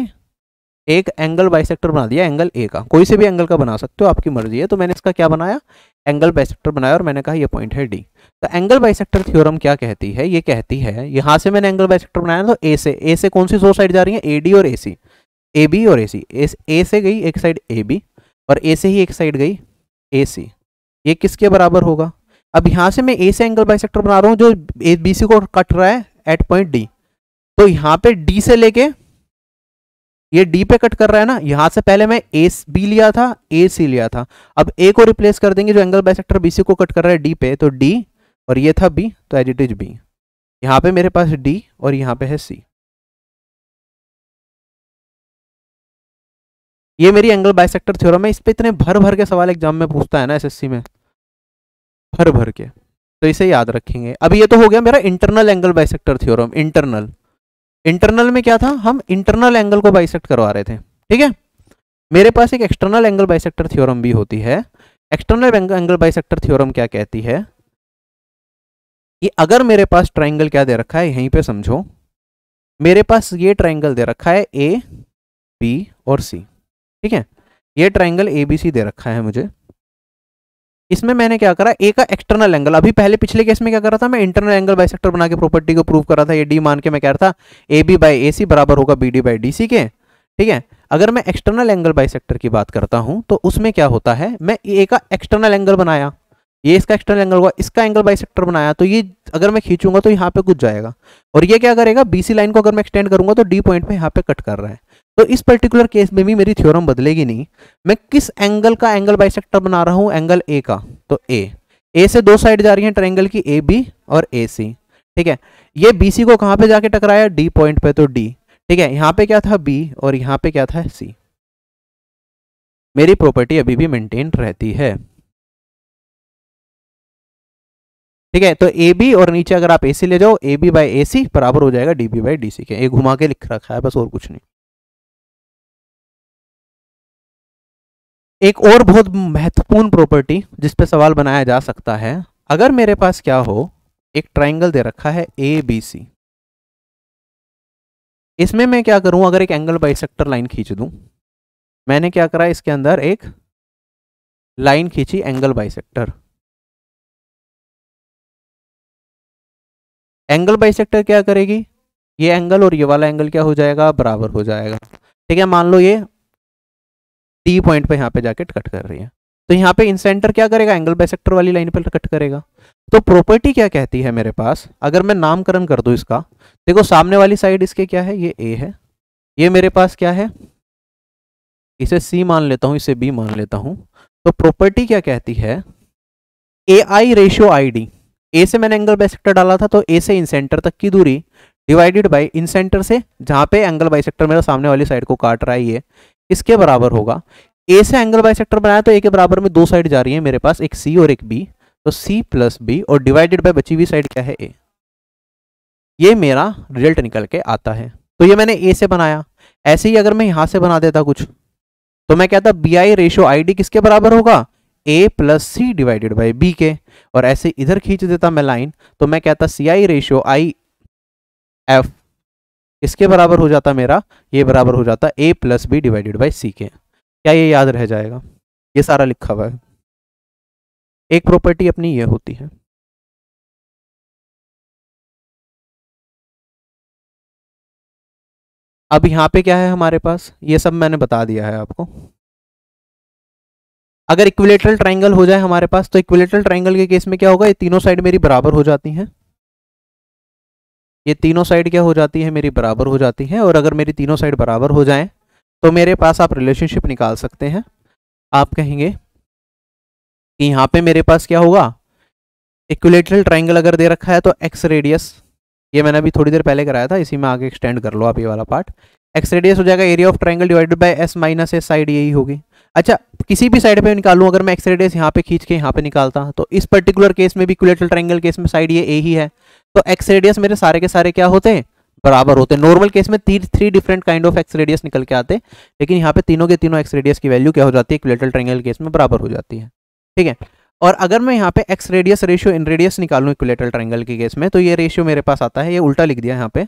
एक एंगल बाइसेक्टर बना दिया एंगल ए का कोई से भी एंगल का बना सकते हो आपकी मर्जी है तो मैंने इसका क्या बनाया एंगल बाइसेक्टर बनाया और मैंने कहा ये पॉइंट है डी तो एंगल बाइसेक्टर थ्योरम क्या कहती है ये कहती है यहाँ से मैंने एंगल बाइसेक्टर बनाया तो ए से ए से कौन सी दो साइड जा रही है ए डी और ए सी ए बी और ए सी ए से गई एक साइड ए बी और ए से ही एक साइड गई ए सी ये किसके बराबर होगा अब यहाँ से मैं ए से एंगल बाई बना रहा हूँ जो ए बी सी को कट रहा है एट पॉइंट डी तो यहाँ पे डी से लेके ये डी पे कट कर रहा है ना यहां से पहले मैं ए बी लिया था ए सी लिया था अब ए को रिप्लेस कर देंगे जो एंगल बाइसेक्टर बीसी को कट कर रहा है डी पे तो डी और ये था बी तो एज इट इज बी यहाँ पे मेरे पास डी और यहाँ पे है सी ये मेरी एंगल बाइसेक्टर थ्योरम है इस पर इतने भर भर के सवाल एग्जाम में पूछता है ना एस में भर भर के तो इसे याद रखेंगे अब ये तो हो गया मेरा internal angle bisector theorem internal internal में क्या था हम इंटरनल एंगल को बाइसेक्ट करवा रहे थे ठीक है मेरे पास एक एक्सटर्नल एंगल बाइसेक्टर थ्योरम भी होती है एक्सटर्नल एंगल बाइसेक्टर थ्योरम क्या कहती है कि अगर मेरे पास ट्राइंगल क्या दे रखा है यहीं पे समझो मेरे पास ये ट्राइंगल दे रखा है ए बी और सी ठीक है ये ट्राइंगल ए बी सी दे रखा है मुझे इसमें मैंने क्या करा ए का एक्सटर्नल एंगल अभी पहले पिछले केस में क्या कर रहा था मैं इंटरनल एंगल बाई सेक्टर बना के प्रॉपर्टी को प्रूव करा था ये डी मान के मैं कह रहा था A B by A C बराबर होगा B D by D C के ठीक है अगर मैं एक्सटर्नल एंगल बाई सेक्टर की बात करता हूँ तो उसमें क्या होता है मैं ए का एक्सटर्नल एंगल बनाया ये इसका एक्सटर्नल एंगल हुआ इसका एंगल बाई सेक्टर बनाया तो ये अगर मैं खींचूंगा तो यहाँ पे कुछ जाएगा और ये क्या करेगा सी लाइन को अगर मैं एक्सटेंड करूंगा तो डी पॉइंट में यहाँ पे कट कर रहा है तो इस पर्टिकुलर केस में भी मेरी थ्योरम बदलेगी नहीं मैं किस एंगल का एंगल बाइसेक्टर बना रहा हूँ एंगल ए का तो ए ए से दो साइड जा रही है ट्रेंगल की ए बी और ए सी ठीक है ये बी सी को कहाँ पे जाके टकराया डी पॉइंट पे तो डी ठीक है यहाँ पे क्या था बी और यहाँ पे क्या था सी मेरी प्रॉपर्टी अभी भी मेंटेन रहती है ठीक है तो ए बी और नीचे अगर आप ए सी ले जाओ A B by A C बराबर हो जाएगा D B by D C के ये घुमा के लिख रखा है बस और कुछ नहीं एक और बहुत महत्वपूर्ण प्रॉपर्टी जिस पे सवाल बनाया जा सकता है अगर मेरे पास क्या हो एक ट्राइंगल दे रखा है ए बी सी इसमें मैं क्या करूं अगर एक एंगल बाइसेक्टर लाइन खींच दूं मैंने क्या करा इसके अंदर एक लाइन खींची एंगल बाइसेक्टर एंगल बाइसेक्टर क्या करेगी ये एंगल और ये वाला एंगल क्या हो जाएगा बराबर हो जाएगा ठीक है मान लो ये टी पॉइंट पे यहाँ पे जाके कट कर रही है तो यहाँ पे इंसेंटर क्या करेगा एंगल बाइसेक्टर वाली लाइन पर कट करेगा तो प्रॉपर्टी क्या कहती है मेरे पास अगर मैं नामकरण कर दू इसका देखो सामने वाली साइड इसके क्या है ये ए है ये मेरे पास क्या है इसे सी मान लेता हूं इसे बी मान लेता हूं तो प्रॉपर्टी क्या कहती है ए आई रेशियो आई डी ए से मैंने एंगल बाइसेक्टर डाला था तो ए से इंसेंटर तक की दूरी डिवाइडेड बाई इंसेंटर से जहां पे एंगल बाइसेक्टर मेरा सामने वाली साइड को काट रहा है ये इसके बराबर होगा ए से एंगल बाई बनाया तो ए के बराबर में दो साइड जा रही है मेरे पास एक सी और एक बी तो सी प्लस बी और डिवाइडेड बाई बची हुई साइड क्या है ए ये मेरा रिजल्ट निकल के आता है तो ये मैंने ए से बनाया ऐसे ही अगर मैं यहां से बना देता कुछ तो मैं कहता B I ratio I D किसके बराबर होगा A plus C divided by B के और ऐसे इधर खींच देता मैं लाइन तो मैं कहता सी आई रेशो आई एफ इसके बराबर हो जाता मेरा ये बराबर हो जाता A plus B divided by C के क्या ये याद रह जाएगा ये सारा लिखा हुआ है एक प्रॉपर्टी अपनी ये होती है अब यहाँ पे क्या है हमारे पास ये सब मैंने बता दिया है आपको अगर इक्विलेटरल ट्रायंगल हो जाए हमारे पास तो इक्विलेटरल ट्रायंगल के केस में क्या होगा ये तीनों साइड मेरी बराबर हो जाती हैं ये तीनों साइड क्या हो जाती है मेरी बराबर हो जाती है और अगर मेरी तीनों साइड बराबर हो जाए तो मेरे पास आप रिलेशनशिप निकाल सकते हैं आप कहेंगे कि यहाँ पे मेरे पास क्या होगा इक्विलेटरल ट्राइंगल अगर दे रखा है तो एक्स रेडियस ये मैंने अभी थोड़ी देर पहले कराया था इसी में आगे एक्सटेंड कर लो आप ये वाला पार्ट एक्स रेडियस हो जाएगा area of triangle divided by S minus S side यही होगी अच्छा किसी भी साइड पे निकालू अगर मैं एक्स रेडियस यहाँ पे खींच के यहाँ पे निकालता तो इस पर्टिकुलर केस में भी इक्विलेटरल ट्राइंगल केस में साइड ये ए ही है तो एक्स रेडियस मेरे सारे के सारे क्या होते हैं बराबर होते हैं नॉर्मल केस में तीन three different kind of exradius निकल के आते लेकिन यहाँ पे तीनों के तीनों एक्स रेडियस की वैल्यू क्या हो जाती है इक्विलेटरल ट्रायंगल केस में बराबर हो जाती है ठीक है और अगर मैं यहाँ पे exradius ratio inradius निकालू इक्विलेटरल ट्रायंगल के केस में तो ये रेशियो मेरे पास आता है ये उल्टा लिख दिया यहाँ पे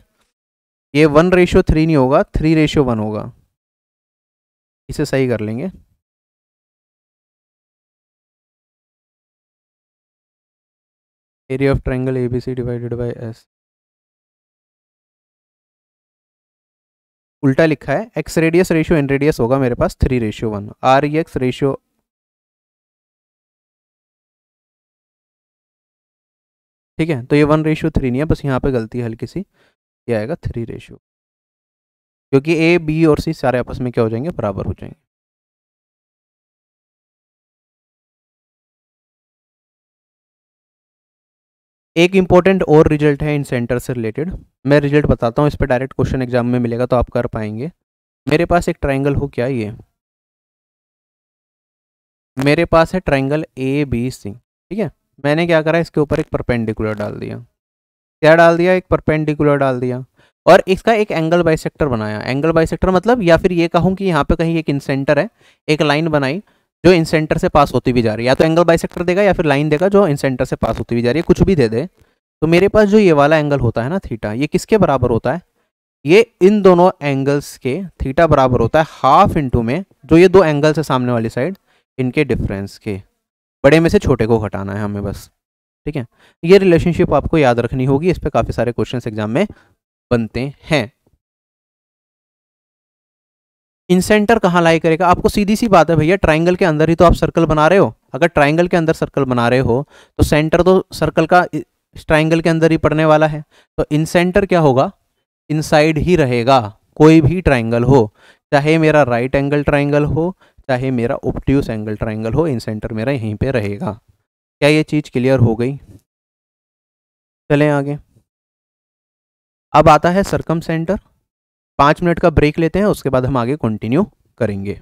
ये वन रेशियो थ्री नहीं होगा थ्री रेशियो वन होगा इसे सही कर लेंगे area of triangle ABC divided by S उल्टा लिखा है exradius ratio inradius होगा मेरे पास three ratio one R E X ratio ठीक है तो ये वन रेशियो थ्री नहीं है बस यहाँ पे गलती हल्की सी ये आएगा थ्री रेशियो क्योंकि ए बी और सी सारे आपस में क्या हो जाएंगे बराबर हो जाएंगे एक इम्पोर्टेंट और रिजल्ट है इन सेंटर से रिलेटेड मैं रिजल्ट बताता हूँ इस पर डायरेक्ट क्वेश्चन एग्जाम में मिलेगा तो आप कर पाएंगे मेरे पास एक ट्राइंगल हो क्या ये मेरे पास है ट्राइंगल ए बी सी ठीक है मैंने क्या करा इसके ऊपर एक परपेंडिकुलर डाल दिया क्या डाल दिया एक परपेंडिकुलर डाल दिया और इसका एक एंगल बाई बनाया एंगल बाई मतलब या फिर ये कहूँ कि यहाँ पे कहीं एक सेंटर है एक लाइन बनाई जो इन सेंटर से पास होती भी जा रही है या तो एंगल बाइसेक्टर देगा या फिर लाइन देगा जो इन सेंटर से पास होती भी जा रही है कुछ भी दे दे तो मेरे पास जो ये वाला एंगल होता है ना थीटा ये किसके बराबर होता है ये इन दोनों एंगल्स के थीटा बराबर होता है हाफ इंटू में जो ये दो एंगल्स है सामने वाली साइड इनके डिफरेंस के बड़े में से छोटे को घटाना है हमें बस ठीक है ये रिलेशनशिप आपको याद रखनी होगी इस पर काफ़ी सारे क्वेश्चन एग्जाम में बनते हैं इंसेंटर कहाँ लाई करेगा आपको सीधी सी बात है भैया ट्राइंगल के अंदर ही तो आप सर्कल बना रहे हो अगर ट्राइंगल के अंदर सर्कल बना रहे हो तो सेंटर तो सर्कल का ट्राइंगल के अंदर ही पड़ने वाला है तो इंसेंटर क्या होगा इनसाइड ही रहेगा कोई भी ट्राइंगल हो चाहे मेरा राइट एंगल ट्राइंगल हो चाहे मेरा ओप्ट्यूस एंगल ट्राइंगल हो इंसेंटर मेरा यहीं पर रहेगा क्या ये चीज़ क्लियर हो गई चलें आगे अब आता है सर्कम सेंटर पाँच मिनट का ब्रेक लेते हैं उसके बाद हम आगे कंटिन्यू करेंगे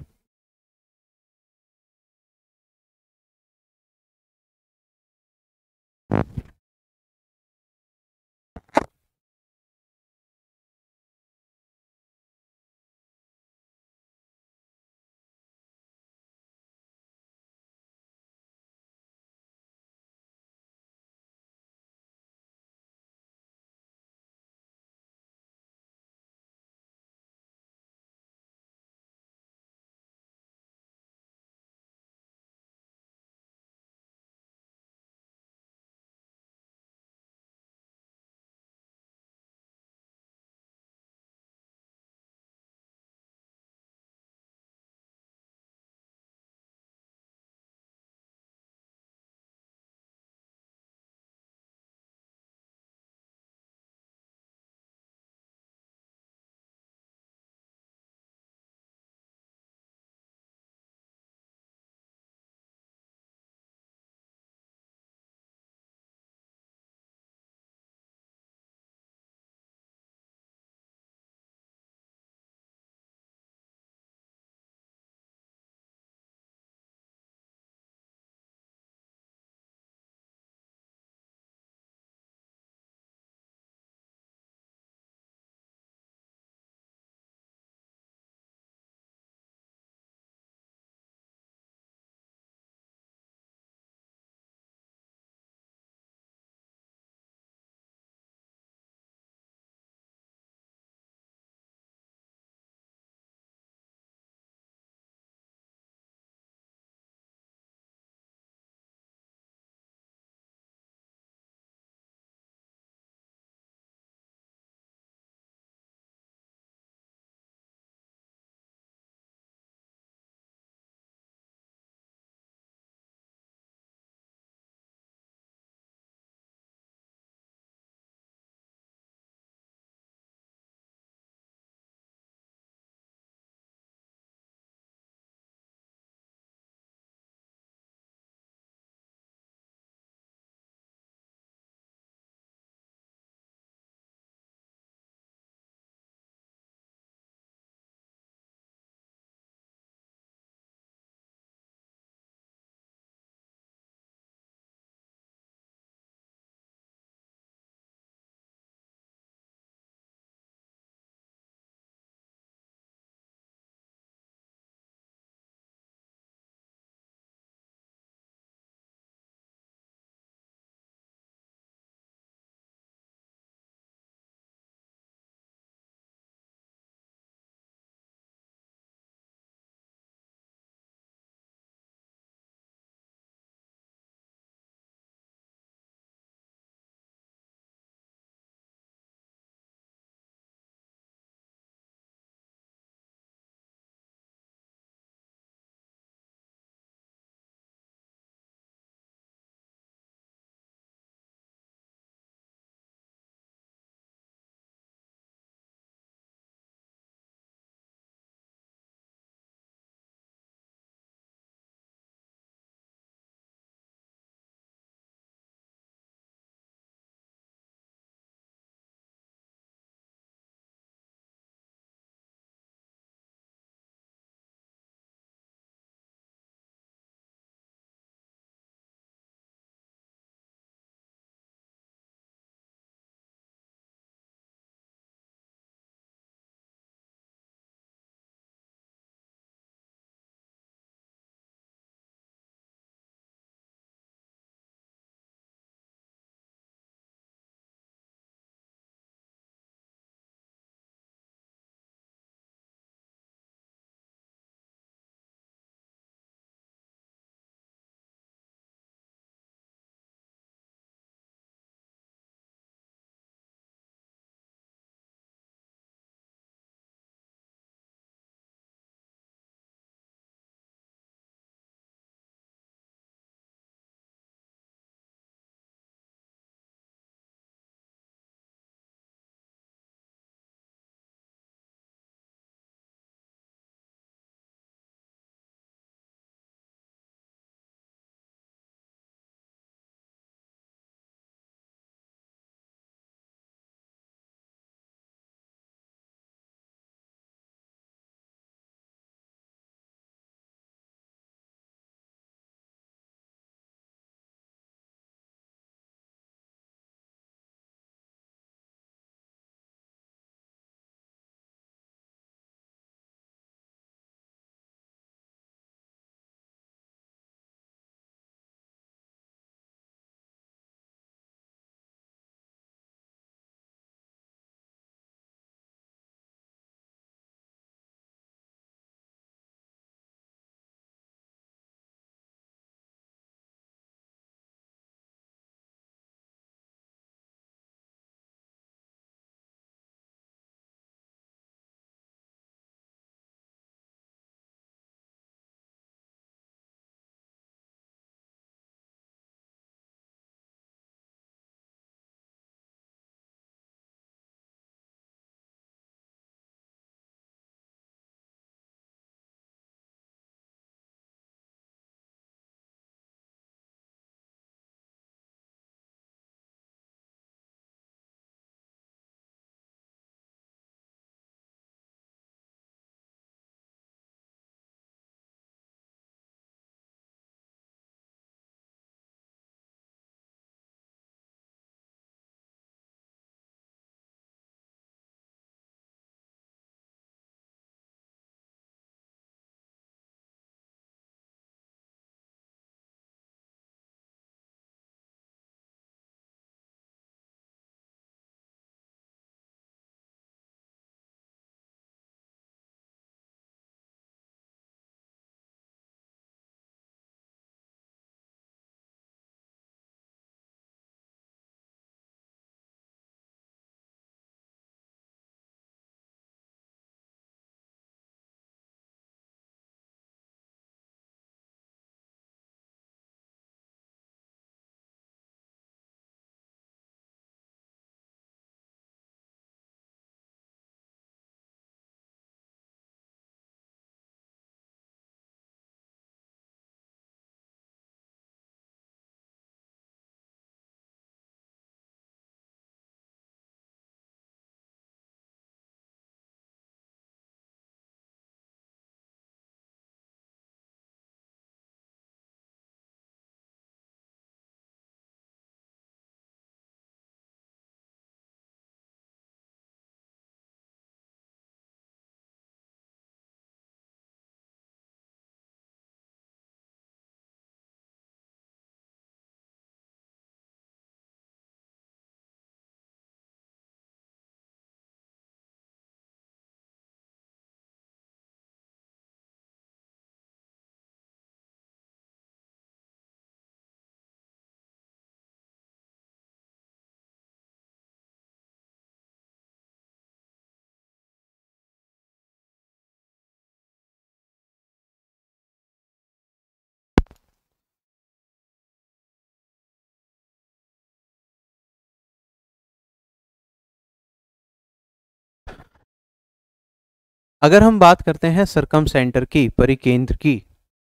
अगर हम बात करते हैं सरकम सेंटर की परिकेंद्र की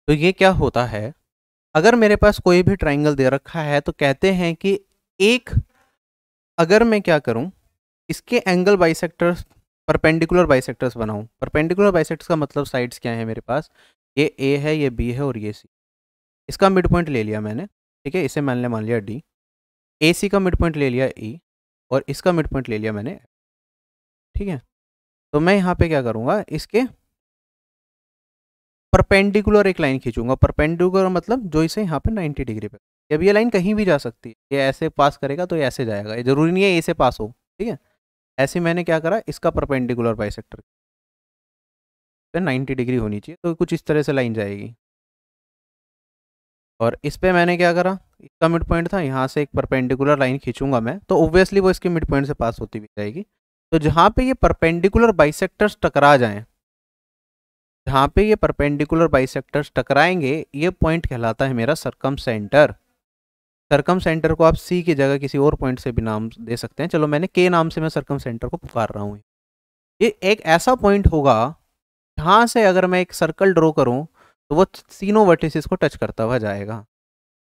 तो ये क्या होता है अगर मेरे पास कोई भी ट्राइंगल दे रखा है तो कहते हैं कि एक अगर मैं क्या करूं इसके एंगल बाइसेक्टर्स परपेंडिकुलर बाइसेक्टर्स बनाऊं परपेंडिकुलर बाइसेक्टर्स का मतलब साइड्स क्या है मेरे पास ये ए है ये बी है और ये सी इसका मिड पॉइंट ले लिया मैंने ठीक है इसे मैंने मान लिया डी ए सी का मिड पॉइंट ले लिया ई e, और इसका मिड पॉइंट ले लिया मैंने ठीक है तो मैं यहाँ पे क्या करूँगा इसके परपेंडिकुलर एक लाइन खींचूंगा परपेंडिकुलर मतलब जो इसे यहाँ पे 90 डिग्री पे जब ये लाइन कहीं भी जा सकती है ये ऐसे पास करेगा तो ये ऐसे जाएगा ये जरूरी नहीं है ए से पास हो ठीक है ऐसे मैंने क्या करा इसका परपेंडिकुलर बाई सेक्टर 90 डिग्री होनी चाहिए तो कुछ इस तरह से लाइन जाएगी और इस पर मैंने क्या करा इसका मिड पॉइंट था यहाँ से एक परपेंडिकुलर लाइन खींचूंगा मैं तो ओब्वियसली वो इसके मिड पॉइंट से पास होती भी जाएगी तो जहाँ पे ये परपेंडिकुलर बाइसेक्टर्स टकरा जाएं जहाँ पे ये परपेंडिकुलर बाइसेक्टर्स टकराएंगे ये पॉइंट कहलाता है मेरा सरकम सेंटर सरकम सेंटर को आप सी की जगह किसी और पॉइंट से भी नाम दे सकते हैं चलो मैंने के नाम से मैं सरकम सेंटर को पुकार रहा हूँ ये एक ऐसा पॉइंट होगा जहाँ से अगर मैं एक सर्कल ड्रॉ करूँ तो वो तीनों वर्टिसेस को टच करता हुआ जाएगा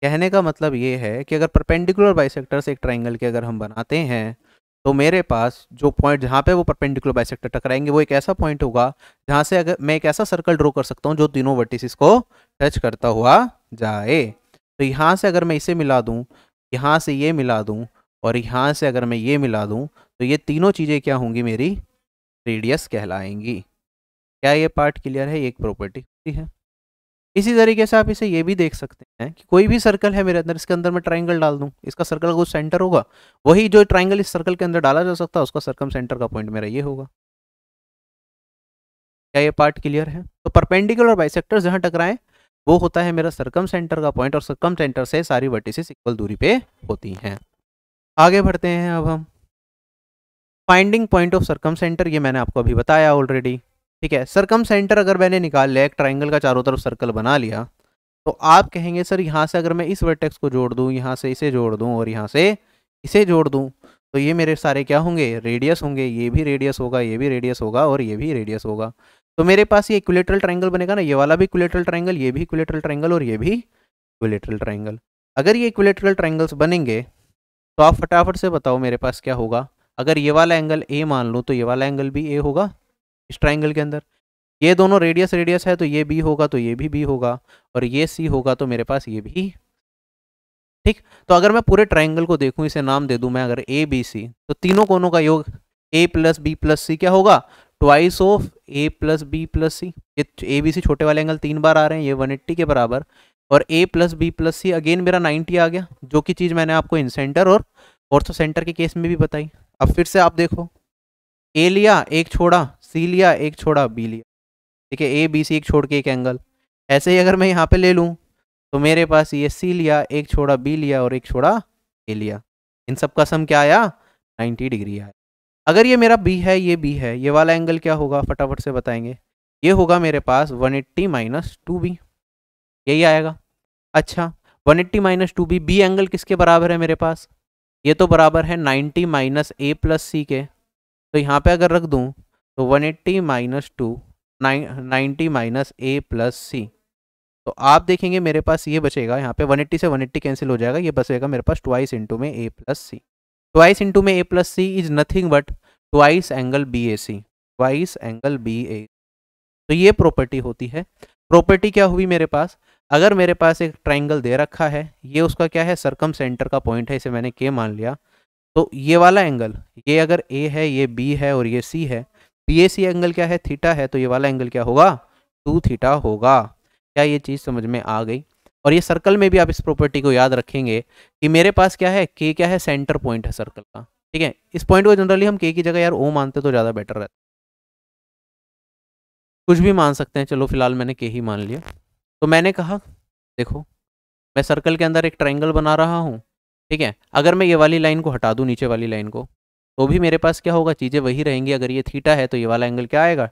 कहने का मतलब ये है कि अगर परपेंडिकुलर बाइसेक्टर्स एक ट्राइंगल के अगर हम बनाते हैं तो मेरे पास जो पॉइंट जहाँ पे वो परपेंडिकुलर बाइसेक्टर टकराएंगे वो एक ऐसा पॉइंट होगा जहाँ से अगर मैं एक ऐसा सर्कल ड्रॉ कर सकता हूँ जो तीनों वर्टिस को टच करता हुआ जाए तो यहाँ से अगर मैं इसे मिला दूँ यहाँ से ये मिला दूँ और यहाँ से अगर मैं ये मिला दूँ तो ये तीनों चीज़ें क्या होंगी मेरी रेडियस कहलाएंगी क्या ये पार्ट क्लियर है एक प्रॉपर्टी होती है इसी तरीके से आप इसे ये भी देख सकते हैं कि कोई भी सर्कल है मेरे अंदर इसके अंदर मैं ट्राइंगल डाल दूँ इसका सर्कल का कुछ सेंटर होगा वही जो ट्राइंगल इस सर्कल के अंदर डाला जा सकता है उसका सर्कम सेंटर का पॉइंट मेरा ये होगा क्या ये पार्ट क्लियर है तो परपेंडिकुलर और बाइसेक्टर्स जहाँ टकराएं वो होता है मेरा सर्कम सेंटर का पॉइंट और सर्कम सेंटर से सारी वर्टिसेस इक्वल दूरी पे होती हैं आगे बढ़ते हैं अब हम finding point of circumcentre ये मैंने आपको अभी बताया ऑलरेडी ठीक है सरकम सेंटर अगर मैंने निकाल लिया एक ट्राइंगल का चारों तरफ सर्कल बना लिया तो आप कहेंगे सर यहाँ से अगर मैं इस वर्टेक्स को जोड़ दूँ यहाँ से इसे जोड़ दूँ और यहाँ से इसे जोड़ दूँ तो ये मेरे सारे क्या होंगे रेडियस होंगे ये भी रेडियस होगा ये भी रेडियस होगा और ये भी रेडियस होगा तो मेरे पास ये इक्विलेटरल ट्राइंगल बनेगा ना ये वाला भी इक्विलेटरल ट्राइंगल ये भी इक्विलेटरल ट्राइंगल और ये भी इक्विलेटरल ट्राइंगल अगर ये इक्विलेटरल ट्राइंगल्स बनेंगे तो आप फटाफट से बताओ मेरे पास क्या होगा अगर ये वाला एंगल ए मान लूँ तो ये वाला एंगल भी ए होगा इस ट्राइंगल के अंदर ये दोनों रेडियस रेडियस है तो ये बी होगा तो ये भी बी होगा और ये सी होगा तो मेरे पास ये भी e। ठीक तो अगर मैं पूरे ट्राइंगल को देखूं इसे नाम दे दूं मैं अगर ए बी सी तो तीनों कोनों का योग A plus B plus C क्या होगा twice of A plus B plus C ये ए बी सी छोटे वाले एंगल तीन बार आ रहे हैं ये वन एट्टी के बराबर और A plus B plus C again मेरा 90 आ गया जो कि चीज़ मैंने आपको इन सेंटर और ऑर्थो सेंटर के केस में भी बताई अब फिर से आप देखो ए लिया एक छोड़ा सी लिया एक छोड़ा बी लिया ठीक है ए बी सी एक छोड़ के एक एंगल ऐसे ही अगर मैं यहाँ पे ले लूँ तो मेरे पास ये सी लिया एक छोड़ा बी लिया और एक छोड़ा ए लिया इन सब का सम क्या आया नाइन्टी डिग्री आया अगर ये मेरा बी है ये बी है ये वाला एंगल क्या होगा फटाफट से बताएंगे ये होगा मेरे पास one eighty minus two B यही आएगा अच्छा one eighty minus two B B angle किसके बराबर है मेरे पास ये तो बराबर है 90 माइनस ए प्लस सी के तो यहाँ पे अगर रख दूँ तो 180 eighty minus two ninety minus A plus C तो आप देखेंगे मेरे पास ये बचेगा यहाँ पे 180 से 180 कैंसिल हो जाएगा ये बचेगा मेरे पास ट्वाइस इंटू में A plus C twice into में A plus C is nothing but twice angle B A C twice angle B A तो ये प्रॉपर्टी होती है प्रॉपर्टी क्या हुई मेरे पास अगर मेरे पास एक ट्राइंगल दे रखा है ये उसका क्या है सरकम सेंटर का पॉइंट है इसे मैंने के मान लिया तो ये वाला एंगल ये अगर ए है ये बी है और ये सी है बी ए सी एंगल क्या है थीटा है तो ये वाला एंगल क्या होगा टू थीटा होगा क्या ये चीज़ समझ में आ गई और ये सर्कल में भी आप इस प्रॉपर्टी को याद रखेंगे कि मेरे पास क्या है के क्या है सेंटर पॉइंट है सर्कल का ठीक है इस पॉइंट को जनरली हम के की जगह यार ओ मानते तो ज़्यादा बेटर रहता कुछ भी मान सकते हैं चलो फिलहाल मैंने के ही मान लिया तो मैंने कहा देखो मैं सर्कल के अंदर एक ट्रायंगल बना रहा हूँ ठीक है अगर मैं ये वाली लाइन को हटा दूँ नीचे वाली लाइन को तो भी मेरे पास क्या होगा चीज़ें वही रहेंगी अगर ये थीटा है तो ये वाला एंगल क्या आएगा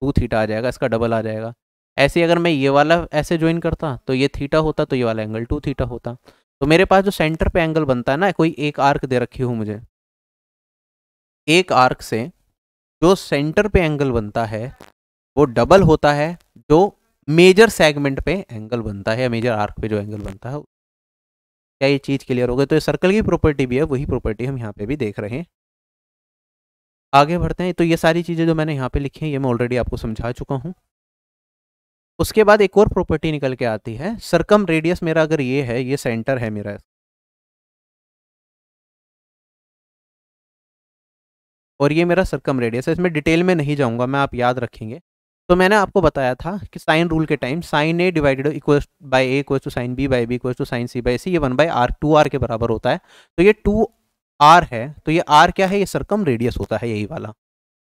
टू थीटा आ जाएगा इसका डबल आ जाएगा ऐसे अगर मैं ये वाला ऐसे ज्वाइन करता तो ये थीटा होता तो ये वाला एंगल टू थीटा होता तो मेरे पास जो सेंटर पे एंगल बनता है ना कोई एक आर्क दे रखी हो मुझे एक आर्क से जो सेंटर पे एंगल बनता है वो डबल होता है जो मेजर सेगमेंट पे एंगल बनता है या मेजर आर्क पे जो एंगल बनता है क्या ये चीज़ क्लियर हो गई तो ये सर्कल की प्रॉपर्टी भी है वही प्रॉपर्टी हम यहाँ पे भी देख रहे हैं आगे बढ़ते हैं तो ये सारी चीज़ें जो मैंने यहाँ पे लिखी हैं ये मैं ऑलरेडी आपको समझा चुका हूँ उसके बाद एक और प्रॉपर्टी निकल के आती है सरकम रेडियस मेरा अगर ये है ये सेंटर है मेरा और ये मेरा सरकम रेडियस है इसमें डिटेल में नहीं जाऊँगा मैं आप याद रखेंगे तो मैंने आपको बताया था कि साइन रूल के time sine A divided equal by A equal to sine B by B equal to sine C by C ये one by R two R के बराबर होता है तो ये टू आर है तो ये आर क्या है ये सरकम रेडियस होता है यही वाला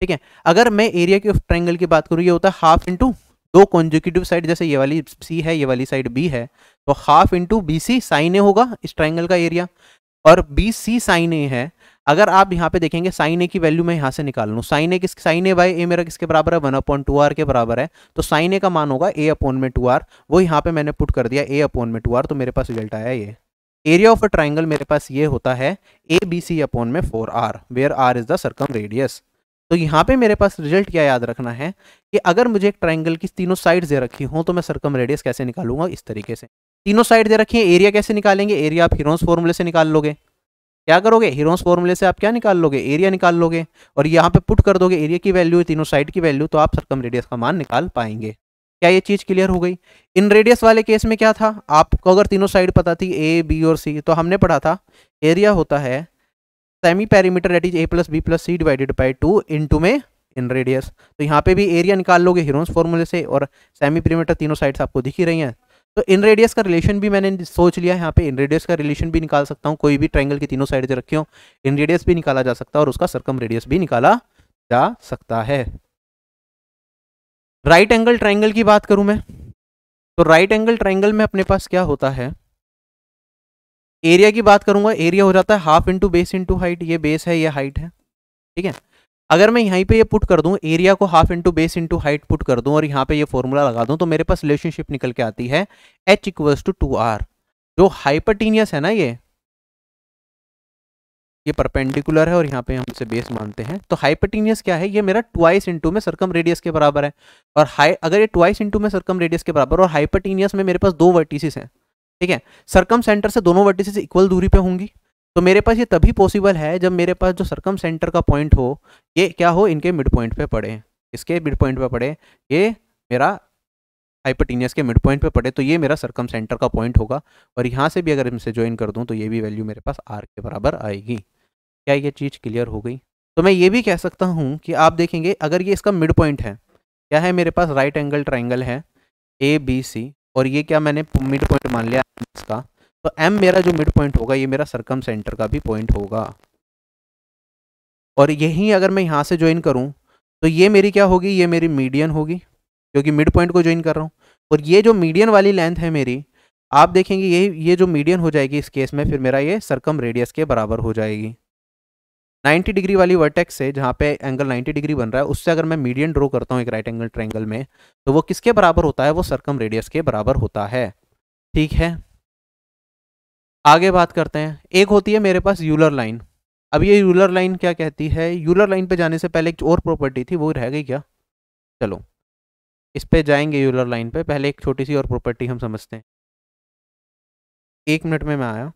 ठीक है अगर मैं एरिया के ऑफ ट्रैंगल की बात करूँ ये होता है हाफ इंटू दो कॉन्जिक्यूटिव साइड जैसे ये वाली सी है ये वाली साइड बी है तो half into B C sine A होगा इस ट्राइंगल का एरिया और बी सी साइन ए है अगर आप यहाँ पे देखेंगे साइन ए की वैल्यू मैं यहाँ से निकाल लूँ साइन ए किस साइन ए बाई ए मेरा किसके बराबर है वन अपॉन टू आर के बराबर है तो साइन ए का मान होगा ए अपॉन में टू आर वो यहाँ पे मैंने पुट कर दिया ए अपॉन में टू आर तो मेरे पास रिजल्ट आया ये एरिया ऑफ अ ट्राइंगल मेरे पास ये होता है ए बी सी अपॉन में four R where R is the circumradius तो यहाँ पे मेरे पास रिजल्ट क्या याद रखना है कि अगर मुझे एक ट्राइंगल की तीनों साइड दे रखी हो तो मैं सर्कम रेडियस कैसे निकालूंगा इस तरीके से तीनों साइड दे रखी है एरिया कैसे निकालेंगे एरिया आप हीरोन्स फॉर्मूले से निकाल लोगे क्या करोगे हीरोन्स फॉर्मूले से आप क्या निकाल लोगे एरिया निकाल लोगे और यहाँ पे पुट कर दोगे एरिया की वैल्यू तीनों साइड की वैल्यू तो आप सर्कम रेडियस का मान निकाल पाएंगे क्या ये चीज़ क्लियर हो गई इन रेडियस वाले केस में क्या था आपको अगर तीनों साइड पता थी ए बी और सी तो हमने पढ़ा था एरिया होता है semi perimeter that is A plus B plus C divided by two in two में इन रेडियस तो यहाँ पे भी एरिया निकाल लोगे हीरोन्स फॉर्मूले से और सेमी पेरीमीटर तीनों साइड्स आपको दिख ही रही हैं तो इन रेडियस का रिलेशन भी मैंने सोच लिया यहाँ पे इन रेडियस का रिलेशन भी निकाल सकता हूँ कोई भी ट्राइंगल की तीनों साइड रखी हो इन रेडियस भी निकाला जा सकता है और उसका सरकम रेडियस भी निकाला जा सकता है राइट एंगल ट्राइंगल की बात करूं मैं तो राइट एंगल ट्राइंगल में अपने पास क्या होता है एरिया की बात करूंगा एरिया हो जाता है half into base into height ये बेस है ये हाइट है ठीक है अगर मैं यहीं पे ये पुट कर दूं एरिया को half into base into height put कर दूं और यहाँ पे ये फॉर्मूला लगा दूं तो मेरे पास रिलेशनशिप निकल के आती है H equals to two R जो हाइपरटीनियस है ना ये ये परपेंडिकुलर है और यहाँ पे हम इसे बेस मानते हैं तो हाइपरटीनियस क्या है ये मेरा ट्वाइस इंटू में सरकम रेडियस के बराबर है और हाई अगर ये ट्वाइस इंटू में सरकम रेडियस के बराबर और हाइपरटीनियस में मेरे पास दो वर्टिसिस हैं ठीक है सरकम सेंटर से दोनों वर्टिसेस इक्वल दूरी पर होंगी तो मेरे पास ये तभी पॉसिबल है जब मेरे पास जो सरकम सेंटर का पॉइंट हो ये क्या हो इनके मिड पॉइंट पर पड़े इसके मिड पॉइंट पर पड़े ये मेरा हाइपरटीनियस के मिड पॉइंट पर पड़े तो ये मेरा सरकम सेंटर का पॉइंट होगा और यहाँ से भी अगर इनसे ज्वाइन कर दूँ तो ये भी वैल्यू मेरे पास आर के बराबर आएगी क्या ये चीज़ क्लियर हो गई तो मैं ये भी कह सकता हूँ कि आप देखेंगे अगर ये इसका मिड पॉइंट है क्या है मेरे पास राइट एंगल ट्राइंगल है ए बी सी और ये क्या मैंने मिड पॉइंट मान लिया इसका तो एम मेरा जो मिड पॉइंट होगा ये मेरा सरकम सेंटर का भी पॉइंट होगा और यही अगर मैं यहाँ से ज्वाइन करूँ तो ये मेरी क्या होगी ये मेरी मीडियन होगी क्योंकि मिड पॉइंट को ज्वाइन कर रहा हूँ और ये जो मीडियन वाली लेंथ है मेरी आप देखेंगे ये ये जो मीडियन हो जाएगी इस केस में फिर मेरा ये सरकम रेडियस के बराबर हो जाएगी 90 डिग्री वाली वर्टेक्स से जहाँ पे एंगल 90 डिग्री बन रहा है उससे अगर मैं मीडियन ड्रॉ करता हूँ एक राइट एंगल ट्रैंगल में तो वो किसके बराबर होता है वो सरकम रेडियस के बराबर होता है ठीक है आगे बात करते हैं एक होती है मेरे पास यूलर लाइन अब ये यूलर लाइन क्या कहती है यूलर लाइन पे जाने से पहले एक और प्रॉपर्टी थी वो रह गई क्या चलो इस पर जाएंगे यूलर लाइन पर पहले एक छोटी सी और प्रॉपर्टी हम समझते हैं एक मिनट में मैं आया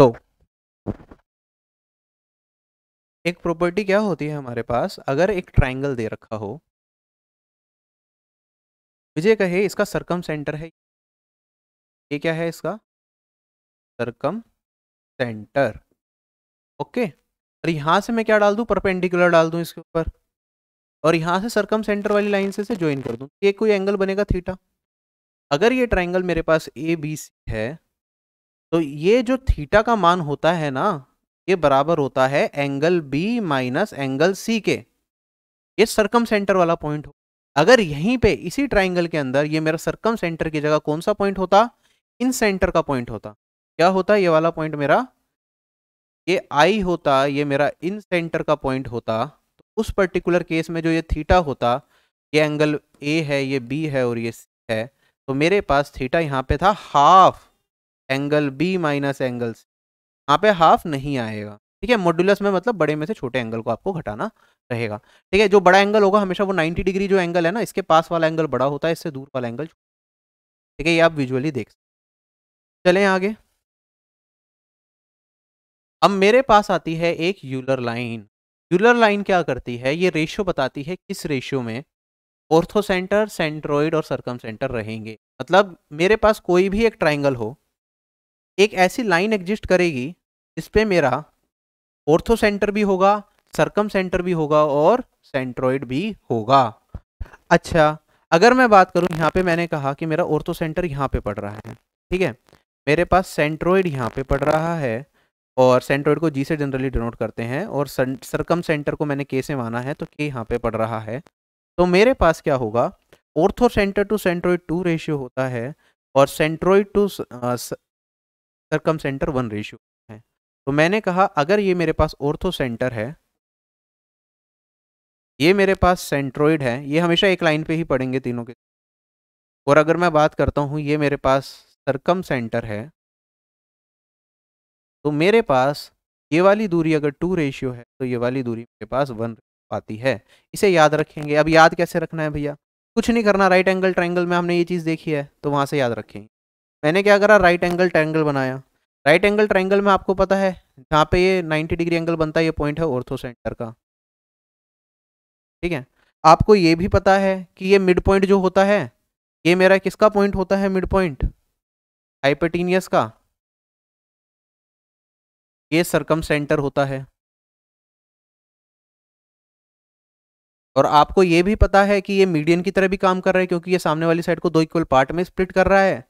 तो एक प्रॉपर्टी क्या होती है हमारे पास अगर एक ट्राइंगल दे रखा हो विजय कहे इसका सरकम सेंटर है ये क्या है इसका सरकम सेंटर ओके और यहां से मैं क्या डाल दू परपेंडिकुलर डाल दू इसके ऊपर और यहाँ से सरकम सेंटर वाली लाइन से, से ज्वाइन कर दू ये कोई एंगल बनेगा थीटा अगर ये ट्राइंगल मेरे पास ए बी सी है तो ये जो थीटा का मान होता है ना ये बराबर होता है angle B minus angle C के ये सरकम सेंटर वाला पॉइंट हो अगर यहीं पे इसी ट्राइंगल के अंदर ये मेरा सरकम सेंटर की जगह कौन सा पॉइंट होता इन सेंटर का पॉइंट होता क्या होता ये वाला पॉइंट मेरा ये आई होता ये मेरा इन सेंटर का पॉइंट होता तो उस पर्टिकुलर केस में जो ये थीटा होता ये एंगल ए है ये बी है और ये सी है तो मेरे पास थीटा यहाँ पे था half angle B minus angle C यहाँ पे हाफ नहीं आएगा ठीक है मॉड्यूलस में मतलब बड़े में से छोटे एंगल को आपको घटाना रहेगा ठीक है जो बड़ा एंगल होगा हमेशा वो 90 डिग्री जो एंगल है ना इसके पास वाला एंगल बड़ा होता है इससे दूर वाला एंगल ठीक है ये आप विजुअली देख सकते चले आगे अब मेरे पास आती है एक यूलर लाइन यूलर लाइन क्या करती है ये रेशियो बताती है किस रेशियो में ऑर्थो सेंटर सेंट्रोइड और सरकम सेंटर रहेंगे मतलब मेरे पास कोई भी एक ट्राइंगल हो एक ऐसी लाइन एग्जिस्ट करेगी इस पर मेरा ऑर्थो सेंटर भी होगा सरकम सेंटर भी होगा और सेंट्रोइड भी होगा अच्छा अगर मैं बात करूं यहाँ पे मैंने कहा कि मेरा ऑर्थो सेंटर यहाँ पे पड़ रहा है ठीक है मेरे पास सेंट्रोइड यहाँ पे पड़ रहा है और सेंट्रोइड को जी से जनरली डिनोट करते हैं और सरकम सेंटर को मैंने के से माना है तो के यहाँ पे पड़ रहा है तो मेरे पास क्या होगा orthocentre to centroid two ratio होता है और centroid to circumcentre one ratio है तो मैंने कहा अगर ये मेरे पास ऑर्थो सेंटर है ये मेरे पास सेंट्रोइड है ये हमेशा एक लाइन पे ही पढ़ेंगे तीनों के और अगर मैं बात करता हूँ ये मेरे पास सरकम सेंटर है तो मेरे पास ये वाली दूरी अगर टू रेशियो है तो ये वाली दूरी मेरे पास वन आती है इसे याद रखेंगे अब याद कैसे रखना है भैया कुछ नहीं करना राइट एंगल ट्राइंगल में हमने ये चीज़ देखी है तो वहाँ से याद रखेंगे मैंने क्या करा राइट एंगल ट्रैंगल बनाया राइट एंगल ट्रैंगल में आपको पता है जहाँ पे ये 90 डिग्री एंगल बनता है ये पॉइंट है ऑर्थो सेंटर का ठीक है आपको ये भी पता है कि ये मिड पॉइंट जो होता है ये मेरा किसका पॉइंट होता है मिड पॉइंट हाइपरटीनियस का ये सरकम सेंटर होता है और आपको ये भी पता है कि ये मीडियन की तरह भी काम कर रहा है क्योंकि ये सामने वाली साइड को दो इक्वल पार्ट में स्प्लिट कर रहा है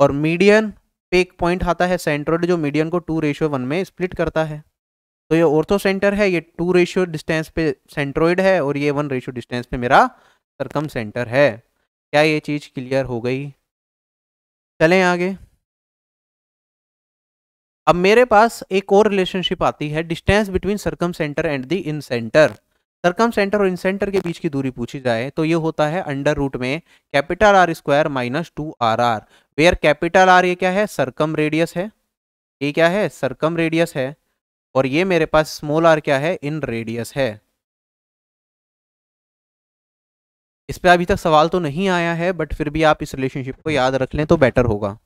और मीडियन पे एक पॉइंट आता है सेंट्रोइड जो मीडियन को टू रेशियो वन में स्प्लिट करता है तो ये ऑर्थो सेंटर है ये टू रेशियो डिस्टेंस पे सेंट्रोइड है और ये वन रेशियो डिस्टेंस पे मेरा सरकम सेंटर है क्या ये चीज़ क्लियर हो गई चलें आगे अब मेरे पास एक और रिलेशनशिप आती है distance between circumcentre and the incentre circumcentre और इन सेंटर के बीच की दूरी पूछी जाए तो ये होता है अंडर रूट में capital R square minus two R R where capital R ये क्या है सरकम रेडियस है ये क्या है सरकम रेडियस है और ये मेरे पास स्मॉल आर क्या है इन रेडियस है इस पर अभी तक सवाल तो नहीं आया है बट फिर भी आप इस रिलेशनशिप को याद रख लें तो बेटर होगा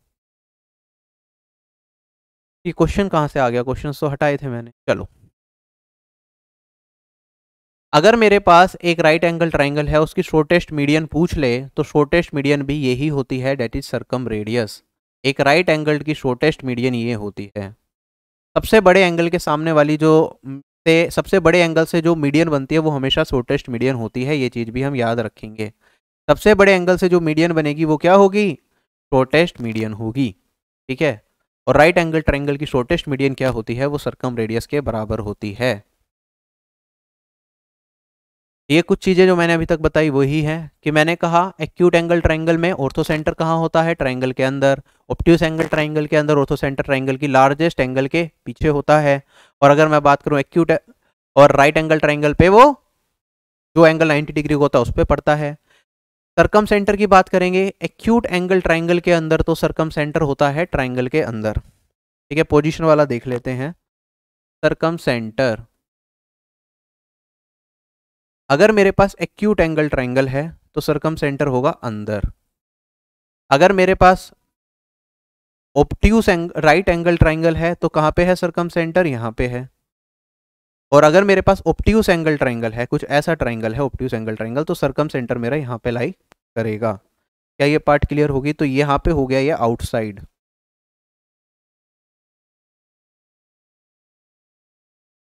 ये क्वेश्चन कहाँ से आ गया क्वेश्चन तो हटाए थे मैंने चलो अगर मेरे पास एक राइट एंगल ट्राइंगल है उसकी शॉर्टेस्ट मीडियन पूछ ले तो शॉर्टेस्ट मीडियन भी यही होती है डेट इज सर्कम रेडियस एक राइट एंगल की शॉर्टेस्ट मीडियन ये होती है सबसे बड़े एंगल के सामने वाली जो से सबसे बड़े एंगल से जो मीडियन बनती है वो हमेशा शॉर्टेस्ट मीडियन होती है ये चीज़ भी हम याद रखेंगे सबसे बड़े एंगल से जो मीडियन बनेगी वो क्या होगी शॉर्टेस्ट मीडियन होगी ठीक है और राइट एंगल ट्राइंगल की शॉर्टेस्ट मीडियन क्या होती है वो सर्कम रेडियस के बराबर होती है ये कुछ चीज़ें जो मैंने अभी तक बताई वही है कि मैंने कहा एक्यूट एंगल ट्राइंगल में ऑर्थो सेंटर कहाँ होता है ट्राइंगल के अंदर ऑप्टिस एंगल ट्राइंगल के अंदर ऑर्थो सेंटर ट्राइंगल की लार्जेस्ट एंगल के पीछे होता है और अगर मैं बात करूँ एक्यूट और राइट एंगल ट्राइंगल पे वो जो एंगल नाइन्टी डिग्री होता है उस पर पड़ता है सरकम सेंटर की बात करेंगे एक्यूट एंगल ट्राइंगल के अंदर तो सरकम सेंटर होता है ट्राइंगल के अंदर ठीक है पोजिशन वाला देख लेते हैं सरकम सेंटर अगर मेरे पास एक्यूट एंगल ट्राइंगल है तो सरकम सेंटर होगा अंदर अगर मेरे पास ऑप्ट्यूस राइट एंगल ट्राइंगल है तो कहाँ पे है सरकम सेंटर यहाँ पे है और अगर मेरे पास ऑप्ट्यूस एंगल ट्राइंगल है कुछ ऐसा ट्राइंगल है ऑप्ट्यूस एंगल ट्राइंगल तो सरकम सेंटर मेरा यहाँ पे लाई करेगा क्या ये पार्ट क्लियर होगी तो यहाँ पे हो गया ये आउटसाइड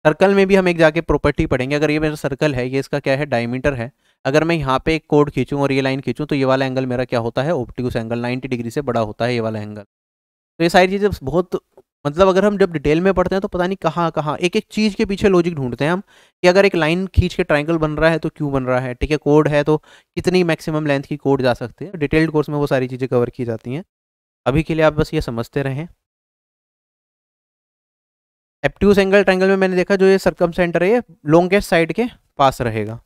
सर्कल में भी हम एक जाके प्रॉपर्टी पढ़ेंगे अगर ये मेरा सर्कल है ये इसका क्या है डायमीटर है अगर मैं यहाँ पे एक कोड खींचूँ और ये लाइन खींचूँ तो ये वाला एंगल मेरा क्या होता है ऑप्टिक्स एंगल 90 डिग्री से बड़ा होता है ये वाला एंगल तो ये सारी चीज़ें बहुत मतलब अगर हम जब डिटेल में पढ़ते हैं तो पता नहीं कहाँ कहाँ एक एक चीज़ के पीछे लॉजिक ढूंढते हैं हम कि अगर एक लाइन खींच के ट्राइंगल बन रहा है तो क्यों बन रहा है ठीक है कोड है तो कितनी मैक्सिमम लेंथ की कोड जा सकती है डिटेल्ड कोर्स में वो सारी चीज़ें कवर की जाती हैं अभी के लिए आप बस ये समझते रहें एप्ट्यूस एंगल ट्रैंगल में मैंने देखा जो ये सर्कम सेंटर है ये लॉन्गेस्ट साइड के पास रहेगा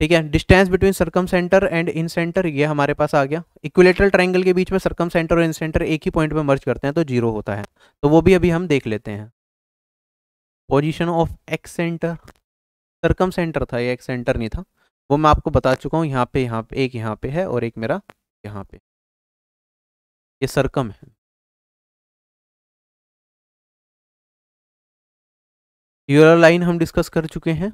ठीक है distance between circumcentre and incentre ये हमारे पास आ गया इक्विलेटरल ट्रायंगल के बीच में सर्कम सेंटर और इन सेंटर एक ही पॉइंट में मर्ज करते हैं तो जीरो होता है तो वो भी अभी हम देख लेते हैं position of excentre circumcentre था ये एक्स सेंटर नहीं था वो मैं आपको बता चुका हूँ यहाँ पे यहाँ पे एक यहाँ पे है और एक मेरा यहाँ पे ये सरकम है यूलर लाइन हम डिस्कस कर चुके हैं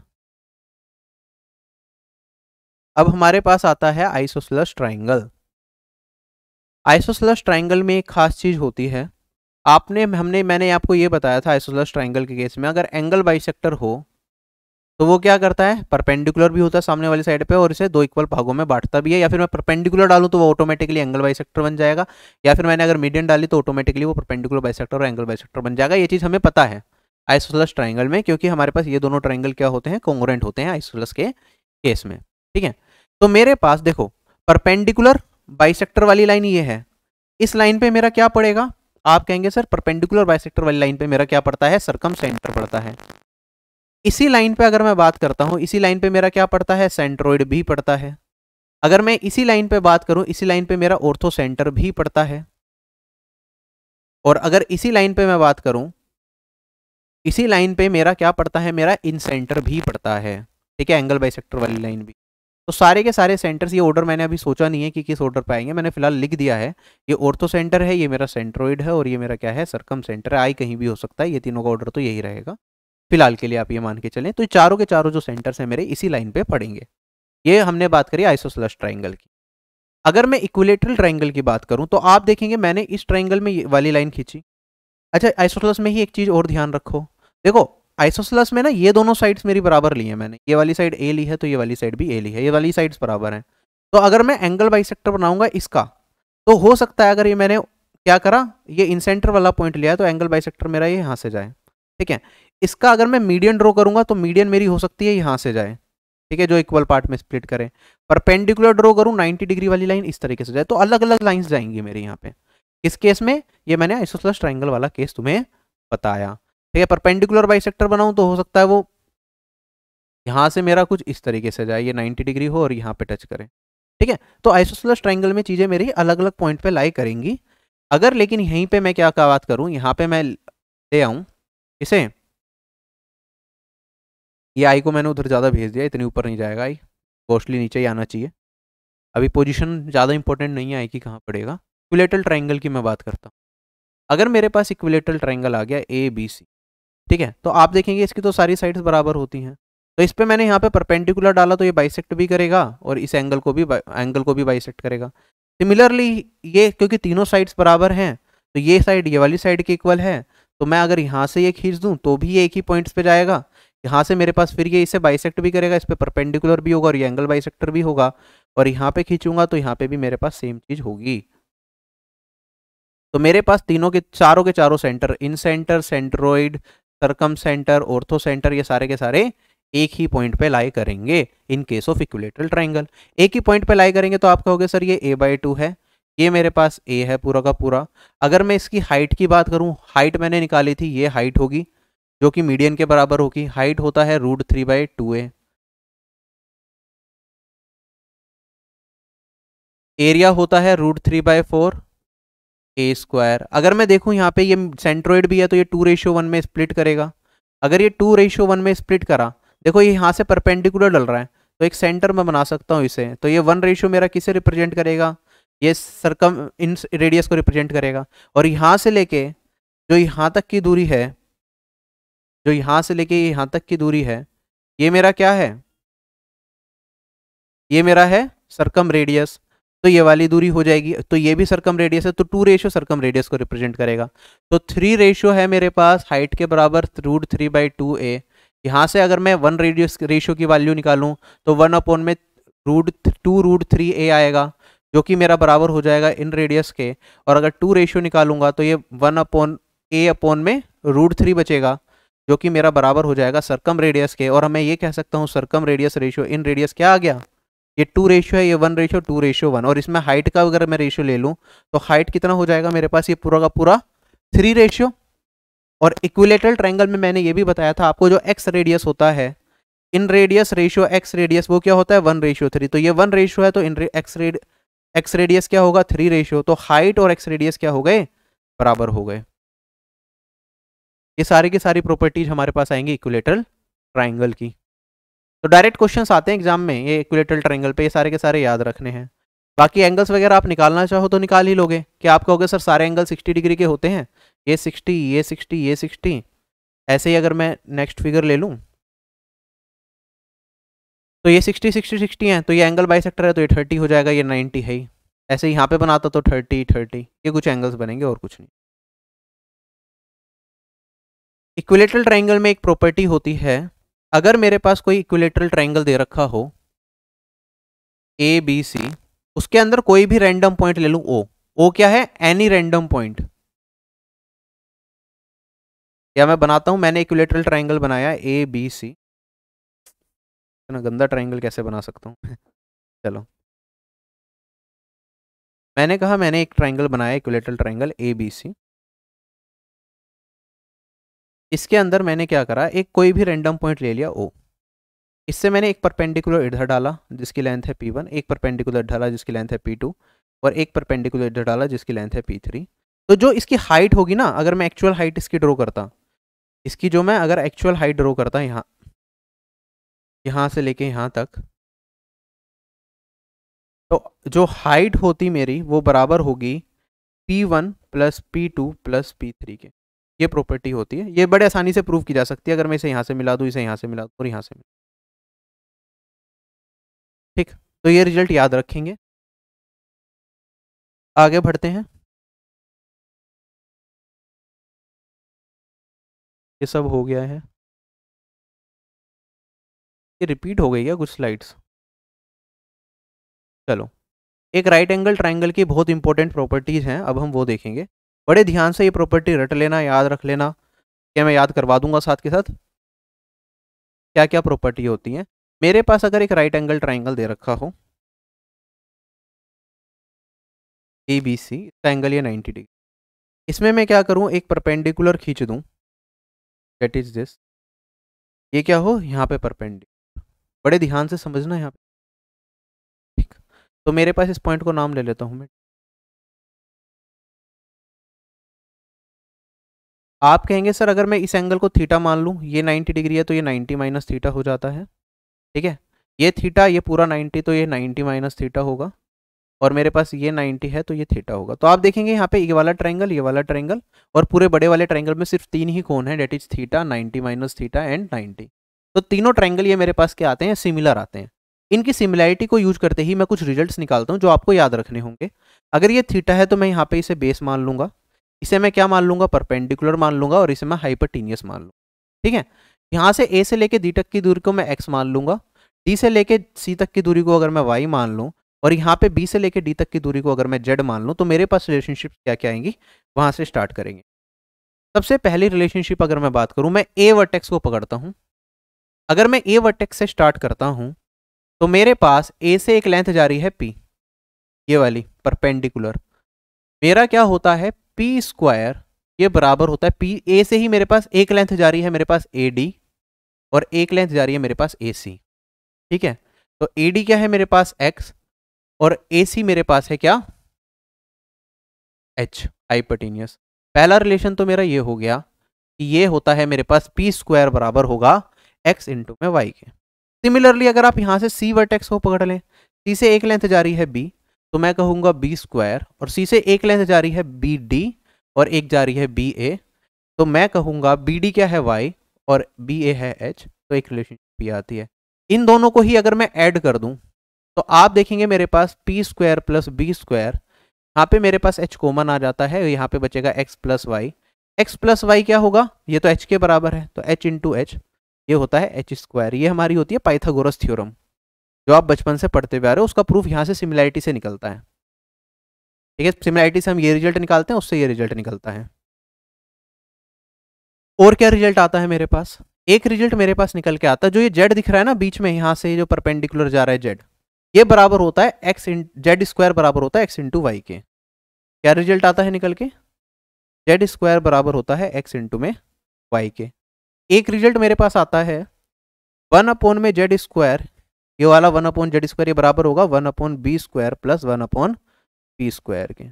अब हमारे पास आता है आइसोसलस ट्राइंगल आइसोसलस ट्राइंगल में एक खास चीज़ होती है आपने हमने मैंने आपको ये बताया था आइसोसलस ट्राइंगल के केस में अगर एंगल बाइसेक्टर हो तो वो क्या करता है परपेंडिकुलर भी होता है सामने वाली साइड पे और इसे दो इक्वल भागों में बांटता भी है या फिर मैं परपेंडिकुलर डालूं तो वो ऑटोमेटिकली एंगल बाइसेक्टर बन जाएगा या फिर मैंने अगर मीडियम डाली तो ऑटोमेटिकली वो परपेंडिकुलर बाइसेक्टर और एंगल बाइसेक्टर बन जाएगा ये चीज़ हमें पता है आइसोसलस ट्राइंगल में क्योंकि हमारे पास ये दोनों ट्राइंगल क्या होते हैं कॉन्ग्रेंट होते हैं आइसोसलस के केस में ठीक है तो मेरे पास देखो परपेंडिकुलर बाइसेक्टर वाली लाइन ये है इस लाइन पे मेरा क्या पड़ेगा आप कहेंगे सर परपेंडिकुलर बाइसेक्टर वाली लाइन पे मेरा क्या पड़ता है सरकम सेंटर पड़ता है इसी लाइन पे अगर मैं बात करता हूँ इसी लाइन पे मेरा क्या पड़ता है सेंट्रोइड भी पड़ता है अगर मैं इसी लाइन पे बात करूं इसी लाइन पे मेरा ऑर्थो सेंटर भी पड़ता है और अगर इसी लाइन पे मैं बात करूं इसी लाइन पे मेरा क्या पड़ता है मेरा इन सेंटर भी पड़ता है ठीक है एंगल बाई वाली लाइन भी तो सारे के सारे सेंटर्स ये ऑर्डर मैंने अभी सोचा नहीं है कि किस ऑर्डर पर आएंगे मैंने फिलहाल लिख दिया है ये ऑर्थो सेंटर है ये मेरा सेंट्रोइड है और ये मेरा क्या है सरकम सेंटर है आई कहीं भी हो सकता है ये तीनों का ऑर्डर तो यही रहेगा फिलहाल के लिए आप ये मान के चलें तो चारों के चारों जो सेंटर्स हैं मेरे इसी लाइन पर पड़ेंगे ये हमने बात करी आइसोसलस ट्राइंगल की अगर मैं इक्विलेटरल ट्राइंगल की बात करूं तो आप देखेंगे मैंने इस ट्राइंगल में वाली लाइन खींची अच्छा आइसोसलस में ही एक चीज़ और ध्यान रखो देखो आइसोसलस में ना ये दोनों साइड्स मेरी बराबर ली है मैंने ये वाली साइड ए ली है तो ये वाली साइड भी ए ली है ये वाली साइड्स बराबर हैं तो अगर मैं एंगल सेक्टर बनाऊंगा इसका तो हो सकता है अगर ये मैंने क्या करा ये इनसेंटर वाला पॉइंट लिया तो एंगल सेक्टर मेरा ये यहाँ से जाए ठीक है इसका अगर मैं मीडियन ड्रॉ करूंगा तो मीडियन मेरी हो सकती है यहाँ से जाए ठीक है जो इक्वल पार्ट में स्प्लिट करें परपेंडिकुलर ड्रॉ करूँ नाइन्टी डिग्री वाली लाइन इस तरीके से जाए तो अलग अलग लाइन्स जाएंगी मेरे यहाँ पे किस केस में ये मैंने आइसोसलस ट्राइंगल वाला केस तुम्हें बताया ठीक है परपेंडिकुलर सेक्टर बनाऊं तो हो सकता है वो यहाँ से मेरा कुछ इस तरीके से जाए ये 90 डिग्री हो और यहाँ पे टच करें ठीक है तो आइसोसलस ट्राइंगल में चीज़ें मेरी अलग अलग पॉइंट पे लाई करेंगी अगर लेकिन यहीं पर मैं क्या बात करूँ यहाँ पे मैं ले आऊँ इसे ये आई को मैंने उधर ज़्यादा भेज दिया इतनी ऊपर नहीं जाएगा आई कॉस्टली नीचे ही आना चाहिए अभी पोजीशन ज़्यादा इंपॉर्टेंट नहीं है आई की कहाँ पड़ेगा इक्विलेटरल ट्राइंगल की मैं बात करता हूँ अगर मेरे पास इक्विलेटरल ट्राइंगल आ गया ए बी सी ठीक है तो आप देखेंगे इसकी तो सारी साइड्स बराबर होती हैं तो इस पर मैंने यहाँ पे परपेंडिकुलर डाला तो ये बाइसेक्ट भी करेगा और इस एंगल को भी एंगल को भी बाइसेक्ट करेगा सिमिलरली ये क्योंकि तीनों साइड्स बराबर हैं तो ये साइड ये वाली साइड के इक्वल है तो मैं अगर यहाँ से ये खींच दूँ तो भी ये एक ही पॉइंट्स पे जाएगा यहाँ से मेरे पास फिर ये इसे बाइसेक्ट भी करेगा इस पर परपेंडिकुलर भी होगा और ये एंगल बाइसेक्टर भी होगा और यहाँ पे खींचूंगा तो यहाँ पे भी मेरे पास सेम चीज़ होगी तो मेरे पास तीनों के चारों के चारों centre incentre centroid circumcentre orthocentre ये सारे के सारे एक ही पॉइंट पे लाई करेंगे in case of equilateral triangle एक ही पॉइंट पे लाई करेंगे तो आप कहोगे सर ये ए बाई टू है ये मेरे पास ए है पूरा का पूरा अगर मैं इसकी हाइट की बात करूँ हाइट मैंने निकाली थी ये हाइट होगी जो कि मीडियन के बराबर होगी हाइट होता है root three by two A area होता है root three by four A square अगर मैं देखूं यहाँ पे ये सेंट्रोइड भी है तो ये टू रेशियो वन में स्प्लिट करेगा अगर ये टू रेशियो वन में स्प्लिट करा देखो ये यहाँ से परपेंडिकुलर डल रहा है तो एक सेंटर में बना सकता हूँ इसे तो ये वन रेशियो मेरा किसे रिप्रेजेंट करेगा ये सरकम इन रेडियस को रिप्रेजेंट करेगा और यहाँ से लेके जो यहाँ तक की दूरी है जो यहाँ से लेके यहाँ तक की दूरी है ये मेरा क्या है ये मेरा है सरकम रेडियस तो ये वाली दूरी हो जाएगी तो ये भी सरकम रेडियस है तो टू रेशियो सरकम रेडियस को रिप्रेजेंट करेगा तो थ्री रेशियो है मेरे पास हाइट के बराबर root three by two a यहाँ से अगर मैं वन रेडियस रेशियो की वैल्यू निकालूँ तो वन अपॉन में root two root three a आएगा जो कि मेरा बराबर हो जाएगा इन रेडियस के और अगर टू रेशियो निकालूंगा तो ये वन अपॉन ए अपॉन में रूट थ्री बचेगा जो कि मेरा बराबर हो जाएगा सरकम रेडियस के और मैं ये कह सकता हूँ circumradius ratio inradius क्या आ गया ये टू रेशियो है ये one ratio two ratio one और इसमें हाइट का अगर मैं रेशियो ले लूँ तो हाइट कितना हो जाएगा मेरे पास ये पूरा का पूरा थ्री रेशियो और इक्विलेटरल ट्रायंगल में मैंने ये भी बताया था आपको जो एक्स रेडियस होता है inradius ratio exradius वो क्या होता है वन रेशियो थ्री तो ये वन रेशियो है तो in ex rad exradius क्या होगा थ्री रेशियो तो हाइट और एक्स रेडियस क्या हो गए बराबर हो गए ये सारी की सारी प्रॉपर्टीज हमारे पास आएंगी इक्विलेटरल ट्राइंगल की तो डायरेक्ट क्वेश्चन आते हैं एग्जाम में ये इक्विलेटरल ट्रायंगल पे ये सारे के सारे याद रखने हैं बाकी एंगल्स वगैरह आप निकालना चाहो तो निकाल ही लोगे कि आप कहोगे सर सारे एंगल 60 डिग्री के होते हैं ये 60 ये 60 ये 60 ऐसे ही अगर मैं नेक्स्ट फिगर ले लूँ तो ये 60 60 60 हैं तो ये एंगल बाई है तो ये थर्टी हो जाएगा ये नाइन्टी है ही ऐसे यहाँ पर बनाता तो थर्टी थर्टी ये कुछ एंगल्स बनेंगे और कुछ नहीं इक्विलेटरल ट्रायंगल में एक प्रॉपर्टी होती है अगर मेरे पास कोई इक्विलेटरल ट्राइंगल दे रखा हो ए बी सी उसके अंदर कोई भी रैंडम पॉइंट ले लूं ओ ओ क्या है एनी रैंडम पॉइंट या मैं बनाता हूं मैंने इक्विलेटरल ट्राइंगल बनाया ए बी सी इतना गंदा ट्राइंगल कैसे बना सकता हूं [LAUGHS] चलो मैंने कहा मैंने एक ट्राइंगल बनाया equilateral triangle A B C इसके अंदर मैंने क्या करा एक कोई भी रेंडम पॉइंट ले लिया ओ इससे मैंने एक परपेंडिकुलर इधर डाला जिसकी लेंथ है पी वन एक परपेंडिकुलर डाला जिसकी लेंथ है पी टू और एक परपेंडिकुलर इधर डाला जिसकी लेंथ है पी थ्री तो जो इसकी हाइट होगी ना अगर मैं एक्चुअल हाइट इसकी ड्रॉ करता इसकी जो मैं अगर एक्चुअल हाइट ड्रॉ करता यहाँ यहाँ से लेके यहाँ तक तो जो हाइट होती मेरी वो बराबर होगी P one plus P two plus P three के ये प्रॉपर्टी होती है ये बड़े आसानी से प्रूव की जा सकती है अगर मैं इसे यहाँ से मिला दूँ इसे यहाँ से मिला दूँ और यहाँ से मिला ठीक तो ये रिजल्ट याद रखेंगे आगे बढ़ते हैं ये सब हो गया है ये रिपीट हो गई है कुछ स्लाइड्स चलो एक राइट एंगल ट्राइंगल की बहुत इंपॉर्टेंट प्रॉपर्टीज़ हैं अब हम वो देखेंगे बड़े ध्यान से ये प्रॉपर्टी रट लेना याद रख लेना क्या मैं याद करवा दूंगा साथ के साथ क्या क्या प्रॉपर्टी होती हैं मेरे पास अगर एक राइट एंगल ट्राइंगल दे रखा हो A B C triangle angle ninety 90 degree इसमें मैं क्या करूँ एक परपेंडिकुलर खींच दूँ डेट इज दिस ये क्या हो यहाँ पे परपेंडिकुलर बड़े ध्यान से समझना यहाँ पे ठीक तो मेरे पास इस पॉइंट को नाम ले लेता हूँ मैं आप कहेंगे सर अगर मैं इस एंगल को थीटा मान लूँ ये 90 डिग्री है तो ये 90 माइनस थीटा हो जाता है ठीक है ये थीटा ये पूरा 90 तो ये 90 माइनस थीटा होगा और मेरे पास ये 90 है तो ये थीटा होगा तो आप देखेंगे यहाँ पे ये वाला ट्रायंगल ये वाला ट्रायंगल और पूरे बड़े वाले ट्रायंगल में सिर्फ तीन ही कौन है that is theta ninety minus theta and ninety तो तीनों ट्रायंगल ये मेरे पास क्या आते हैं सिमिलर आते हैं इनकी सिमिलैरिटी को यूज करते ही मैं कुछ रिजल्ट निकालता हूँ जो आपको याद रखने होंगे अगर ये थीटा है तो मैं यहाँ पे इसे बेस मान लूंगा इसे मैं क्या मान लूंगा परपेंडिकुलर मान लूंगा और इसे मैं हाइपरटीनियस मान लूंगा ठीक है यहाँ से ए से लेके डी तक की दूरी को मैं एक्स मान लूंगा डी से लेके सी तक की दूरी को अगर मैं वाई मान लूँ और यहाँ पे बी से लेके डी तक की दूरी को अगर मैं जेड मान लूँ तो मेरे पास रिलेशनशिप क्या क्या आएंगी वहाँ से स्टार्ट करेंगे सबसे पहली रिलेशनशिप अगर मैं बात करूँ मैं ए वर्टेक्स को पकड़ता हूँ अगर मैं ए वर्टेक्स से स्टार्ट करता हूँ तो मेरे पास ए से एक लेंथ जा रही है पी ये वाली परपेंडिकुलर मेरा क्या होता है पी स्क्वायर ये बराबर होता है पी ए से ही मेरे पास एक लेंथ जा रही है मेरे पास ए डी और एक लेंथ जा रही है मेरे पास ए सी ठीक है तो ए डी क्या है मेरे पास एक्स और ए सी मेरे पास है क्या एच हाइपटीनियस पहला रिलेशन तो मेरा ये हो गया कि ये होता है मेरे पास पी स्क्वायर बराबर होगा एक्स इंटू में वाई के सिमिलरली अगर आप यहां से सी वर्टेक्स को पकड़ लें सी से एक लेंथ जा रही है बी तो मैं कहूँगा बी स्क्वायर और सी से एक लेंथ जा रही है बी डी और एक जा रही है बी ए तो मैं कहूँगा बी डी क्या है वाई और बी ए है एच तो एक रिलेशनशिप ये आती है इन दोनों को ही अगर मैं ऐड कर दूँ तो आप देखेंगे मेरे पास P square plus B square यहाँ पे मेरे पास एच कॉमन आ जाता है यहाँ पे बचेगा X plus Y X plus Y क्या होगा ये तो एच के बराबर है तो एच इंटू एच ये होता है एच स्क्वायर ये हमारी होती है पाइथागोरस थ्योरम जो आप बचपन से पढ़ते हुए आ रहे हो उसका प्रूफ यहाँ से सिमिलैरिटी से निकलता है ठीक है सिमिलैरिटी से हम ये रिजल्ट निकालते हैं उससे ये रिजल्ट निकलता है और क्या रिजल्ट आता है मेरे पास एक रिजल्ट मेरे पास निकल के आता है जो ये जेड दिख रहा है ना बीच में यहाँ से जो परपेंडिकुलर जा रहा है जेड ये बराबर होता है एक्स इन जेड स्क्वायर बराबर होता है एक्स इंटू वाई के क्या रिजल्ट आता है निकल के जेड स्क्वायर बराबर होता है एक्स इंटू में वाई के एक रिजल्ट मेरे पास आता है वन अपॉन में जेड स्क्वायर ये वाला वन अपॉन जेड स्क्वायर ये बराबर होगा one upon B square plus one upon P square के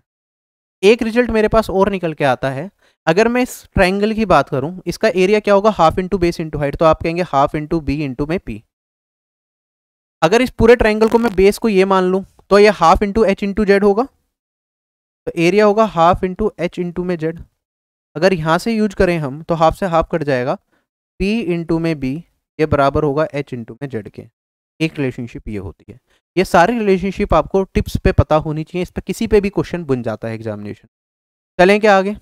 एक रिजल्ट मेरे पास और निकल के आता है अगर मैं इस ट्राइंगल की बात करूं इसका एरिया क्या होगा half into base into height तो आप कहेंगे हाफ इंटू बी इंटू में पी अगर इस पूरे ट्राइंगल को मैं बेस को ये मान लूँ तो ये half into H into Z होगा तो एरिया होगा हाफ इंटू एच इंटू में जेड अगर यहाँ से यूज करें हम तो हाफ से हाफ कट जाएगा पी इंटू में बी ये बराबर होगा एच इंटू में जेड के एक रिलेशनशिप ये होती है ये सारी रिलेशनशिप आपको टिप्स पे पता होनी चाहिए इस पर किसी पे भी क्वेश्चन बन जाता है एग्जामिनेशन चलें क्या आगे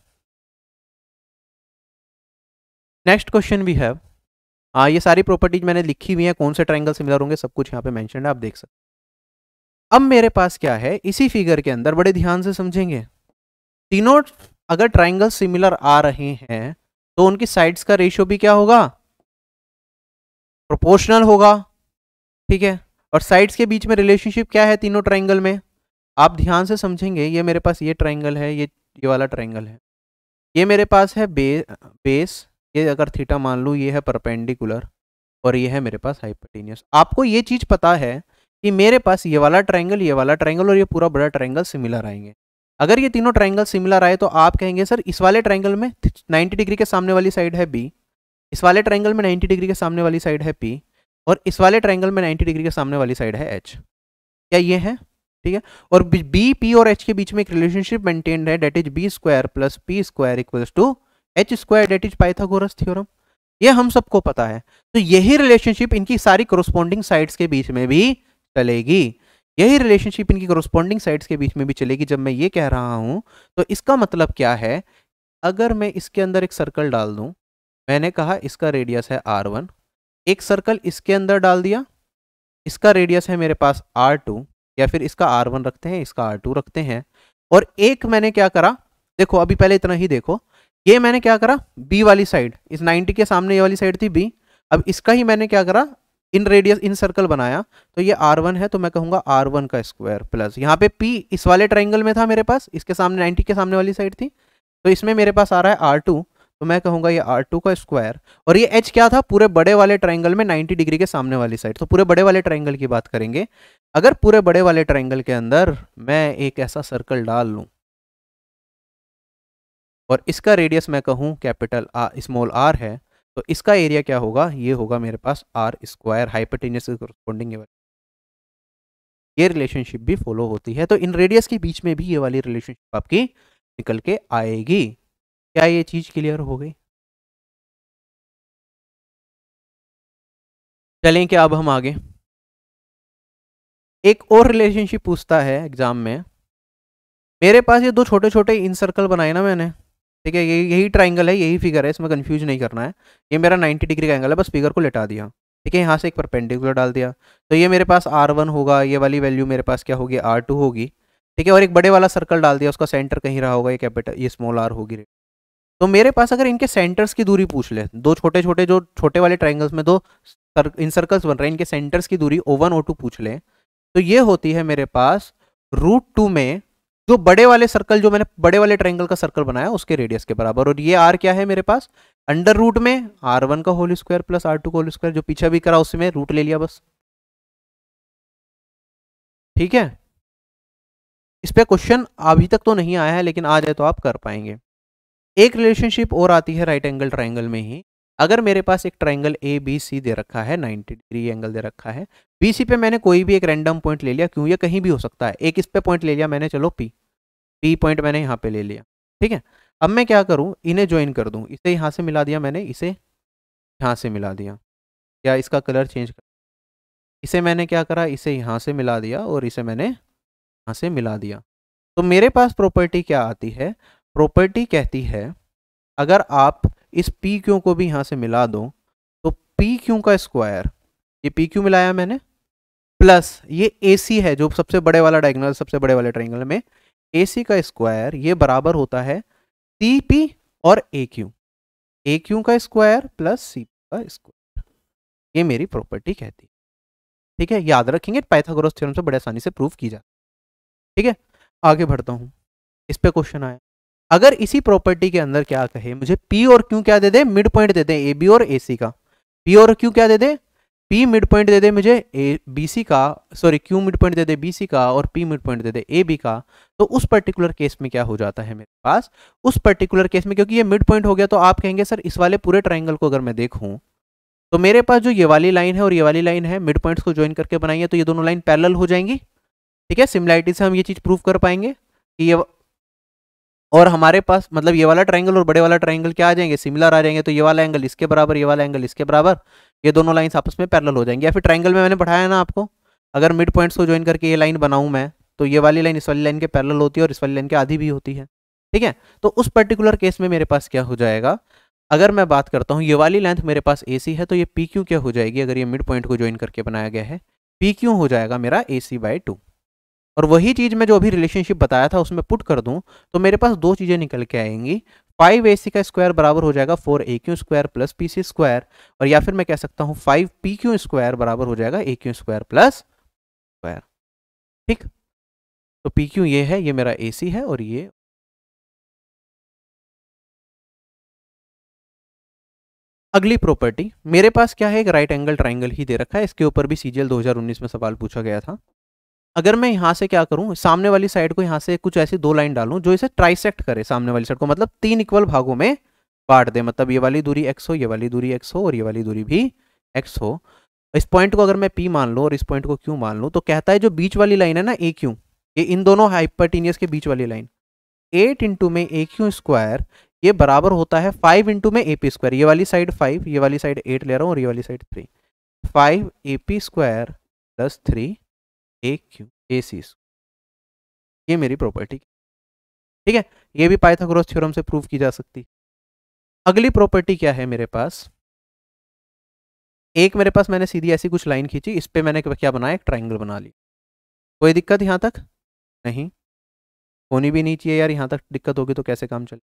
नेक्स्ट क्वेश्चन भी है हाँ ये सारी प्रॉपर्टीज मैंने लिखी हुई है कौन से ट्राइंगल सिमिलर होंगे सब कुछ यहाँ पे मैंशन है आप देख सकते अब मेरे पास क्या है इसी फिगर के अंदर बड़े ध्यान से समझेंगे तीनों अगर ट्राइंगल सिमिलर आ रहे हैं तो उनकी साइड्स का रेशियो भी क्या होगा प्रोपोर्शनल होगा ठीक है और साइड्स के बीच में रिलेशनशिप क्या है तीनों ट्राइंगल में आप ध्यान से समझेंगे ये मेरे पास ये ट्राइंगल है ये ये वाला ट्राइंगल है ये मेरे पास है बे बेस ये अगर थीटा मान लूँ ये है परपेंडिकुलर और ये है मेरे पास हाइपोटेनियस आपको ये चीज़ पता है कि मेरे पास ये वाला ट्राइंगल ये वाला ट्राइंगल और ये पूरा बड़ा ट्राइंगल सिमिलर आएंगे अगर ये तीनों ट्राइंगल सिमिलर आए तो आप कहेंगे सर इस वाले ट्राइंगल में 90 डिग्री के सामने वाली साइड है बी इस वाले ट्राइंगल में 90 डिग्री के सामने वाली साइड है पी और इस वाले ट्राइंगल में 90 डिग्री के सामने वाली साइड है एच क्या ये है ठीक है और बी पी और एच के बीच में एक रिलेशनशिप मेंटेन है that is B square plus P square equals to H square that is Pythagoras theorem ये हम सबको पता है तो यही रिलेशनशिप इनकी सारी करोस्पॉन्डिंग साइड्स के बीच में भी चलेगी यही रिलेशनशिप इनकी करोस्पॉन्डिंग साइड्स के बीच में भी चलेगी जब मैं ये कह रहा हूँ तो इसका मतलब क्या है अगर मैं इसके अंदर एक सर्कल डाल दूँ मैंने कहा इसका रेडियस है आर वन एक सर्कल इसके अंदर डाल दिया इसका रेडियस है मेरे पास आर टू या फिर इसका आर वन रखते हैं इसका आर टू रखते हैं और एक मैंने क्या करा देखो अभी पहले इतना ही देखो ये मैंने क्या करा बी वाली साइड इस नाइनटी के सामने ये वाली साइड थी बी अब इसका ही मैंने क्या करा इन रेडियस इन सर्कल बनाया तो ये आर वन है तो मैं कहूँगा वन का स्क्वायर प्लस यहाँ पे पी इस वाले ट्राइंगल में था मेरे पास इसके सामने नाइनटी के सामने वाली साइड थी तो इसमें मेरे पास आ रहा है आर टू तो मैं कहूंगा ये आर टू का स्क्वायर और ये एच क्या था पूरे बड़े वाले ट्राइंगल में 90 डिग्री के सामने वाली साइड तो पूरे बड़े वाले ट्राइंगल की बात करेंगे अगर पूरे बड़े वाले ट्राइंगल के अंदर मैं एक ऐसा सर्कल डाल लूँ और इसका रेडियस मैं कहूँ कैपिटल आ स्मॉल आर है तो इसका एरिया क्या होगा ये होगा मेरे पास आर स्क्वायर हाइपरटेनियस करस्पॉन्डिंग ये रिलेशनशिप भी फॉलो होती है तो इन रेडियस के बीच में भी ये वाली रिलेशनशिप आपकी निकल के आएगी क्या ये चीज़ क्लियर हो गई चलें कि अब हम आगे एक और रिलेशनशिप पूछता है एग्ज़ाम में मेरे पास ये दो छोटे छोटे इन सर्कल बनाए ना मैंने ठीक है यही यही ट्राइंगल है यही फिगर है इसमें कंफ्यूज नहीं करना है ये मेरा 90 डिग्री का एंगल है बस फिगर को लेटा दिया ठीक है यहाँ से एक परपेंडिकुलर डाल दिया तो ये मेरे पास आर वन होगा ये वाली वैल्यू मेरे पास क्या होगी आर टू होगी ठीक है और एक बड़े वाला सर्कल डाल दिया उसका सेंटर कहीं रहा होगा ये कैपिटल ये स्मॉल आर होगी तो मेरे पास अगर इनके सेंटर्स की दूरी पूछ ले दो छोटे छोटे जो छोटे वाले ट्राइंगल्स में दो सर, इन सर्कल्स बन रहे हैं इनके सेंटर्स की दूरी ओ वन ओ टू पूछ ले तो ये होती है मेरे पास रूट टू में जो बड़े वाले सर्कल जो मैंने बड़े वाले ट्राइंगल का सर्कल बनाया उसके रेडियस के बराबर और ये आर क्या है मेरे पास अंडर रूट में आर वन का whole square plus R two का होल स्क्वायर जो पीछे भी करा उसमें रूट ले लिया बस ठीक है इस पर क्वेश्चन अभी तक तो नहीं आया है लेकिन आ जाए तो आप कर पाएंगे एक रिलेशनशिप और आती है राइट एंगल ट्राइंगल में ही अगर मेरे पास एक ट्राइंगल ए बी सी दे रखा है 90 डिग्री एंगल दे रखा है बी सी पे मैंने कोई भी एक रैंडम पॉइंट ले लिया क्यों ये कहीं भी हो सकता है एक इस पे पॉइंट ले लिया मैंने चलो पी पी पॉइंट मैंने यहाँ पे ले लिया ठीक है अब मैं क्या करूँ इन्हें ज्वाइन कर दूँ इसे यहाँ से मिला दिया मैंने इसे यहाँ से मिला दिया या इसका कलर चेंज कर इसे मैंने क्या करा इसे यहाँ से मिला दिया और इसे मैंने यहाँ से मिला दिया तो मेरे पास प्रॉपर्टी क्या आती है प्रॉपर्टी कहती है अगर आप इस पी क्यू को भी यहाँ से मिला दो तो पी क्यू का स्क्वायर ये पी क्यू मिलाया मैंने प्लस ये ए सी है जो सबसे बड़े वाला डायगनल सबसे बड़े वाले ट्राइंगल में ए सी का स्क्वायर ये बराबर होता है सी पी और ए क्यू ए क्यू का स्क्वायर प्लस सी का स्क्वायर ये मेरी प्रॉपर्टी कहती है ठीक है याद रखेंगे पाइथागोरस थ्योरम से बड़े आसानी से प्रूव की जाती है ठीक है आगे बढ़ता हूँ इस पर क्वेश्चन आया अगर इसी प्रॉपर्टी के अंदर क्या कहे मुझे पी और क्यू क्या दे दे मिड पॉइंट दे दे ए बी और ए सी का पी और क्यू क्या दे दे पी मिड पॉइंट दे दे मुझे ए बी सी का सॉरी क्यू मिड पॉइंट दे दे बी सी का और पी मिड पॉइंट दे दे ए बी का तो उस पर्टिकुलर केस में क्या हो जाता है मेरे पास उस पर्टिकुलर केस में क्योंकि ये मिड पॉइंट हो गया तो आप कहेंगे सर इस वाले पूरे ट्राइंगल को अगर मैं देखूँ तो मेरे पास जो ये वाली लाइन है और ये वाली लाइन है मिड पॉइंट्स को ज्वाइन करके बनाइए तो ये दोनों लाइन पैरल हो जाएंगी ठीक है सिमिलैरिटी से हम ये चीज़ प्रूव कर पाएंगे कि ये और हमारे पास मतलब ये वाला ट्राइंगल और बड़े वाला ट्राइंगल क्या आ जाएंगे सिमिलर आ जाएंगे तो ये वाला एंगल इसके बराबर ये वाला एंगल इसके बराबर ये दोनों लाइन आपस में पैरल हो जाएंगे या फिर ट्राइंगल में मैंने पढ़ाया ना आपको अगर मिड पॉइंट्स को ज्वाइन करके ये लाइन बनाऊँ मैं तो ये वाली लाइन इस वाली लाइन के पैरल होती है और इस वाली लाइन के आधी भी होती है ठीक है तो उस पर्टिकुलर केस में मेरे पास क्या हो जाएगा अगर मैं बात करता हूँ ये वाली लेंथ मेरे पास ए है तो ये पी क्या हो जाएगी अगर ये मिड पॉइंट को ज्वाइन करके बनाया गया है पी हो जाएगा मेरा ए सी बाई टू और वही चीज़ मैं जो अभी रिलेशनशिप बताया था उसमें पुट कर दूं तो मेरे पास दो चीज़ें निकल के आएंगी फाइव ए सी का स्क्वायर बराबर हो जाएगा four A Q square plus P C square और या फिर मैं कह सकता हूँ फाइव पी क्यू स्क्वायर बराबर हो जाएगा A Q square plus square ठीक तो पी क्यू ये है ये मेरा ए सी है और ये अगली प्रॉपर्टी मेरे पास क्या है एक राइट एंगल ट्राइंगल ही दे रखा है इसके ऊपर भी सीजीएल 2019 में सवाल पूछा गया था अगर मैं यहाँ से क्या करूँ सामने वाली साइड को यहाँ से कुछ ऐसी दो लाइन डालू जो इसे ट्राइसेक्ट करे सामने वाली साइड को मतलब तीन इक्वल भागों में बांट दे मतलब ये वाली दूरी एक्स हो ये वाली दूरी एक्स हो और ये वाली दूरी भी एक्स हो इस पॉइंट को अगर मैं पी मान लूँ और इस पॉइंट को क्यू मान लूँ तो कहता है जो बीच वाली लाइन है ना ए क्यू ये इन दोनों हाइपरटीनियस के बीच वाली लाइन एट इंटू में ए क्यू स्क्वायर ये बराबर होता है फाइव इंटू में ए पी स्क्वायर ये वाली साइड फाइव ये वाली साइड एट ले रहा हूँ और ये वाली side three five A P square plus three A Q A C ये मेरी प्रॉपर्टी ठीक है ये भी पाइथागोरस थ्योरम से प्रूव की जा सकती अगली प्रॉपर्टी क्या है मेरे पास एक मेरे पास मैंने सीधी ऐसी कुछ लाइन खींची इस पर मैंने क्या बनाया एक ट्राइंगल बना लिया कोई दिक्कत यहाँ तक नहीं होनी भी नहीं चाहिए यार यहाँ तक दिक्कत होगी तो कैसे काम चले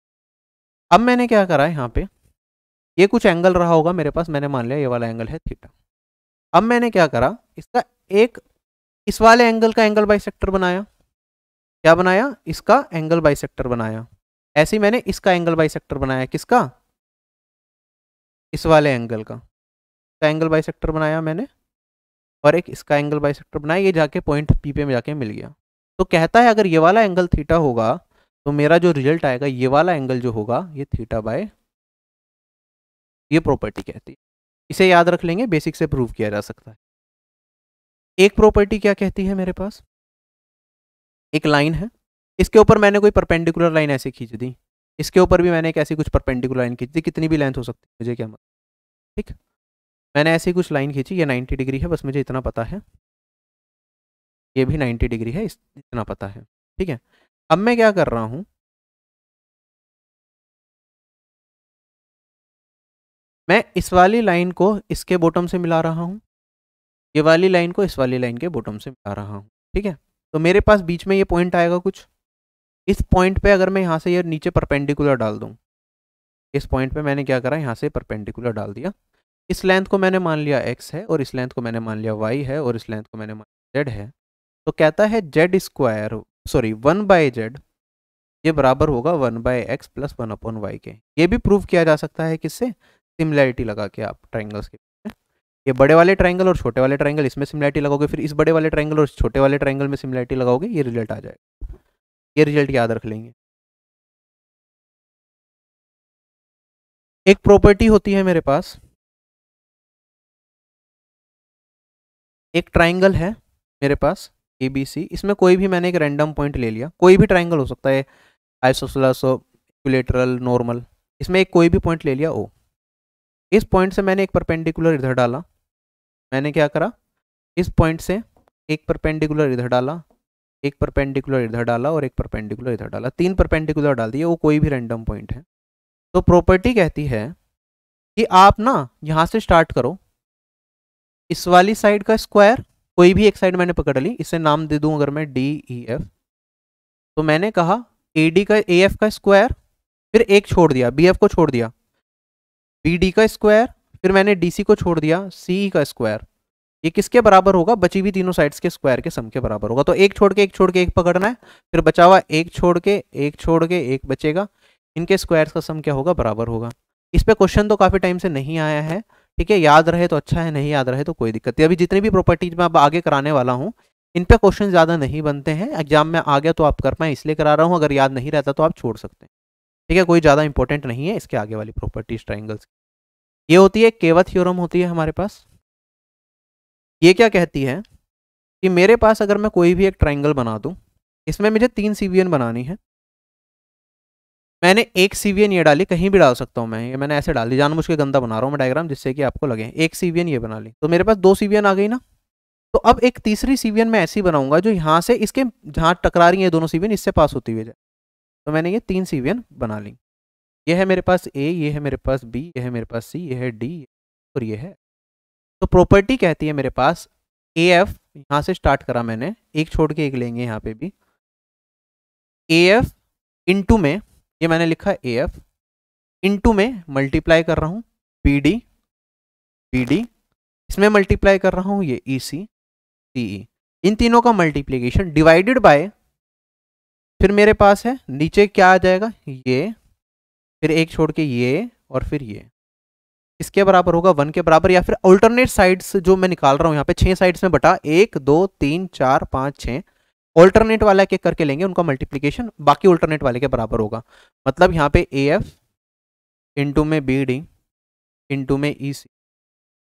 अब मैंने क्या करा यहाँ पे ये कुछ एंगल रहा होगा मेरे पास मैंने मान लिया ये वाला एंगल है थीटा अब मैंने क्या करा इसका एक इस वाले एंगल का एंगल बाइसेक्टर बनाया क्या बनाया इसका एंगल बाइसेक्टर बनाया ऐसे ही मैंने इसका एंगल बाइसेक्टर बनाया किसका इस वाले एंगल का इसका एंगल बाइसेक्टर बनाया मैंने और एक इसका एंगल बाइसेक्टर बनाया ये जाके पॉइंट पी पे में जाके मिल गया तो कहता है अगर ये वाला एंगल थीटा होगा तो मेरा जो रिजल्ट आएगा ये वाला एंगल जो होगा ये थीटा बाय ये प्रॉपर्टी कहती है इसे याद रख लेंगे बेसिक से प्रूव किया जा सकता है एक प्रॉपर्टी क्या कहती है मेरे पास एक लाइन है इसके ऊपर मैंने कोई परपेंडिकुलर लाइन ऐसे खींच दी इसके ऊपर भी मैंने एक ऐसी कुछ परपेंडिकुलर लाइन खींच दी कितनी भी लेंथ हो सकती है मुझे क्या मतलब ठीक मैंने ऐसी कुछ लाइन खींची ये 90 डिग्री है बस मुझे इतना पता है ये भी 90 डिग्री है इतना पता है ठीक है अब मैं क्या कर रहा हूँ मैं इस वाली लाइन को इसके बॉटम से मिला रहा हूँ ये वाली लाइन को इस वाली लाइन के बॉटम से मिला रहा हूँ ठीक है तो मेरे पास बीच में ये पॉइंट आएगा कुछ इस पॉइंट पे अगर मैं यहाँ से ये नीचे परपेंडिकुलर डाल दूँ इस पॉइंट पे मैंने क्या करा यहाँ से परपेंडिकुलर डाल दिया इस लेंथ को मैंने मान लिया एक्स है और इस लेंथ को मैंने मान लिया वाई है और इस लेंथ को मैंने मान लिया जेड है तो कहता है Z square sorry one by Z ये बराबर होगा one by X plus one upon Y के ये भी प्रूव किया जा सकता है किससे सिमिलैरिटी लगा के आप ट्राइंगल्स के ये बड़े वाले ट्राइंगल और छोटे वाले ट्राइंगल इसमें सिमिलैरिटी लगाओगे फिर इस बड़े वाले ट्राइंगल और छोटे वाले ट्राइंगल में सिमिलैरिटी लगाओगे ये रिजल्ट आ जाएगा ये रिजल्ट याद रख लेंगे एक प्रॉपर्टी होती है मेरे पास एक ट्राइंगल है मेरे पास ए बी सी इसमें कोई भी मैंने एक रैंडम पॉइंट ले लिया कोई भी ट्राइंगल हो सकता है आइसोसलस इक्विलेटरल नॉर्मल इसमें एक कोई भी पॉइंट ले लिया ओ इस पॉइंट से मैंने एक परपेंडिकुलर इधर डाला मैंने क्या करा इस पॉइंट से एक परपेंडिकुलर इधर डाला एक परपेंडिकुलर इधर डाला और एक परपेंडिकुलर इधर डाला तीन परपेंडिकुलर डाल दिए वो कोई भी रैंडम पॉइंट है तो प्रॉपर्टी कहती है कि आप ना यहाँ से स्टार्ट करो इस वाली साइड का स्क्वायर कोई भी एक साइड मैंने पकड़ ली इसे नाम दे दूँ अगर मैं डी ई एफ तो मैंने कहा ए डी का ए एफ का स्क्वायर फिर एक छोड़ दिया बी एफ को छोड़ दिया बी डी का स्क्वायर फिर मैंने डी को छोड़ दिया सी का स्क्वायर ये किसके बराबर होगा बची हुई तीनों साइड्स के स्क्वायर के सम के बराबर होगा तो एक छोड़ के एक छोड़ के एक पकड़ना है फिर बचा हुआ एक छोड़ के एक छोड़ के एक बचेगा इनके स्क्वायर्स का सम क्या होगा बराबर होगा इस पर क्वेश्चन तो काफ़ी टाइम से नहीं आया है ठीक है याद रहे तो अच्छा है नहीं याद रहे तो कोई दिक्कत नहीं अभी जितनी भी प्रॉपर्टीज मैं अब आगे कराने वाला हूँ इन पे क्वेश्चन ज़्यादा नहीं बनते हैं एग्जाम में आ गया तो आप कर पाए इसलिए करा रहा हूँ अगर याद नहीं रहता तो आप छोड़ सकते हैं ठीक है कोई ज़्यादा इंपॉर्टेंट नहीं है इसके आगे वाली प्रॉपर्टीज ट्राइंगल्स ये होती है केवा थ्योरम होती है हमारे पास ये क्या कहती है कि मेरे पास अगर मैं कोई भी एक ट्राइंगल बना दूँ इसमें मुझे तीन सी बनानी है मैंने एक सी ये डाली कहीं भी डाल सकता हूँ मैं ये मैंने ऐसे डाली जान मुझके गंदा बना रहा हूँ मैं डायग्राम जिससे कि आपको लगे एक सी ये बना ली तो मेरे पास दो सी आ गई ना तो अब एक तीसरी सी मैं ऐसी बनाऊंगा जो यहाँ से इसके जहाँ टकरा रही है दोनों सी इससे पास होती हुई जाए तो मैंने ये तीन सी बना ली ये है मेरे पास ए ये है मेरे पास बी ये है मेरे पास सी ये है डी और ये है तो प्रॉपर्टी कहती है मेरे पास ए एफ यहाँ से स्टार्ट करा मैंने एक छोड़ के एक लेंगे यहाँ पे भी ए एफ इंटू में ये मैंने लिखा ए एफ इंटू में मल्टीप्लाई कर रहा हूँ बी डी बी डी इसमें मल्टीप्लाई कर रहा हूँ ये ई सी सी ई इन तीनों का मल्टीप्लीकेशन डिवाइडेड बाय फिर मेरे पास है नीचे क्या आ जाएगा ये फिर एक छोड़ के ये और फिर ये इसके बराबर होगा वन के बराबर या फिर अल्टरनेट साइड्स जो मैं निकाल रहा हूँ यहाँ पे छः साइड्स में बटा एक दो तीन चार पाँच छः ऑल्टरनेट वाला के करके लेंगे उनका मल्टीप्लीकेशन बाकी ऑल्टरनेट वाले के बराबर होगा मतलब यहाँ पे ए एफ इंटू में बी डी इंटू में ई e सी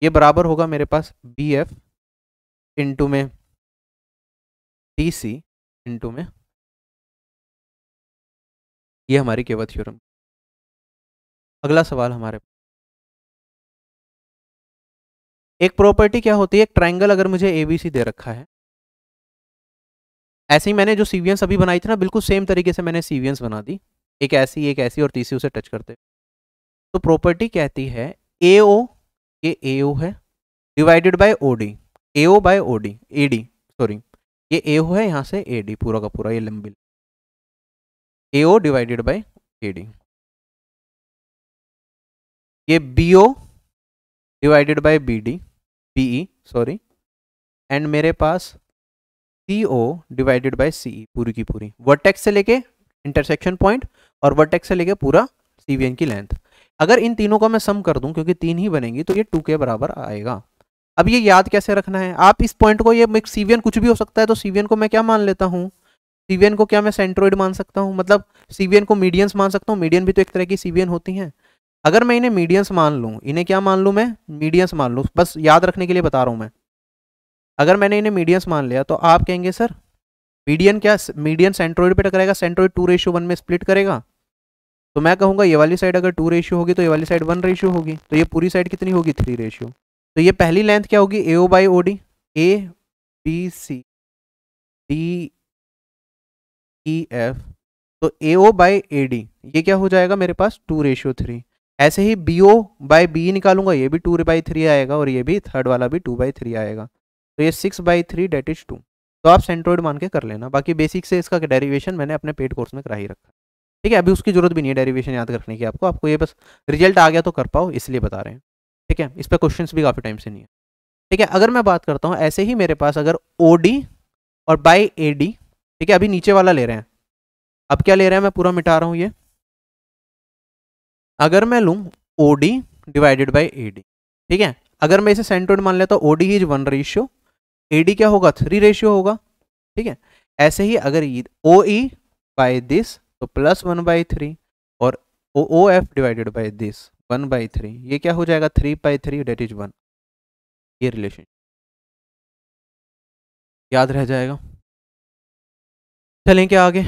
ये बराबर होगा मेरे पास बी एफ इंटू में टी सी इंटू में ये हमारी केवल थ्योरम अगला सवाल हमारे एक प्रॉपर्टी क्या होती है एक ट्रायंगल अगर मुझे ए बी सी दे रखा है ऐसे ही मैंने जो सीवियंस अभी बनाई थी ना बिल्कुल सेम तरीके से मैंने सीवियंस बना दी एक ऐसी एक ऐसी और तीसरी उसे टच करते तो प्रॉपर्टी कहती है ए ओ ये ए ओ है divided by O D A O by O D A D sorry ये ए ओ है यहाँ से ए डी पूरा का पूरा ये लंबी A O divided by A D ये B O divided by B D B E sorry and मेरे पास सी ओ डिवाइडेड बाई सी ई पूरी की पूरी वर्टेक्स से लेके इंटरसेक्शन पॉइंट और वर्टेक्स से लेके पूरा सी की लेंथ अगर इन तीनों को मैं सम कर दूं क्योंकि तीन ही बनेंगी तो ये टू के बराबर आएगा अब ये याद कैसे रखना है आप इस पॉइंट को ये सीवियन कुछ भी हो सकता है तो सीवियन को मैं क्या मान लेता हूँ सीवीएन को क्या मैं सेंट्रोइड मान सकता हूँ मतलब सीवीएन को मीडियंस मान सकता हूँ मीडियन भी तो एक तरह की सीवीएन होती हैं अगर मैं इन्हें मीडियंस मान लूँ इन्हें क्या मान लूँ मैं मीडियंस मान लूँ बस याद रखने के लिए बता रहा हूँ मैं अगर मैंने इन्हें मीडियंस मान लिया तो आप कहेंगे सर मीडियन क्या मीडियन सेंट्रोइड पे टकराएगा सेंट्रोइड टू रेशियो वन में स्प्लिट करेगा तो मैं कहूँगा ये वाली साइड अगर टू रेशियो होगी तो ये वाली साइड वन रेशियो होगी तो ये पूरी साइड कितनी होगी थ्री रेशियो तो ये पहली लेंथ क्या होगी A O by O D A B C D E F तो A O by A D ये क्या हो जाएगा मेरे पास टू रेशियो थ्री ऐसे ही बी ओ बाई बी निकालूंगा ये भी टू बाई थ्री आएगा और ये भी थर्ड वाला भी टू बाई थ्री आएगा तो ये six by three that is two तो आप सेंट्रोइड मान के कर लेना बाकी बेसिक से इसका डेरिवेशन मैंने अपने पेड कोर्स में करा ही रखा ठीक है अभी उसकी जरूरत भी नहीं है डेरिवेशन याद रखने की आपको आपको ये बस रिजल्ट आ गया तो कर पाओ इसलिए बता रहे हैं ठीक है इस पर क्वेश्चन भी काफ़ी टाइम से नहीं है ठीक है अगर मैं बात करता हूँ ऐसे ही मेरे पास अगर ओ और बाई ए ठीक है अभी नीचे वाला ले रहे हैं अब क्या ले रहे हैं मैं पूरा मिटा रहा हूँ ये अगर मैं लूँ O D divided by A D ठीक है अगर मैं इसे सेंट्रोड मान लेता हूँ O D is one ratio A D क्या होगा थ्री रेशियो होगा ठीक है ऐसे ही अगर ओ ई बाई दिस तो प्लस वन बाई थ्री और O O F divided by this one by three ये क्या हो जाएगा three by three that is one ये रिलेशन याद रह जाएगा चलें क्या आगे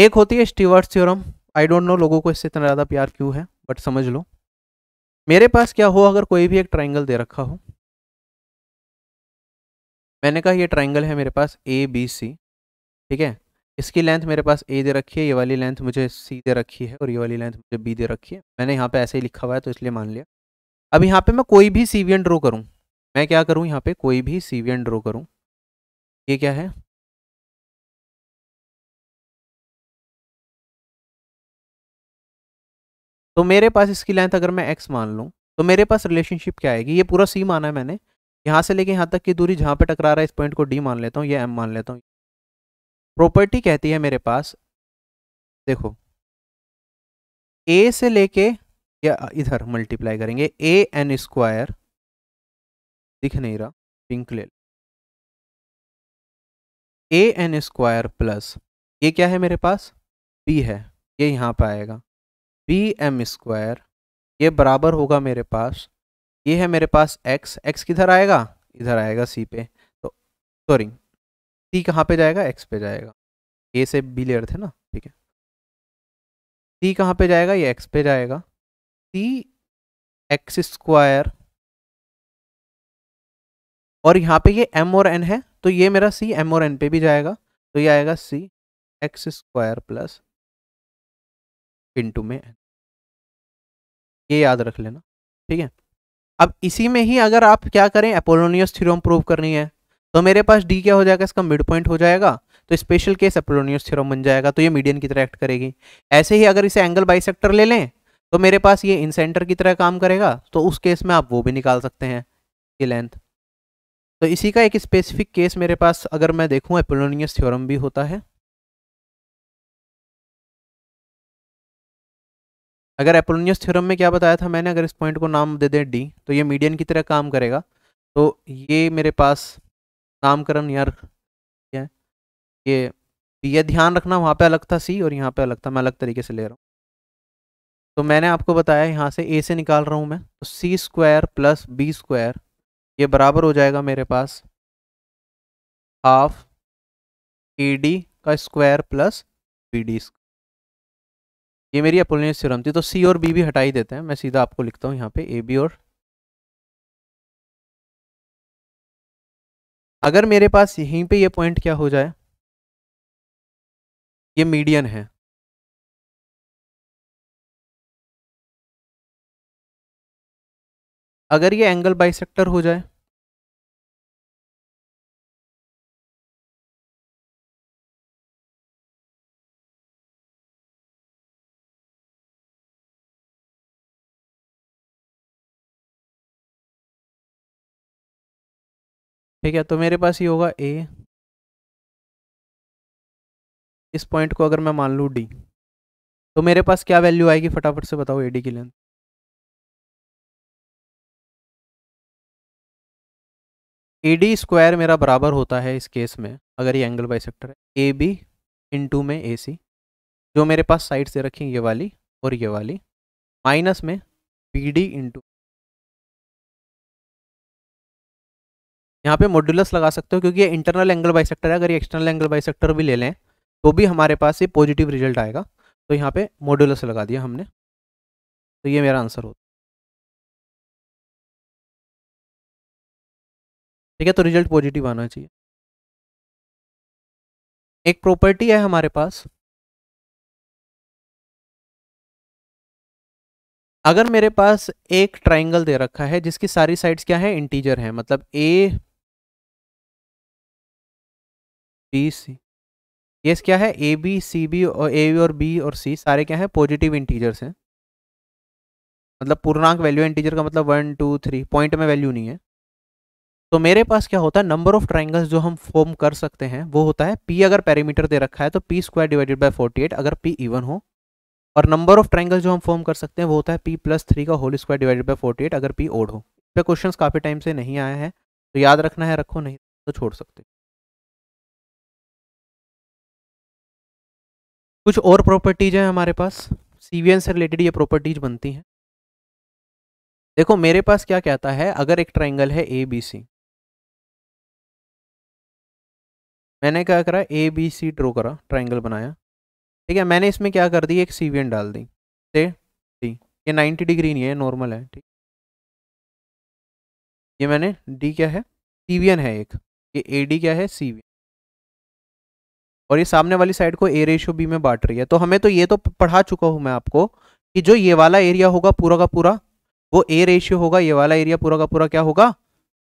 एक होती है Stewart theorem I don't know लोगों को इससे इतना ज़्यादा प्यार क्यों है बट समझ लो मेरे पास क्या हो अगर कोई भी एक ट्राइंगल दे रखा हो मैंने कहा ये ट्राइंगल है मेरे पास ए बी सी ठीक है इसकी लेंथ मेरे पास ए दे रखी है ये वाली लेंथ मुझे सी दे रखी है और ये वाली लेंथ मुझे बी दे रखी है मैंने यहाँ पे ऐसे ही लिखा हुआ है तो इसलिए मान लिया अब यहाँ पे मैं कोई भी सीवियन ड्रॉ करूँ मैं क्या करूँ यहाँ पे कोई भी सीवियन ड्रॉ करूँ ये क्या है तो मेरे पास इसकी लेंथ अगर मैं एक्स मान लूँ तो मेरे पास रिलेशनशिप क्या आएगी ये पूरा सी माना है मैंने यहाँ से लेके यहाँ तक की दूरी जहाँ पे टकरा रहा है इस पॉइंट को डी मान लेता हूँ ये एम मान लेता हूँ प्रॉपर्टी कहती है मेरे पास देखो ए से लेके या इधर मल्टीप्लाई करेंगे ए एन स्क्वायर दिख नहीं रहा पिंक ले एन स्क्वायर प्लस ये क्या है मेरे पास बी है ये यहाँ पर आएगा बी एम स्क्वायर ये बराबर होगा मेरे पास ये है मेरे पास एक्स एक्स किधर आएगा इधर आएगा सी पे तो सॉरी c कहाँ पे जाएगा एक्स पे जाएगा a से b लेयर थे ना ठीक है c कहाँ पे जाएगा ये एक्स पे जाएगा c एक्स स्क्वायर और यहाँ पे ये एम और एन है तो ये मेरा सी एम और एन पे भी जाएगा तो ये आएगा C X square plus into में एन ये याद रख लेना ठीक है अब इसी में ही अगर आप क्या करें अपोलोनियस थ्योरम प्रूव करनी है तो मेरे पास डी क्या हो जाएगा इसका मिड पॉइंट हो जाएगा तो स्पेशल केस अपोलोनियस थ्योरम बन जाएगा तो ये मीडियन की तरह एक्ट करेगी ऐसे ही अगर इसे एंगल सेक्टर ले लें तो मेरे पास ये सेंटर की तरह काम करेगा तो उस केस में आप वो भी निकाल सकते हैं ये लेंथ तो इसी का एक स्पेसिफिक केस मेरे पास अगर मैं देखूं एपोलोनियस थ्योरम भी होता है अगर एपोलोनियस थ्योरम में क्या बताया था मैंने अगर इस पॉइंट को नाम दे दें डी तो ये मीडियन की तरह काम करेगा तो ये मेरे पास नामकरण यार क्या ये ये ध्यान रखना वहाँ पे अलग था सी और यहाँ पे अलग था मैं अलग तरीके से ले रहा हूँ तो मैंने आपको बताया यहाँ से ए से निकाल रहा हूँ मैं तो C square plus B square ये बराबर हो जाएगा मेरे पास हाफ ए डी का square plus B D square ये मेरी अपोलिनियस सीरम थी तो सी और बी भी हटा ही देते हैं मैं सीधा आपको लिखता हूँ यहाँ पे ए बी और अगर मेरे पास यहीं पे ये पॉइंट क्या हो जाए ये मीडियन है अगर ये एंगल बाइसेक्टर हो जाए ठीक है तो मेरे पास ये होगा ए इस पॉइंट को अगर मैं मान लूँ डी तो मेरे पास क्या वैल्यू आएगी फटाफट से बताओ ए डी की लेंथ ए डी स्क्वायर मेरा बराबर होता है इस केस में अगर ये एंगल बाई सेक्टर है ए बी टू में ए सी जो मेरे पास साइड से रखी ये वाली और ये वाली माइनस में बी डी इंटू यहाँ पे मॉड्यूलस लगा सकते हो क्योंकि ये इंटरनल एंगल बाई है अगर ये एक्सटर्नल एंगल बाई भी ले लें तो भी हमारे पास ये पॉजिटिव रिजल्ट आएगा तो यहाँ पे मॉड्यूलस लगा दिया हमने तो ये मेरा आंसर होता ठीक है तो रिजल्ट पॉजिटिव आना चाहिए एक प्रॉपर्टी है हमारे पास अगर मेरे पास एक ट्राइंगल दे रखा है जिसकी सारी साइड्स क्या है इंटीजर है मतलब ए बी सी येस क्या है ए बी सी बी और ए और बी और सी सारे क्या हैं पॉजिटिव इंटीजर्स हैं मतलब पूर्णांक वैल्यू इंटीजर का मतलब वन टू थ्री पॉइंट में वैल्यू नहीं है तो मेरे पास क्या होता है नंबर ऑफ ट्राइंगल्स जो हम फॉर्म कर सकते हैं वो होता है पी अगर पैरीमीटर दे रखा है तो P square divided by forty eight अगर पी इवन हो और नंबर ऑफ ट्राइंगल्स जो हम फॉर्म कर सकते हैं वो होता है पी प्लस थ्री का whole square divided by forty eight अगर पी ओड हो इस पर क्वेश्चन काफ़ी टाइम से नहीं आया है तो याद रखना है रखो नहीं तो छोड़ सकते कुछ और प्रॉपर्टीज हैं हमारे पास सीवीएन से रिलेटेड ये प्रॉपर्टीज बनती हैं देखो मेरे पास क्या कहता है अगर एक ट्राइंगल है ए बी सी मैंने क्या करा ए बी सी ड्रो करा ट्राइंगल बनाया ठीक है मैंने इसमें क्या कर दी एक सीवियन डाल दी से डी ये नाइन्टी डिग्री नहीं है नॉर्मल है ठीक ये मैंने डी क्या है सीवियन है एक ये ए डी क्या है सीवियन और ये सामने वाली साइड को ए रेशियो बी में बांट रही है तो हमें तो ये तो पढ़ा चुका हूँ मैं आपको कि जो ये वाला एरिया होगा पूरा का पूरा वो ए रेशियो होगा ये वाला एरिया पूरा का पूरा क्या होगा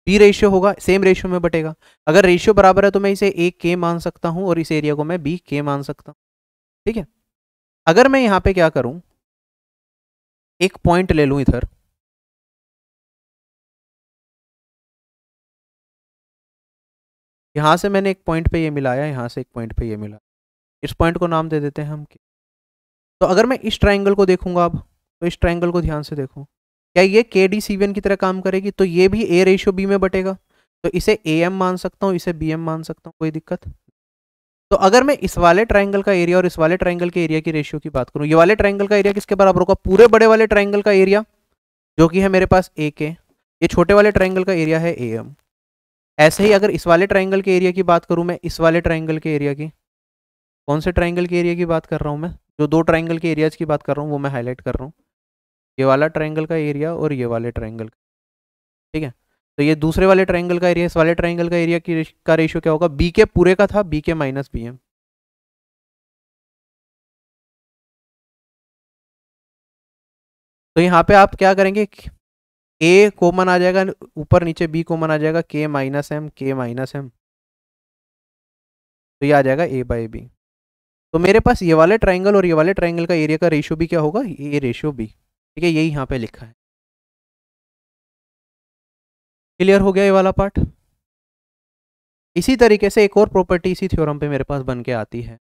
बी रेशियो होगा सेम रेशियो में बटेगा अगर रेशियो बराबर है तो मैं इसे ए के मान सकता हूँ और इस एरिया को मैं बी के मान सकता हूँ ठीक है अगर मैं यहाँ पे क्या करूँ एक पॉइंट ले लूँ इधर यहाँ से मैंने एक पॉइंट पे ये मिलाया यहाँ से एक पॉइंट पे ये मिला इस पॉइंट को नाम दे देते हैं हम के तो अगर मैं इस ट्राइंगल को देखूंगा अब तो इस ट्राइंगल को ध्यान से देखूँ क्या ये के डी सी की तरह काम करेगी तो ये भी ए रेशियो बी में बटेगा तो इसे ए एम मान सकता हूँ इसे बी एम मान सकता हूँ कोई दिक्कत तो अगर मैं इस वाले ट्राइंगल का एरिया और इस वाले ट्राइंगल के एरिया की रेशियो की बात करूँ ये वाले ट्राइंगल का एरिया किसके बराबर होगा पूरे बड़े वाले ट्राइंगल का एरिया जो कि है मेरे पास ए के ये छोटे वाले ट्राइंगल का एरिया है ए एम ऐसे ही अगर इस वाले ट्राइंगल के एरिया की बात करूँ मैं इस वाले ट्राइंगल के एरिया की कौन से ट्राइंगल के एरिया की बात कर रहा हूँ मैं जो दो ट्राइंगल के एरियाज की बात कर रहा हूँ वो मैं हाईलाइट कर रहा हूँ ये वाला ट्राइंगल का एरिया और ये वाले ट्राइंगल का ठीक है तो ये दूसरे वाले ट्राइंगल का एरिया इस वाले ट्राइंगल का एरिया की का रेशियो क्या होगा बी के पूरे का था बी के माइनस बी एम तो यहाँ पे आप क्या करेंगे ए कॉमन आ जाएगा ऊपर नीचे बी कॉमन आ जाएगा K minus M K minus M तो ये आ जाएगा ए बाई बी तो मेरे पास ये वाले ट्राइंगल और ये वाले ट्राइंगल का एरिया का रेशियो भी क्या होगा ए रेशियो बी ठीक है यही यहाँ पे लिखा है क्लियर हो गया ये वाला पार्ट इसी तरीके से एक और प्रॉपर्टी इसी थ्योरम पे मेरे पास बन के आती है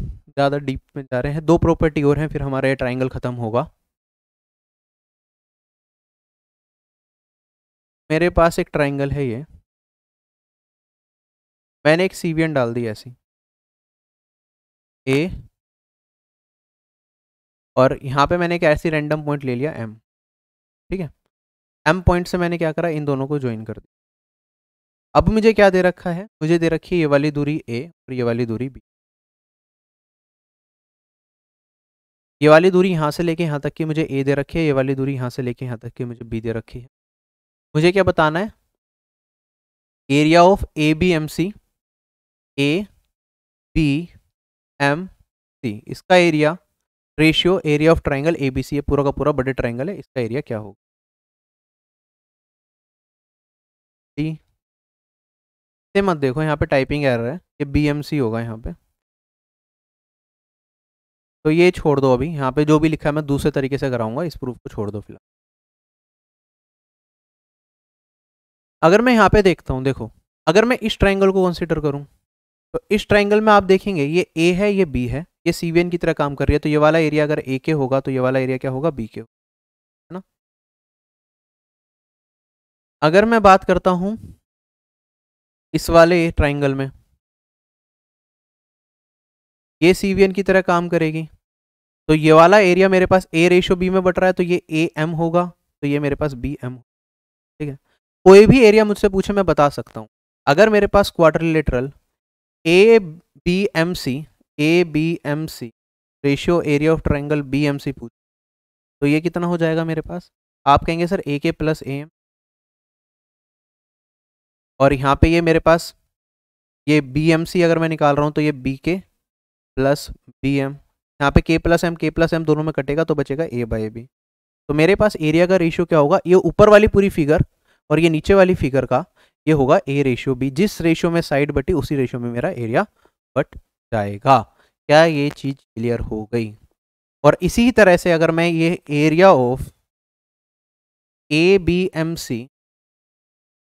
ज़्यादा डीप में जा रहे हैं दो प्रॉपर्टी और हैं फिर हमारा ये ट्राइंगल ख़त्म होगा मेरे पास एक ट्राइंगल है ये मैंने एक सीवियन डाल दी ऐसी ए और यहाँ पे मैंने एक ऐसी रैंडम पॉइंट ले लिया एम ठीक है एम पॉइंट से मैंने क्या करा इन दोनों को ज्वाइन कर दिया अब मुझे क्या दे रखा है मुझे दे रखी है ये वाली दूरी ए और ये वाली दूरी बी ये वाली दूरी यहाँ से लेके यहाँ तक की मुझे ए दे रखी है ये वाली दूरी यहाँ से लेके यहाँ तक की मुझे बी दे रखी है मुझे क्या बताना है area of A B M C A B M C इसका area ratio area of triangle A B C पूरा का पूरा बड़े ट्राइंगल है इसका एरिया क्या होगा से मत देखो यहाँ पे टाइपिंग एरर है ये बी एम सी होगा यहाँ पे तो ये छोड़ दो अभी यहाँ पे जो भी लिखा है मैं दूसरे तरीके से कराऊंगा इस प्रूफ को छोड़ दो फिलहाल अगर मैं यहाँ पे देखता हूँ देखो अगर मैं इस ट्राइंगल को कंसिडर करूँ तो इस ट्राइंगल में आप देखेंगे ये ए है ये बी है ये सी की तरह काम कर रही है तो ये वाला एरिया अगर ए के होगा तो ये वाला एरिया क्या होगा बी के होगा है ना अगर मैं बात करता हूँ इस वाले ट्राइंगल में ये सी की तरह काम करेगी तो ये वाला एरिया मेरे पास ए रेशो बी में बट रहा है तो ये ए एम होगा तो ये मेरे पास बी एम ठीक है कोई भी एरिया मुझसे पूछे मैं बता सकता हूँ अगर मेरे पास lateral A B M C A B M C ratio area of triangle B M C पूछ तो ये कितना हो जाएगा मेरे पास आप कहेंगे सर ए के प्लस ए एम और यहाँ पे ये मेरे पास ये बी एम सी अगर मैं निकाल रहा हूँ तो ये बी के प्लस बी एम यहाँ पे K plus M K plus M दोनों में कटेगा तो बचेगा ए बाई बी तो मेरे पास एरिया का रेशियो क्या होगा ये ऊपर वाली पूरी फिगर और ये नीचे वाली फिगर का ये होगा ए रेशियो बी जिस रेशियो में साइड बटी उसी रेशियो में मेरा एरिया बट जाएगा क्या ये चीज़ क्लियर हो गई और इसी तरह से अगर मैं ये area of A B M C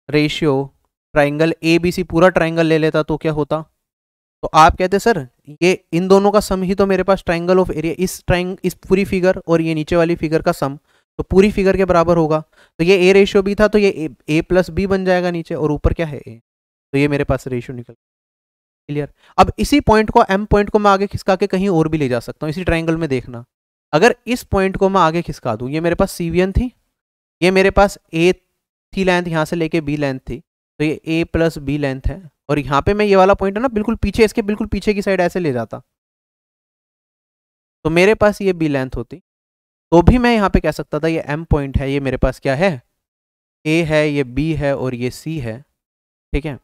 ratio triangle A B C पूरा ट्राइंगल ले लेता तो क्या होता तो आप कहते सर ये इन दोनों का सम ही तो मेरे पास ट्राइंगल ऑफ एरिया इस ट्राइंग इस पूरी फिगर और ये नीचे वाली फिगर का सम तो पूरी फिगर के बराबर होगा तो ये ए रेशियो बी था तो ये ए प्लस बी बन जाएगा नीचे और ऊपर क्या है ए तो ये मेरे पास रेशियो निकल क्लियर अब इसी पॉइंट को एम पॉइंट को मैं आगे खिसका के कहीं और भी ले जा सकता हूँ इसी ट्राइंगल में देखना अगर इस पॉइंट को मैं आगे खिसका दूँ ये मेरे पास सी थी ये मेरे पास ए थी लेंथ यहाँ से लेके बी लेंथ थी तो ये ए प्लस बी लेंथ है और यहाँ पे मैं ये वाला पॉइंट है ना बिल्कुल पीछे इसके बिल्कुल पीछे की साइड ऐसे ले जाता तो मेरे पास ये बी लेंथ होती तो भी मैं यहाँ पे कह सकता था ये एम पॉइंट है ये मेरे पास क्या है ए है ये बी है और ये सी है ठीक है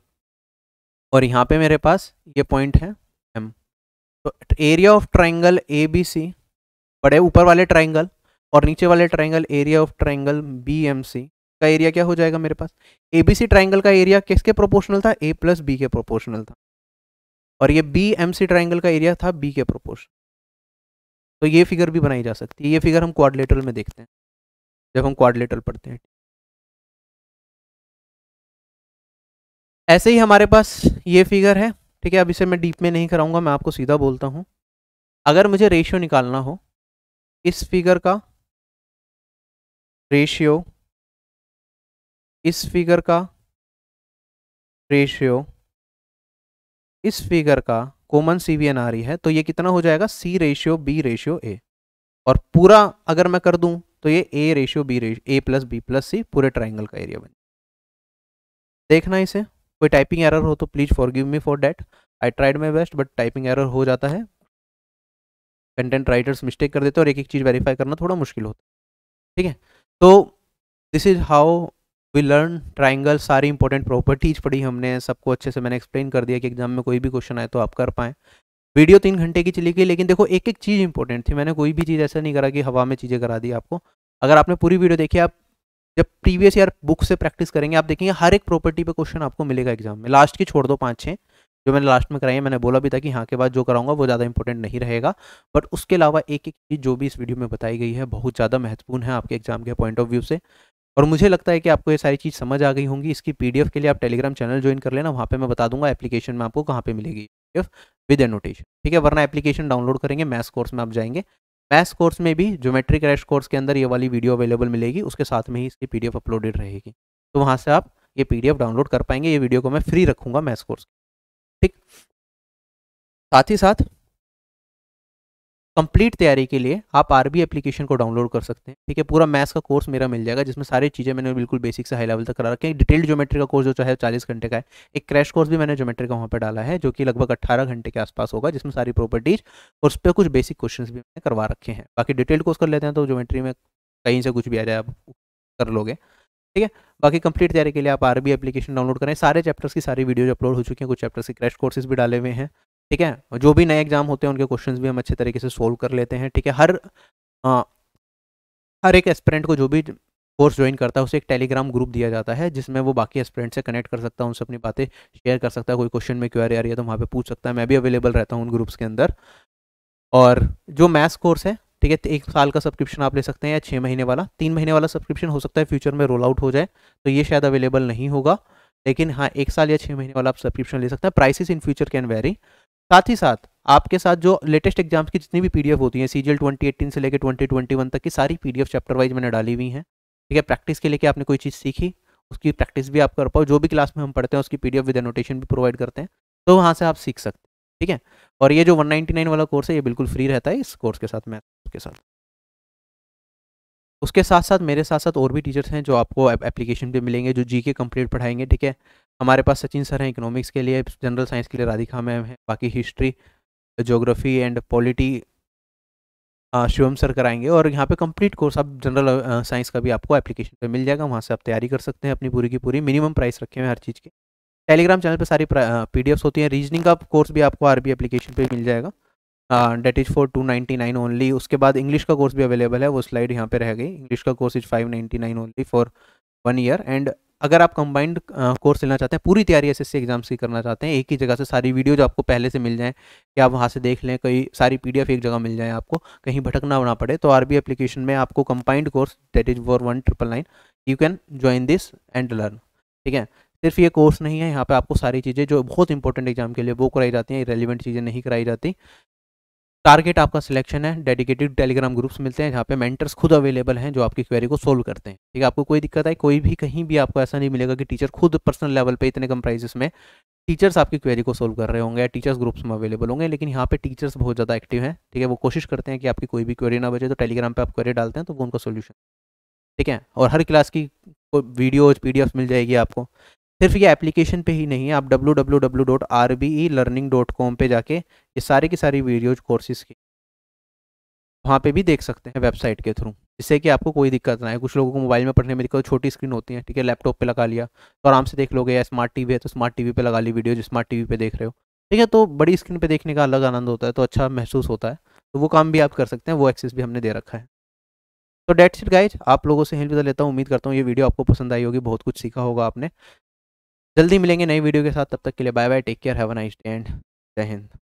और यहाँ पे मेरे पास ये पॉइंट है एम तो area of triangle A B C बड़े ऊपर वाले ट्राइंगल और नीचे वाले triangle area of triangle B M C का एरिया क्या हो जाएगा मेरे पास ए बी सी ट्राइंगल का एरिया किसके प्रोपोर्शनल था ए प्लस बी के प्रोपोर्शनल था और ये बी एम सी ट्राइंगल का एरिया था बी के प्रोपोर्शन तो ये फिगर भी बनाई जा सकती है ये फिगर हम क्वाड्रिलेटरल में देखते हैं जब हम क्वाड्रिलेटरल पढ़ते हैं ऐसे ही हमारे पास ये फिगर है ठीक है अब इसे मैं डीप में नहीं कराऊंगा मैं आपको सीधा बोलता हूँ अगर मुझे रेशियो निकालना हो इस फिगर का रेशियो इस फिगर का रेशियो इस फिगर का कॉमन सीवीएन आ रही है तो ये कितना हो जाएगा C ratio B ratio A और पूरा अगर मैं कर दूं तो ये A ratio B ratio A plus B plus C पूरे ट्राइंगल का एरिया बन देखना इसे कोई टाइपिंग एरर हो तो please forgive me for that I tried my best but typing error हो जाता है कंटेंट राइटर्स मिस्टेक कर देते हैं और एक एक चीज़ वेरीफाई करना थोड़ा मुश्किल होता है ठीक है तो this is how we learn triangle सारी इंपॉर्टेंट प्रॉपर्टीज पढ़ी हमने सबको अच्छे से मैंने एक्सप्लेन कर दिया कि एग्जाम में कोई भी क्वेश्चन आए तो आप कर पाएँ वीडियो तीन घंटे की चली गई लेकिन देखो एक एक चीज़ इंपॉर्टेंट थी मैंने कोई भी चीज़ ऐसा नहीं करा कि हवा में चीज़ें करा दी आपको अगर आपने पूरी वीडियो देखी आप जब प्रीवियस ईयर बुक से प्रैक्टिस करेंगे आप देखेंगे हर एक प्रॉपर्टी पे क्वेश्चन आपको मिलेगा एग्जाम में लास्ट की छोड़ दो पाँच छः जो मैंने लास्ट में कराई है मैंने बोला भी था कि हाँ के बाद जो कराऊंगा वो ज़्यादा इंपॉर्टेंट नहीं रहेगा बट उसके अलावा एक एक चीज़ जो भी इस वीडियो में बताई गई है बहुत ज़्यादा महत्वपूर्ण है आपके एग्जाम के पॉइंट ऑफ व्यू से और मुझे लगता है कि आपको ये सारी चीज़ समझ आ गई होंगी इसकी पी के लिए आप टेलीग्राम चैनल ज्वाइन कर लेना वहाँ पे मैं बता दूंगा एप्लीकेशन में आपको कहाँ पे मिलेगी एफ विद एनोटेशन ठीक है वरना एप्लीकेशन डाउनलोड करेंगे मैथ्स कोर्स में आप जाएंगे मैथ्स कोर्स में भी ज्योमेट्री क्रैश कोर्स के अंदर ये वाली वीडियो अवेलेबल मिलेगी उसके साथ में ही इसकी पी अपलोडेड रहेगी तो वहाँ से आप ये पी डाउनलोड कर पाएंगे ये वीडियो को मैं फ्री रखूँगा मैथ्स कोर्स ठीक साथ ही साथ कंप्लीट तैयारी के लिए आप आर बी एप्लीकेशन को डाउनलोड कर सकते हैं ठीक है पूरा मैथ्स का कोर्स मेरा मिल जाएगा जिसमें सारी चीज़ें मैंने बिल्कुल बेसिक से हाई लेवल तक करा रखे हैं डिटेल ज्योमेट्री का कोर्स जो चाहे चालीस घंटे का है एक क्रैश कोर्स भी मैंने ज्योमेट्री का वहाँ पर डाला है जो कि लगभग अट्ठारह घंटे के आसपास होगा जिसमें सारी प्रॉपर्टीज और उस पर कुछ बेसिक क्वेश्चन भी मैंने करवा रखे हैं बाकी डिटेल कोर्स कर लेते हैं तो ज्योमेट्री में कहीं से कुछ भी आ जाए आप कर लोगे ठीक है बाकी कंप्लीट तैयारी के लिए आप आरबी एप्लीकेशन डाउनलोड करें सारे चैप्टर्स की सारी वीडियोज अपलोड हो चुकी हैं कुछ चैप्टर्स के क्रैश कोर्सेज भी डाले हुए हैं ठीक है जो भी नए एग्ज़ाम होते हैं उनके क्वेश्चंस भी हम अच्छे तरीके से सोल्व कर लेते हैं ठीक है हर आ, हर एक एस्परेंट को जो भी कोर्स ज्वाइन करता है उसे एक टेलीग्राम ग्रुप दिया जाता है जिसमें वो बाकी एस्परेंट से कनेक्ट कर सकता है उनसे अपनी बातें शेयर कर सकता है कोई क्वेश्चन में क्यूआर आ रही है तो वहाँ पर पूछ सकता है मैं भी अवेलेबल रहता हूँ उन ग्रुप्स के अंदर और जो मैथ्स कोर्स है ठीक है तो एक साल का सब्सक्रिप्शन आप ले सकते हैं या छः महीने वाला तीन महीने वाला सब्सक्रिप्शन हो सकता है फ्यूचर में रोल आउट हो जाए तो ये शायद अवेलेबल नहीं होगा लेकिन हाँ एक साल या छः महीने वाला आप सब्सक्रिप्शन ले सकते हैं prices in future can vary साथ ही साथ आपके साथ जो लेटेस्ट एग्जाम्स की जितनी भी पीडीएफ होती है सीजीएल 2018 से लेकर 2021 तक की सारी पीडीएफ चैप्टर वाइज मैंने डाली हुई हैं ठीक है प्रैक्टिस के लेके आपने कोई चीज़ सीखी उसकी प्रैक्टिस भी आप कर पाओ जो भी क्लास में हम पढ़ते हैं उसकी पीडीएफ विद एनोटेशन भी प्रोवाइड करते हैं तो वहाँ से आप सीख सकते हैं ठीक है और ये जो वन वाला कोर्स है ये बिल्कुल फ्री रहता है इस कोर्स के साथ मैथ के साथ उसके साथ साथ मेरे साथ साथ और भी टीचर्स हैं जो आपको एप्लीकेशन पे मिलेंगे जो जी के कंप्लीट पढ़ाएंगे ठीक है हमारे पास सचिन सर हैं इकोनॉमिक्स के लिए जनरल साइंस के लिए राधिका मैम हैं बाकी history geography and polity Shivam sir कराएंगे और यहाँ पे कंप्लीट कोर्स आप जनरल साइंस का भी आपको एप्लीकेशन पे मिल जाएगा वहाँ से आप तैयारी कर सकते हैं अपनी पूरी की पूरी मिनिमम प्राइस रखे हुए हर चीज़ के टेलीग्राम चैनल पे सारी पी होती हैं रीजनिंग का कोर्स भी आपको आर एप्लीकेशन पर मिल जाएगा date is for two ninety nine only उसके बाद इंग्लिश का कोर्स भी अवेलेबल है वो स्लाइड यहाँ पर रह गई इंग्लिश का course is five ninety nine only for one year and अगर आप कंबाइंड कोर्स लेना चाहते हैं पूरी तैयारी एस एस एग्जाम्स की करना चाहते हैं एक ही जगह से सारी वीडियोज आपको पहले से मिल जाएँ कि आप वहाँ से देख लें कई सारी पी एक जगह मिल जाए आपको कहीं भटकना होना पड़े तो आर एप्लीकेशन में आपको combined course date is for one triple nine you can join this and learn ठीक है सिर्फ ये कोर्स नहीं है यहाँ पे आपको सारी चीज़ें जो बहुत इंपॉर्टेंट एग्जाम के लिए वो कराई जाती हैं रेलिवेंट चीज़ें नहीं कराई जाती टारगेट आपका सिलेक्शन है डेडिकेटेड टेलीग्राम ग्रुप्स मिलते हैं जहाँ पे मेंटर्स खुद अवेलेबल हैं जो आपकी क्वेरी को सोल्व करते हैं ठीक है आपको कोई दिक्कत आई कोई भी कहीं भी आपको ऐसा नहीं मिलेगा कि टीचर खुद पर्सनल लेवल पे इतने कम प्राइजेस में टीचर्स आपकी क्वेरी को सोल्व कर रहे होंगे टीचर्स ग्रुप्स में अवेलेबल होंगे लेकिन यहाँ पे टीचर्स बहुत ज़्यादा एक्टिव हैं ठीक है वो कोशिश करते हैं कि आपकी कोई भी क्वेरी ना बचे तो टेलीग्राम पर आप क्वेरी डालते हैं तो वो उनका सोल्यूशन ठीक है और हर क्लास की वीडियोज पी मिल जाएगी आपको सिर्फ ये एप्लीकेशन पे ही नहीं है आप W W W dot R B E learning dot com पर जाके ये सारे की सारी वीडियोज कोर्सेज की वहाँ पे भी देख सकते हैं वेबसाइट के थ्रू जिससे कि आपको कोई दिक्कत ना है कुछ लोगों को मोबाइल में पढ़ने में दिक्कत छोटी स्क्रीन होती है ठीक है लैपटॉप पे लगा लिया तो आराम से देख लोगे या स्मार्ट टीवी है तो स्मार्ट टीवी पे लगा ली वीडियो जो स्मार्ट टीवी पे देख रहे हो ठीक है तो बड़ी स्क्रीन पे देखने का अलग आनंद होता है तो अच्छा महसूस होता है तो वो काम भी आप कर सकते हैं वो एक्सेस भी हमने दे रखा है तो डेट्स इट गाइज आप लोगों से हेल्प लेता हूँ उम्मीद करता हूँ ये वीडियो आपको पसंद आई होगी बहुत कुछ सीखा होगा आपने जल्दी मिलेंगे नई वीडियो के साथ तब तक के लिए bye bye take care have a nice day and जय हिंद